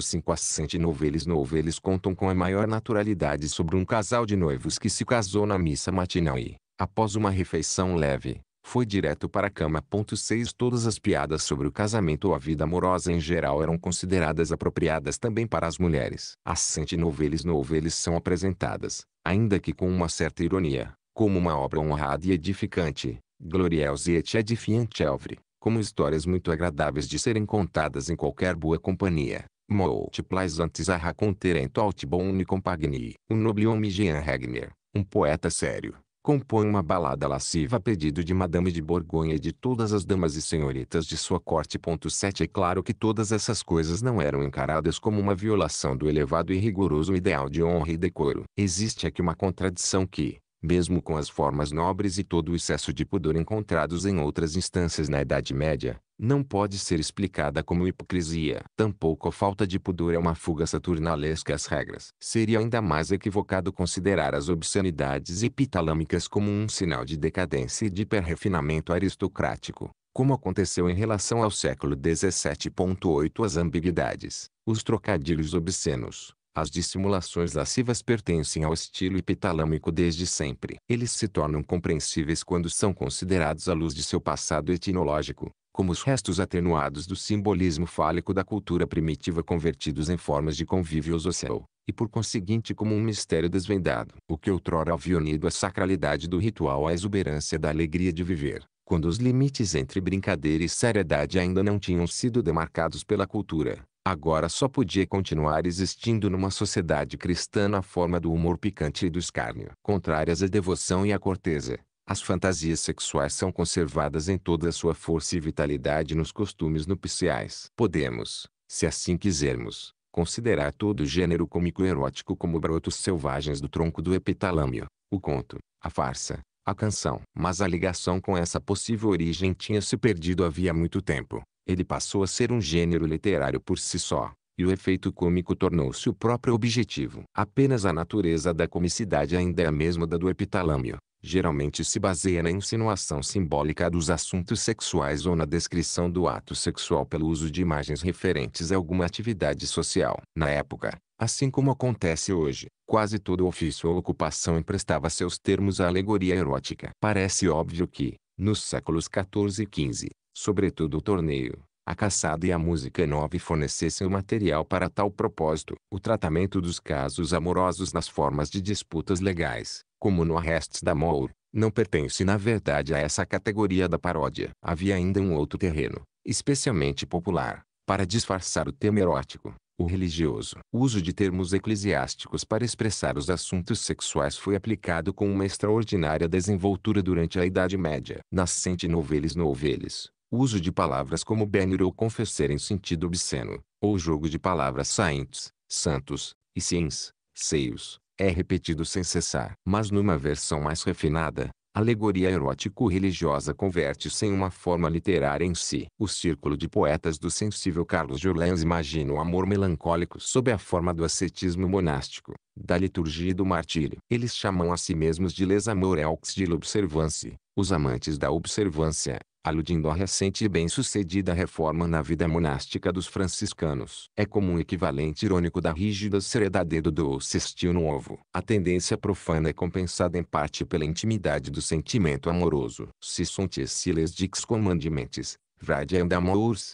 [SPEAKER 1] 5 A Noveles Noveles contam com a maior naturalidade sobre um casal de noivos que se casou na missa matinal e, após uma refeição leve, foi direto para a cama. 6 Todas as piadas sobre o casamento ou a vida amorosa em geral eram consideradas apropriadas também para as mulheres. As santinoveles noveles são apresentadas, ainda que com uma certa ironia, como uma obra honrada e edificante. Gloriels e et edifiante elvre, como histórias muito agradáveis de serem contadas em qualquer boa companhia. Multiplas antes a raconter em tot compagni, compagnie. O noble homem Jean Regner, um poeta sério, compõe uma balada lasciva a pedido de Madame de Borgonha e de todas as damas e senhoritas de sua corte. 7 É claro que todas essas coisas não eram encaradas como uma violação do elevado e rigoroso ideal de honra e decoro. Existe aqui uma contradição que, mesmo com as formas nobres e todo o excesso de pudor encontrados em outras instâncias na Idade Média, não pode ser explicada como hipocrisia. Tampouco a falta de pudor é uma fuga saturnalesca às regras. Seria ainda mais equivocado considerar as obscenidades epitalâmicas como um sinal de decadência e de hiperrefinamento aristocrático. Como aconteceu em relação ao século 17.8 as ambiguidades, os trocadilhos obscenos, as dissimulações lascivas pertencem ao estilo hipitalâmico desde sempre. Eles se tornam compreensíveis quando são considerados à luz de seu passado etnológico, como os restos atenuados do simbolismo fálico da cultura primitiva convertidos em formas de convívio social, e por conseguinte como um mistério desvendado. O que outrora havia unido a sacralidade do ritual à exuberância da alegria de viver, quando os limites entre brincadeira e seriedade ainda não tinham sido demarcados pela cultura, agora só podia continuar existindo numa sociedade cristã na forma do humor picante e do escárnio. Contrárias à devoção e à corteza, as fantasias sexuais são conservadas em toda a sua força e vitalidade nos costumes nupciais. Podemos, se assim quisermos, considerar todo o gênero cômico erótico como brotos selvagens do tronco do epitalâmio, o conto, a farsa, a canção. Mas a ligação com essa possível origem tinha se perdido havia muito tempo. Ele passou a ser um gênero literário por si só, e o efeito cômico tornou-se o próprio objetivo. Apenas a natureza da comicidade ainda é a mesma da do epitalâmio. Geralmente se baseia na insinuação simbólica dos assuntos sexuais ou na descrição do ato sexual pelo uso de imagens referentes a alguma atividade social. Na época, Assim como acontece hoje, quase todo ofício ou ocupação emprestava seus termos à alegoria erótica. Parece óbvio que, nos séculos XIV e XV, sobretudo o torneio, a caçada e a música nova fornecessem o material para tal propósito. O tratamento dos casos amorosos nas formas de disputas legais, como no Arrestes da Moore, não pertence na verdade a essa categoria da paródia. Havia ainda um outro terreno, especialmente popular, para disfarçar o tema erótico, o religioso. O uso de termos eclesiásticos para expressar os assuntos sexuais foi aplicado com uma extraordinária desenvoltura durante a Idade Média. Nascente noveles noveles uso de palavras como bernir ou confessar em sentido obsceno, ou jogo de palavras saintes, santos, e sims, seios, é repetido sem cessar. Mas numa versão mais refinada, alegoria erótico-religiosa converte-se em uma forma literária em si. O círculo de poetas do sensível Carlos Jolens imagina o amor melancólico sob a forma do ascetismo monástico, da liturgia e do martírio. Eles chamam a si mesmos de les amoreux de l'observance, os amantes da observância, aludindo à recente e bem-sucedida reforma na vida monástica dos franciscanos. É como um equivalente irônico da rígida seriedade do doce estilo novo. A tendência profana é compensada em parte pela intimidade do sentimento amoroso. Si sunt esciles dix commandimentes, vradiam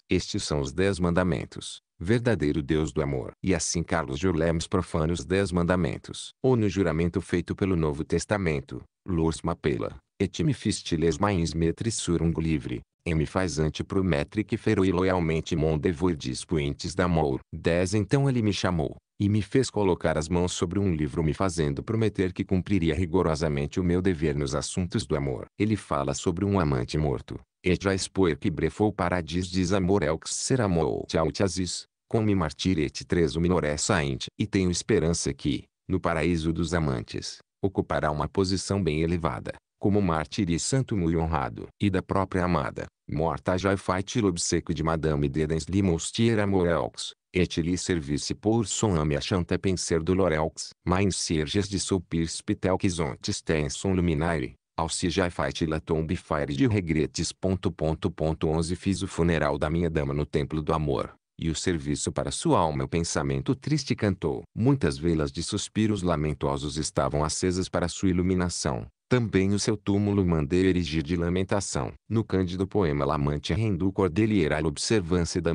[SPEAKER 1] Estes são os dez mandamentos verdadeiro Deus do amor. E assim Carlos Julemes profana os Dez Mandamentos. Ou no juramento feito pelo Novo Testamento, Lourdes Mapela, et me fiste les mains mettre sur livre, e me faz ante prometre que feroi loyalmente mon devoir dispuentes d'amour. 10 Então ele me chamou, e me fez colocar as mãos sobre um livro me fazendo prometer que cumpriria rigorosamente o meu dever nos assuntos do amor. Ele fala sobre um amante morto. Et já expor que brefou paradis diz amor que ser amor com me martir et tres minore saint. E tenho esperança que, no paraíso dos amantes, ocupará uma posição bem elevada como mártir e santo muito honrado, e da própria amada, morta já fai o obsequio de Madame de Denslimostier Amoreux, et li servisse pour son ame chanta penser doloreux, mais sirges de soupir spitel quisontes ten son luminare, Alcija Fight La Tombe Fire de Regretes. Ponto, ponto, ponto, 11 Fiz o funeral da minha dama no Templo do Amor, e o serviço para sua alma o pensamento triste cantou. Muitas velas de suspiros lamentosos estavam acesas para sua iluminação, também o seu túmulo mandei erigir de lamentação. No cândido poema Lamante Rendu Cordeliera a observância da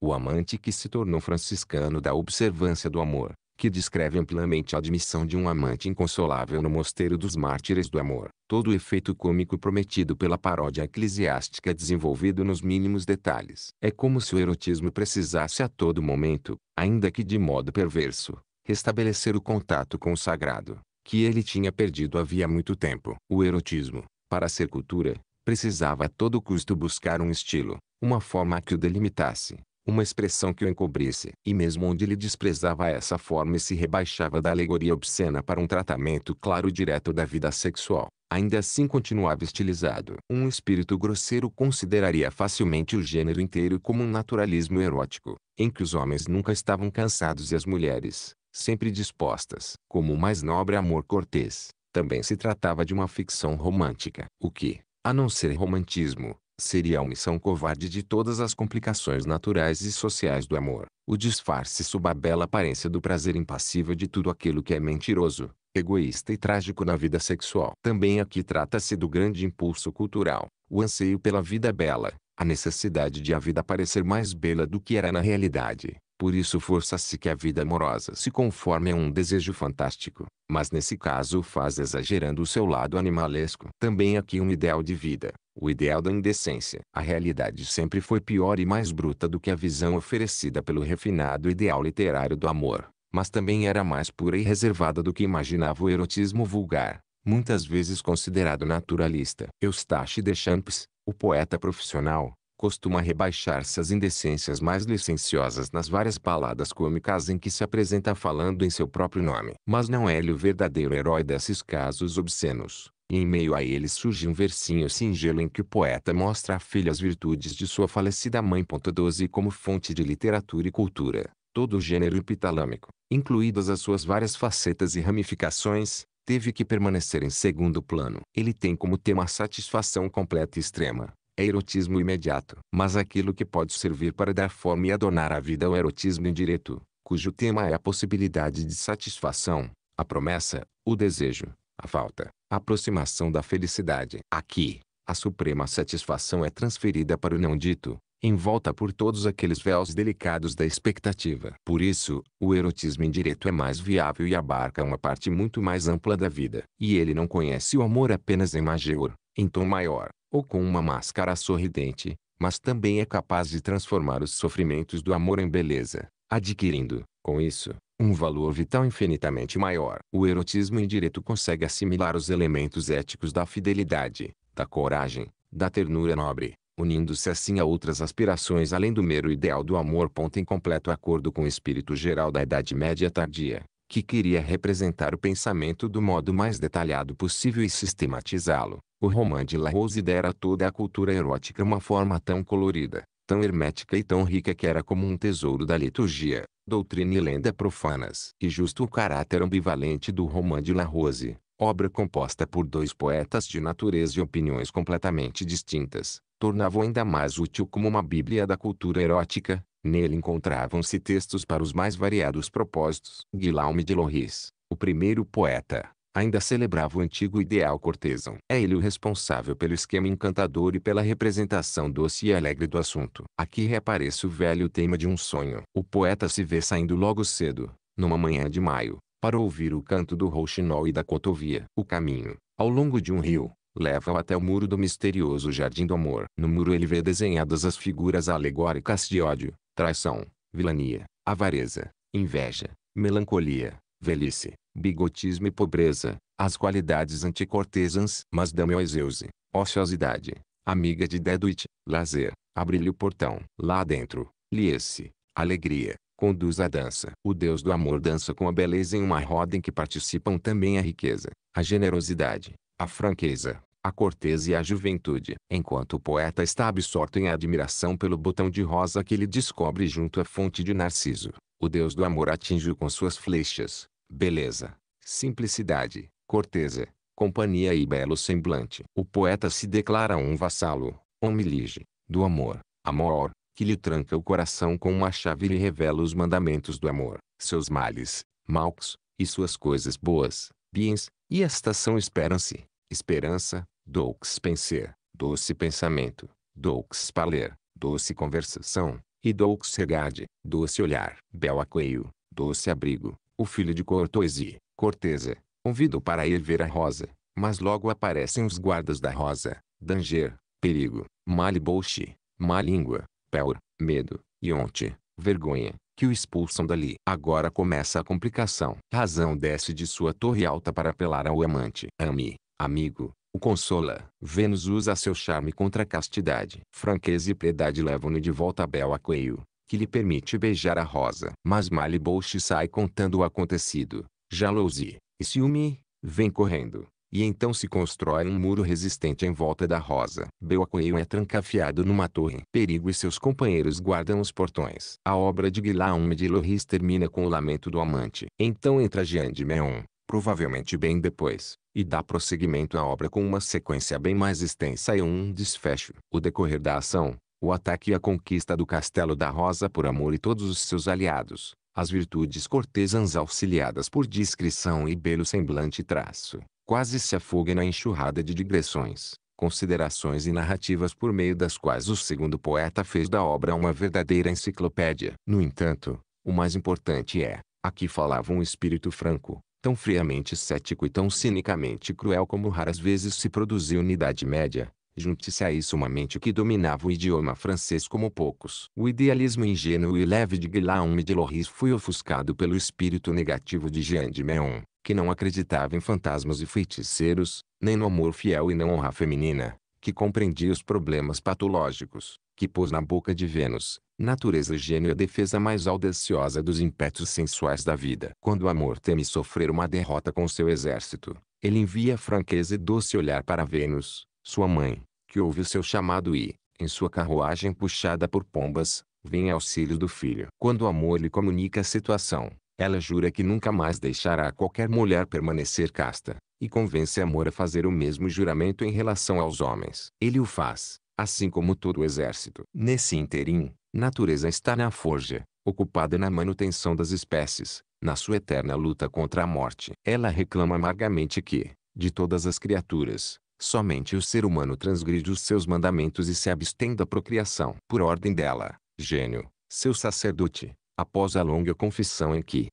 [SPEAKER 1] o amante que se tornou franciscano da observância do amor, que descreve amplamente a admissão de um amante inconsolável no mosteiro dos mártires do amor. Todo o efeito cômico prometido pela paródia eclesiástica desenvolvido nos mínimos detalhes. É como se o erotismo precisasse a todo momento, ainda que de modo perverso, restabelecer o contato com o sagrado que ele tinha perdido havia muito tempo. O erotismo, para ser cultura, precisava a todo custo buscar um estilo, uma forma que o delimitasse, uma expressão que o encobrisse. E mesmo onde ele desprezava essa forma e se rebaixava da alegoria obscena para um tratamento claro e direto da vida sexual, ainda assim continuava estilizado. Um espírito grosseiro consideraria facilmente o gênero inteiro como um naturalismo erótico, em que os homens nunca estavam cansados e as mulheres, sempre dispostas. Como o mais nobre amor cortês, também se tratava de uma ficção romântica. O que, a não ser romantismo, seria a omissão covarde de todas as complicações naturais e sociais do amor. O disfarce sob a bela aparência do prazer impassível de tudo aquilo que é mentiroso, egoísta e trágico na vida sexual. Também aqui trata-se do grande impulso cultural, o anseio pela vida bela, a necessidade de a vida parecer mais bela do que era na realidade. Por isso força-se que a vida amorosa se conforme a é um desejo fantástico, mas nesse caso faz exagerando o seu lado animalesco. Também aqui um ideal de vida, o ideal da indecência. A realidade sempre foi pior e mais bruta do que a visão oferecida pelo refinado ideal literário do amor, mas também era mais pura e reservada do que imaginava o erotismo vulgar, muitas vezes considerado naturalista. Eustache de Champs, o poeta profissional, costuma rebaixar-se às indecências mais licenciosas nas várias baladas cômicas em que se apresenta falando em seu próprio nome. Mas não é ele o verdadeiro herói desses casos obscenos. E em meio a ele surge um versinho singelo em que o poeta mostra à filha as virtudes de sua falecida mãe. 12 como fonte de literatura e cultura, todo o gênero epitalâmico, incluídas as suas várias facetas e ramificações, teve que permanecer em segundo plano. Ele tem como tema a satisfação completa e extrema, é erotismo imediato. Mas aquilo que pode servir para dar forma e adornar a vida é o erotismo indireto, cujo tema é a possibilidade de satisfação, a promessa, o desejo, a falta, a aproximação da felicidade. Aqui, a suprema satisfação é transferida para o não dito, envolta por todos aqueles véus delicados da expectativa. Por isso, o erotismo indireto é mais viável e abarca uma parte muito mais ampla da vida. E ele não conhece o amor apenas em major, em tom maior, ou com uma máscara sorridente, mas também é capaz de transformar os sofrimentos do amor em beleza, adquirindo, com isso, um valor vital infinitamente maior. O erotismo indireto consegue assimilar os elementos éticos da fidelidade, da coragem, da ternura nobre, unindo-se assim a outras aspirações além do mero ideal do amor. Em completo acordo com o espírito geral da Idade Média Tardia, que queria representar o pensamento do modo mais detalhado possível e sistematizá-lo. O romã de La Rose dera toda a cultura erótica uma forma tão colorida, tão hermética e tão rica que era como um tesouro da liturgia, doutrina e lenda profanas. E justo o caráter ambivalente do romã de La Rose, obra composta por dois poetas de natureza e opiniões completamente distintas, tornava-o ainda mais útil como uma bíblia da cultura erótica, Nele encontravam-se textos para os mais variados propósitos. Guilhame de Lorris, o primeiro poeta, ainda celebrava o antigo ideal cortesão. É ele o responsável pelo esquema encantador e pela representação doce e alegre do assunto. Aqui reaparece o velho tema de um sonho. O poeta se vê saindo logo cedo, numa manhã de maio, para ouvir o canto do rouxinol e da cotovia. O caminho, ao longo de um rio, Leva-o até o muro do misterioso Jardim do Amor. No muro ele vê desenhadas as figuras alegóricas de ódio, traição, vilania, avareza, inveja, melancolia, velhice, bigotismo e pobreza, as qualidades anticortesãs. Mas Damiõezeuse, ociosidade, amiga de Deduit, lazer, abre-lhe o portão. Lá dentro, lhe-se, alegria, conduz a dança. O Deus do amor dança com a beleza em uma roda em que participam também a riqueza, a generosidade, a franqueza, a corteza e a juventude. Enquanto o poeta está absorto em admiração pelo botão de rosa que ele descobre junto à fonte de Narciso, o deus do amor atinge-o com suas flechas, beleza, simplicidade, corteza, companhia e belo semblante. O poeta se declara um vassalo, homilige, do amor, amor, que lhe tranca o coração com uma chave e lhe revela os mandamentos do amor, seus males, maus, e suas coisas boas, biens, e a estação esperam-se, esperança, doux penser, doce pensamento, doux paler, doce conversação, e doux regade, doce olhar, bel aqueio, doce abrigo, o filho de Cortoesi, Corteza, convido para ir ver a rosa, mas logo aparecem os guardas da rosa, danger, perigo, maliboshi, má língua, peur, medo, yonte, vergonha, que o expulsam dali. Agora começa a complicação. Razão desce de sua torre alta para apelar ao amante. Ame, amigo, o consola. Vênus usa seu charme contra a castidade. Franqueza e piedade levam-no de volta a Bel Aqueio, que lhe permite beijar a rosa. Mas Malibolche sai contando o acontecido. Jalousie e ciúme, vem correndo e então se constrói um muro resistente em volta da rosa. Belcoeu é trancafiado numa torre. Perigo e seus companheiros guardam os portões. A obra de Guillaume de Lorris termina com o lamento do amante. Então entra Jean de Meon, provavelmente bem depois, e dá prosseguimento à obra com uma sequência bem mais extensa e um desfecho. O decorrer da ação, o ataque e a conquista do Castelo da Rosa por amor e todos os seus aliados, as virtudes cortesãs auxiliadas por discrição e belo semblante traço, quase se afoga na enxurrada de digressões, considerações e narrativas por meio das quais o segundo poeta fez da obra uma verdadeira enciclopédia. No entanto, o mais importante é, aqui falava um espírito franco, tão friamente cético e tão cinicamente cruel como raras vezes se produziu na Idade Média, Junte-se a isso uma mente que dominava o idioma francês como poucos. O idealismo ingênuo e leve de Guillaume de Lorris foi ofuscado pelo espírito negativo de Jean de Meon, que não acreditava em fantasmas e feiticeiros, nem no amor fiel e não honra feminina, que compreendia os problemas patológicos, que pôs na boca de Vênus, natureza e gênio a defesa mais audaciosa dos impetos sensuais da vida. Quando o amor teme sofrer uma derrota com seu exército, ele envia franqueza e doce olhar para Vênus, sua mãe, que ouve o seu chamado e, em sua carruagem puxada por pombas, vem em auxílio do filho. Quando o amor lhe comunica a situação, ela jura que nunca mais deixará qualquer mulher permanecer casta, e convence Amor a fazer o mesmo juramento em relação aos homens. Ele o faz, assim como todo o exército. Nesse interim, natureza está na forja, ocupada na manutenção das espécies, na sua eterna luta contra a morte. Ela reclama amargamente que, de todas as criaturas, somente o ser humano transgride os seus mandamentos e se abstém da procriação. Por ordem dela, Gênio, seu sacerdote, após a longa confissão em que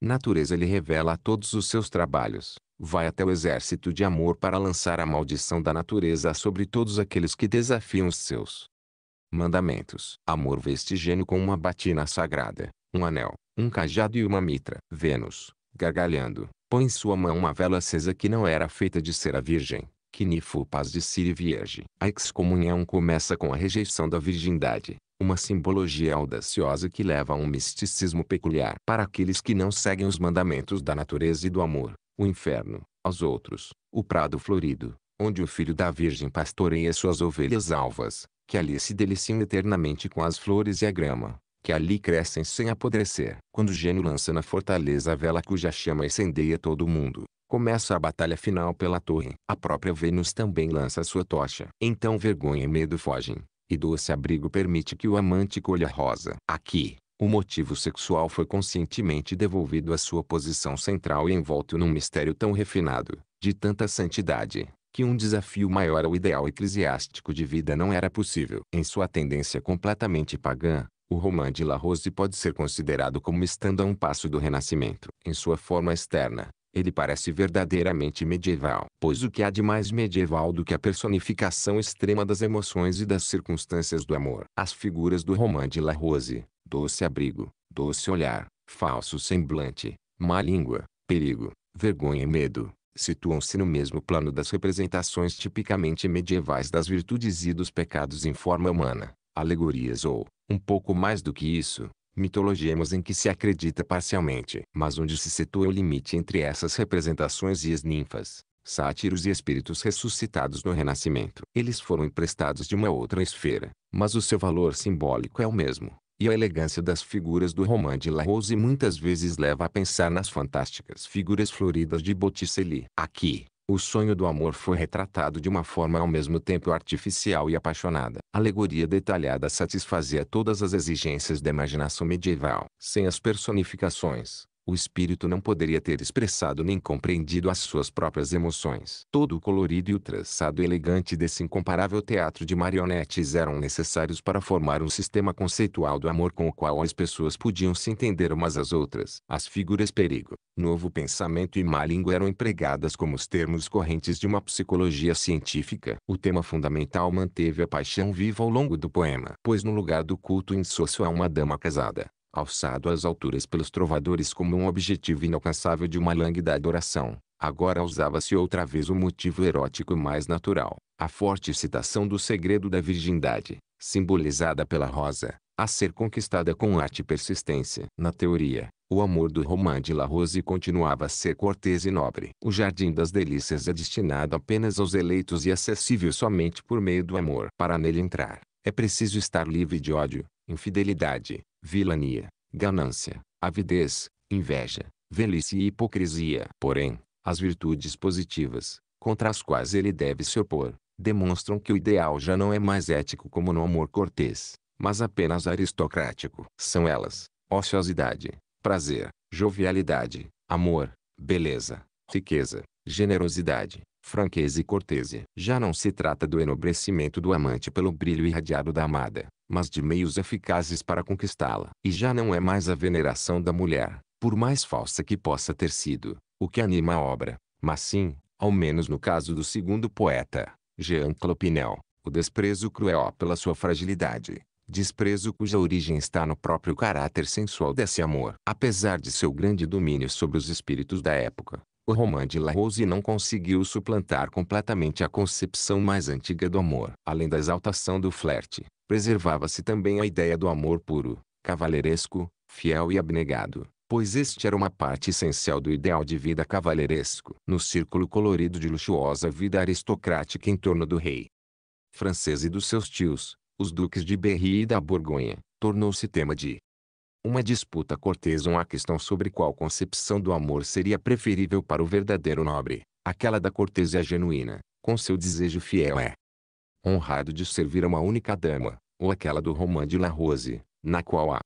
[SPEAKER 1] natureza lhe revela todos os seus trabalhos, vai até o exército de amor para lançar a maldição da natureza sobre todos aqueles que desafiam os seus mandamentos. Amor gênio com uma batina sagrada, um anel, um cajado e uma mitra. Vênus, gargalhando, põe em sua mão uma vela acesa que não era feita de cera virgem, que Nifo paz de siri Vierge. A excomunhão começa com a rejeição da virgindade uma simbologia audaciosa que leva a um misticismo peculiar para aqueles que não seguem os mandamentos da natureza e do amor, o inferno, aos outros, o prado florido, onde o filho da Virgem pastoreia suas ovelhas alvas, que ali se deliciam eternamente com as flores e a grama, que ali crescem sem apodrecer. Quando o gênio lança na fortaleza a vela cuja chama incendeia todo o mundo, começa a batalha final pela torre. A própria Vênus também lança sua tocha. Então vergonha e medo fogem, e doce abrigo permite que o amante colha rosa. Aqui, o motivo sexual foi conscientemente devolvido à sua posição central e envolto num mistério tão refinado, de tanta santidade, que um desafio maior ao ideal eclesiástico de vida não era possível. Em sua tendência completamente pagã, o Roman de La Rose pode ser considerado como estando a um passo do Renascimento. Em sua forma externa, ele parece verdadeiramente medieval, pois o que há de mais medieval do que a personificação extrema das emoções e das circunstâncias do amor? As figuras do Roman de La Rose, doce abrigo, doce olhar, falso semblante, má língua, perigo, vergonha e medo, situam-se no mesmo plano das representações tipicamente medievais das virtudes e dos pecados em forma humana, alegorias ou, um pouco mais do que isso, mitologiemos em que se acredita parcialmente, mas onde se situa o limite entre essas representações e as ninfas, sátiros e espíritos ressuscitados no Renascimento. Eles foram emprestados de uma outra esfera, mas o seu valor simbólico é o mesmo, e a elegância das figuras do Romain de La Rose muitas vezes leva a pensar nas fantásticas figuras floridas de Botticelli. Aqui, o sonho do amor foi retratado de uma forma ao mesmo tempo artificial e apaixonada. A alegoria detalhada satisfazia todas as exigências da imaginação medieval, sem as personificações o espírito não poderia ter expressado nem compreendido as suas próprias emoções. Todo o colorido e o traçado elegante desse incomparável teatro de marionetes eram necessários para formar um sistema conceitual do amor com o qual as pessoas podiam se entender umas às outras. As figuras perigo, novo pensamento e má língua eram empregadas como os termos correntes de uma psicologia científica. O tema fundamental manteve a paixão viva ao longo do poema, pois no lugar do culto insosso a uma dama casada, alçado às alturas pelos trovadores como um objetivo inalcançável de uma lânguida adoração. Agora usava-se outra vez o um motivo erótico mais natural, a forte citação do segredo da virgindade, simbolizada pela rosa, a ser conquistada com arte e persistência. Na teoria, o amor do Romain de La Rose continuava a ser cortês e nobre. O Jardim das Delícias é destinado apenas aos eleitos e acessível somente por meio do amor. Para nele entrar, é preciso estar livre de ódio, infidelidade, vilania, ganância, avidez, inveja, velhice e hipocrisia. Porém, as virtudes positivas, contra as quais ele deve se opor, demonstram que o ideal já não é mais ético como no amor cortês, mas apenas aristocrático. São elas, ociosidade, prazer, jovialidade, amor, beleza, riqueza, generosidade, franqueza e cortesia. Já não se trata do enobrecimento do amante pelo brilho irradiado da amada, mas de meios eficazes para conquistá-la. E já não é mais a veneração da mulher, por mais falsa que possa ter sido, o que anima a obra, mas sim, ao menos no caso do segundo poeta, Jean Clopinel, o desprezo cruel pela sua fragilidade, desprezo cuja origem está no próprio caráter sensual desse amor. Apesar de seu grande domínio sobre os espíritos da época, o Roman de La Rose não conseguiu suplantar completamente a concepção mais antiga do amor. Além da exaltação do flerte, preservava-se também a ideia do amor puro, cavaleiresco, fiel e abnegado, pois este era uma parte essencial do ideal de vida cavaleiresco. No círculo colorido de luxuosa vida aristocrática em torno do rei francês e dos seus tios, os duques de Berry e da Borgonha, tornou-se tema de uma disputa cortês ou a questão sobre qual concepção do amor seria preferível para o verdadeiro nobre, aquela da cortesia genuína, com seu desejo fiel é honrado de servir a uma única dama, ou aquela do romã de La Rose, na qual a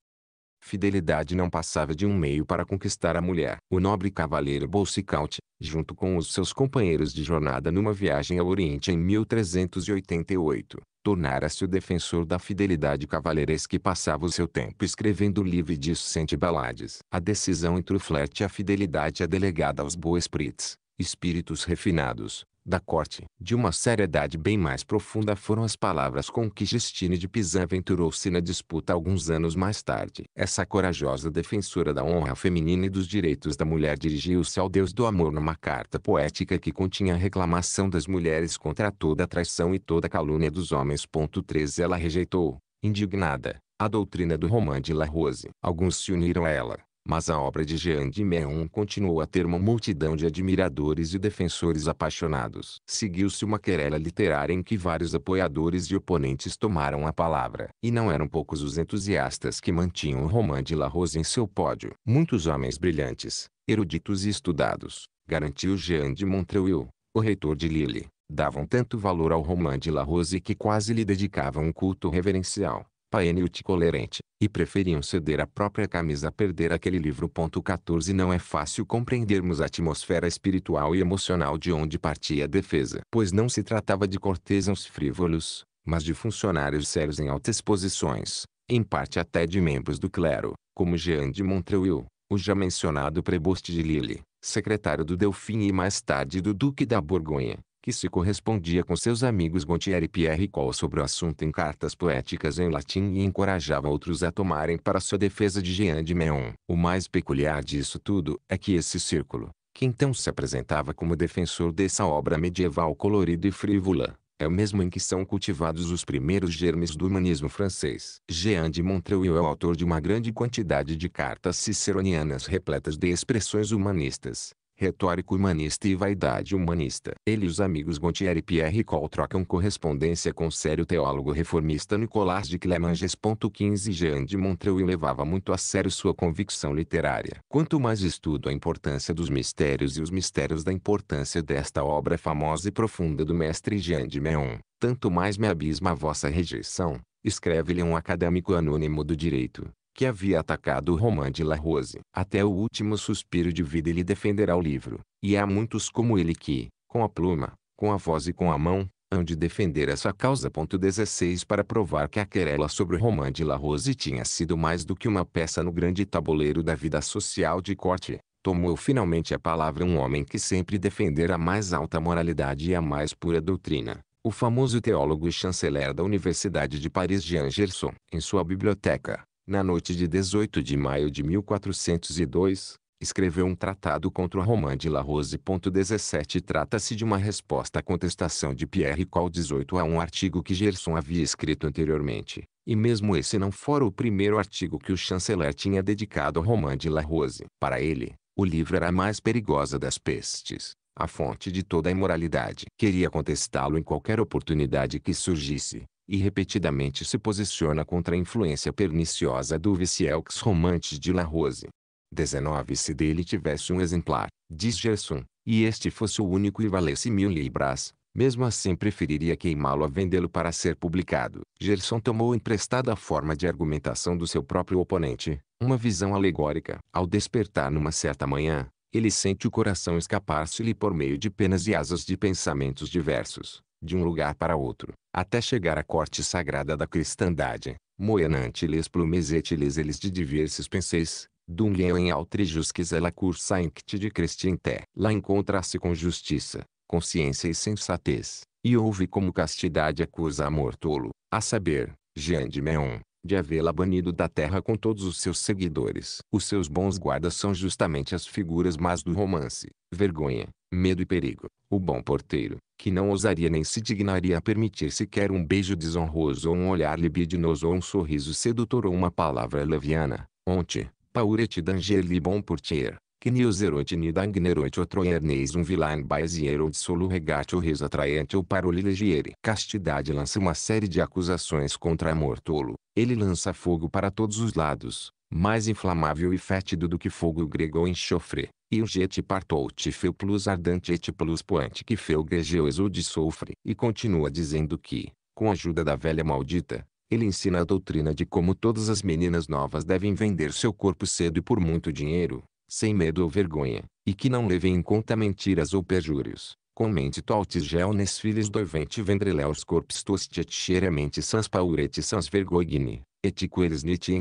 [SPEAKER 1] fidelidade não passava de um meio para conquistar a mulher. O nobre cavaleiro Bolsicaut, junto com os seus companheiros de jornada numa viagem ao Oriente em 1388, tornara-se o defensor da fidelidade cavalheiresca e passava o seu tempo escrevendo livro e discente balades. A decisão entre o flerte e a fidelidade é delegada aos boas prits, espíritos refinados, da corte. De uma seriedade bem mais profunda foram as palavras com que Justine de Pizan aventurou-se na disputa alguns anos mais tarde. Essa corajosa defensora da honra feminina e dos direitos da mulher dirigiu-se ao Deus do amor numa carta poética que continha a reclamação das mulheres contra toda traição e toda calúnia dos homens. 13 Ela rejeitou, indignada, a doutrina do Romain de La Rose. Alguns se uniram a ela, mas a obra de Jean de Meon continuou a ter uma multidão de admiradores e defensores apaixonados. Seguiu-se uma querela literária em que vários apoiadores e oponentes tomaram a palavra. E não eram poucos os entusiastas que mantinham o Romain de La Rose em seu pódio. Muitos homens brilhantes, eruditos e estudados, garantiu Jean de Montreuil, o reitor de Lille, davam tanto valor ao Romain de La Rose que quase lhe dedicavam um culto reverencial paênio-te colerente, e preferiam ceder a própria camisa a perder aquele livro. 14 Não é fácil compreendermos a atmosfera espiritual e emocional de onde partia a defesa, pois não se tratava de cortesãos frívolos, mas de funcionários sérios em altas posições, em parte até de membros do clero, como Jean de Montreuil, o já mencionado preboste de Lille, secretário do Delfim e mais tarde do Duque da Borgonha, que se correspondia com seus amigos Gontier e Pierre Coll sobre o assunto em cartas poéticas em latim e encorajava outros a tomarem para sua defesa de Jean de Meon. O mais peculiar disso tudo é que esse círculo, que então se apresentava como defensor dessa obra medieval colorida e frívola, é o mesmo em que são cultivados os primeiros germes do humanismo francês. Jean de Montreuil é o autor de uma grande quantidade de cartas ciceronianas repletas de expressões humanistas, retórico humanista e vaidade humanista. Ele e os amigos Gontier e Pierre Coll trocam correspondência com o sério teólogo reformista Nicolas de Clemanges. 15 Jean de Montreuil levava muito a sério sua convicção literária. Quanto mais estudo a importância dos mistérios e os mistérios da importância desta obra famosa e profunda do mestre Jean de Meon, tanto mais me abisma a vossa rejeição, escreve-lhe um acadêmico anônimo do direito, que havia atacado Romain de La Rose. Até o último suspiro de vida ele defenderá o livro, e há muitos como ele que, com a pluma, com a voz e com a mão, hão de defender essa causa. 16 Para provar que a querela sobre Romain de La Rose tinha sido mais do que uma peça no grande tabuleiro da vida social de corte, tomou finalmente a palavra um homem que sempre defendera a mais alta moralidade e a mais pura doutrina o famoso teólogo e chanceler da Universidade de Paris Jean Gerson. Em sua biblioteca, na noite de 18 de maio de 1402, escreveu um tratado contra o Romain de La Rose. 17 Trata-se de uma resposta à contestação de Pierre Col 18 a um artigo que Gerson havia escrito anteriormente, e mesmo esse não fora o primeiro artigo que o chanceler tinha dedicado ao Romain de La Rose. Para ele, o livro era a mais perigosa das pestes, a fonte de toda a imoralidade. Queria contestá-lo em qualquer oportunidade que surgisse, e repetidamente se posiciona contra a influência perniciosa do Vicielx Romante de La Rose. 19 Se dele tivesse um exemplar, diz Gerson, e este fosse o único e valesse mil libras, mesmo assim preferiria queimá-lo a vendê-lo para ser publicado. Gerson tomou emprestada a forma de argumentação do seu próprio oponente, uma visão alegórica. Ao despertar numa certa manhã, ele sente o coração escapar-se-lhe por meio de penas e asas de pensamentos diversos de um lugar para outro, até chegar à corte sagrada da cristandade. et les eles de diversos penseis, dum em altrejusques ela cursa incte de cristinté, Lá encontra-se com justiça, consciência e sensatez, e ouve como castidade acusa amor tolo, a saber, Jean de Meon, de havê-la banido da terra com todos os seus seguidores. Os seus bons guardas são justamente as figuras más do romance, vergonha, medo e perigo. O bom porteiro, que não ousaria nem se dignaria a permitir sequer um beijo desonroso ou um olhar libidinoso ou um sorriso sedutor ou uma palavra leviana. Onte, pauret d'angeli bon portier, que niuserot ni dagnerot otroierneis um vilain baisier ou solo regate ou res atraente ou parolilegiere. Castidade lança uma série de acusações contra amor tolo. Ele lança fogo para todos os lados, mais inflamável e fétido do que fogo grego ou enxofre Iuget partout feu plus ardente et plus poante que feu gregeoso de sofre E continua dizendo que, com a ajuda da velha maldita, ele ensina a doutrina de como todas as meninas novas devem vender seu corpo cedo e por muito dinheiro, sem medo ou vergonha, e que não levem em conta mentiras ou perjúrios. Comente tautis geones filhos doivente vendreleus corpus tostet cheiramente sans pauretes sans vergogne ético eles nicht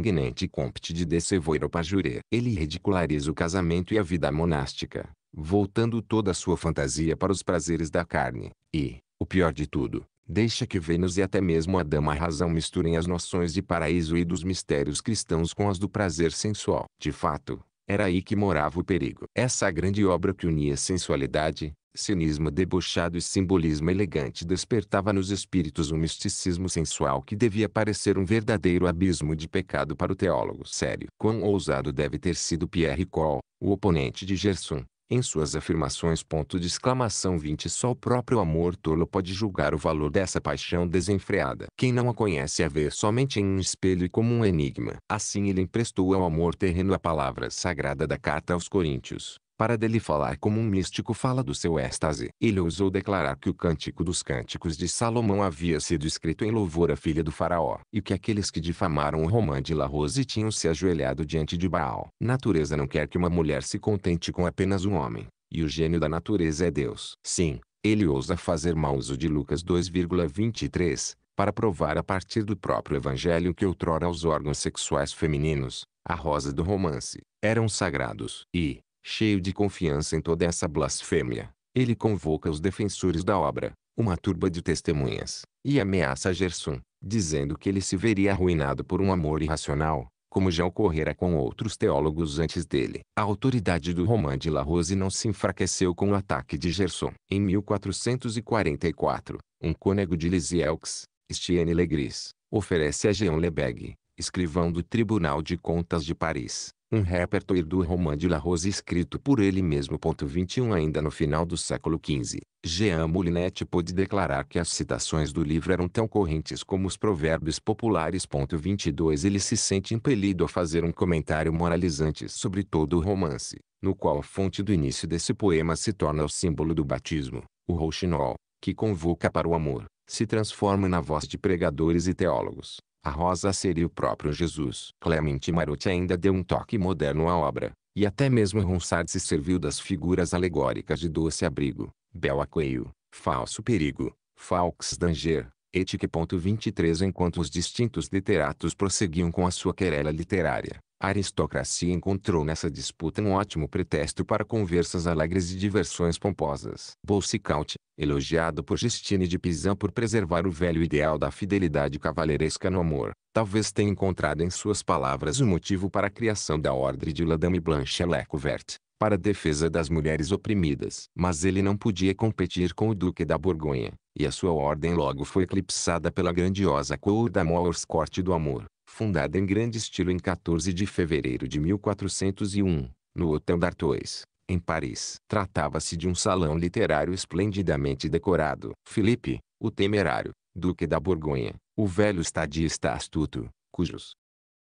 [SPEAKER 1] de decevoiro pajure. Ele ridiculariza o casamento e a vida monástica, voltando toda a sua fantasia para os prazeres da carne, e, o pior de tudo, deixa que Vênus e até mesmo a dama razão misturem as noções de paraíso e dos mistérios cristãos com as do prazer sensual. De fato, era aí que morava o perigo. Essa é grande obra que unia sensualidade, cinismo debochado e simbolismo elegante despertava nos espíritos um misticismo sensual que devia parecer um verdadeiro abismo de pecado para o teólogo sério. Quão ousado deve ter sido Pierre Coll, o oponente de Gerson, em suas afirmações. Ponto de exclamação 20 Só o próprio amor tolo pode julgar o valor dessa paixão desenfreada. Quem não a conhece a vê somente em um espelho e como um enigma. Assim ele emprestou ao amor terreno a palavra sagrada da carta aos coríntios para dele falar como um místico fala do seu êxtase. Ele ousou declarar que o Cântico dos Cânticos de Salomão havia sido escrito em louvor à filha do faraó, e que aqueles que difamaram o romã de La Rose tinham se ajoelhado diante de Baal. Natureza não quer que uma mulher se contente com apenas um homem, e o gênio da natureza é Deus. Sim, ele ousa fazer mau uso de Lucas 2,23, para provar a partir do próprio evangelho que outrora os órgãos sexuais femininos, a rosa do romance, eram sagrados. E, Cheio de confiança em toda essa blasfêmia, ele convoca os defensores da obra, uma turba de testemunhas, e ameaça Gerson, dizendo que ele se veria arruinado por um amor irracional, como já ocorrera com outros teólogos antes dele. A autoridade do Romain de La Rose não se enfraqueceu com o ataque de Gerson. Em 1444, um cônego de Lisieux, Estienne Legris, oferece a Jean Lebeg, escrivão do Tribunal de Contas de Paris, um repertório do Roman de La Rose escrito por ele mesmo. 21 Ainda no final do século XV, Jean Moulinet pôde declarar que as citações do livro eram tão correntes como os provérbios populares. 22 Ele se sente impelido a fazer um comentário moralizante sobre todo o romance, no qual a fonte do início desse poema se torna o símbolo do batismo, o rouxinol, que convoca para o amor, se transforma na voz de pregadores e teólogos, a rosa seria o próprio Jesus. Clemente Marotti ainda deu um toque moderno à obra, e até mesmo Ronsard se serviu das figuras alegóricas de Doce Abrigo, Bel Aqueio, Falso Perigo, Falx Danger, Etique.23 enquanto os distintos literatos prosseguiam com a sua querela literária. A aristocracia encontrou nessa disputa um ótimo pretexto para conversas alegres e diversões pomposas. Bolsicaut, elogiado por Justine de Pizan por preservar o velho ideal da fidelidade cavaleiresca no amor, talvez tenha encontrado em suas palavras o um motivo para a criação da Ordem de La Dame Blanche Lecouvert, para a defesa das mulheres oprimidas. Mas ele não podia competir com o Duque da Borgonha, e a sua ordem logo foi eclipsada pela grandiosa cor da Moors Corte do Amor fundada em grande estilo em 14 de fevereiro de 1401, no Hotel d'Artois, em Paris. Tratava-se de um salão literário esplendidamente decorado. Filipe, o temerário, duque da Borgonha, o velho estadista astuto, cujos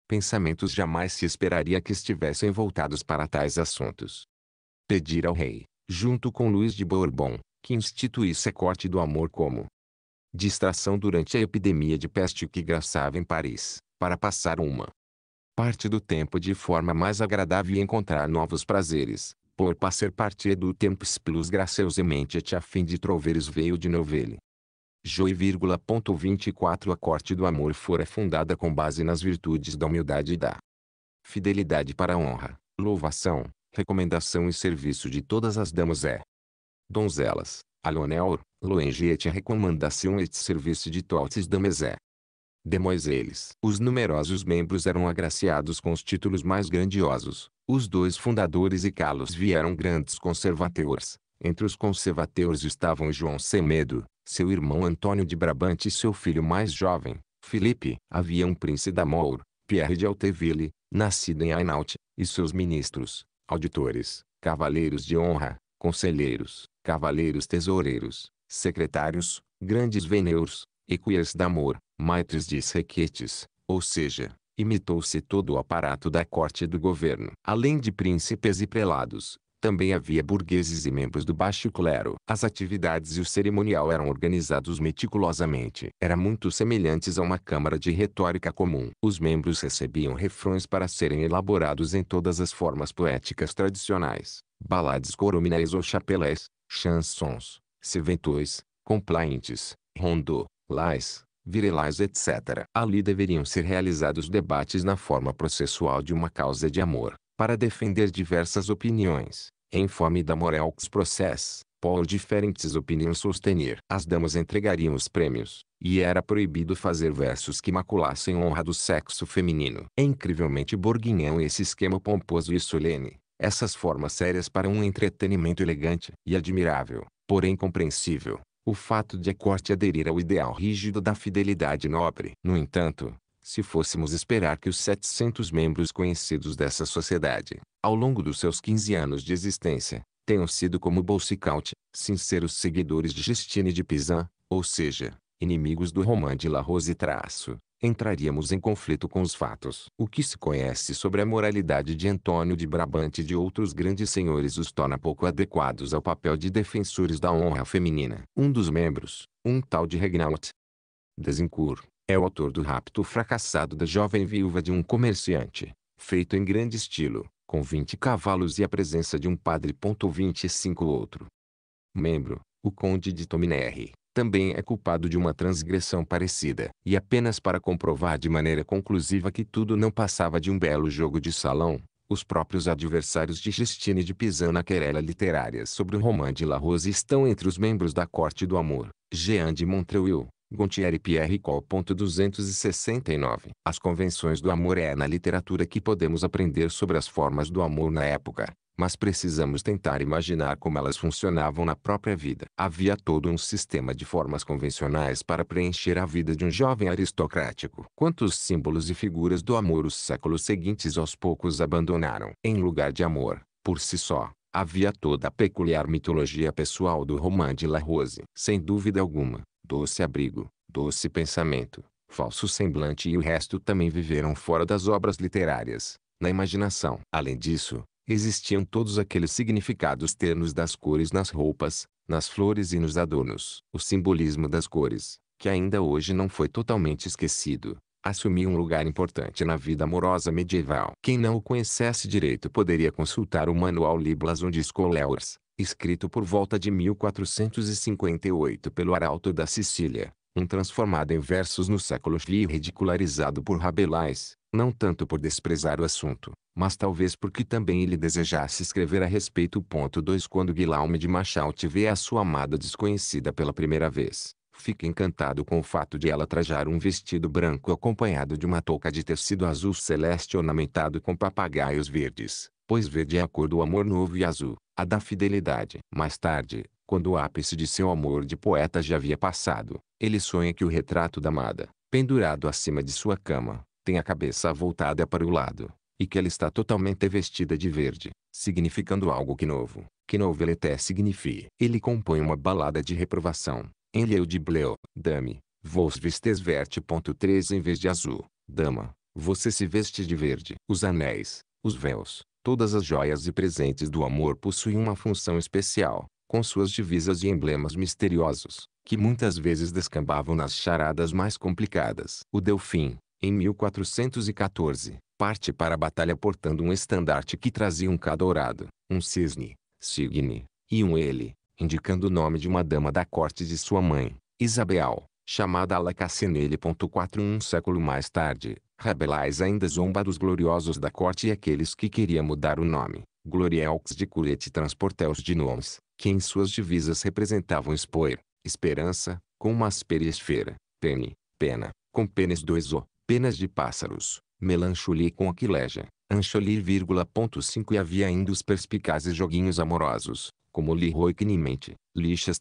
[SPEAKER 1] pensamentos jamais se esperaria que estivessem voltados para tais assuntos. Pedir ao rei, junto com Luís de Bourbon, que instituísse a corte do amor como distração durante a epidemia de peste que graçava em Paris para passar uma parte do tempo de forma mais agradável e encontrar novos prazeres, por passar parte do tempo plus graciosamente a fim de troveres veio de novele. Joi, 24 A corte do amor fora fundada com base nas virtudes da humildade e da fidelidade para a honra, louvação, recomendação e serviço de todas as damas é donzelas, alonéor, loenge et recomendação et serviço de totes dames é Demais eles. Os numerosos membros eram agraciados com os títulos mais grandiosos. Os dois fundadores e Carlos vieram grandes conservateurs. Entre os conservateurs estavam João Semedo, seu irmão Antônio de Brabante e seu filho mais jovem, Felipe. Havia um príncipe da Mour, Pierre de Alteville, nascido em Hainaut, e seus ministros, auditores, cavaleiros de honra, conselheiros, cavaleiros tesoureiros, secretários, grandes veneurs, Equias d'amor, maitres de requetes, ou seja, imitou-se todo o aparato da corte e do governo. Além de príncipes e prelados, também havia burgueses e membros do baixo clero. As atividades e o cerimonial eram organizados meticulosamente. Era muito semelhantes a uma câmara de retórica comum. Os membros recebiam refrões para serem elaborados em todas as formas poéticas tradicionais. Balades corominais ou chapelés, chansons, seventões, complaintes, rondô, lais, virelais etc. Ali deveriam ser realizados debates na forma processual de uma causa de amor, para defender diversas opiniões, em fome da moral que os process, por diferentes opiniões sostener. As damas entregariam os prêmios, e era proibido fazer versos que maculassem a honra do sexo feminino. É incrivelmente borguinhão esse esquema pomposo e solene, essas formas sérias para um entretenimento elegante e admirável, porém compreensível, o fato de a corte aderir ao ideal rígido da fidelidade nobre. No entanto, se fôssemos esperar que os 700 membros conhecidos dessa sociedade, ao longo dos seus 15 anos de existência, tenham sido como Bolsicaut, sinceros seguidores de Justine de Pizan, ou seja, inimigos do Romain de La Rose traço, entraríamos em conflito com os fatos. O que se conhece sobre a moralidade de Antônio de Brabante e de outros grandes senhores os torna pouco adequados ao papel de defensores da honra feminina. Um dos membros, um tal de Regnault Desincur, é o autor do rapto fracassado da jovem viúva de um comerciante, feito em grande estilo, com 20 cavalos e a presença de um padre. 25 Outro membro, o conde de Tominerre, também é culpado de uma transgressão parecida. E apenas para comprovar de maneira conclusiva que tudo não passava de um belo jogo de salão, os próprios adversários de Justine de Pizan na querela literária sobre o romã de La Rose estão entre os membros da Corte do Amor, Jean de Montreuil, Gontier e Pierre Col. 269. As convenções do amor é na literatura que podemos aprender sobre as formas do amor na época, mas precisamos tentar imaginar como elas funcionavam na própria vida. Havia todo um sistema de formas convencionais para preencher a vida de um jovem aristocrático. Quantos símbolos e figuras do amor os séculos seguintes aos poucos abandonaram? Em lugar de amor, por si só, havia toda a peculiar mitologia pessoal do Romain de La Rose. Sem dúvida alguma, doce abrigo, doce pensamento, falso semblante e o resto também viveram fora das obras literárias, na imaginação. Além disso, existiam todos aqueles significados ternos das cores nas roupas, nas flores e nos adornos. O simbolismo das cores, que ainda hoje não foi totalmente esquecido, assumiu um lugar importante na vida amorosa medieval. Quem não o conhecesse direito poderia consultar o manual Liblas und Scholeurs, escrito por volta de 1458 pelo Arauto da Sicília, um transformado em versos no século XI e ridicularizado por Rabelais, não tanto por desprezar o assunto, mas talvez porque também ele desejasse escrever a respeito. Ponto 2 Quando Guilherme de Machaut vê a sua amada desconhecida pela primeira vez, fica encantado com o fato de ela trajar um vestido branco acompanhado de uma touca de tecido azul celeste ornamentado com papagaios verdes, pois verde é a cor do amor novo e azul, a da fidelidade. Mais tarde, quando o ápice de seu amor de poeta já havia passado, ele sonha que o retrato da amada, pendurado acima de sua cama, tem a cabeça voltada para o lado, e que ela está totalmente vestida de verde, significando algo que novo, que novo ele até significa. Ele compõe uma balada de reprovação. Ele é de Bleu, dame, vos vestes três em vez de azul, dama, você se veste de verde. Os anéis, os véus, todas as joias e presentes do amor possuem uma função especial, com suas divisas e emblemas misteriosos, que muitas vezes descambavam nas charadas mais complicadas. O Delfim, em 1414, parte para a batalha portando um estandarte que trazia um K dourado, um cisne, signe, e um ele, indicando o nome de uma dama da corte de sua mãe, Isabel, chamada Alacacinele. quatro Um século mais tarde, Rabelais ainda zomba dos gloriosos da corte e aqueles que queriam mudar o nome, Glorieux de Curete Transporteus de Noms, que em suas divisas representavam espoir, esperança, com uma asperia esfera, pene, pena, com pênis 2 o, penas de pássaros, melancholia com aquileja, .5 e havia ainda os perspicazes joguinhos amorosos, como Liroiknimente,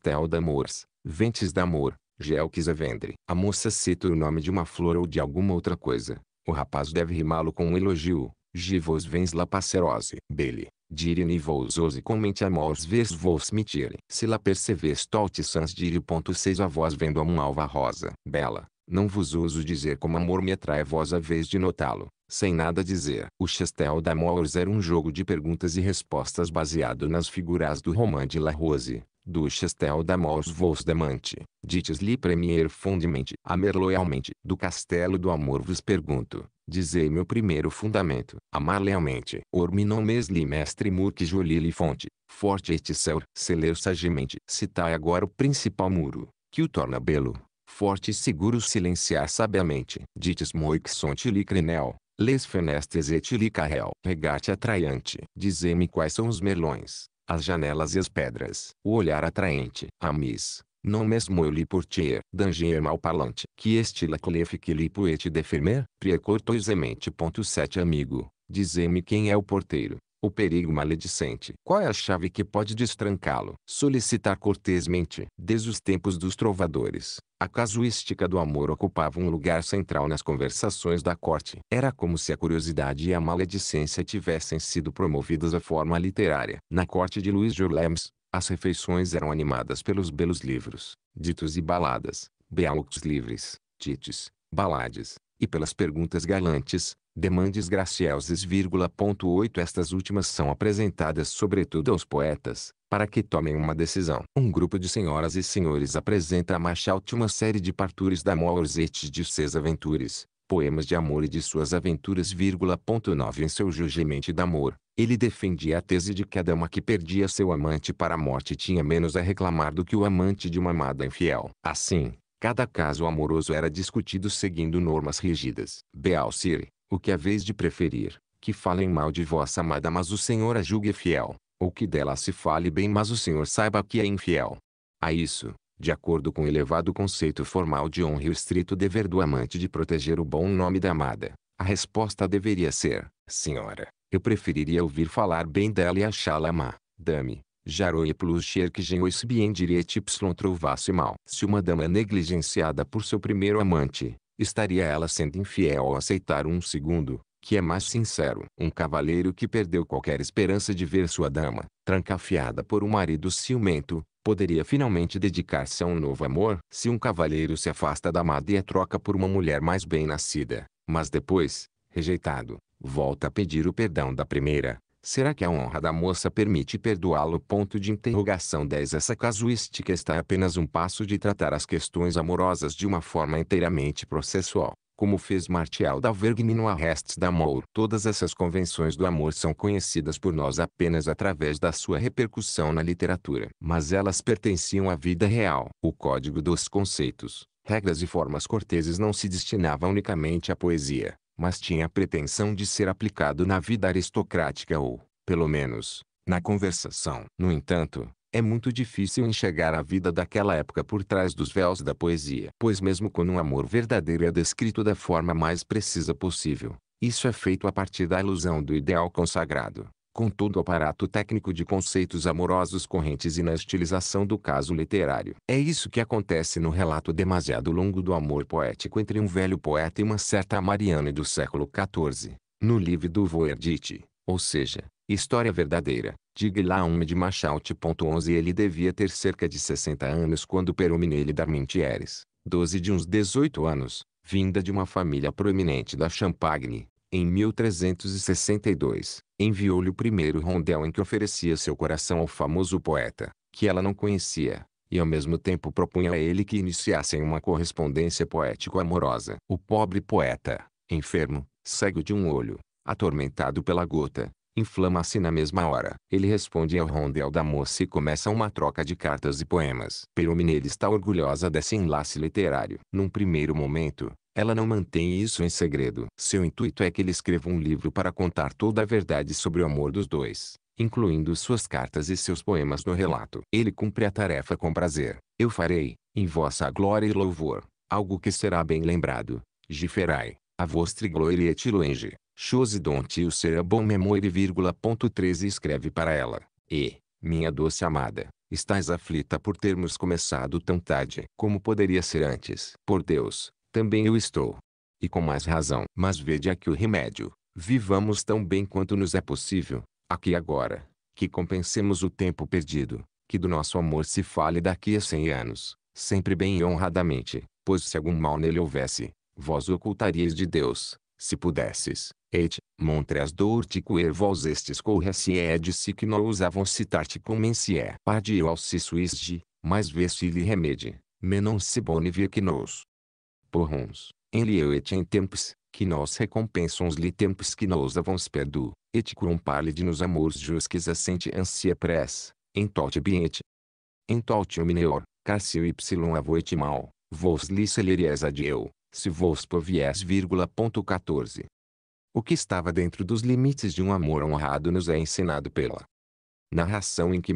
[SPEAKER 1] tel d'Amors, Ventes d'Amor, Gelques Avendre. A moça cita o nome de uma flor ou de alguma outra coisa. O rapaz deve rimá-lo com um elogio. Givos vens la passerose. Dele. Dire-ne vos com mente amor, mors ves vos mitire. Se la perceves toltissans dire.6 A voz vendo a um alva rosa. Bela. Não vos ouso dizer como amor me atrai vós a vez de notá-lo, sem nada dizer. O Chastel d'Amours era um jogo de perguntas e respostas baseado nas figuras do roman de La Rose, do Chastel d'Amours vos demante, dites-lhe premier fundamente, amer loyalmente. Do Castelo do Amor vos pergunto, Dizei meu primeiro fundamento, amar lealmente. Orminon mesli mestre murque que jolile fonte, forte et céu, se sagemente. Citai agora o principal muro, que o torna belo, forte e seguro silenciar sabiamente. Dites moixonte li crenel, les fenestres et li carrel. Regate atraiante. Dizei-me quais são os melões, as janelas e as pedras. O olhar atraente. Amis, não mesmo eu li portier, danger mal parlante Que estila clef que li poete defermer? Priecortoisemente. 7 Amigo, dizei-me quem é o porteiro, o perigo maledicente. Qual é a chave que pode destrancá-lo? Solicitar cortesmente. Desde os tempos dos trovadores, a casuística do amor ocupava um lugar central nas conversações da corte. Era como se a curiosidade e a maledicência tivessem sido promovidas à forma literária. Na corte de Luiz Julems, as refeições eram animadas pelos belos livros, ditos e baladas, beaux livres, tites, balades, e pelas perguntas galantes, demandes gracieuses, 8 Estas últimas são apresentadas sobretudo aos poetas, para que tomem uma decisão. Um grupo de senhoras e senhores apresenta a Machalt uma série de partures da Morzete de César Aventures, poemas de amor e de suas aventuras. 9 Em seu julgamento d'amor, ele defendia a tese de que a dama que perdia seu amante para a morte tinha menos a reclamar do que o amante de uma amada infiel. Assim, cada caso amoroso era discutido seguindo normas rígidas. Beausire, o que é vez de preferir, que falem mal de vossa amada mas o Senhor a julgue fiel, ou que dela se fale bem mas o Senhor saiba que é infiel. A isso, de acordo com o elevado conceito formal de honra e o estrito dever do amante de proteger o bom nome da amada, a resposta deveria ser, senhora, eu preferiria ouvir falar bem dela e achá-la má, dame, Jaroi plus que ois bien diret y trovasse mal. Se uma dama é negligenciada por seu primeiro amante, estaria ela sendo infiel ao aceitar um segundo, que é mais sincero. Um cavaleiro que perdeu qualquer esperança de ver sua dama, trancafiada por um marido ciumento, poderia finalmente dedicar-se a um novo amor. Se um cavaleiro se afasta da amada e a troca por uma mulher mais bem-nascida, mas depois, rejeitado, volta a pedir o perdão da primeira, Será que a honra da moça permite perdoá-lo? Ponto de interrogação 10 Essa casuística está apenas um passo de tratar as questões amorosas de uma forma inteiramente processual, como fez Martial da Vergne no Arrestes d'Amour. Todas essas convenções do amor são conhecidas por nós apenas através da sua repercussão na literatura, mas elas pertenciam à vida real. O código dos conceitos, regras e formas corteses não se destinava unicamente à poesia mas tinha a pretensão de ser aplicado na vida aristocrática ou, pelo menos, na conversação. No entanto, é muito difícil enxergar a vida daquela época por trás dos véus da poesia. Pois mesmo quando um amor verdadeiro é descrito da forma mais precisa possível, isso é feito a partir da ilusão do ideal consagrado, com todo o aparato técnico de conceitos amorosos correntes e na estilização do caso literário. É isso que acontece no relato demasiado longo do amor poético entre um velho poeta e uma certa Mariana do século XIV, no livro do Voerdite, ou seja, História Verdadeira, de Guillaume de Machaut. 11 Ele devia ter cerca de 60 anos quando Perominele Darmentieres, 12 de uns 18 anos, vinda de uma família proeminente da Champagne, em 1362, enviou-lhe o primeiro rondel em que oferecia seu coração ao famoso poeta, que ela não conhecia, e ao mesmo tempo propunha a ele que iniciassem uma correspondência poético-amorosa. O pobre poeta, enfermo, cego de um olho, atormentado pela gota, inflama-se assim na mesma hora. Ele responde ao rondel da moça e começa uma troca de cartas e poemas. Peromine está orgulhosa desse enlace literário. Num primeiro momento, ela não mantém isso em segredo. Seu intuito é que ele escreva um livro para contar toda a verdade sobre o amor dos dois, incluindo suas cartas e seus poemas no relato. Ele cumpre a tarefa com prazer. Eu farei, em vossa glória e louvor, algo que será bem lembrado. Giferai, a vostre gloria et longe. chose don'tio será é bom memória, vírgula, ponto 13 escreve para ela. E, minha doce amada, estás aflita por termos começado tão tarde como poderia ser antes. Por Deus, também eu estou. E com mais razão. Mas vede aqui o remédio. Vivamos tão bem quanto nos é possível, aqui agora, que compensemos o tempo perdido, que do nosso amor se fale daqui a cem anos, sempre bem e honradamente, pois se algum mal nele houvesse, vós o ocultaríeis de Deus, se pudesses, et, montres coer vos estes correciedis é que não ousavam citar-te com mensier. É. Pardio alci suis suisge, Mais vê se lhe remede, menon se boni vir que nos por uns, en em tempos, que nós recompensons li tempos que nós avons perdu, et quum de nos amores jus que assente ansia press, em tot biente. Em tot omnior, carcio y avoit mal, vos li celeries adieu, se vos povies vírgula ponto 14. O que estava dentro dos limites de um amor honrado nos é ensinado pela narração em que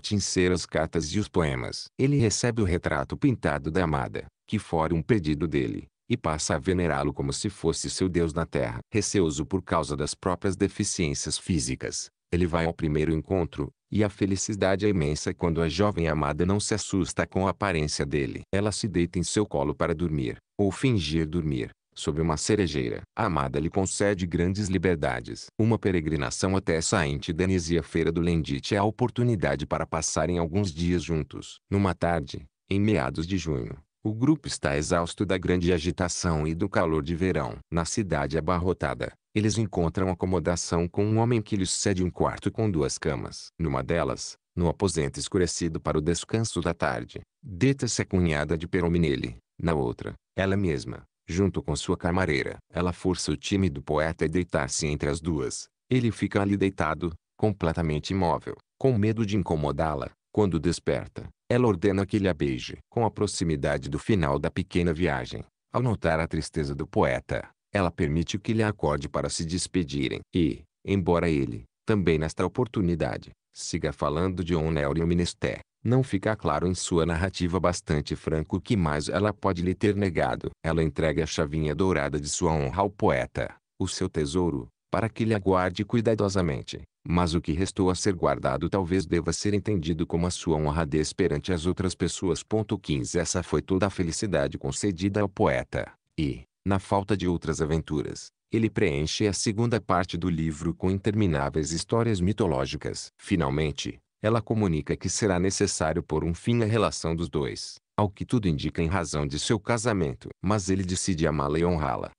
[SPEAKER 1] te encerra as cartas e os poemas. Ele recebe o retrato pintado da amada, que fora um pedido dele, e passa a venerá-lo como se fosse seu Deus na terra. Receoso por causa das próprias deficiências físicas, ele vai ao primeiro encontro, e a felicidade é imensa quando a jovem amada não se assusta com a aparência dele. Ela se deita em seu colo para dormir, ou fingir dormir, Sob uma cerejeira, a amada lhe concede grandes liberdades. Uma peregrinação até Saint Denis e a Feira do Lendite é a oportunidade para passarem alguns dias juntos. Numa tarde, em meados de junho, o grupo está exausto da grande agitação e do calor de verão. Na cidade abarrotada, eles encontram acomodação com um homem que lhes cede um quarto com duas camas. Numa delas, no aposento escurecido para o descanso da tarde, deita-se a é cunhada de Perominele. Na outra, ela mesma, junto com sua camareira. Ela força o time do poeta a deitar-se entre as duas. Ele fica ali deitado, completamente imóvel, com medo de incomodá-la. Quando desperta, ela ordena que ele a beije. Com a proximidade do final da pequena viagem, ao notar a tristeza do poeta, ela permite que ele acorde para se despedirem. E, embora ele, também nesta oportunidade, siga falando de um neuriominesté, não fica claro em sua narrativa bastante franco o que mais ela pode lhe ter negado. Ela entrega a chavinha dourada de sua honra ao poeta, o seu tesouro, para que lhe aguarde cuidadosamente. Mas o que restou a ser guardado talvez deva ser entendido como a sua honradez perante as outras pessoas. 15 Essa foi toda a felicidade concedida ao poeta, e, na falta de outras aventuras, ele preenche a segunda parte do livro com intermináveis histórias mitológicas. Finalmente, ela comunica que será necessário pôr um fim à relação dos dois, ao que tudo indica em razão de seu casamento, mas ele decide amá-la e honrá-la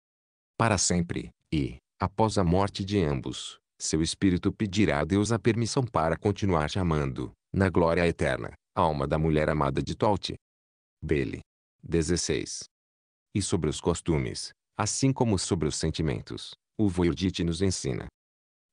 [SPEAKER 1] para sempre, e, após a morte de ambos, seu espírito pedirá a Deus a permissão para continuar chamando, na glória eterna, a alma da mulher amada de Tolte. Bele. 16. E sobre os costumes, assim como sobre os sentimentos, o Voyurdit nos ensina,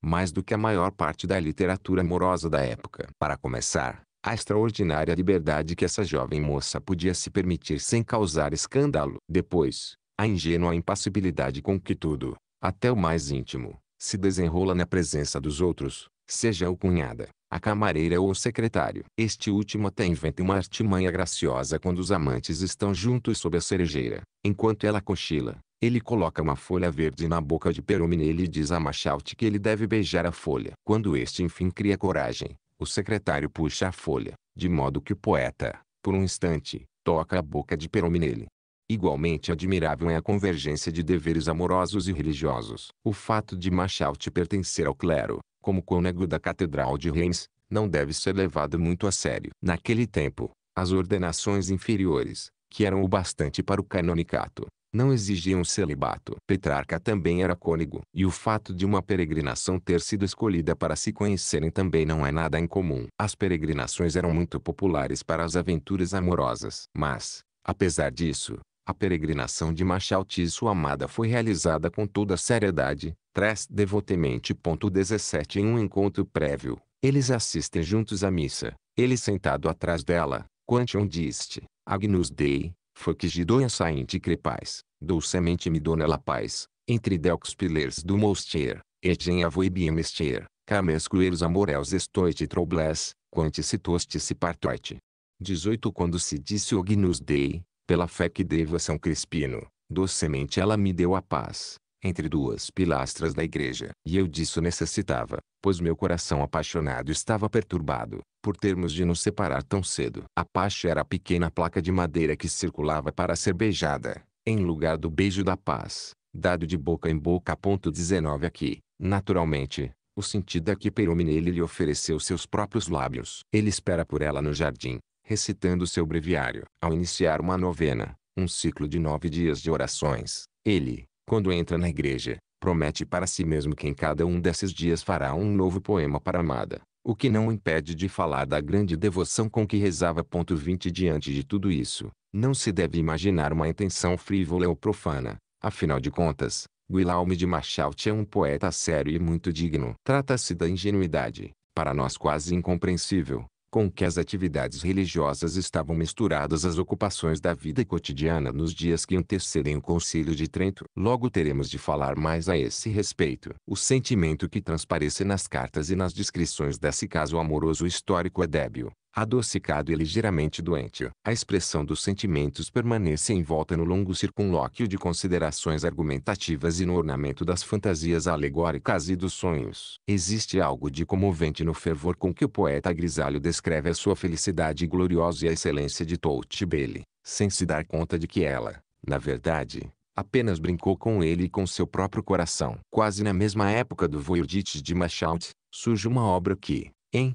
[SPEAKER 1] mais do que a maior parte da literatura amorosa da época. Para começar, a extraordinária liberdade que essa jovem moça podia se permitir sem causar escândalo. Depois, a ingênua impassibilidade com que tudo, até o mais íntimo, se desenrola na presença dos outros, seja o cunhada, a camareira ou o secretário. Este último até inventa uma artimanha graciosa quando os amantes estão juntos sob a cerejeira, enquanto ela cochila, ele coloca uma folha verde na boca de Peromine e diz a Machaute que ele deve beijar a folha. Quando este enfim cria coragem, o secretário puxa a folha, de modo que o poeta, por um instante, toca a boca de Perominele. Igualmente admirável é a convergência de deveres amorosos e religiosos. O fato de Machaute pertencer ao clero, como cônego da Catedral de Reims, não deve ser levado muito a sério. Naquele tempo, as ordenações inferiores, que eram o bastante para o canonicato, não exigiam celibato. Petrarca também era cônego. E o fato de uma peregrinação ter sido escolhida para se conhecerem também não é nada incomum. As peregrinações eram muito populares para as aventuras amorosas. Mas, apesar disso, a peregrinação de Machalti e sua amada foi realizada com toda seriedade, tres devotamente. 17 Em um encontro prévio, eles assistem juntos à missa, ele sentado atrás dela, Quantion diste, Agnus Dei, foi que Gidonha sainte crepaz, dulcemente me dona la paz, entre delcos pilares do mostier, et gen avoi bien mestier, camescueiros amorels estoite troubles, quanti citoste se partoite. 18 Quando se disse Ognus Dei, pela fé que devo a São Crispino, docemente ela me deu a paz, entre duas pilastras da igreja. E eu disso necessitava, pois meu coração apaixonado estava perturbado, por termos de nos separar tão cedo. A Pache era a pequena placa de madeira que circulava para ser beijada, em lugar do beijo da paz, dado de boca em boca. Ponto 19 aqui, naturalmente, o sentido é que Peromine lhe ofereceu seus próprios lábios. Ele espera por ela no jardim, recitando seu breviário. Ao iniciar uma novena, um ciclo de nove dias de orações, ele, quando entra na igreja, promete para si mesmo que em cada um desses dias fará um novo poema para a amada, o que não o impede de falar da grande devoção com que rezava. 20 Diante de tudo isso, não se deve imaginar uma intenção frívola ou profana, afinal de contas, Guilherme de Machalt é um poeta sério e muito digno. Trata-se da ingenuidade, para nós quase incompreensível, com que as atividades religiosas estavam misturadas às ocupações da vida cotidiana nos dias que antecedem o Concílio de Trento. Logo teremos de falar mais a esse respeito. O sentimento que transparece nas cartas e nas descrições desse caso amoroso histórico é débil, adocicado e ligeiramente doente. A expressão dos sentimentos permanece envolta no longo circunlóquio de considerações argumentativas e no ornamento das fantasias alegóricas e dos sonhos. Existe algo de comovente no fervor com que o poeta grisalho descreve a sua felicidade gloriosa e a excelência de Toutibele, sem se dar conta de que ela, na verdade, apenas brincou com ele e com seu próprio coração. Quase na mesma época do Voyrdite de Machaut, surge uma obra que, em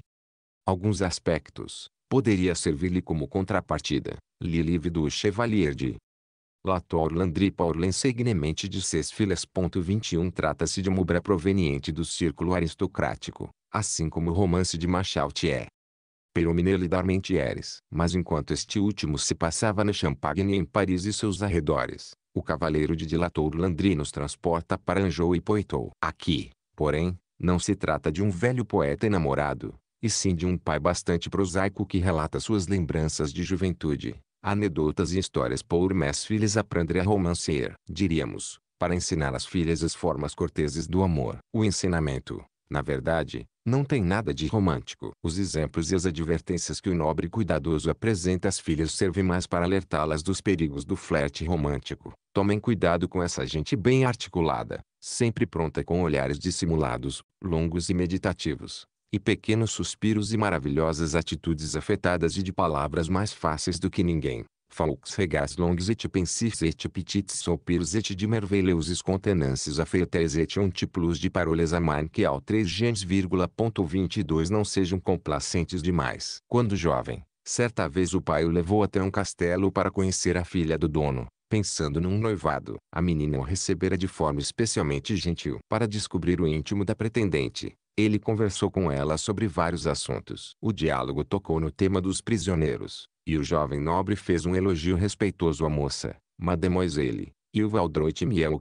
[SPEAKER 1] alguns aspectos, poderia servir-lhe como contrapartida. Lilive do Chevalier de Lator Landry Paulin segnemente de seis 21 Trata-se de uma obra proveniente do círculo aristocrático, assim como o romance de Machaut é. Perominelli d'Armentieres. Mas enquanto este último se passava na Champagne em Paris e seus arredores, o cavaleiro de Dilator Landry nos transporta para Anjou e Poitou. Aqui, porém, não se trata de um velho poeta enamorado, e sim de um pai bastante prosaico que relata suas lembranças de juventude, anedotas e histórias pour mes filhas aprender a romancear, diríamos, para ensinar às filhas as formas corteses do amor. O ensinamento, na verdade, não tem nada de romântico. Os exemplos e as advertências que o nobre cuidadoso apresenta às filhas servem mais para alertá-las dos perigos do flerte romântico. Tomem cuidado com essa gente bem articulada, sempre pronta com olhares dissimulados, longos e meditativos e pequenos suspiros e maravilhosas atitudes afetadas e de palavras mais fáceis do que ninguém. Faux regas longs et pensis et petites soupirs et de merveilleuses contenances affaites et antiplus de paroles amain que ao 3 e dois não sejam complacentes demais. Quando jovem, certa vez o pai o levou até um castelo para conhecer a filha do dono pensando num noivado. A menina o recebera de forma especialmente gentil para descobrir o íntimo da pretendente. Ele conversou com ela sobre vários assuntos. O diálogo tocou no tema dos prisioneiros, e o jovem nobre fez um elogio respeitoso à moça. Mademoiselle, eu valdroite mieux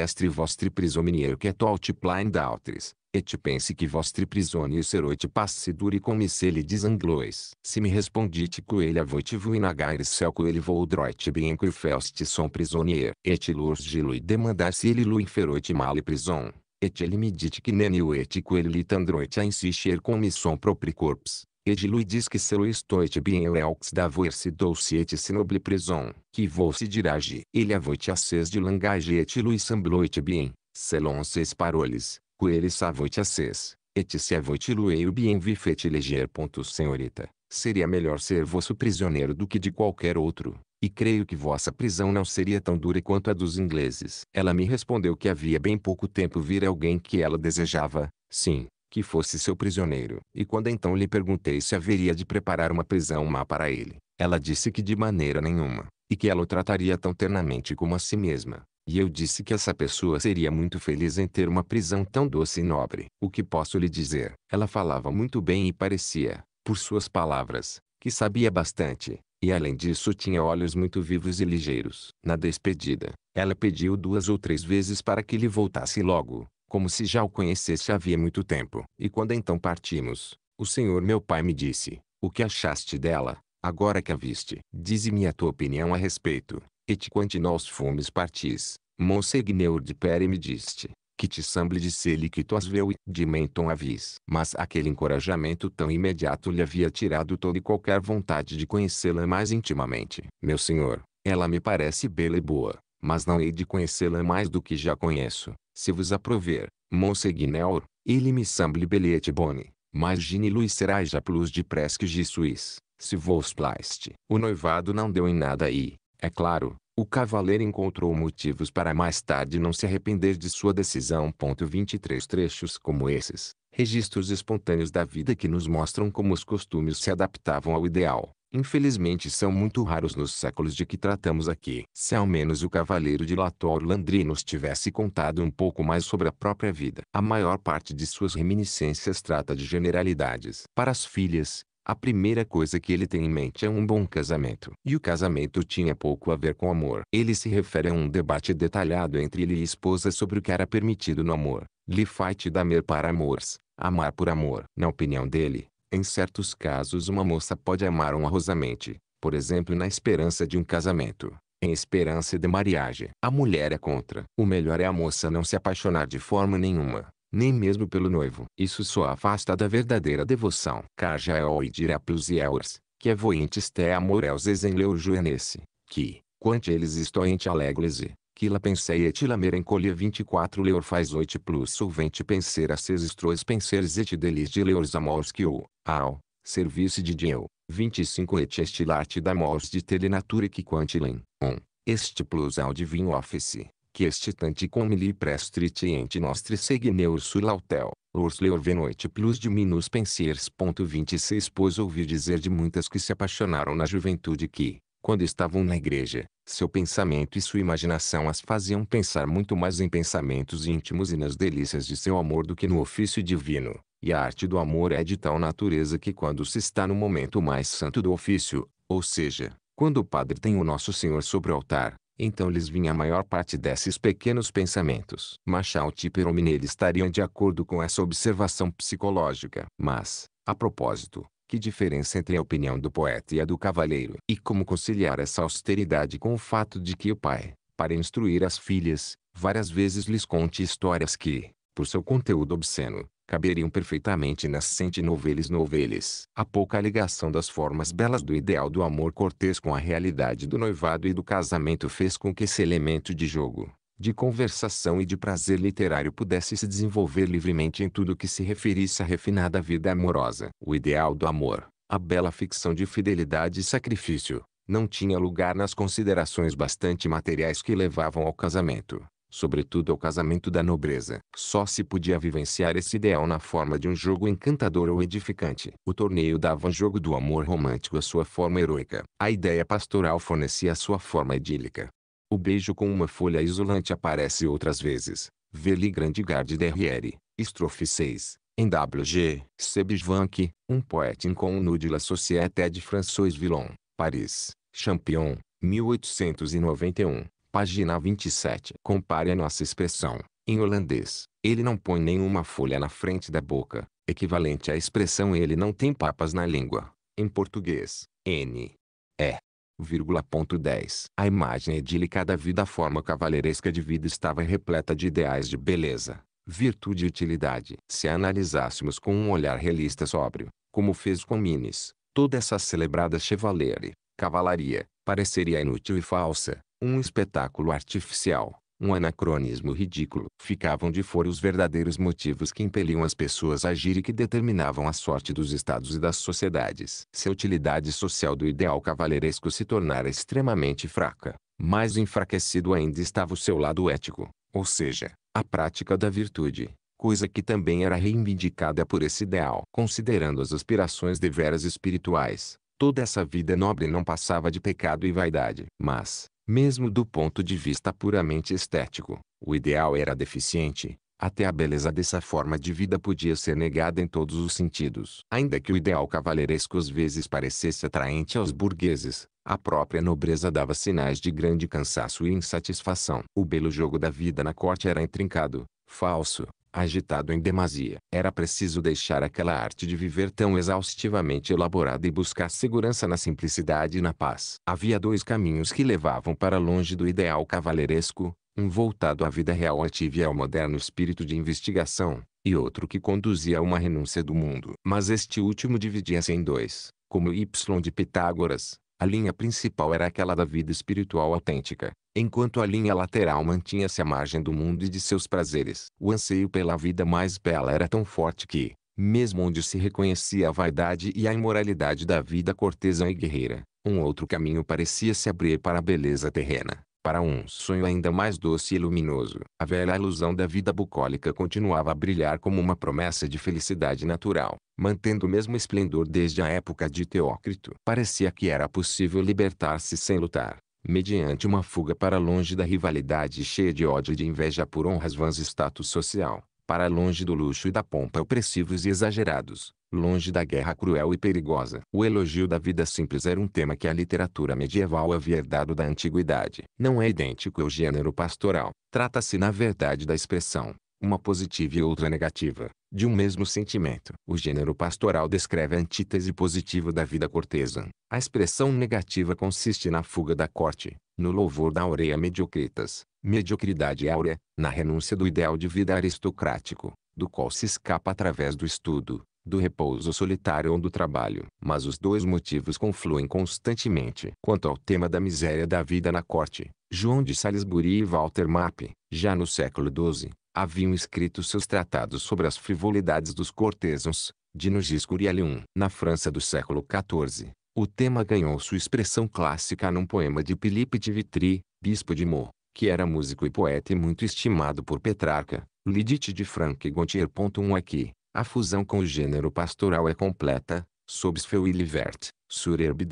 [SPEAKER 1] estre vostre prisonier que alt plein d'autres, et pense que vostre prisonio seroite passe dure com ele diz Se me respondite ele voite vous inagaire cel ele voldroite bien que felste son prisonier, et lourgilui demandar se ele lu inferoite male prison et ele me dit que nenio et quelitandroit a insistir com missão propri corpus. Et lui diz que seu estoit bieneux d'avoir se é douce et se noble prison, que vou se dirage. Ele avoit a ses de langage et lui sembloit bien, selon ses paroles, que ele savoit a ses, et se avoit lui eu bien vifet leger. Senhorita, seria melhor ser vosso prisioneiro do que de qualquer outro e creio que vossa prisão não seria tão dura quanto a dos ingleses. Ela me respondeu que havia bem pouco tempo vir alguém que ela desejava, sim, que fosse seu prisioneiro. E quando então lhe perguntei se haveria de preparar uma prisão má para ele, ela disse que de maneira nenhuma, e que ela o trataria tão ternamente como a si mesma. E eu disse que essa pessoa seria muito feliz em ter uma prisão tão doce e nobre. O que posso lhe dizer? Ela falava muito bem e parecia, por suas palavras, que sabia bastante, e além disso tinha olhos muito vivos e ligeiros. Na despedida, ela pediu duas ou três vezes para que ele voltasse logo, como se já o conhecesse havia muito tempo. E quando então partimos, o senhor meu pai me disse, o que achaste dela, agora que a viste? Dize-me a tua opinião a respeito, et quante nós fumes partis, Monseigneur de Pere me diste, que te samble de cele que tu as veu e, de menton avis. Mas aquele encorajamento tão imediato lhe havia tirado toda e qualquer vontade de conhecê-la mais intimamente. Meu senhor, ela me parece bela e boa, mas não hei de conhecê-la mais do que já conheço. Se vos aprover, Monseigneur, ele me samble belete boni, mas gine-lui será já plus de presque de Suisse, se vos plaiste. O noivado não deu em nada e, é claro, o cavaleiro encontrou motivos para mais tarde não se arrepender de sua decisão. 23 Trechos como esses, registros espontâneos da vida que nos mostram como os costumes se adaptavam ao ideal, infelizmente são muito raros nos séculos de que tratamos aqui. Se ao menos o cavaleiro de Lator nos tivesse contado um pouco mais sobre a própria vida. A maior parte de suas reminiscências trata de generalidades. Para as filhas, a primeira coisa que ele tem em mente é um bom casamento. E o casamento tinha pouco a ver com amor. Ele se refere a um debate detalhado entre ele e esposa sobre o que era permitido no amor. Lhe fight damer para amores, amar por amor. Na opinião dele, em certos casos uma moça pode amar um arrosamente, por exemplo na esperança de um casamento, em esperança de mariagem. A mulher é contra. O melhor é a moça não se apaixonar de forma nenhuma nem mesmo pelo noivo. Isso só afasta da verdadeira devoção. Caja é eors, que é vointes te amoreuses em juenesse, que, quante eles estoente que quila pensei et la merencolia 24 leor faz 8 plus solvente penser a ses estrois penseres et delis de leors amors que o, ao, serviço de Dieu, 25 et estilate da mors de telenature que quantilen, 1, um, este plus ao divino office, que este tante excitante com miliprestritiente nostre segneur sulautel, orsleor venoite plus diminus pensiers. 26 Pois ouvi dizer de muitas que se apaixonaram na juventude que, quando estavam na igreja, seu pensamento e sua imaginação as faziam pensar muito mais em pensamentos íntimos e nas delícias de seu amor do que no ofício divino. E a arte do amor é de tal natureza que quando se está no momento mais santo do ofício, ou seja, quando o padre tem o Nosso Senhor sobre o altar, então lhes vinha a maior parte desses pequenos pensamentos. Machaut e Peromine estariam de acordo com essa observação psicológica. Mas, a propósito, que diferença entre a opinião do poeta e a do cavaleiro? E como conciliar essa austeridade com o fato de que o pai, para instruir as filhas, várias vezes lhes conte histórias que, por seu conteúdo obsceno, caberiam perfeitamente nas noveles noveles. a pouca ligação das formas belas do ideal do amor cortês com a realidade do noivado e do casamento fez com que esse elemento de jogo, de conversação e de prazer literário pudesse se desenvolver livremente em tudo que se referisse à refinada vida amorosa. O ideal do amor, a bela ficção de fidelidade e sacrifício, não tinha lugar nas considerações bastante materiais que levavam ao casamento sobretudo ao casamento da nobreza. Só se podia vivenciar esse ideal na forma de um jogo encantador ou edificante. O torneio dava um jogo do amor romântico a sua forma heroica. A ideia pastoral fornecia a sua forma idílica. O beijo com uma folha isolante aparece outras vezes. Veli Grandegard Derriere, estrofe 6. Em W.G. Sebisvanck, um poético com um nude la Société de François Villon, Paris, Champion, 1891. Página 27. Compare a nossa expressão, em holandês, ele não põe nenhuma folha na frente da boca, equivalente à expressão ele não tem papas na língua. Em português, N. É. 10. A imagem é idílica da vida, a forma cavaleiresca de vida estava repleta de ideais de beleza, virtude e utilidade. Se analisássemos com um olhar realista sóbrio, como fez com Minis, toda essa celebrada chevalerie, cavalaria, pareceria inútil e falsa, um espetáculo artificial, um anacronismo ridículo. Ficavam de fora os verdadeiros motivos que impeliam as pessoas a agir e que determinavam a sorte dos estados e das sociedades. Se a utilidade social do ideal cavaleiresco se tornara extremamente fraca, mais enfraquecido ainda estava o seu lado ético, ou seja, a prática da virtude, coisa que também era reivindicada por esse ideal. Considerando as aspirações deveras espirituais, toda essa vida nobre não passava de pecado e vaidade. Mas, mesmo do ponto de vista puramente estético, o ideal era deficiente, até a beleza dessa forma de vida podia ser negada em todos os sentidos. Ainda que o ideal cavaleiresco às vezes parecesse atraente aos burgueses, a própria nobreza dava sinais de grande cansaço e insatisfação. O belo jogo da vida na corte era intrincado, falso, agitado em demasia. Era preciso deixar aquela arte de viver tão exaustivamente elaborada e buscar segurança na simplicidade e na paz. Havia dois caminhos que levavam para longe do ideal cavaleiresco, um voltado à vida real ativa e ao moderno espírito de investigação, e outro que conduzia a uma renúncia do mundo. Mas este último dividia-se em dois, como o Y de Pitágoras, a linha principal era aquela da vida espiritual autêntica, enquanto a linha lateral mantinha-se à margem do mundo e de seus prazeres. O anseio pela vida mais bela era tão forte que, mesmo onde se reconhecia a vaidade e a imoralidade da vida cortesã e guerreira, um outro caminho parecia se abrir para a beleza terrena para um sonho ainda mais doce e luminoso. A velha ilusão da vida bucólica continuava a brilhar como uma promessa de felicidade natural, mantendo o mesmo esplendor desde a época de Teócrito. Parecia que era possível libertar-se sem lutar, mediante uma fuga para longe da rivalidade cheia de ódio e de inveja por honras vãs e status social, para longe do luxo e da pompa opressivos e exagerados, longe da guerra cruel e perigosa. O elogio da vida simples era um tema que a literatura medieval havia herdado da antiguidade. Não é idêntico ao gênero pastoral. Trata-se na verdade da expressão, uma positiva e outra negativa, de um mesmo sentimento. O gênero pastoral descreve a antítese positiva da vida cortesã. A expressão negativa consiste na fuga da corte, no louvor da aureia mediocritas, mediocridade áurea, na renúncia do ideal de vida aristocrático, do qual se escapa através do estudo, do repouso solitário ou do trabalho. Mas os dois motivos confluem constantemente. Quanto ao tema da miséria da vida na corte, João de Salisbury e Walter Map, já no século XII, haviam escrito seus tratados sobre as frivolidades dos cortesãos, de Nogiscuri Alium. Na França do século XIV, o tema ganhou sua expressão clássica num poema de Philippe de Vitry, bispo de Meaux, que era músico e poeta e muito estimado por Petrarca, Lidite de Franck Gontier. Um aqui, é a fusão com o gênero pastoral é completa, sob e Livert, Surerbe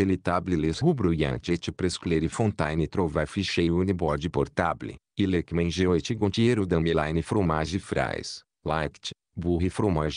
[SPEAKER 1] les rubruiante et presclere fontaine trovae fichei unibode portable, e mengeo et gontiero damilaine fromage frais, light, burri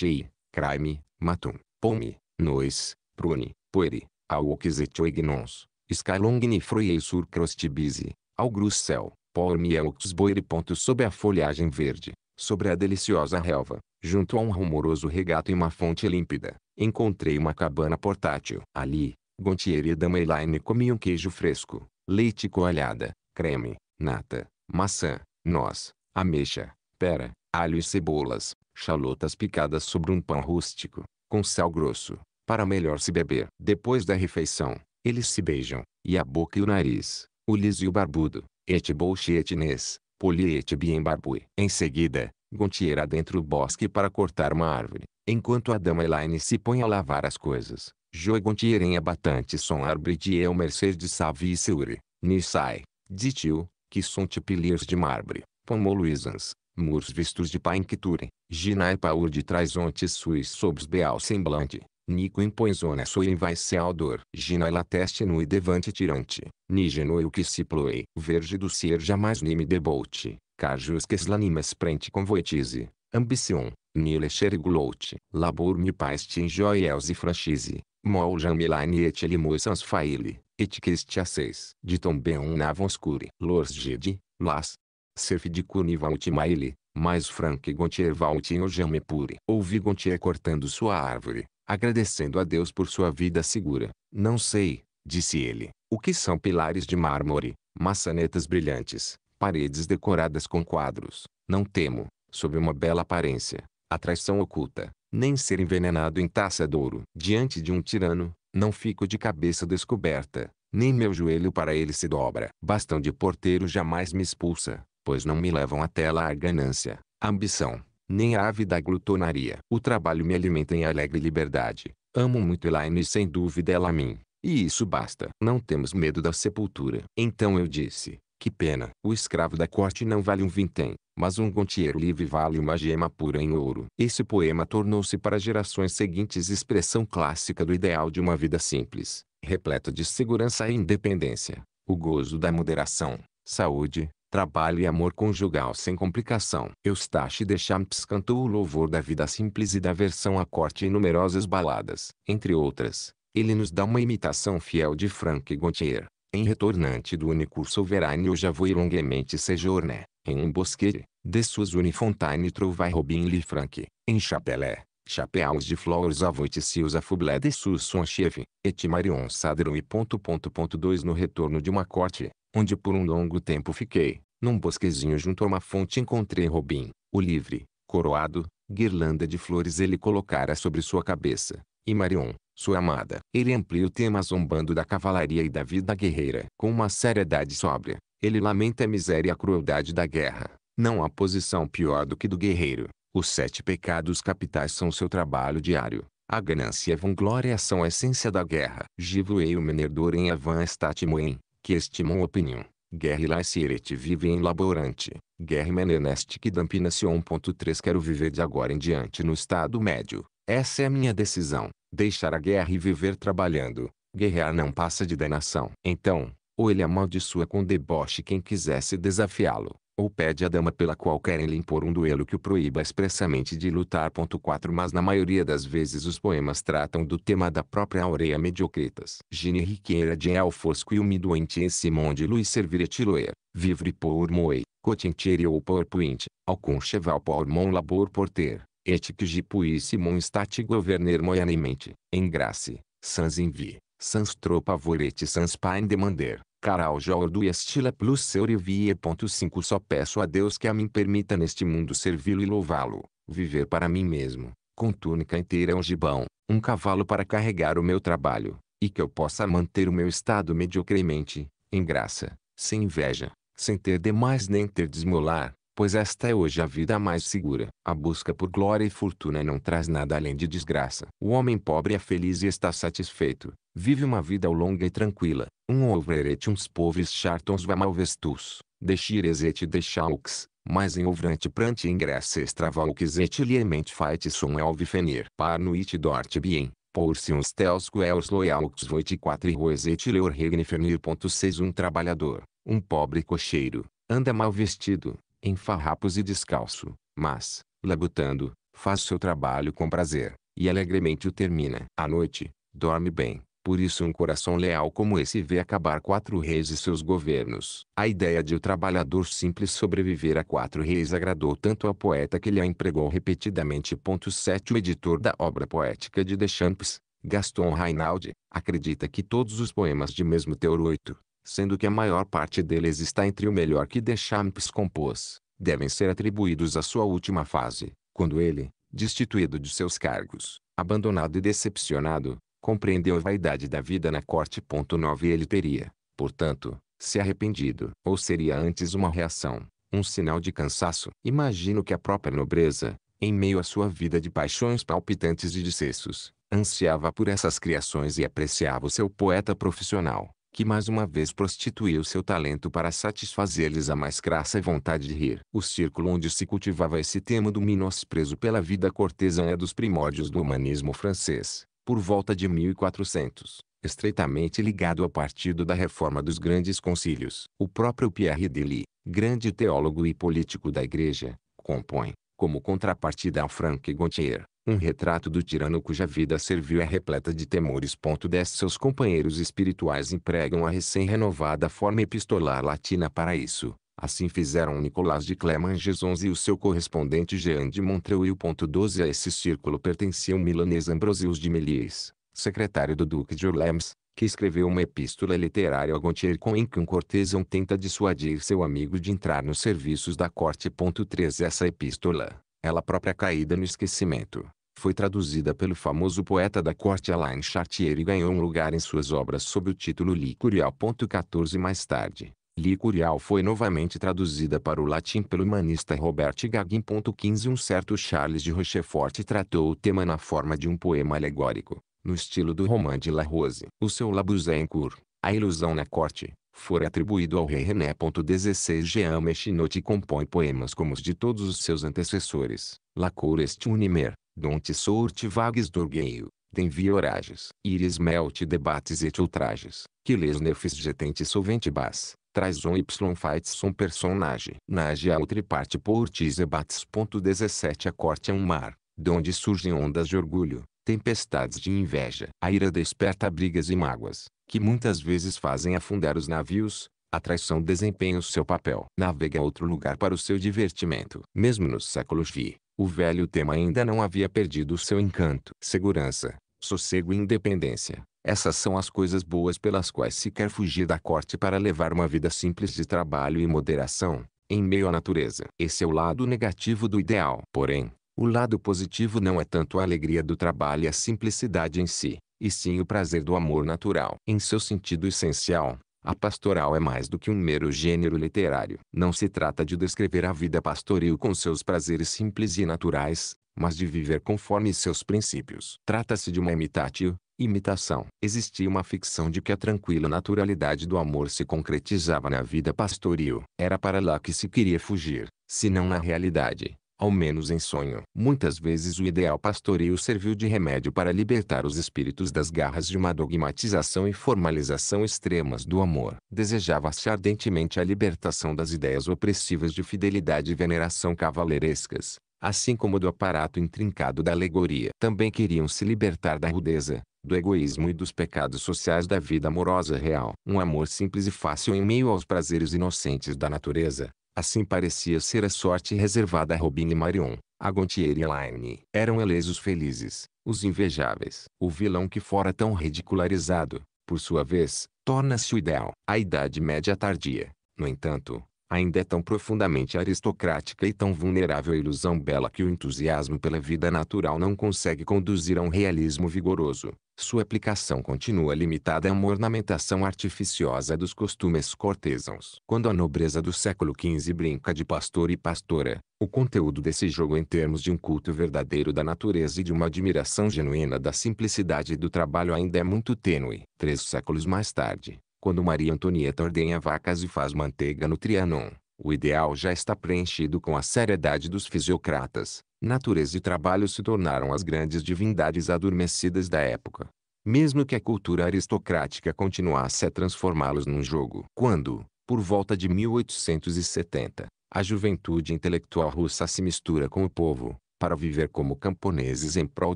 [SPEAKER 1] e, crime, matum, pomme, nois, prune, pueri, aux et oignons, scalongni fruiei sur crostibise, ao grussel, pormieux boire. Sob a folhagem verde, sobre a deliciosa relva, Junto a um rumoroso regato e uma fonte límpida, encontrei uma cabana portátil. Ali, Gontier e Dama Elaine comiam queijo fresco, leite coalhada, creme, nata, maçã, noz, ameixa, pera, alho e cebolas, chalotas picadas sobre um pão rústico, com sal grosso, para melhor se beber. Depois da refeição, eles se beijam, e a boca e o nariz, o liso e o barbudo, et bolche et nes, poli et bien barbui. Em seguida, Gontier adentra o bosque para cortar uma árvore, enquanto a dama Elaine se põe a lavar as coisas. Joe Gontier em abatante som árvore de El Mercedes Savi Seure, Nissai, Ditil, que são tipiliers de marbre, Pomoluizans, murs vistos de painquiture, é. ginai paur de trazontes suis sobs beal semblante, Nico imponzona sua invaicial dor. Gina ela teste no e devante tirante. Nigeno eu que se ploei. verge do ser jamais nime debolte cajusques lanimes prente convoetize, ambition, nile glout, labor mi paiste joiels e franchise, mol jamiline et limoissans faile, et quistia seis, de tombeum navonscure, lors gide, las, serf de cunivaut maile, mas franque gontier valtinho jamepure. Ouvi Gontier cortando sua árvore, agradecendo a Deus por sua vida segura. Não sei, disse ele, o que são pilares de mármore, maçanetas brilhantes, paredes decoradas com quadros. Não temo, sob uma bela aparência, a traição oculta, nem ser envenenado em taça de ouro. Diante de um tirano, não fico de cabeça descoberta, nem meu joelho para ele se dobra. Bastão de porteiro jamais me expulsa, pois não me levam até lá a ganância, a ambição, nem a ave da glutonaria. O trabalho me alimenta em alegre liberdade. Amo muito Elaine e sem dúvida ela a mim. E isso basta. Não temos medo da sepultura. Então eu disse, que pena! O escravo da corte não vale um vintém, mas um gontier livre vale uma gema pura em ouro. Esse poema tornou-se para gerações seguintes expressão clássica do ideal de uma vida simples, repleta de segurança e independência, o gozo da moderação, saúde, trabalho e amor conjugal sem complicação. Eustache de Champs cantou o louvor da vida simples e da versão à corte em numerosas baladas. Entre outras, ele nos dá uma imitação fiel de Frank Gontier, em retornante do unicurso único soverano javoi longuemente sejorné, em um bosque, de suas unifontane trovai robin li frank, em chapelé, chapeaus de flores avoitecius a fublé de sus son cheve, et marion sadron e ponto ponto ponto dois no retorno de uma corte, onde por um longo tempo fiquei, num bosquezinho junto a uma fonte encontrei Robin, o livre, coroado, guirlanda de flores ele colocara sobre sua cabeça, e Marion, sua amada. Ele amplia o tema zombando da cavalaria e da vida guerreira. Com uma seriedade sóbria, ele lamenta a miséria e a crueldade da guerra. Não há posição pior do que do guerreiro. Os sete pecados capitais são seu trabalho diário. A ganância e a vanglória são a essência da guerra. Givo o Menerdor em Avan Statimoen, que estimam opinião. Guerre e Lacerete vive em Laborante. Guerre e Meneneste que Dampina 1.3 Quero viver de agora em diante no Estado Médio. Essa é a minha decisão, deixar a guerra e viver trabalhando. Guerrear não passa de danação. Então, ou ele amaldiçoa com deboche quem quisesse desafiá-lo, ou pede à dama pela qual querem lhe impor um duelo que o proíba expressamente de lutar. 4 Mas na maioria das vezes os poemas tratam do tema da própria aureia mediocritas. Gine riqueira de el fosco e umido em Simon de Luis servire tiloer, vivre por moei, cotentiere ou por alcun alcuncheval por mon labor por ter, et que jipui simon stati governer moyennement, em graça, sans envie, sans trop pavor sans pain demander, car ao estila plus seurevie. 5 Só peço a Deus que a mim permita neste mundo servi-lo e louvá-lo, viver para mim mesmo, com túnica inteira um gibão, um cavalo para carregar o meu trabalho, e que eu possa manter o meu estado mediocremente, em graça, sem inveja, sem ter demais nem ter desmolar, pois esta é hoje a vida mais segura. A busca por glória e fortuna não traz nada além de desgraça. O homem pobre é feliz e está satisfeito, vive uma vida longa e tranquila. Um ovreret uns pobres chartons vamalvestus, deixires et deixaux, mas em ouvrante prante ingresse extravalques et liement fait son elvifenir. par Parnuit dort bien. Porciuns telsco els loyalux voit quatre roes et leur regne fenir. 6 Um trabalhador, um pobre cocheiro, anda mal vestido, em farrapos e descalço, mas, labutando, faz seu trabalho com prazer, e alegremente o termina. À noite, dorme bem. Por isso um coração leal como esse vê acabar quatro reis e seus governos. A ideia de o trabalhador simples sobreviver a quatro reis agradou tanto ao poeta que lhe a empregou repetidamente. 7 O editor da obra poética de Deschamps, Gaston Rainaldi, acredita que todos os poemas de mesmo teor 8, sendo que a maior parte deles está entre o melhor que Deschamps compôs, devem ser atribuídos à sua última fase, quando ele, destituído de seus cargos, abandonado e decepcionado, compreendeu a vaidade da vida na corte. 9 Ele teria, portanto, se arrependido, ou seria antes uma reação, um sinal de cansaço. Imagino que a própria nobreza, em meio à sua vida de paixões palpitantes e de cessos, ansiava por essas criações e apreciava o seu poeta profissional, que mais uma vez prostituiu seu talento para satisfazer-lhes a mais crassa vontade de rir. O círculo onde se cultivava esse tema do menosprezo pela vida cortesã é dos primórdios do humanismo francês, por volta de 1400, estreitamente ligado ao partido da reforma dos grandes concílios. O próprio Pierre Dilly, grande teólogo e político da igreja, compõe, como contrapartida ao Franck Gontier, um retrato do tirano cuja vida serviu é repleta de temores. 10 Seus companheiros espirituais empregam a recém-renovada forma epistolar latina para isso. Assim fizeram Nicolás de Clemanges e o seu correspondente Jean de Montreuil. 12 A esse círculo pertencia o milanês Ambrosius de Melies, secretário do Duque de Orleans, que escreveu uma epístola literária a Gontier com em que um cortesão tenta dissuadir seu amigo de entrar nos serviços da corte. 13 Essa epístola, ela própria caída no esquecimento, foi traduzida pelo famoso poeta da corte Alain Chartier e ganhou um lugar em suas obras sob o título Licurial. 14 Mais tarde, Licurial foi novamente traduzida para o latim pelo humanista Robert Gaguin. 15 Um certo Charles de Rochefort tratou o tema na forma de um poema alegórico, no estilo do romance de La Rose. O seu é Cour, A Ilusão na Corte, for atribuído ao rei René. 16 Jean Mechinotti compõe poemas como os de todos os seus antecessores, La Cour est unimer, Dont sorte vagues d'orgueil, d'envie orages, iris melt debates et ultrages, que les nefes getentes sovente bas, traz on y fights son personagem. Nage a outra parte portis e bates. 17 A corte é um mar, de onde surgem ondas de orgulho, tempestades de inveja. A ira desperta brigas e mágoas, que muitas vezes fazem afundar os navios, a traição desempenha o seu papel. Navega a outro lugar para o seu divertimento. Mesmo nos séculos vi, o velho tema ainda não havia perdido o seu encanto. Segurança, sossego e independência. Essas são as coisas boas pelas quais se quer fugir da corte para levar uma vida simples de trabalho e moderação, em meio à natureza. Esse é o lado negativo do ideal. Porém, o lado positivo não é tanto a alegria do trabalho e a simplicidade em si, e sim o prazer do amor natural. Em seu sentido essencial, a pastoral é mais do que um mero gênero literário. Não se trata de descrever a vida pastoril com seus prazeres simples e naturais, mas de viver conforme seus princípios. Trata-se de uma imitatio, imitação. Existia uma ficção de que a tranquila naturalidade do amor se concretizava na vida pastoril. Era para lá que se queria fugir, se não na realidade ao menos em sonho. Muitas vezes o ideal pastoreio serviu de remédio para libertar os espíritos das garras de uma dogmatização e formalização extremas do amor. Desejava-se ardentemente a libertação das ideias opressivas de fidelidade e veneração cavaleirescas, assim como do aparato intrincado da alegoria. Também queriam se libertar da rudeza, do egoísmo e dos pecados sociais da vida amorosa real. Um amor simples e fácil em meio aos prazeres inocentes da natureza, Assim parecia ser a sorte reservada a Robin e Marion. A Gontier e Elaine eram eles os felizes, os invejáveis. O vilão que fora tão ridicularizado, por sua vez, torna-se o ideal. A Idade Média Tardia, no entanto, ainda é tão profundamente aristocrática e tão vulnerável à ilusão bela que o entusiasmo pela vida natural não consegue conduzir a um realismo vigoroso. Sua aplicação continua limitada a uma ornamentação artificiosa dos costumes cortesãos. Quando a nobreza do século XV brinca de pastor e pastora, o conteúdo desse jogo em termos de um culto verdadeiro da natureza e de uma admiração genuína da simplicidade do trabalho ainda é muito tênue. Três séculos mais tarde, quando Maria Antonieta ordenha vacas e faz manteiga no Trianon, o ideal já está preenchido com a seriedade dos fisiocratas. Natureza e trabalho se tornaram as grandes divindades adormecidas da época. Mesmo que a cultura aristocrática continuasse a transformá-los num jogo. Quando, por volta de 1870, a juventude intelectual russa se mistura com o povo, para viver como camponeses em prol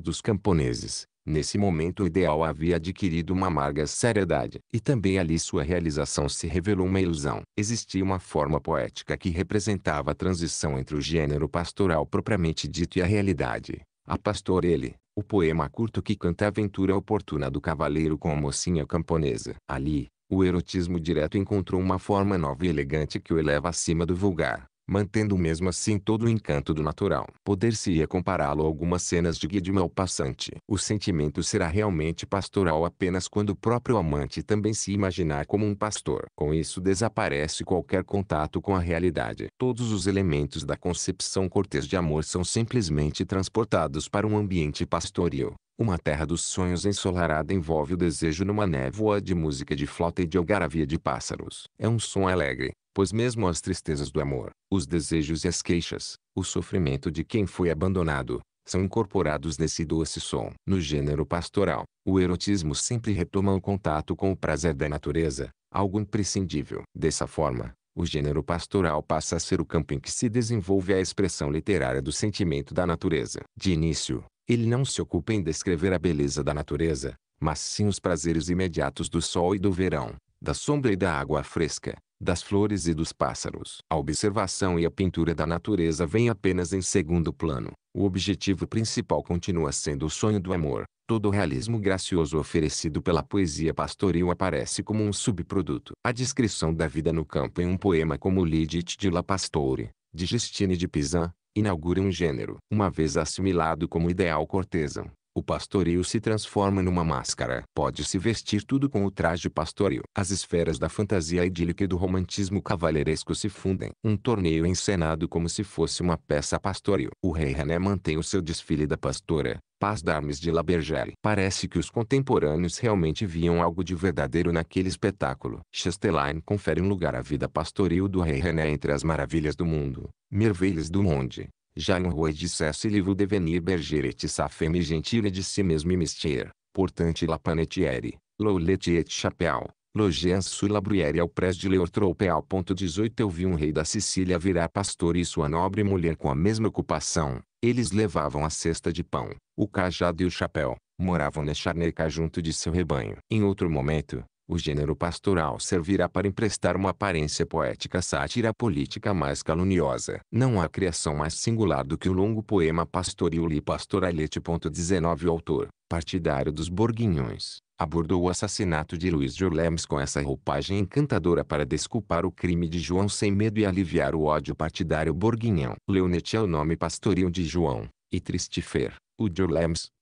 [SPEAKER 1] dos camponeses, Nesse momento o ideal havia adquirido uma amarga seriedade, e também ali sua realização se revelou uma ilusão. Existia uma forma poética que representava a transição entre o gênero pastoral propriamente dito e a realidade. A pastor ele, o poema curto que canta a aventura oportuna do cavaleiro com a mocinha camponesa. Ali, o erotismo direto encontrou uma forma nova e elegante que o eleva acima do vulgar mantendo mesmo assim todo o encanto do natural. Poder-se-ia compará-lo a algumas cenas de Guy ao passante O sentimento será realmente pastoral apenas quando o próprio amante também se imaginar como um pastor. Com isso desaparece qualquer contato com a realidade. Todos os elementos da concepção cortês de amor são simplesmente transportados para um ambiente pastoril. Uma terra dos sonhos ensolarada envolve o desejo numa névoa de música de flauta e de algaravia de pássaros. É um som alegre, pois mesmo as tristezas do amor, os desejos e as queixas, o sofrimento de quem foi abandonado, são incorporados nesse doce som. No gênero pastoral, o erotismo sempre retoma o contato com o prazer da natureza, algo imprescindível. Dessa forma, o gênero pastoral passa a ser o campo em que se desenvolve a expressão literária do sentimento da natureza. De início, ele não se ocupa em descrever a beleza da natureza, mas sim os prazeres imediatos do sol e do verão, da sombra e da água fresca, das flores e dos pássaros. A observação e a pintura da natureza vêm apenas em segundo plano. O objetivo principal continua sendo o sonho do amor. Todo o realismo gracioso oferecido pela poesia pastoril aparece como um subproduto. A descrição da vida no campo em um poema como Lidit de La Pastore, de Justine de Pizan, inaugura um gênero, uma vez assimilado como ideal cortesão, o pastoreio se transforma numa máscara. Pode-se vestir tudo com o traje pastoril. As esferas da fantasia idílica e do romantismo cavalheiresco se fundem. Um torneio encenado como se fosse uma peça pastoril. O rei René mantém o seu desfile da pastora, Paz d'Armes de La Bergère. Parece que os contemporâneos realmente viam algo de verdadeiro naquele espetáculo. Chastelain confere um lugar à vida pastoril do rei René entre as maravilhas do mundo, mervelhas do monde, já Janroi dissesse livro devenir bergeret sa femme gentile de si mesmo e mistier, portante la panettiere loulete et chapéu, logens sulla bruyere ao pres de leor 18 Eu vi um rei da Sicília virar pastor e sua nobre mulher com a mesma ocupação, eles levavam a cesta de pão, o cajado e o chapéu, moravam na charneca junto de seu rebanho. Em outro momento, o gênero pastoral servirá para emprestar uma aparência poética à sátira política mais caluniosa. Não há criação mais singular do que o longo poema Pastoriuli Pastoralete. 19 O autor, partidário dos Borguinhões, abordou o assassinato de Luiz de com essa roupagem encantadora para desculpar o crime de João sem medo e aliviar o ódio partidário borguinhão. Leonete é o nome pastoril de João, e Tristifer, o de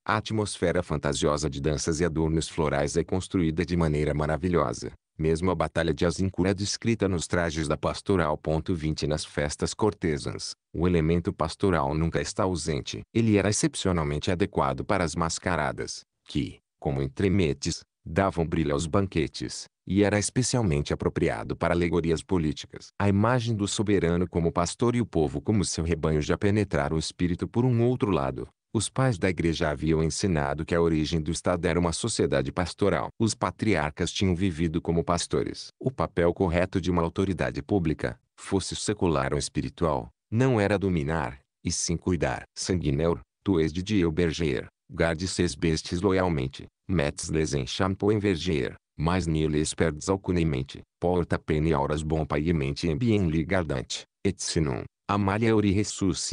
[SPEAKER 1] a atmosfera fantasiosa de danças e adornos florais é construída de maneira maravilhosa. Mesmo a Batalha de Azincourt é descrita nos trajes da pastoral. 20 Nas festas cortesãs, o elemento pastoral nunca está ausente. Ele era excepcionalmente adequado para as mascaradas, que, como entremetes, davam brilho aos banquetes, e era especialmente apropriado para alegorias políticas. A imagem do soberano como pastor e o povo como seu rebanho já penetraram o espírito por um outro lado, os pais da igreja haviam ensinado que a origem do Estado era uma sociedade pastoral. Os patriarcas tinham vivido como pastores. O papel correto de uma autoridade pública, fosse secular ou espiritual, não era dominar, e sim cuidar. Sanguineur, tu és de Dieu Berger, garde ses bestes loyalmente, metes-les en shampoo em verger, mas neles perdes alcunemente, porta pene auras bom paiemente em bien ligardante, et sinum, amalia ori ressus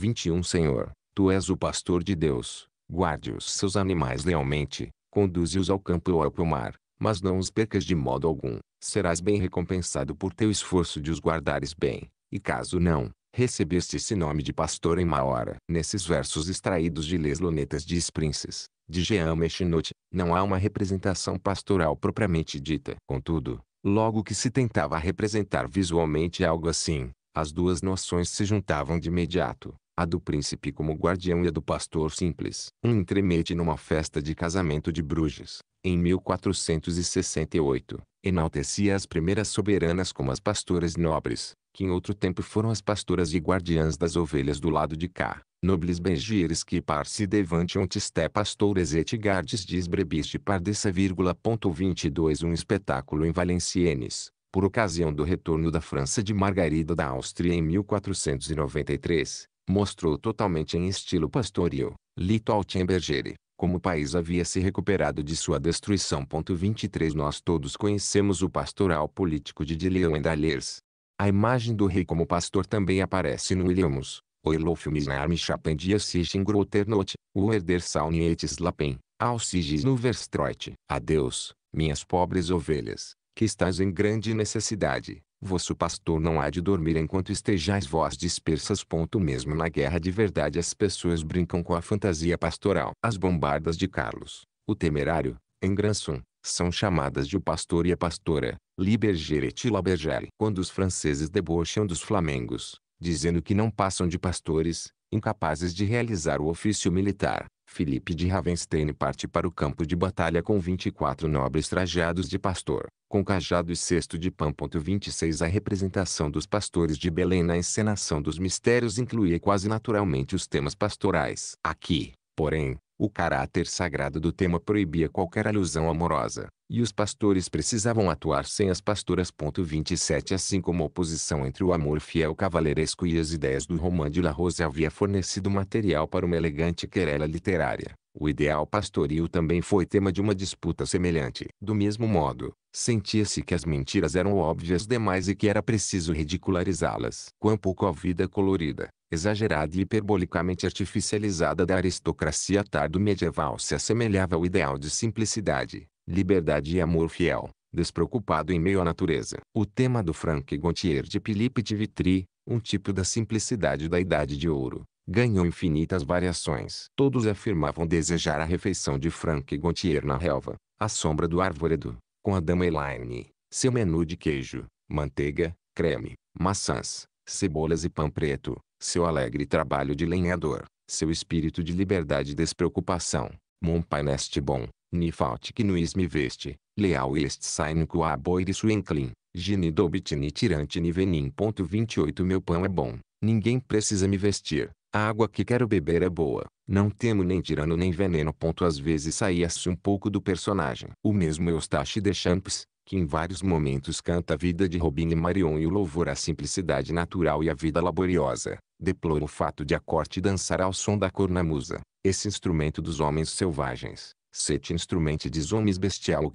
[SPEAKER 1] 21 Senhor, Tu és o pastor de Deus, guarde os seus animais lealmente, conduze-os ao campo ou ao pomar, mas não os percas de modo algum, serás bem recompensado por teu esforço de os guardares bem, e caso não, recebeste esse nome de pastor em má hora. Nesses versos extraídos de Les Lunetas de Princes, de Jean Mechinot, não há uma representação pastoral propriamente dita. Contudo, logo que se tentava representar visualmente algo assim, as duas noções se juntavam de imediato a do príncipe como guardião e a do pastor simples. Um entremete numa festa de casamento de Bruges, em 1468, enaltecia as primeiras soberanas como as pastoras nobres, que em outro tempo foram as pastoras e guardiãs das ovelhas do lado de cá. Nobles bengires que par se devante ontisté pastores et gardes disbrebiste pardessa vírgula ponto 22 um espetáculo em Valenciennes por ocasião do retorno da França de Margarida da Áustria em 1493, mostrou totalmente em estilo pastoril, Lichtenberger, como o país havia se recuperado de sua destruição. 23 Nós todos conhecemos o pastoral político de Dillion Endaliers. A imagem do rei como pastor também aparece no Williams, Oilof Misnarm Chapendia Sichen Groternote, herder Saunietes Lapen, Alcigis no Verstroit. Adeus, minhas pobres ovelhas, que estás em grande necessidade, vosso pastor não há de dormir enquanto estejais vós dispersas. Mesmo na guerra de verdade as pessoas brincam com a fantasia pastoral. As bombardas de Carlos, o temerário, em Granson, são chamadas de o pastor e a pastora, Libergeret e Labergere. Quando os franceses debocham dos flamengos, dizendo que não passam de pastores, incapazes de realizar o ofício militar, Felipe de Ravenstein parte para o campo de batalha com 24 nobres trajados de pastor, com cajado e cesto de pão. 26 A representação dos pastores de Belém na encenação dos mistérios incluía quase naturalmente os temas pastorais. Aqui, Porém, o caráter sagrado do tema proibia qualquer alusão amorosa, e os pastores precisavam atuar sem as pastoras. 27 Assim como a oposição entre o amor fiel cavaleiresco e as ideias do Romain de la Rose havia fornecido material para uma elegante querela literária, o ideal pastoril também foi tema de uma disputa semelhante. Do mesmo modo, sentia-se que as mentiras eram óbvias demais e que era preciso ridicularizá-las. Quão pouco a vida colorida, exagerada e hiperbolicamente artificializada da aristocracia tardo-medieval se assemelhava ao ideal de simplicidade, liberdade e amor fiel, despreocupado em meio à natureza. O tema do Frank Gontier de Philippe de Vitry, um tipo da simplicidade da Idade de Ouro, ganhou infinitas variações. Todos afirmavam desejar a refeição de Frank Gontier na relva, à sombra do árvoredo, com a dama Elaine, seu menu de queijo, manteiga, creme, maçãs, cebolas e pão preto, seu alegre trabalho de lenhador, seu espírito de liberdade e despreocupação. Mon pai neste bom, ni que nuis me veste, leal est sain qua boire suenclin, gini ni tirante ni venim. 28 Meu pão é bom, ninguém precisa me vestir, a água que quero beber é boa, não temo nem tirano nem veneno. Às vezes saía-se um pouco do personagem. O mesmo Eustache champs que em vários momentos canta a vida de Robin e Marion e o louvor à simplicidade natural e à vida laboriosa, deplora o fato de a corte dançar ao som da cornamusa, esse instrumento dos homens selvagens, sete instrumentes homens bestiaux,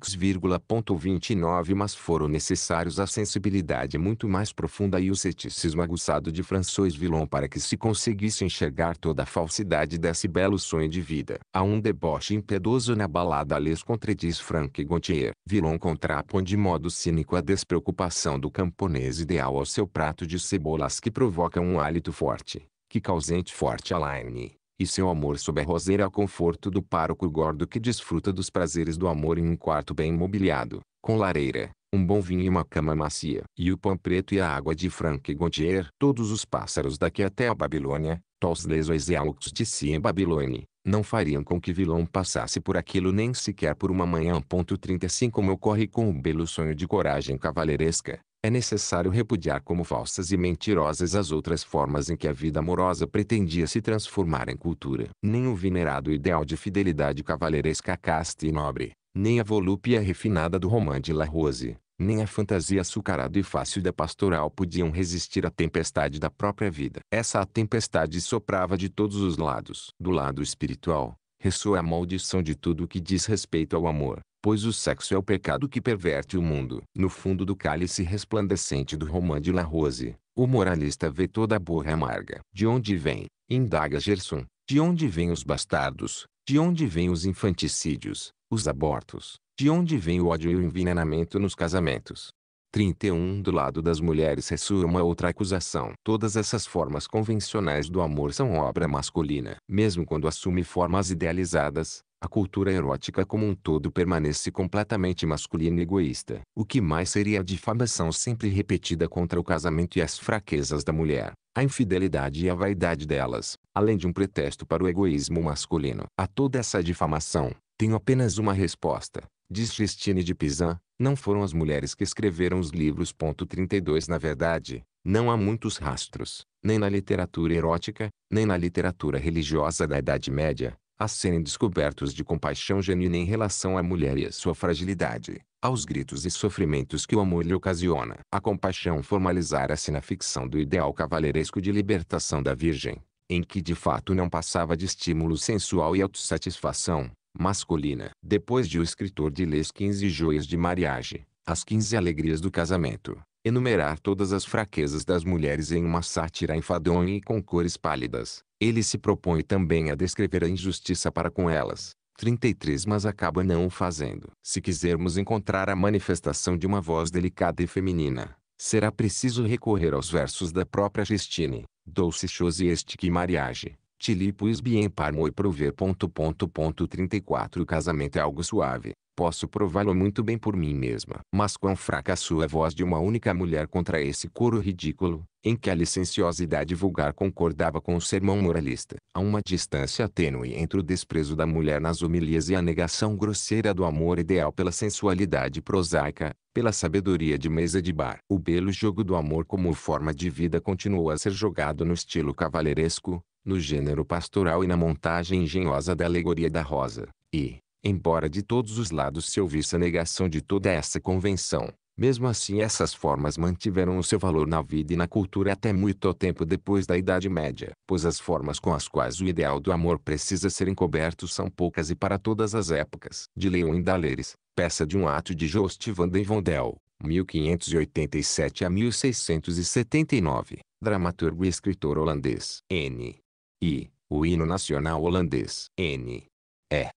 [SPEAKER 1] 29 mas foram necessários a sensibilidade muito mais profunda e o ceticismo aguçado de François Villon para que se conseguisse enxergar toda a falsidade desse belo sonho de vida. Há um deboche impiedoso na balada Les contradiz Franck Gontier. Villon contrapõe de modo cínico a despreocupação do camponês ideal ao seu prato de cebolas que provoca um hálito forte, que causante forte Alain e seu amor sob a roseira ao conforto do pároco gordo que desfruta dos prazeres do amor em um quarto bem mobiliado, com lareira, um bom vinho e uma cama macia. E o pão preto e a água de Frank Godier. Todos os pássaros daqui até a Babilônia, tos lesois e aux de si em Babilônia, não fariam com que vilão passasse por aquilo nem sequer por uma manhã. 35 Como ocorre com o belo sonho de coragem cavaleiresca, é necessário repudiar como falsas e mentirosas as outras formas em que a vida amorosa pretendia se transformar em cultura. Nem o venerado ideal de fidelidade cavalheiresca casta e nobre, nem a volúpia refinada do romã de La Rose, nem a fantasia açucarada e fácil da pastoral podiam resistir à tempestade da própria vida. Essa tempestade soprava de todos os lados. Do lado espiritual, ressoa a maldição de tudo o que diz respeito ao amor pois o sexo é o pecado que perverte o mundo. No fundo do cálice resplandecente do romã de La Rose, o moralista vê toda a borra amarga. De onde vem, indaga Gerson, de onde vêm os bastardos, de onde vêm os infanticídios, os abortos, de onde vem o ódio e o envenenamento nos casamentos. 31 Do lado das mulheres ressurge uma outra acusação. Todas essas formas convencionais do amor são obra masculina. Mesmo quando assume formas idealizadas, a cultura erótica como um todo permanece completamente masculina e egoísta. O que mais seria a difamação sempre repetida contra o casamento e as fraquezas da mulher, a infidelidade e a vaidade delas, além de um pretexto para o egoísmo masculino. A toda essa difamação, tenho apenas uma resposta. Diz Christine de Pizan, não foram as mulheres que escreveram os livros. 32 Na verdade, não há muitos rastros, nem na literatura erótica, nem na literatura religiosa da Idade Média, a serem descobertos de compaixão genuína em relação à mulher e à sua fragilidade, aos gritos e sofrimentos que o amor lhe ocasiona. A compaixão formalizara-se na ficção do ideal cavaleiresco de libertação da Virgem, em que de fato não passava de estímulo sensual e autossatisfação, masculina. Depois de o escritor de Les As 15 Joias de Mariage, As 15 Alegrias do Casamento, enumerar todas as fraquezas das mulheres em uma sátira enfadonha e com cores pálidas. Ele se propõe também a descrever a injustiça para com elas. 33 Mas acaba não o fazendo. Se quisermos encontrar a manifestação de uma voz delicada e feminina, será preciso recorrer aos versos da própria Justine. Dolce Chose Estique Mariage, Tilipo Bien Parmo e Prover. 34 O casamento é algo suave, posso prová-lo muito bem por mim mesma. Mas quão fraca a sua voz de uma única mulher contra esse coro ridículo, em que a licenciosidade vulgar concordava com o sermão moralista. Há uma distância tênue entre o desprezo da mulher nas homilias e a negação grosseira do amor ideal pela sensualidade prosaica, pela sabedoria de mesa de bar. O belo jogo do amor como forma de vida continuou a ser jogado no estilo cavalheiresco, no gênero pastoral e na montagem engenhosa da alegoria da rosa. E, Embora de todos os lados se ouvisse a negação de toda essa convenção, mesmo assim essas formas mantiveram o seu valor na vida e na cultura até muito tempo depois da Idade Média, pois as formas com as quais o ideal do amor precisa ser encoberto são poucas e para todas as épocas. De Leon Daleres, peça de um ato de Joost van den Vondel, 1587 a 1679, dramaturgo e escritor holandês. N. I. O hino nacional holandês. N. E.